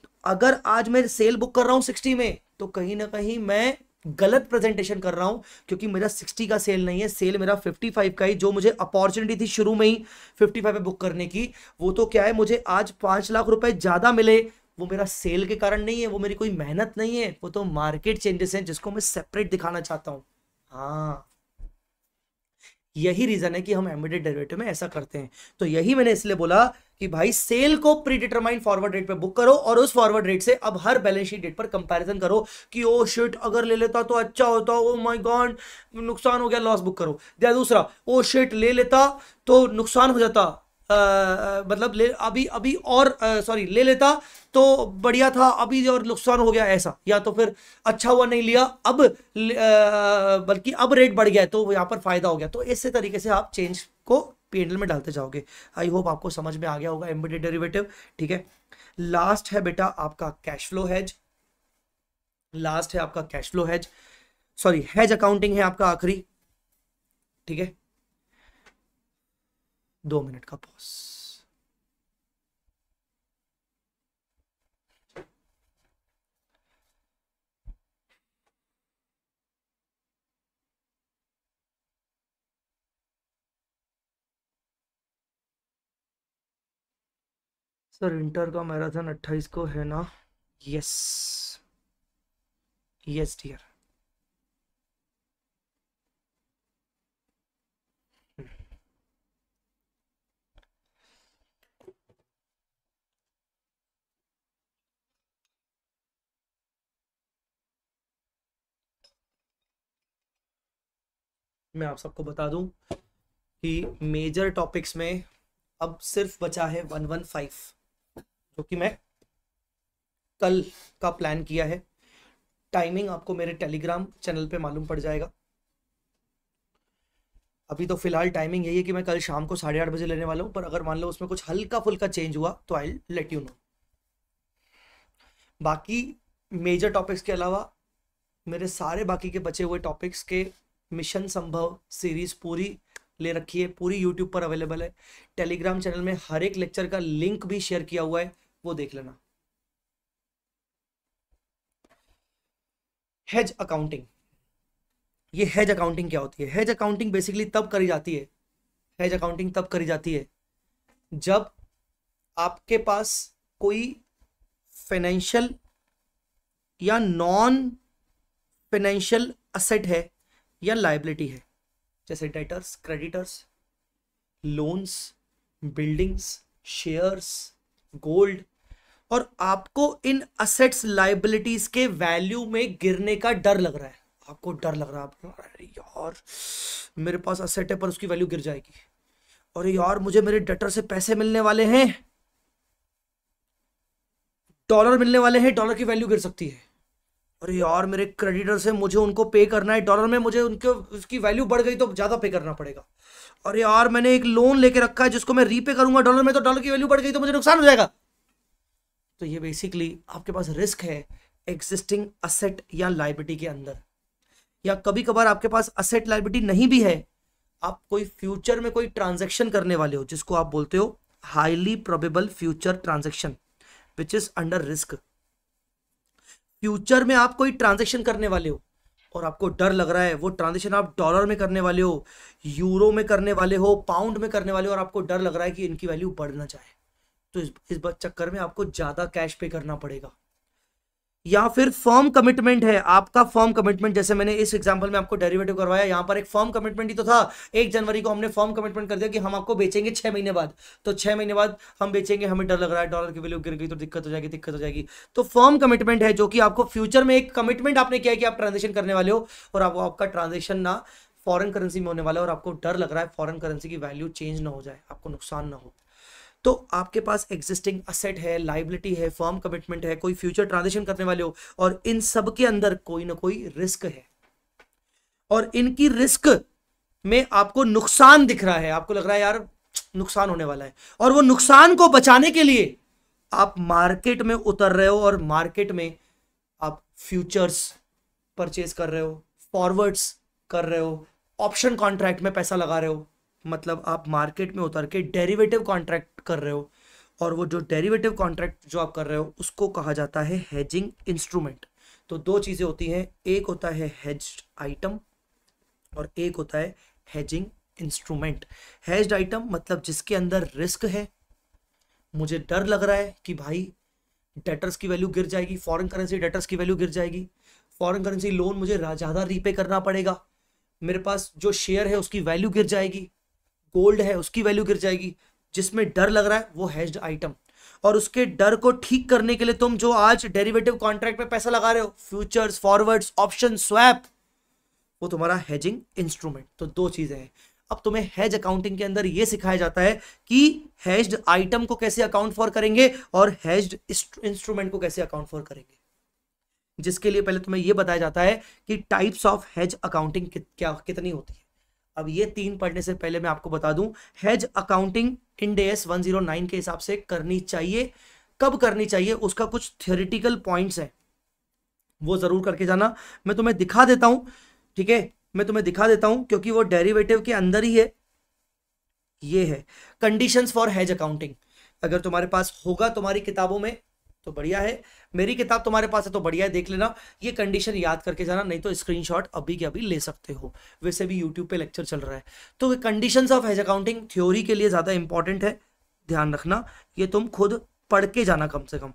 तो अगर आज मैं सेल बुक कर रहा हूं सिक्सटी में तो कहीं ना कहीं मैं गलत प्रेजेंटेशन कर रहा हूं क्योंकि मेरा 60 का सेल नहीं है सेल मेरा 55 का ही जो मुझे अपॉर्चुनिटी थी शुरू में ही 55 में बुक करने की वो तो क्या है मुझे आज पाँच लाख रुपए ज़्यादा मिले वो मेरा सेल के कारण नहीं है वो मेरी कोई मेहनत नहीं है वो तो मार्केट चेंजेस हैं जिसको मैं सेपरेट दिखाना चाहता हूँ हाँ यही रीजन है कि हम एमिडेड डेरिवेटिव में ऐसा करते हैं तो यही मैंने इसलिए बोला कि भाई सेल को प्रीडिटरमाइन फॉरवर्ड रेट पे बुक करो और उस फॉरवर्ड रेट से अब हर बैलेंस शीट डेट पर कंपैरिजन करो कि ओ oh, शिट अगर ले लेता तो अच्छा होता ओ माय गॉड नुकसान हो गया लॉस बुक करो या दूसरा ओ oh, शिट ले लेता तो नुकसान हो जाता मतलब ले अभी अभी और सॉरी ले लेता तो बढ़िया था अभी और नुकसान हो गया ऐसा या तो फिर अच्छा हुआ नहीं लिया अब बल्कि अब रेट बढ़ गया है तो यहाँ पर फ़ायदा हो गया तो इस तरीके से आप चेंज को पी में डालते जाओगे आई होप आपको समझ में आ गया होगा एम्बेडेड डेरिवेटिव ठीक है लास्ट है बेटा आपका कैश फ्लो हैज लास्ट है आपका cash flow hedge sorry hedge accounting है आपका आखिरी ठीक है दो मिनट का पॉज सर इंटर का मैराथन 28 को है ना यस यस डियर मैं आप सबको बता दूं कि मेजर टॉपिक्स में अब सिर्फ बचा है वन वन फाइव जो कि मैं कल का प्लान किया है टाइमिंग आपको मेरे टेलीग्राम चैनल पे मालूम पड़ जाएगा अभी तो फिलहाल टाइमिंग यही है कि मैं कल शाम को साढ़े आठ बजे लेने वाला हूँ पर अगर मान लो उसमें कुछ हल्का फुल्का चेंज हुआ तो आई लेट यू नो बाकी मेजर टॉपिक्स के अलावा मेरे सारे बाकी के बचे हुए टॉपिक्स के मिशन संभव सीरीज पूरी ले रखी है पूरी यूट्यूब पर अवेलेबल है टेलीग्राम चैनल में हर एक लेक्चर का लिंक भी शेयर किया हुआ है वो देख लेना हेज अकाउंटिंग ये हेज अकाउंटिंग क्या होती है हेज अकाउंटिंग बेसिकली तब करी जाती है हेज अकाउंटिंग तब करी जाती है जब आपके पास कोई फाइनेंशियल या नॉन फाइनेंशियल असेट है या लाइबिलिटी है जैसे debtors creditors loans buildings shares gold और आपको इन असेट्स लाइबिलिटीज के वैल्यू में गिरने का डर लग रहा है आपको डर लग रहा है आपको अरे यार मेरे पास असेट है पर उसकी वैल्यू गिर जाएगी और यार मुझे मेरे डेटर से पैसे मिलने वाले हैं डॉलर मिलने वाले हैं डॉलर की वैल्यू गिर सकती है अरे यार मेरे क्रेडिटर्स से मुझे उनको पे करना है डॉलर में मुझे उनके उसकी वैल्यू बढ़ गई तो ज़्यादा पे करना पड़ेगा अरे यार मैंने एक लोन लेके रखा है जिसको मैं रीपे करूंगा डॉलर में तो डॉलर की वैल्यू बढ़ गई तो मुझे नुकसान हो जाएगा तो ये बेसिकली आपके पास रिस्क है एग्जिस्टिंग असेट या लाइबिलिटी के अंदर या कभी कभार आपके पास असेट लाइबिलिटी नहीं भी है आप कोई फ्यूचर में कोई ट्रांजेक्शन करने वाले हो जिसको आप बोलते हो highly probable future transaction which is under risk future में आप कोई ट्रांजेक्शन करने वाले हो और आपको डर लग रहा है वो ट्रांजेक्शन आप डॉलर में करने वाले हो यूरो में करने वाले हो पाउंड में करने वाले हो और आपको डर लग रहा है कि इनकी वैल्यू बढ़ना चाहे तो इस इस चक्कर में आपको ज़्यादा कैश पे करना पड़ेगा या फिर फॉर्म कमिटमेंट है आपका फॉर्म कमिटमेंट जैसे मैंने इस एग्जांपल में आपको डेरिवेटिव करवाया यहां पर एक फॉर्म कमिटमेंट ही तो था एक जनवरी को हमने फॉर्म कमिटमेंट कर दिया कि हम आपको बेचेंगे छह महीने बाद तो छह महीने बाद हम बेचेंगे हमें डर लग रहा है डॉलर की वैल्यू गिर गई तो दिक्कत हो जाएगी दिक्कत हो जाएगी तो फॉर्म कमिटमेंट है जो कि आपको फ्यूचर में एक कमिटमेंट आपने किया कि आप ट्रांजेक्शन करने वाले हो और आप, आपका ट्रांजेक्शन ना फॉरन करेंसी में होने वाला है और आपको डर लग रहा है फॉरन करेंसी की वैल्यू चेंज ना हो जाए आपको नुकसान ना हो तो आपके पास एग्जिस्टिंग असेट है लाइबिलिटी है फॉर्म कमिटमेंट है कोई फ्यूचर ट्रांजेक्शन करने वाले हो और इन सब के अंदर कोई ना कोई रिस्क है और इनकी रिस्क में आपको नुकसान दिख रहा है आपको लग रहा है यार नुकसान होने वाला है और वो नुकसान को बचाने के लिए आप मार्केट में उतर रहे हो और मार्केट में आप फ्यूचर्स परचेज कर रहे हो फॉरवर्ड्स कर रहे हो ऑप्शन कॉन्ट्रैक्ट में पैसा लगा रहे हो मतलब आप मार्केट में उतर के डेरिवेटिव कॉन्ट्रैक्ट कर रहे हो और वो जो डेरिवेटिव कॉन्ट्रैक्ट जो आप कर रहे हो उसको कहा जाता है हेजिंग इंस्ट्रूमेंट तो दो चीज़ें होती हैं एक होता है हेज आइटम और एक होता है हेजिंग इंस्ट्रूमेंट हेज्ड आइटम मतलब जिसके अंदर रिस्क है मुझे डर लग रहा है कि भाई डेटर्स की वैल्यू गिर जाएगी फॉरेन करेंसी डेटर्स की वैल्यू गिर जाएगी फॉरेन करेंसी लोन मुझे ज़्यादा रीपे करना पड़ेगा मेरे पास जो शेयर है उसकी वैल्यू गिर जाएगी गोल्ड है उसकी वैल्यू गिर जाएगी जिसमें डर लग रहा है वो हैज्ड आइटम और उसके डर को ठीक करने के लिए तुम जो आज डेरिवेटिव कॉन्ट्रैक्ट पे पैसा लगा रहे हो फ्यूचर्स फॉरवर्ड्स ऑप्शन स्वैप वो तुम्हारा हेजिंग इंस्ट्रूमेंट तो दो चीजें हैं अब तुम्हें हेज अकाउंटिंग के अंदर ये सिखाया जाता है कि हैज्ड आइटम को कैसे अकाउंट फॉर करेंगे और हैज्ड इंस्ट्रूमेंट को कैसे अकाउंट फॉर करेंगे जिसके लिए पहले तुम्हें यह बताया जाता है कि टाइप्स ऑफ हेज अकाउंटिंग क्या कितनी होती है अब ये तीन पढ़ने से पहले मैं आपको बता दूं हेज अकाउंटिंग इंडेस 109 के हिसाब से करनी चाहिए कब करनी चाहिए उसका कुछ थियोरिटिकल पॉइंट्स हैं वो जरूर करके जाना मैं तुम्हें दिखा देता हूं ठीक है मैं तुम्हें दिखा देता हूं क्योंकि वो डेरिवेटिव के अंदर ही है ये है कंडीशंस फॉर हैज अकाउंटिंग अगर तुम्हारे पास होगा तुम्हारी किताबों में तो बढ़िया है मेरी किताब तुम्हारे पास है तो बढ़िया है देख लेना ये कंडीशन याद करके जाना नहीं तो स्क्रीनशॉट अभी के अभी ले सकते हो वैसे भी यूट्यूब पे लेक्चर चल रहा है तो condition of hedge accounting theory के लिए ज़्यादा इंपॉर्टेंट है ध्यान रखना ये तुम खुद पढ़ के जाना कम से कम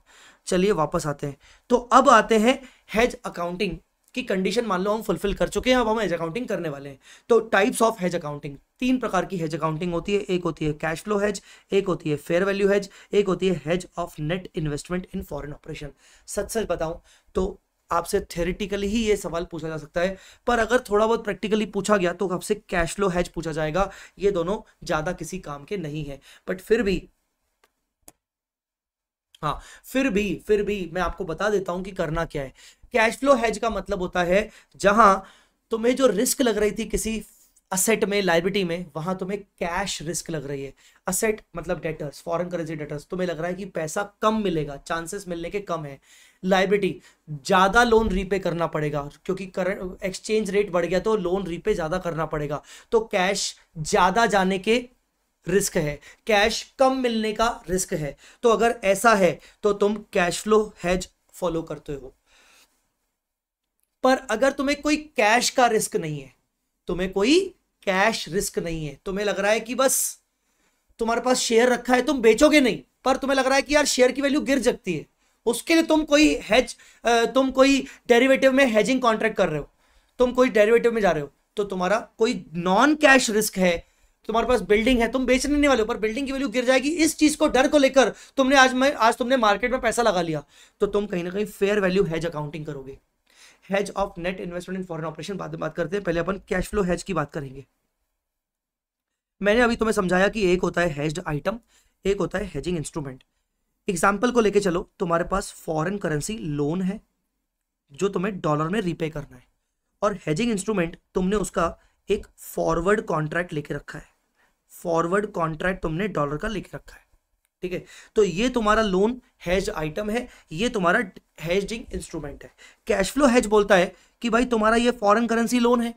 चलिए वापस आते हैं तो अब आते हैं हेज अकाउंटिंग की कंडीशन मान लो हम फुलफिल कर चुके हैं अब हम हेज अकाउंटिंग करने वाले हैं तो टाइप्स ऑफ हेज अकाउंटिंग तीन प्रकार की हेज अकाउंटिंग होती है एक होती है कैश फ्लो हेज एक होती है फेयर वैल्यू हेज एक होती है hedge of net investment in foreign operation सच सच बताऊं तो आपसे थेरेटिकली ही ये सवाल पूछा जा सकता है पर अगर थोड़ा बहुत प्रैक्टिकली पूछा गया तो आपसे कैश फ्लो हैज पूछा जाएगा ये दोनों ज़्यादा किसी काम के नहीं है बट फिर भी हाँ फिर भी फिर भी मैं आपको बता देता हूं कि करना क्या है कैश फ्लो हैज का मतलब होता है जहां तुम्हें जो रिस्क लग रही थी किसी असेट में लाइबिलिटी में वहां तुम्हें कैश रिस्क लग रही है असेट मतलब डेटर्स फॉरेन करेंसी डेटर्स तुम्हें लग रहा है कि पैसा कम मिलेगा चांसेस मिलने के कम है लाइबिलिटी ज़्यादा लोन रीपे करना पड़ेगा क्योंकि करंट एक्सचेंज रेट बढ़ गया तो लोन रीपे ज़्यादा करना पड़ेगा तो कैश ज़्यादा जाने के रिस्क है कैश कम मिलने का रिस्क है तो अगर ऐसा है तो तुम कैश फ्लो हैज फॉलो करते हो पर अगर तुम्हें कोई कैश का रिस्क नहीं है तुम्हें कोई कैश रिस्क नहीं है तुम्हें लग रहा है कि बस तुम्हारे पास शेयर रखा है तुम बेचोगे नहीं पर तुम्हें लग रहा है कि यार शेयर की वैल्यू गिर सकती है उसके लिए तुम कोई हेज तुम कोई डेरिवेटिव में हेजिंग कॉन्ट्रैक्ट कर रहे हो तुम कोई डेरिवेटिव में जा रहे हो तो तुम्हारा कोई नॉन कैश रिस्क है तुम्हारे पास बिल्डिंग है तुम बेचने नहीं वाले हो पर बिल्डिंग की वैल्यू गिर जाएगी इस चीज को डर को लेकर तुमने आज मैं आज तुमने मार्केट में पैसा लगा लिया तो तुम कहीं ना कहीं फेयर वैल्यू हैज अकाउंटिंग करोगे hedge of net investment in foreign operation बाद में बात करते हैं पहले अपन कैश फ्लो हैज की बात करेंगे मैंने अभी तुम्हें समझाया कि एक होता है हेज्ड आइटम एक होता है हेजिंग इंस्ट्रूमेंट एग्जाम्पल को लेके चलो तुम्हारे पास फॉरेन करेंसी लोन है जो तुम्हें डॉलर में रीपे करना है और हेजिंग इंस्ट्रूमेंट तुमने उसका एक फॉरवर्ड कॉन्ट्रैक्ट लेके रखा है फॉरवर्ड कॉन्ट्रैक्ट तुमने डॉलर का लेके रखा है ठीक है तो ये तुम्हारा लोन हैज आइटम है ये तुम्हारा हैजिंग इंस्ट्रूमेंट है कैश फ्लो हैज बोलता है कि भाई तुम्हारा ये फॉरेन करेंसी लोन है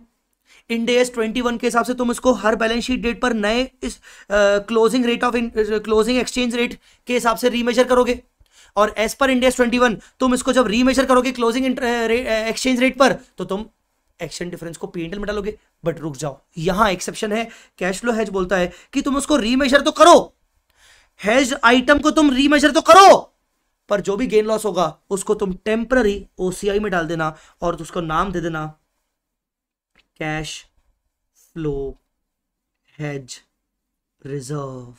इंडेस ट्वेंटी वन के हिसाब से तुम इसको हर बैलेंस शीट डेट पर नए इस closing rate of closing exchange rate के हिसाब से रीमेजर करोगे और एज पर इंडेस ट्वेंटी वन तुम इसको जब रीमेजर करोगे क्लोजिंग एक्सचेंज रेट पर तो तुम एक्शन डिफरेंस को पी में डालोगे बट रुक जाओ यहां एक्सेप्शन है कैश फ्लो हैज बोलता है कि तुम उसको रीमेजर तो करो हेज आइटम को तुम रीमेजर तो करो पर जो भी गेन लॉस होगा उसको तुम टेम्पररी ओसीआई में डाल देना और उसको नाम दे देना cash flow has reserve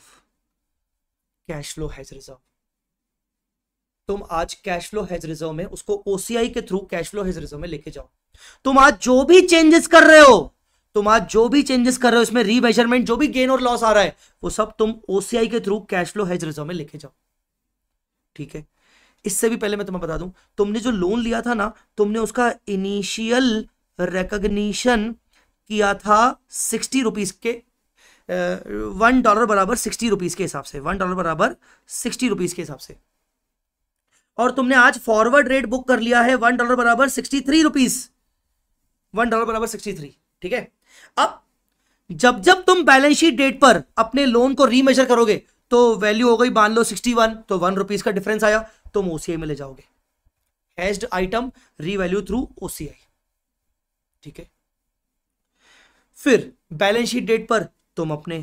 cash flow hedge reserve तुम आज कैश फ्लो हैज रिजर्व में उसको ओसीआई के through cash flow hedge reserve में लेके जाओ तुम आज जो भी चेंजेस कर रहे हो तुम आज जो भी चेंजेस कर रहे हो इसमें रीमेजरमेंट जो भी गेन और लॉस आ रहा है वो सब तुम ओसीआई के through cash flow hedge reserve में लेके जाओ ठीक है इससे भी पहले मैं तुम्हें बता दूं तुमने जो लोन लिया था ना तुमने उसका इनिशियल रिकग्निशन किया था सिक्सटी रुपीज के वन डॉलर बराबर सिक्सटी रुपीज के हिसाब से वन डॉलर बराबर सिक्सटी रुपीज के हिसाब से और तुमने आज फॉरवर्ड रेट बुक कर लिया है वन डॉलर बराबर sixty three rupees one dollar बराबर सिक्सटी थ्री ठीक है अब जब जब तुम बैलेंस शीट डेट पर अपने लोन को रीमेजर करोगे तो वैल्यू हो गई मान लो सिक्सटी वन तो वन रुपीज का डिफरेंस आया तुम ओसीआई में ले जाओगे hedged item revalue through OCI ठीक है फिर बैलेंस शीट डेट पर तुम अपने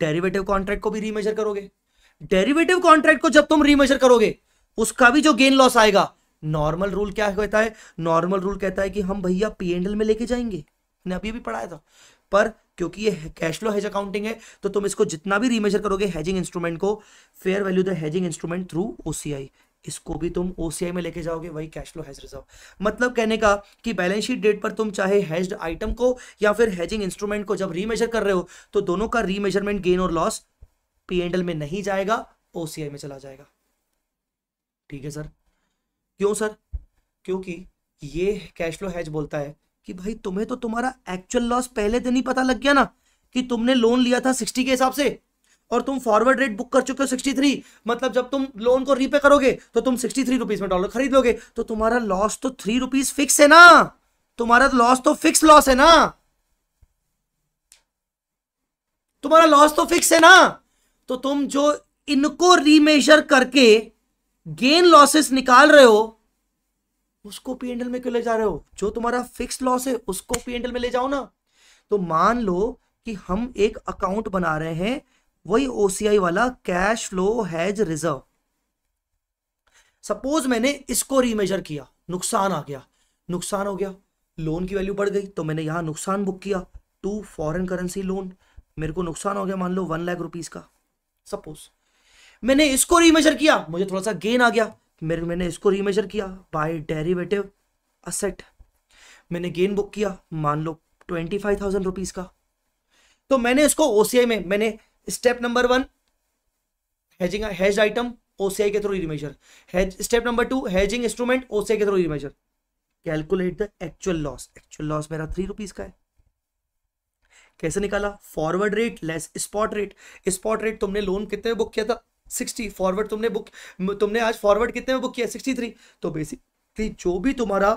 डेरिवेटिव कॉन्ट्रैक्ट को भी रीमेजर करोगे डेरिवेटिव कॉन्ट्रैक्ट को जब तुम रीमेजर करोगे उसका भी जो गेन लॉस आएगा नॉर्मल रूल क्या कहता है नॉर्मल रूल कहता है कि हम भैया पी एंडल में लेके जाएंगे ने अभी अभी पढ़ाया था पर क्योंकि ये कैश फ्लो हेज अकाउंटिंग है तो तुम इसको जितना भी रीमेजर करोगे हेजिंग इंस्ट्रूमेंट को fair value the hedging instrument through OCI इसको भी तुम ओसीआई में लेके जाओगे वही कैश फ्लो हैज रिजर्व मतलब कहने का कि बैलेंस शीट डेट पर तुम चाहे हेज्ड आइटम को या फिर हेजिंग इंस्ट्रूमेंट को जब रीमेजर कर रहे हो तो दोनों का रीमेजरमेंट गेन और लॉस पी एंडल में नहीं जाएगा ओसीआई में चला जाएगा ठीक है सर क्यों सर क्योंकि ये कैश फ्लो हैज बोलता है कि भाई तुम्हें तो तुम्हारा एक्चुअल लॉस पहले दिन ही पता लग गया ना कि तुमने लोन लिया था सिक्सटी के हिसाब से और तुम फॉरवर्ड रेट बुक कर चुके हो सिक्सटी थ्री मतलब जब तुम लोन को रीपे करोगे तो तुम सिक्सटी थ्री रुपीज में डॉलर खरीद लोगे तो तुम्हारा लॉस तो थ्री रुपीज फिक्स है ना तुम्हारा लॉस तो फिक्स लॉस है ना तुम्हारा लॉस तो फिक्स है ना तो तुम जो इनको रीमेजर करके गेन लॉसेस निकाल रहे हो उसको पी एंडल में क्यों ले जा रहे हो जो तुम्हारा फिक्स लॉस है उसको पी में ले जाओ ना तो मान लो कि हम एक अकाउंट बना रहे हैं वही ओसीआई वाला cash flow has reserve suppose मैंने इसको रीमेजर किया नुकसान आ गया नुकसान हो गया लोन की वैल्यू बढ़ गई तो मैंने यहां नुकसान बुक किया टू फॉरेन करेंसी लोन मेरे को नुकसान हो गया मान लो वन लाख रुपीज का सपोज मैंने इसको रीमेजर किया मुझे थोड़ा सा गेन आ गया मेरे मैंने इसको रीमेजर किया बाय डेरिवेटिव असेट मैंने गेन बुक किया मान लो ट्वेंटी फाइव थाउजेंड रुपीज़ का तो मैंने इसको ओसीआई में मैंने step number one hedging hedge item OCI के through remeasure hedge step number two hedging instrument OCI के through remeasure calculate the actual loss actual loss मेरा थ्री रुपीज़ का है कैसे निकाला forward rate less spot rate spot rate तुमने loan कितने book किया था सिक्सटी फॉरवर्ड तुमने बुक तुमने आज फॉरवर्ड कितने में बुक किया सिक्सटी थ्री तो बेसिकली जो भी तुम्हारा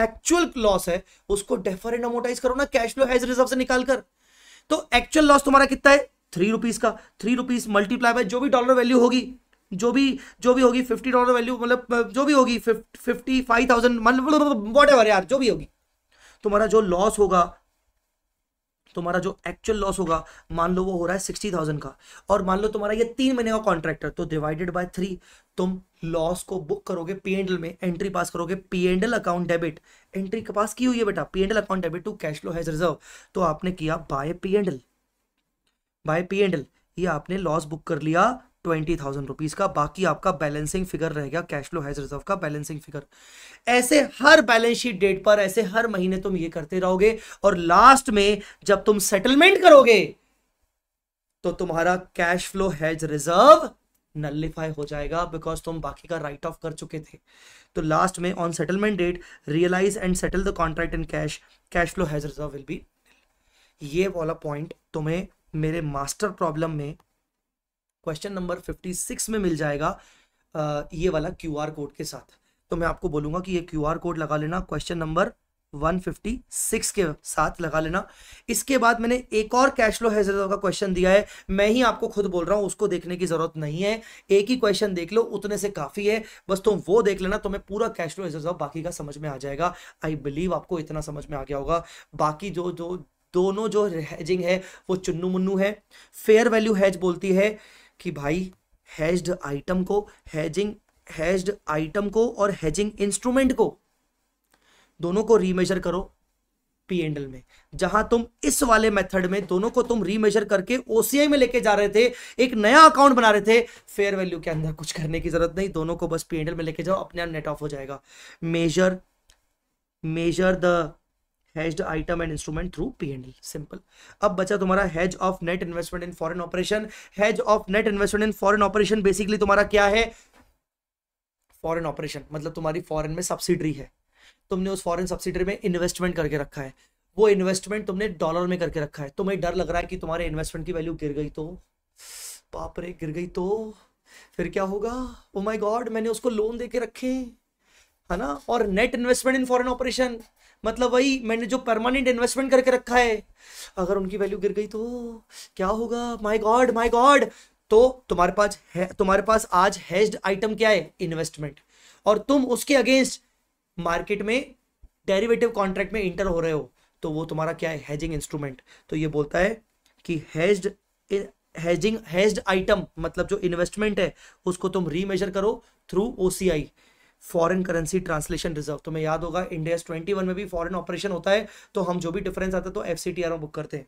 एक्चुअल लॉस है उसको डेफर एंड अमोटाइज करो ना कैश फ्लो एज रिजर्व से निकाल कर तो एक्चुअल लॉस तुम्हारा कितना है थ्री रुपीज का थ्री रुपीज मल्टीप्लाई बाय जो भी डॉलर वैल्यू होगी जो भी जो भी होगी फिफ्टी डॉलर वैल्यू मतलब जो भी होगी फिफ्टी फाइव थाउजेंड मतलब वॉट एवर यार जो भी होगी तुम्हारा जो लॉस होगा तुम्हारा जो एक्चुअल लॉस होगा मान लो वो हो रहा है सिक्सटी थाउजेंड का और मान लो तुम्हारा ये तीन महीने का कॉन्ट्रैक्ट है तो डिवाइडेड बाय थ्री तुम लॉस को बुक करोगे पीएनडल में एंट्री पास करोगे पीएनडल अकाउंट डेबिट एंट्री के पास की हुई है बेटा P and L account debit to cash flow has reserve तो आपने किया बाय पीएनडल बाय पीएनडल ये आपने लॉस बुक कर लिया ट्वेंटी थाउजेंड रुपीज का बाकी आपका बैलेंसिंग फिगर रहेगा कैश फ्लो हैज रिजर्व का बैलेंसिंग फिगर ऐसे हर बैलेंस शीट डेट पर ऐसे हर महीने तुम ये करते रहोगे और लास्ट में जब तुम सेटलमेंट करोगे तो तुम्हारा cash flow has reserve nullify हो जाएगा बिकॉज तुम बाकी का राइट ऑफ कर चुके थे तो लास्ट में on settlement date realise and settle the contract in cash cash flow has reserve will be ये वाला पॉइंट तुम्हें मेरे मास्टर प्रॉब्लम में क्वेश्चन नंबर 56 में मिल जाएगा आ, ये वाला क्यू आर कोड के साथ तो मैं आपको बोलूंगा कि ये क्यू आर कोड लगा लेना क्वेश्चन नंबर 156 के साथ लगा लेना इसके बाद मैंने एक और कैश लो हैजर का क्वेश्चन दिया है मैं ही आपको खुद बोल रहा हूँ उसको देखने की जरूरत नहीं है एक ही क्वेश्चन देख लो उतने से काफ़ी है बस तुम तो वो देख लेना तुम्हें तो पूरा कैश लो हैजर बाकी का समझ में आ जाएगा आई बिलीव आपको इतना समझ में आ गया होगा बाकी जो जो दोनों जो हैजिंग है वो चुन्नू मुन्नू है फेयर वैल्यू हैज बोलती है कि भाई हैज्ड आइटम को हैजिंग हैज्ड आइटम को और हैजिंग इंस्ट्रूमेंट को दोनों को रीमेजर करो पी एंडल में जहां तुम इस वाले मेथड में दोनों को तुम रीमेजर करके ओसीआई में लेके जा रहे थे एक नया अकाउंट बना रहे थे फेयर वैल्यू के अंदर कुछ करने की जरूरत नहीं दोनों को बस पी एंडल में लेके जाओ अपने आप नेट ऑफ हो जाएगा measure measure the hedged item and instrument through P and simple अब बचा तुम्हारा hedge of net investment in foreign operation hedge of net investment in foreign operation basically तुम्हारा क्या है फॉरेन ऑपरेशन मतलब तुम्हारी फॉरेन में सब्सिडरी है तुमने उस फॉरेन सब्सिडरी में इन्वेस्टमेंट करके रखा है वो इन्वेस्टमेंट तुमने डॉलर में करके रखा है तुम्हें डर लग रहा है कि तुम्हारे इन्वेस्टमेंट की वैल्यू गिर गई तो बाप रे गिर गई तो फिर क्या होगा ओ माय गॉड मैंने उसको लोन दे के रखे है ना और net investment in foreign operation मतलब वही मैंने जो परमानेंट इन्वेस्टमेंट करके रखा है अगर उनकी वैल्यू गिर गई तो क्या होगा माई गॉड माई गॉड तो तुम्हारे पास है तुम्हारे पास आज हेज्ड आइटम क्या है इन्वेस्टमेंट और तुम उसके अगेंस्ट मार्केट में डेरिवेटिव कॉन्ट्रैक्ट में इंटर हो रहे हो तो वो तुम्हारा क्या है हेजिंग इंस्ट्रूमेंट तो ये बोलता है कि हेज्ड हेजिंग हेज्ड आइटम मतलब जो इन्वेस्टमेंट है उसको तुम रीमेजर करो through OCI foreign currency translation reserve तो मैं याद होगा इंडिया ट्वेंटी वन में भी फॉरेन ऑपरेशन होता है तो हम जो भी डिफरेंस आता है तो एफ में बुक करते हैं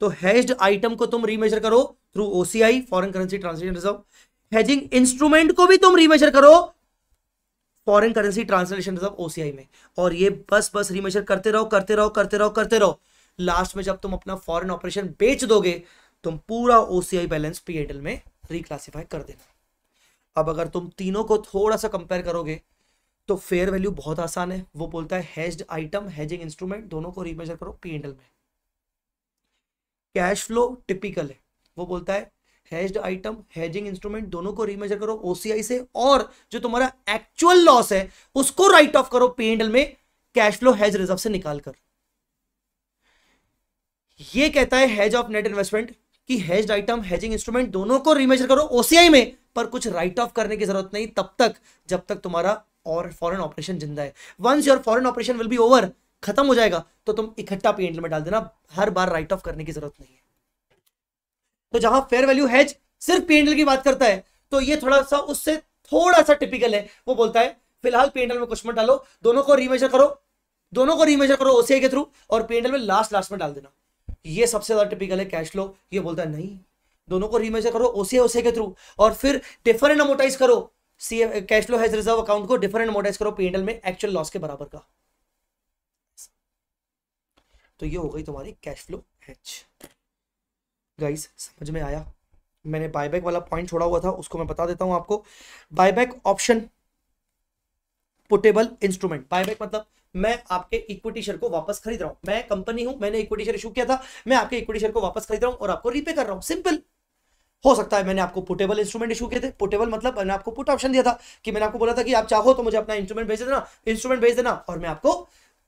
तो हेज्ड आइटम को तुम रीमेजर करो through OCI foreign currency translation reserve hedging instrument को भी तुम रीमेजर करो foreign currency translation reserve OCI में और ये बस बस रीमेजर करते रहो करते रहो करते रहो करते रहो लास्ट में जब तुम अपना फॉरेन ऑपरेशन बेच दोगे तुम पूरा ओसीआई बैलेंस पीएडल में रिक्लासीफाई कर देना अब अगर तुम तीनों को थोड़ा सा कंपेयर करोगे तो फेयर वैल्यू बहुत आसान है वो बोलता है हेज्ड आइटम हेजिंग इंस्ट्रूमेंट दोनों को रिमेजर करो पी में कैश फ्लो टिपिकल है वो बोलता है हेज्ड आइटम हेजिंग इंस्ट्रूमेंट दोनों को रिमेजर करो ओसीआई से और जो तुम्हारा एक्चुअल लॉस है उसको राइट ऑफ करो पी में कैश फ्लो हेज रिजर्व से निकाल कर ये कहता है हेज ऑफ नेट इन्वेस्टमेंट कि हेज्ड आइटम हेजिंग इंस्ट्रूमेंट दोनों को रीमेजर करो ओसीआई में पर कुछ राइट ऑफ करने की जरूरत नहीं तब तक जब तक तुम्हारा और फॉरन ऑपरेशन जिंदा है once your foreign operation will be over खत्म हो जाएगा तो तुम इकट्ठा पीएनएल में डाल देना हर बार राइट ऑफ करने की जरूरत नहीं है तो जहां फेयर वैल्यू हैज सिर्फ पीएनएल की बात करता है तो ये थोड़ा सा उससे थोड़ा सा टिपिकल है वो बोलता है फिलहाल पीएनएल में कुछ मत डालो दोनों को रीमेजर करो दोनों को रीमेजर करो ओसीआई के थ्रू और पीएनएल में लास्ट लास्ट में डाल देना ये सबसे ज्यादा टिपिकल है कैश फ्लो ये बोलता है नहीं दोनों को रीमेजर करो ओसीए ओसीए के थ्रू और फिर डिफरेंट अमोटाइज करो see cash flow has reserve account को डिफरेंट अमोटाइज करो पीएनएल में एक्चुअल लॉस के बराबर का तो ये हो गई तुम्हारी कैश फ्लो एच गाइस समझ में आया मैंने बायबैक वाला पॉइंट छोड़ा हुआ था उसको मैं बता देता हूं आपको buyback option puttable instrument buyback मतलब मैं आपके इक्विटी शेयर को वापस खरीद रहा हूं मैं कंपनी हूं मैंने इक्विटी शेयर इशू किया था मैं आपके इक्विटी शेयर को वापस खरीद रहा हूं और आपको रीपे कर रहा हूं सिंपल हो सकता है मैंने आपको पुटेबल इंस्ट्रूमेंट इशू किए थे पुटेबल मतलब मैंने आपको पुट ऑप्शन दिया था कि मैंने आपको बोला था कि आप चाहो तो मुझे अपना इंस्ट्रूमेंट भेज देना इंस्ट्रूमेंट भेज देना और मैं आपको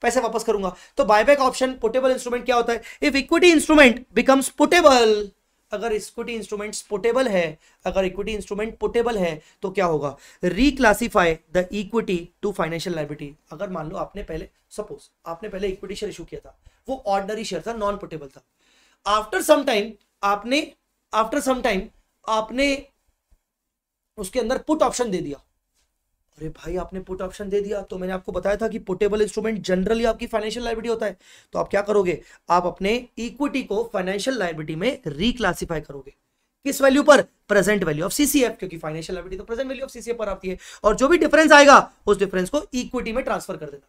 पैसे वापस करूंगा तो बायबैक ऑप्शन पुटेबल इंस्ट्रूमेंट क्या होता है if equity instrument becomes puttable अगर इक्विटी इंस्ट्रूमेंट पोटेबल है अगर इक्विटी इंस्ट्रूमेंट पोटेबल है तो क्या होगा reclassify the equity to financial liability अगर मान लो आपने पहले सपोज आपने पहले इक्विटी शेयर इशू किया था वो ऑर्डनरी शेयर था नॉन पोटेबल था आफ्टर सम टाइम आपने आफ्टर सम टाइम आपने उसके अंदर पुट ऑप्शन दे दिया अरे भाई आपने पुट ऑप्शन दे दिया तो मैंने आपको बताया था कि पुटेबल इंस्ट्रूमेंट जनरली आपकी फाइनेंशियल लाइबिलिटी होता है तो आप क्या करोगे आप अपने इक्विटी को फाइनेंशियल लाइबिलिटी में रिक्लासीफाई करोगे किस वैल्यू पर प्रेजेंट वैल्यू ऑफ सीसीएफ क्योंकि फाइनेंशियल लाइबिलिटी तो प्रेजेंट वैल्यू ऑफ सीसीएफ पर आती है और जो भी डिफरेंस आएगा उस डिफरेंस को इक्विटी में ट्रांसफर कर देना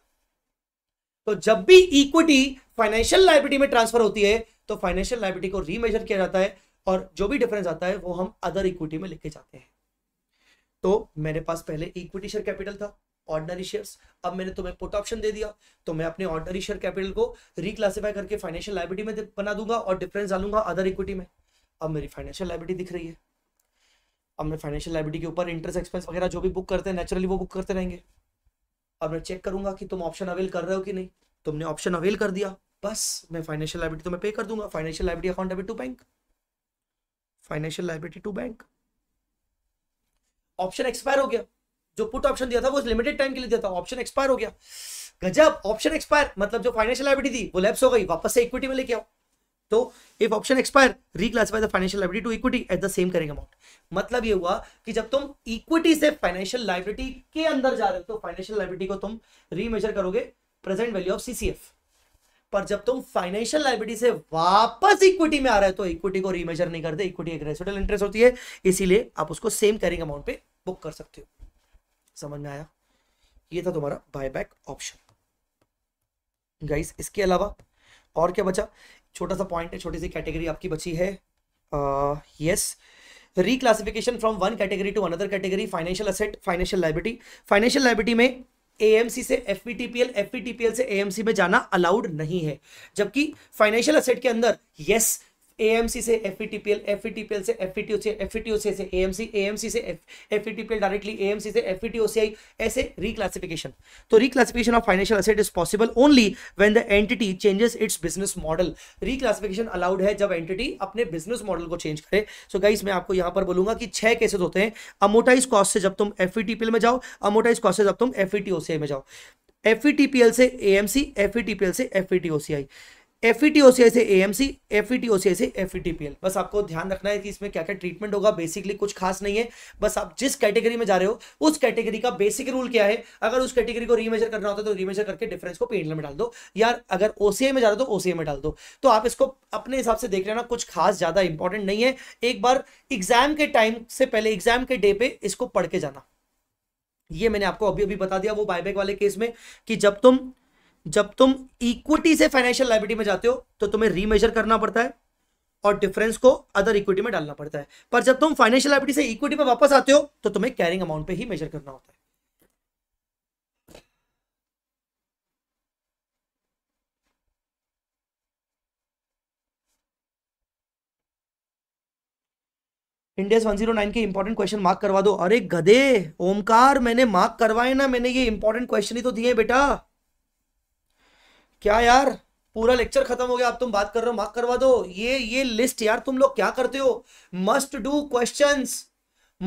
तो जब भी इक्विटी फाइनेंशियल लाइबिलिटी में ट्रांसफर होती है तो फाइनेंशियल लाइबिलिटी को रीमेजर किया जाता है और जो भी डिफरेंस आता है वो हम अदर इक्विटी में के जाते हैं तो मेरे पास पहले इक्विटी शेयर कैपिटल था ऑर्डनरी शेयर्स अब मैंने तुम्हें पुट ऑप्शन दे दिया तो मैं अपने ऑर्डनरी शेयर कैपिटल को रिक्लासीफाई करके फाइनेंशियल लाइबिलिटी में बना दूंगा और डिफरेंस डालूंगा अदर इक्विटी में अब मेरी फाइनेंशियल लाइबिलिटी दिख रही है अब मैं फाइनेंशियल लाइबिलिटी के ऊपर इंटरेस्ट एक्सपेंस वगैरह जो भी बुक करते हैं नेचुरली वो बुक करते रहेंगे अब मैं चेक करूंगा कि तुम ऑप्शन अवेल कर रहे हो कि नहीं तुमने ऑप्शन अवेल कर दिया बस मैं फाइनेंशियल लाइबिलिटी तुम्हें पे कर दूंगा financial liability account debit to bank financial liability to bank option expire हो गया जो पुट ऑप्शन दिया था वो लिमिटेड टाइम के लिए दिया था ऑप्शन एक्सपायर हो गया गजब ऑप्शन एक्सपायर मतलब जो फाइनेंशियल लाइबिलिटी थी वो लैप्स हो गई वापस से इक्विटी में लेके आओ तो if option expire reclassify the financial liability to equity at the same करेंगे अमाउंट मतलब ये हुआ कि जब तुम इक्विटी से फाइनेंशियल लाइबिलिटी के अंदर जा रहे हो तो फाइनेंशियल लाइबिलिटी को तुम रीमेजर करोगे प्रेजेंट वैल्यू ऑफ सीसीएफ पर जब तुम फाइनेंशियल लाइबिलिटी से वापस इक्विटी में आ रहे हो तो इक्विटी को रीमेजर नहीं करते इक्विटी एक रेसिडल इंटरेस्ट होती है इसीलिए आप उसको सेम कैरिंग अमाउंट पे बुक कर सकते हो समझ में आया ये था तुम्हारा बायबैक ऑप्शन गाइस इसके अलावा और क्या बचा छोटा सा पॉइंट है छोटी सी कैटेगरी आपकी बची है yes reclassification from one category to another category financial asset financial liability financial liability में एएमसी से एफपीटीपीएल एफपीटीपीएल से एएमसी में जाना अलाउड नहीं है जबकि फाइनेंशियल असेट के अंदर यस एएमसी से एफईटीपीएल एफईटीपीएल से एफईटीओसी एफईटीओसी से एएमसी एएमसी से एफईटीपीएल डायरेक्टली एएमसी से एफईटीओसीआई ऐसे रिक्लासिफिकेशन तो reclassification of financial asset is possible only when the entity changes its business model reclassification allowed है जब एंटिटी अपने बिजनेस मॉडल को चेंज करे सो so गाइस मैं आपको यहां पर बोलूंगा कि छह केसेस होते हैं अमोटाइज कॉस्ट से जब तुम एफईटीपीएल में जाओ अमोटाइज कॉस्ट से जब तुम एफईटीओसीआई में जाओ एफईटीपीएल से एएमसी एफईटीपीएल से एफईटीओसीआई एफ ई e से A M C F E से एफ ई e बस आपको ध्यान रखना है कि इसमें क्या क्या ट्रीटमेंट होगा बेसिकली कुछ खास नहीं है बस आप जिस कैटेगरी में जा रहे हो उस कैटेगरी का बेसिक रूल क्या है अगर उस कैटेगरी को रीमेजर करना होता है तो रीमेजर करके डिफरेंस को पेंडल में डाल दो यार अगर ओ में जा रहे हो तो ओ में डाल दो तो आप इसको अपने हिसाब से देख लेना कुछ खास ज़्यादा इंपॉर्टेंट नहीं है एक बार एग्जाम के टाइम से पहले एग्जाम के डे पे इसको पढ़ के जाना ये मैंने आपको अभी अभी बता दिया वो बायबैक वाले केस में कि जब तुम जब तुम इक्विटी से फाइनेंशियल लाइबिलिटी में जाते हो तो तुम्हें रीमेजर करना पड़ता है और डिफरेंस को अदर इक्विटी में डालना पड़ता है पर जब तुम फाइनेंशियल लाइबिलिटी से इक्विटी में वापस आते हो तो तुम्हें कैरिंग अमाउंट पे ही मेजर करना होता है इंडियस 109 के इंपॉर्टेंट क्वेश्चन मार्क करवा दो अरे गधे ओमकार मैंने मार्क करवाए ना मैंने ये इंपॉर्टेंट क्वेश्चन ही तो दिए बेटा क्या यार पूरा लेक्चर खत्म हो गया आप तुम बात कर रहे हो माफ करवा दो ये ये लिस्ट यार तुम लोग क्या करते हो must do question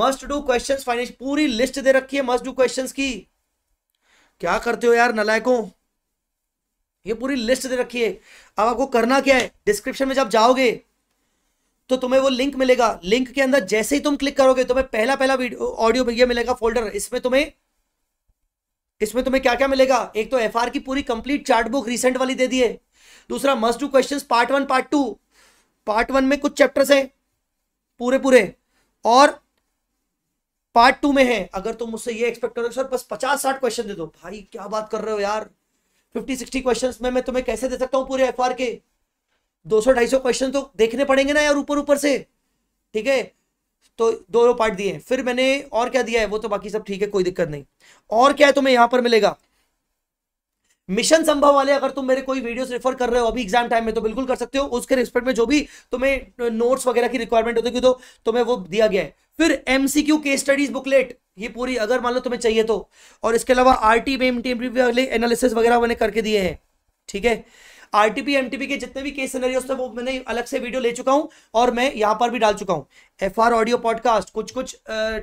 must do question finance पूरी लिस्ट दे रखी है मस्ट डू क्वेश्चन की क्या करते हो यार नलायकों ये पूरी लिस्ट दे रखी है अब आपको करना क्या है डिस्क्रिप्शन में जब जाओगे तो तुम्हें वो लिंक मिलेगा लिंक के अंदर जैसे ही तुम क्लिक करोगे तुम्हें पहला पहला वीडियो ऑडियो ये मिलेगा फोल्डर इसमें तुम्हें इसमें तुम्हें क्या क्या मिलेगा एक तो एफ की पूरी कंप्लीट चार्ट बुक रिसेंट वाली दे दी है दूसरा must do question part one part two part one में कुछ चैप्टर्स है पूरे पूरे और पार्ट टू में है अगर तुम मुझसे ये एक्सपेक्ट करो सर बस पचास साठ क्वेश्चन दे दो भाई क्या बात कर रहे हो यार फिफ्टी सिक्सटी क्वेश्चन में मैं तुम्हें कैसे दे सकता हूँ पूरे एफ के दो सौ ढाई सौ क्वेश्चन तो देखने पड़ेंगे ना यार ऊपर ऊपर से ठीक है तो दो पार्ट दिए फिर मैंने और क्या दिया है वो तो बाकी सब ठीक है कोई दिक्कत नहीं और क्या है तुम्हें यहां पर मिलेगा मिशन संभव वाले अगर तुम मेरे कोई वीडियोस रेफर कर रहे हो अभी एग्जाम टाइम में तो बिल्कुल कर सकते हो उसके रिस्पेक्ट में जो भी तुम्हें नोट्स वगैरह की रिक्वायरमेंट होती है तो तुम्हें वो दिया गया है फिर एमसीक्यू केस स्टडीज बुकलेट ये पूरी अगर मान लो तुम्हें चाहिए तो और इसके अलावा आर टी में एनालिसिस वगैरह मैंने करके दिए हैं ठीक है आरटीपी एमटीपी के जितने भी केस सिनेरियोस थे वो मैंने अलग से वीडियो ले चुका हूं और मैं यहां पर भी डाल चुका हूं एफ आर ऑडियो पॉडकास्ट कुछ कुछ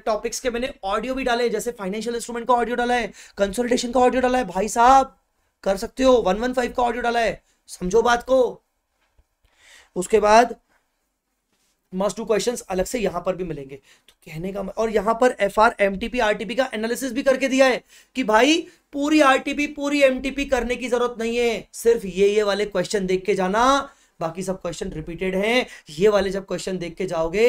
टॉपिक्स के मैंने ऑडियो भी डाले जैसे फाइनेंशियल इंस्ट्रूमेंट का ऑडियो डाला है कंसल्टेशन का ऑडियो डाला है भाई साहब कर सकते हो वन वन फाइव का ऑडियो डाला है समझो बात को उसके बाद मस्ट डू क्वेश्चन अलग से यहां पर भी मिलेंगे तो कहने का और यहां पर F R M TP R TP का एनालिसिस भी करके दिया है कि भाई पूरी आर टीपी पूरी एम टीपी करने की जरूरत नहीं है सिर्फ ये ये वाले क्वेश्चन देख के जाना बाकी सब क्वेश्चन रिपीटेड हैं ये वाले जब क्वेश्चन देख के जाओगे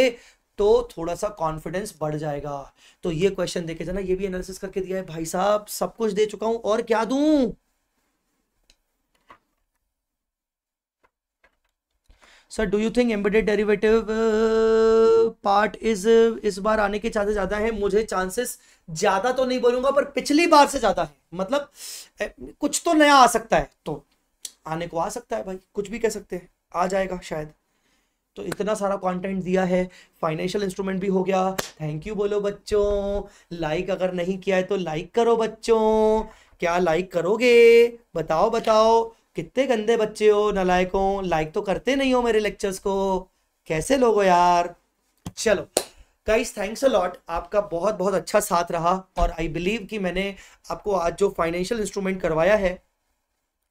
तो थोड़ा सा कॉन्फिडेंस बढ़ जाएगा तो ये क्वेश्चन देखे जाना ये भी एनालिसिस करके दिया है भाई साहब सब कुछ दे चुका हूं और क्या दू sir do you think embedded derivative part is इस बार आने के चांसेस ज़्यादा है मुझे चांसेस ज़्यादा तो नहीं बोलूंगा पर पिछली बार से ज़्यादा है मतलब कुछ तो नया आ सकता है तो आने को आ सकता है भाई कुछ भी कह सकते हैं आ जाएगा शायद तो इतना सारा कंटेंट दिया है फाइनेंशियल इंस्ट्रूमेंट भी हो गया थैंक यू बोलो बच्चों लाइक अगर नहीं किया है तो लाइक करो बच्चों क्या लाइक करोगे बताओ बताओ कितने गंदे बच्चे हो नलायक हो लाइक तो करते नहीं हो मेरे लेक्चर्स को कैसे लोग हो यार चलो गाइस थैंक्स अ लॉट आपका बहुत बहुत अच्छा साथ रहा और आई बिलीव कि मैंने आपको आज जो फाइनेंशियल इंस्ट्रूमेंट करवाया है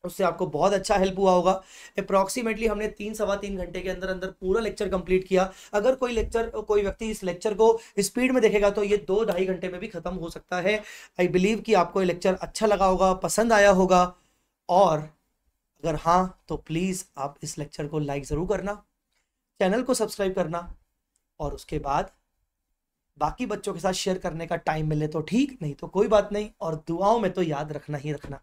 उससे आपको बहुत अच्छा हेल्प हुआ होगा अप्रॉक्सीमेटली हमने तीन सवा तीन घंटे के अंदर अंदर पूरा लेक्चर कंप्लीट किया अगर कोई लेक्चर कोई व्यक्ति इस लेक्चर को स्पीड में देखेगा तो ये दो ढाई घंटे में भी ख़त्म हो सकता है आई बिलीव कि आपको ये लेक्चर अच्छा लगा होगा पसंद आया होगा और अगर हाँ तो प्लीज़ आप इस लेक्चर को लाइक ज़रूर करना चैनल को सब्सक्राइब करना और उसके बाद बाकी बच्चों के साथ शेयर करने का टाइम मिले तो ठीक नहीं तो कोई बात नहीं और दुआओं में तो याद रखना ही रखना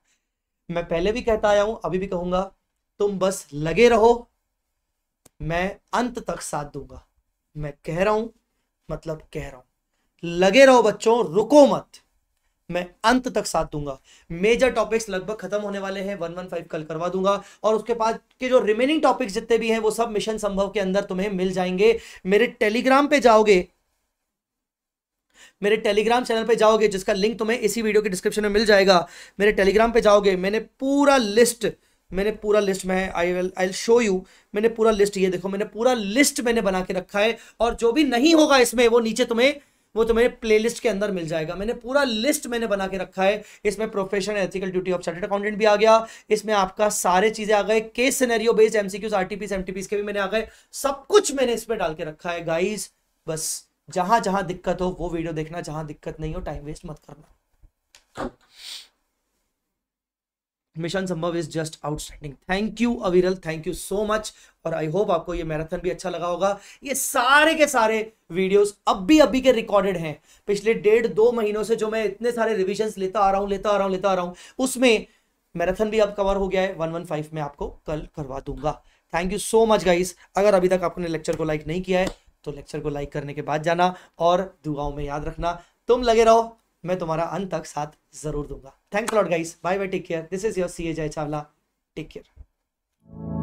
मैं पहले भी कहता आया हूँ अभी भी कहूँगा तुम बस लगे रहो मैं अंत तक साथ दूंगा मैं कह रहा हूँ मतलब कह रहा हूँ लगे रहो बच्चों रुको मत मैं अंत तक साथ दूंगा मेजर टॉपिक्स लगभग खत्म होने वाले हैं वन वन फाइव कल करवा दूंगा और उसके बाद के जो रिमेनिंग टॉपिक्स जितने भी हैं वो सब मिशन संभव के अंदर तुम्हें मिल जाएंगे मेरे टेलीग्राम पे जाओगे मेरे टेलीग्राम चैनल पे जाओगे जिसका लिंक तुम्हें इसी वीडियो के डिस्क्रिप्शन में मिल जाएगा मेरे टेलीग्राम पे जाओगे मैंने पूरा लिस्ट मैंने पूरा लिस्ट में I will I show you मैंने पूरा लिस्ट ये देखो मैंने पूरा लिस्ट मैंने बना के रखा है और जो भी नहीं होगा इसमें वो नीचे तुम्हें वो तुम्हें प्ले के अंदर मिल जाएगा मैंने पूरा लिस्ट मैंने बना के रखा है इसमें professional ethical duty of chartered accountant भी आ गया इसमें आपका सारे चीजें आ गए case scenario based MCQs RTPs MTPs के भी मैंने आ गए सब कुछ मैंने इसमें डाल के रखा है गाइज बस जहां जहां दिक्कत हो वो वीडियो देखना जहां दिक्कत नहीं हो टाइम वेस्ट मत करना mission Sambhav is just outstanding thank you Aviral thank you so much और आई होप आपको ये मैराथन भी अच्छा लगा होगा ये सारे के सारे वीडियोस अब भी अभी के रिकॉर्डेड हैं पिछले डेढ़ दो महीनों से जो मैं इतने सारे रिविजन्स लेता आ रहा हूँ लेता आ रहा हूँ लेता आ रहा हूँ उसमें मैराथन भी अब कवर हो गया है वन वन फाइव में आपको कल करवा दूंगा thank you so much guys अगर अभी तक आपने लेक्चर को लाइक नहीं किया है तो लेक्चर को लाइक करने के बाद जाना और दुआओं में याद रखना तुम लगे रहो मैं तुम्हारा अंत तक साथ जरूर दूंगा thanks lot guys bye bye take care this is your C A Jai Chawla take care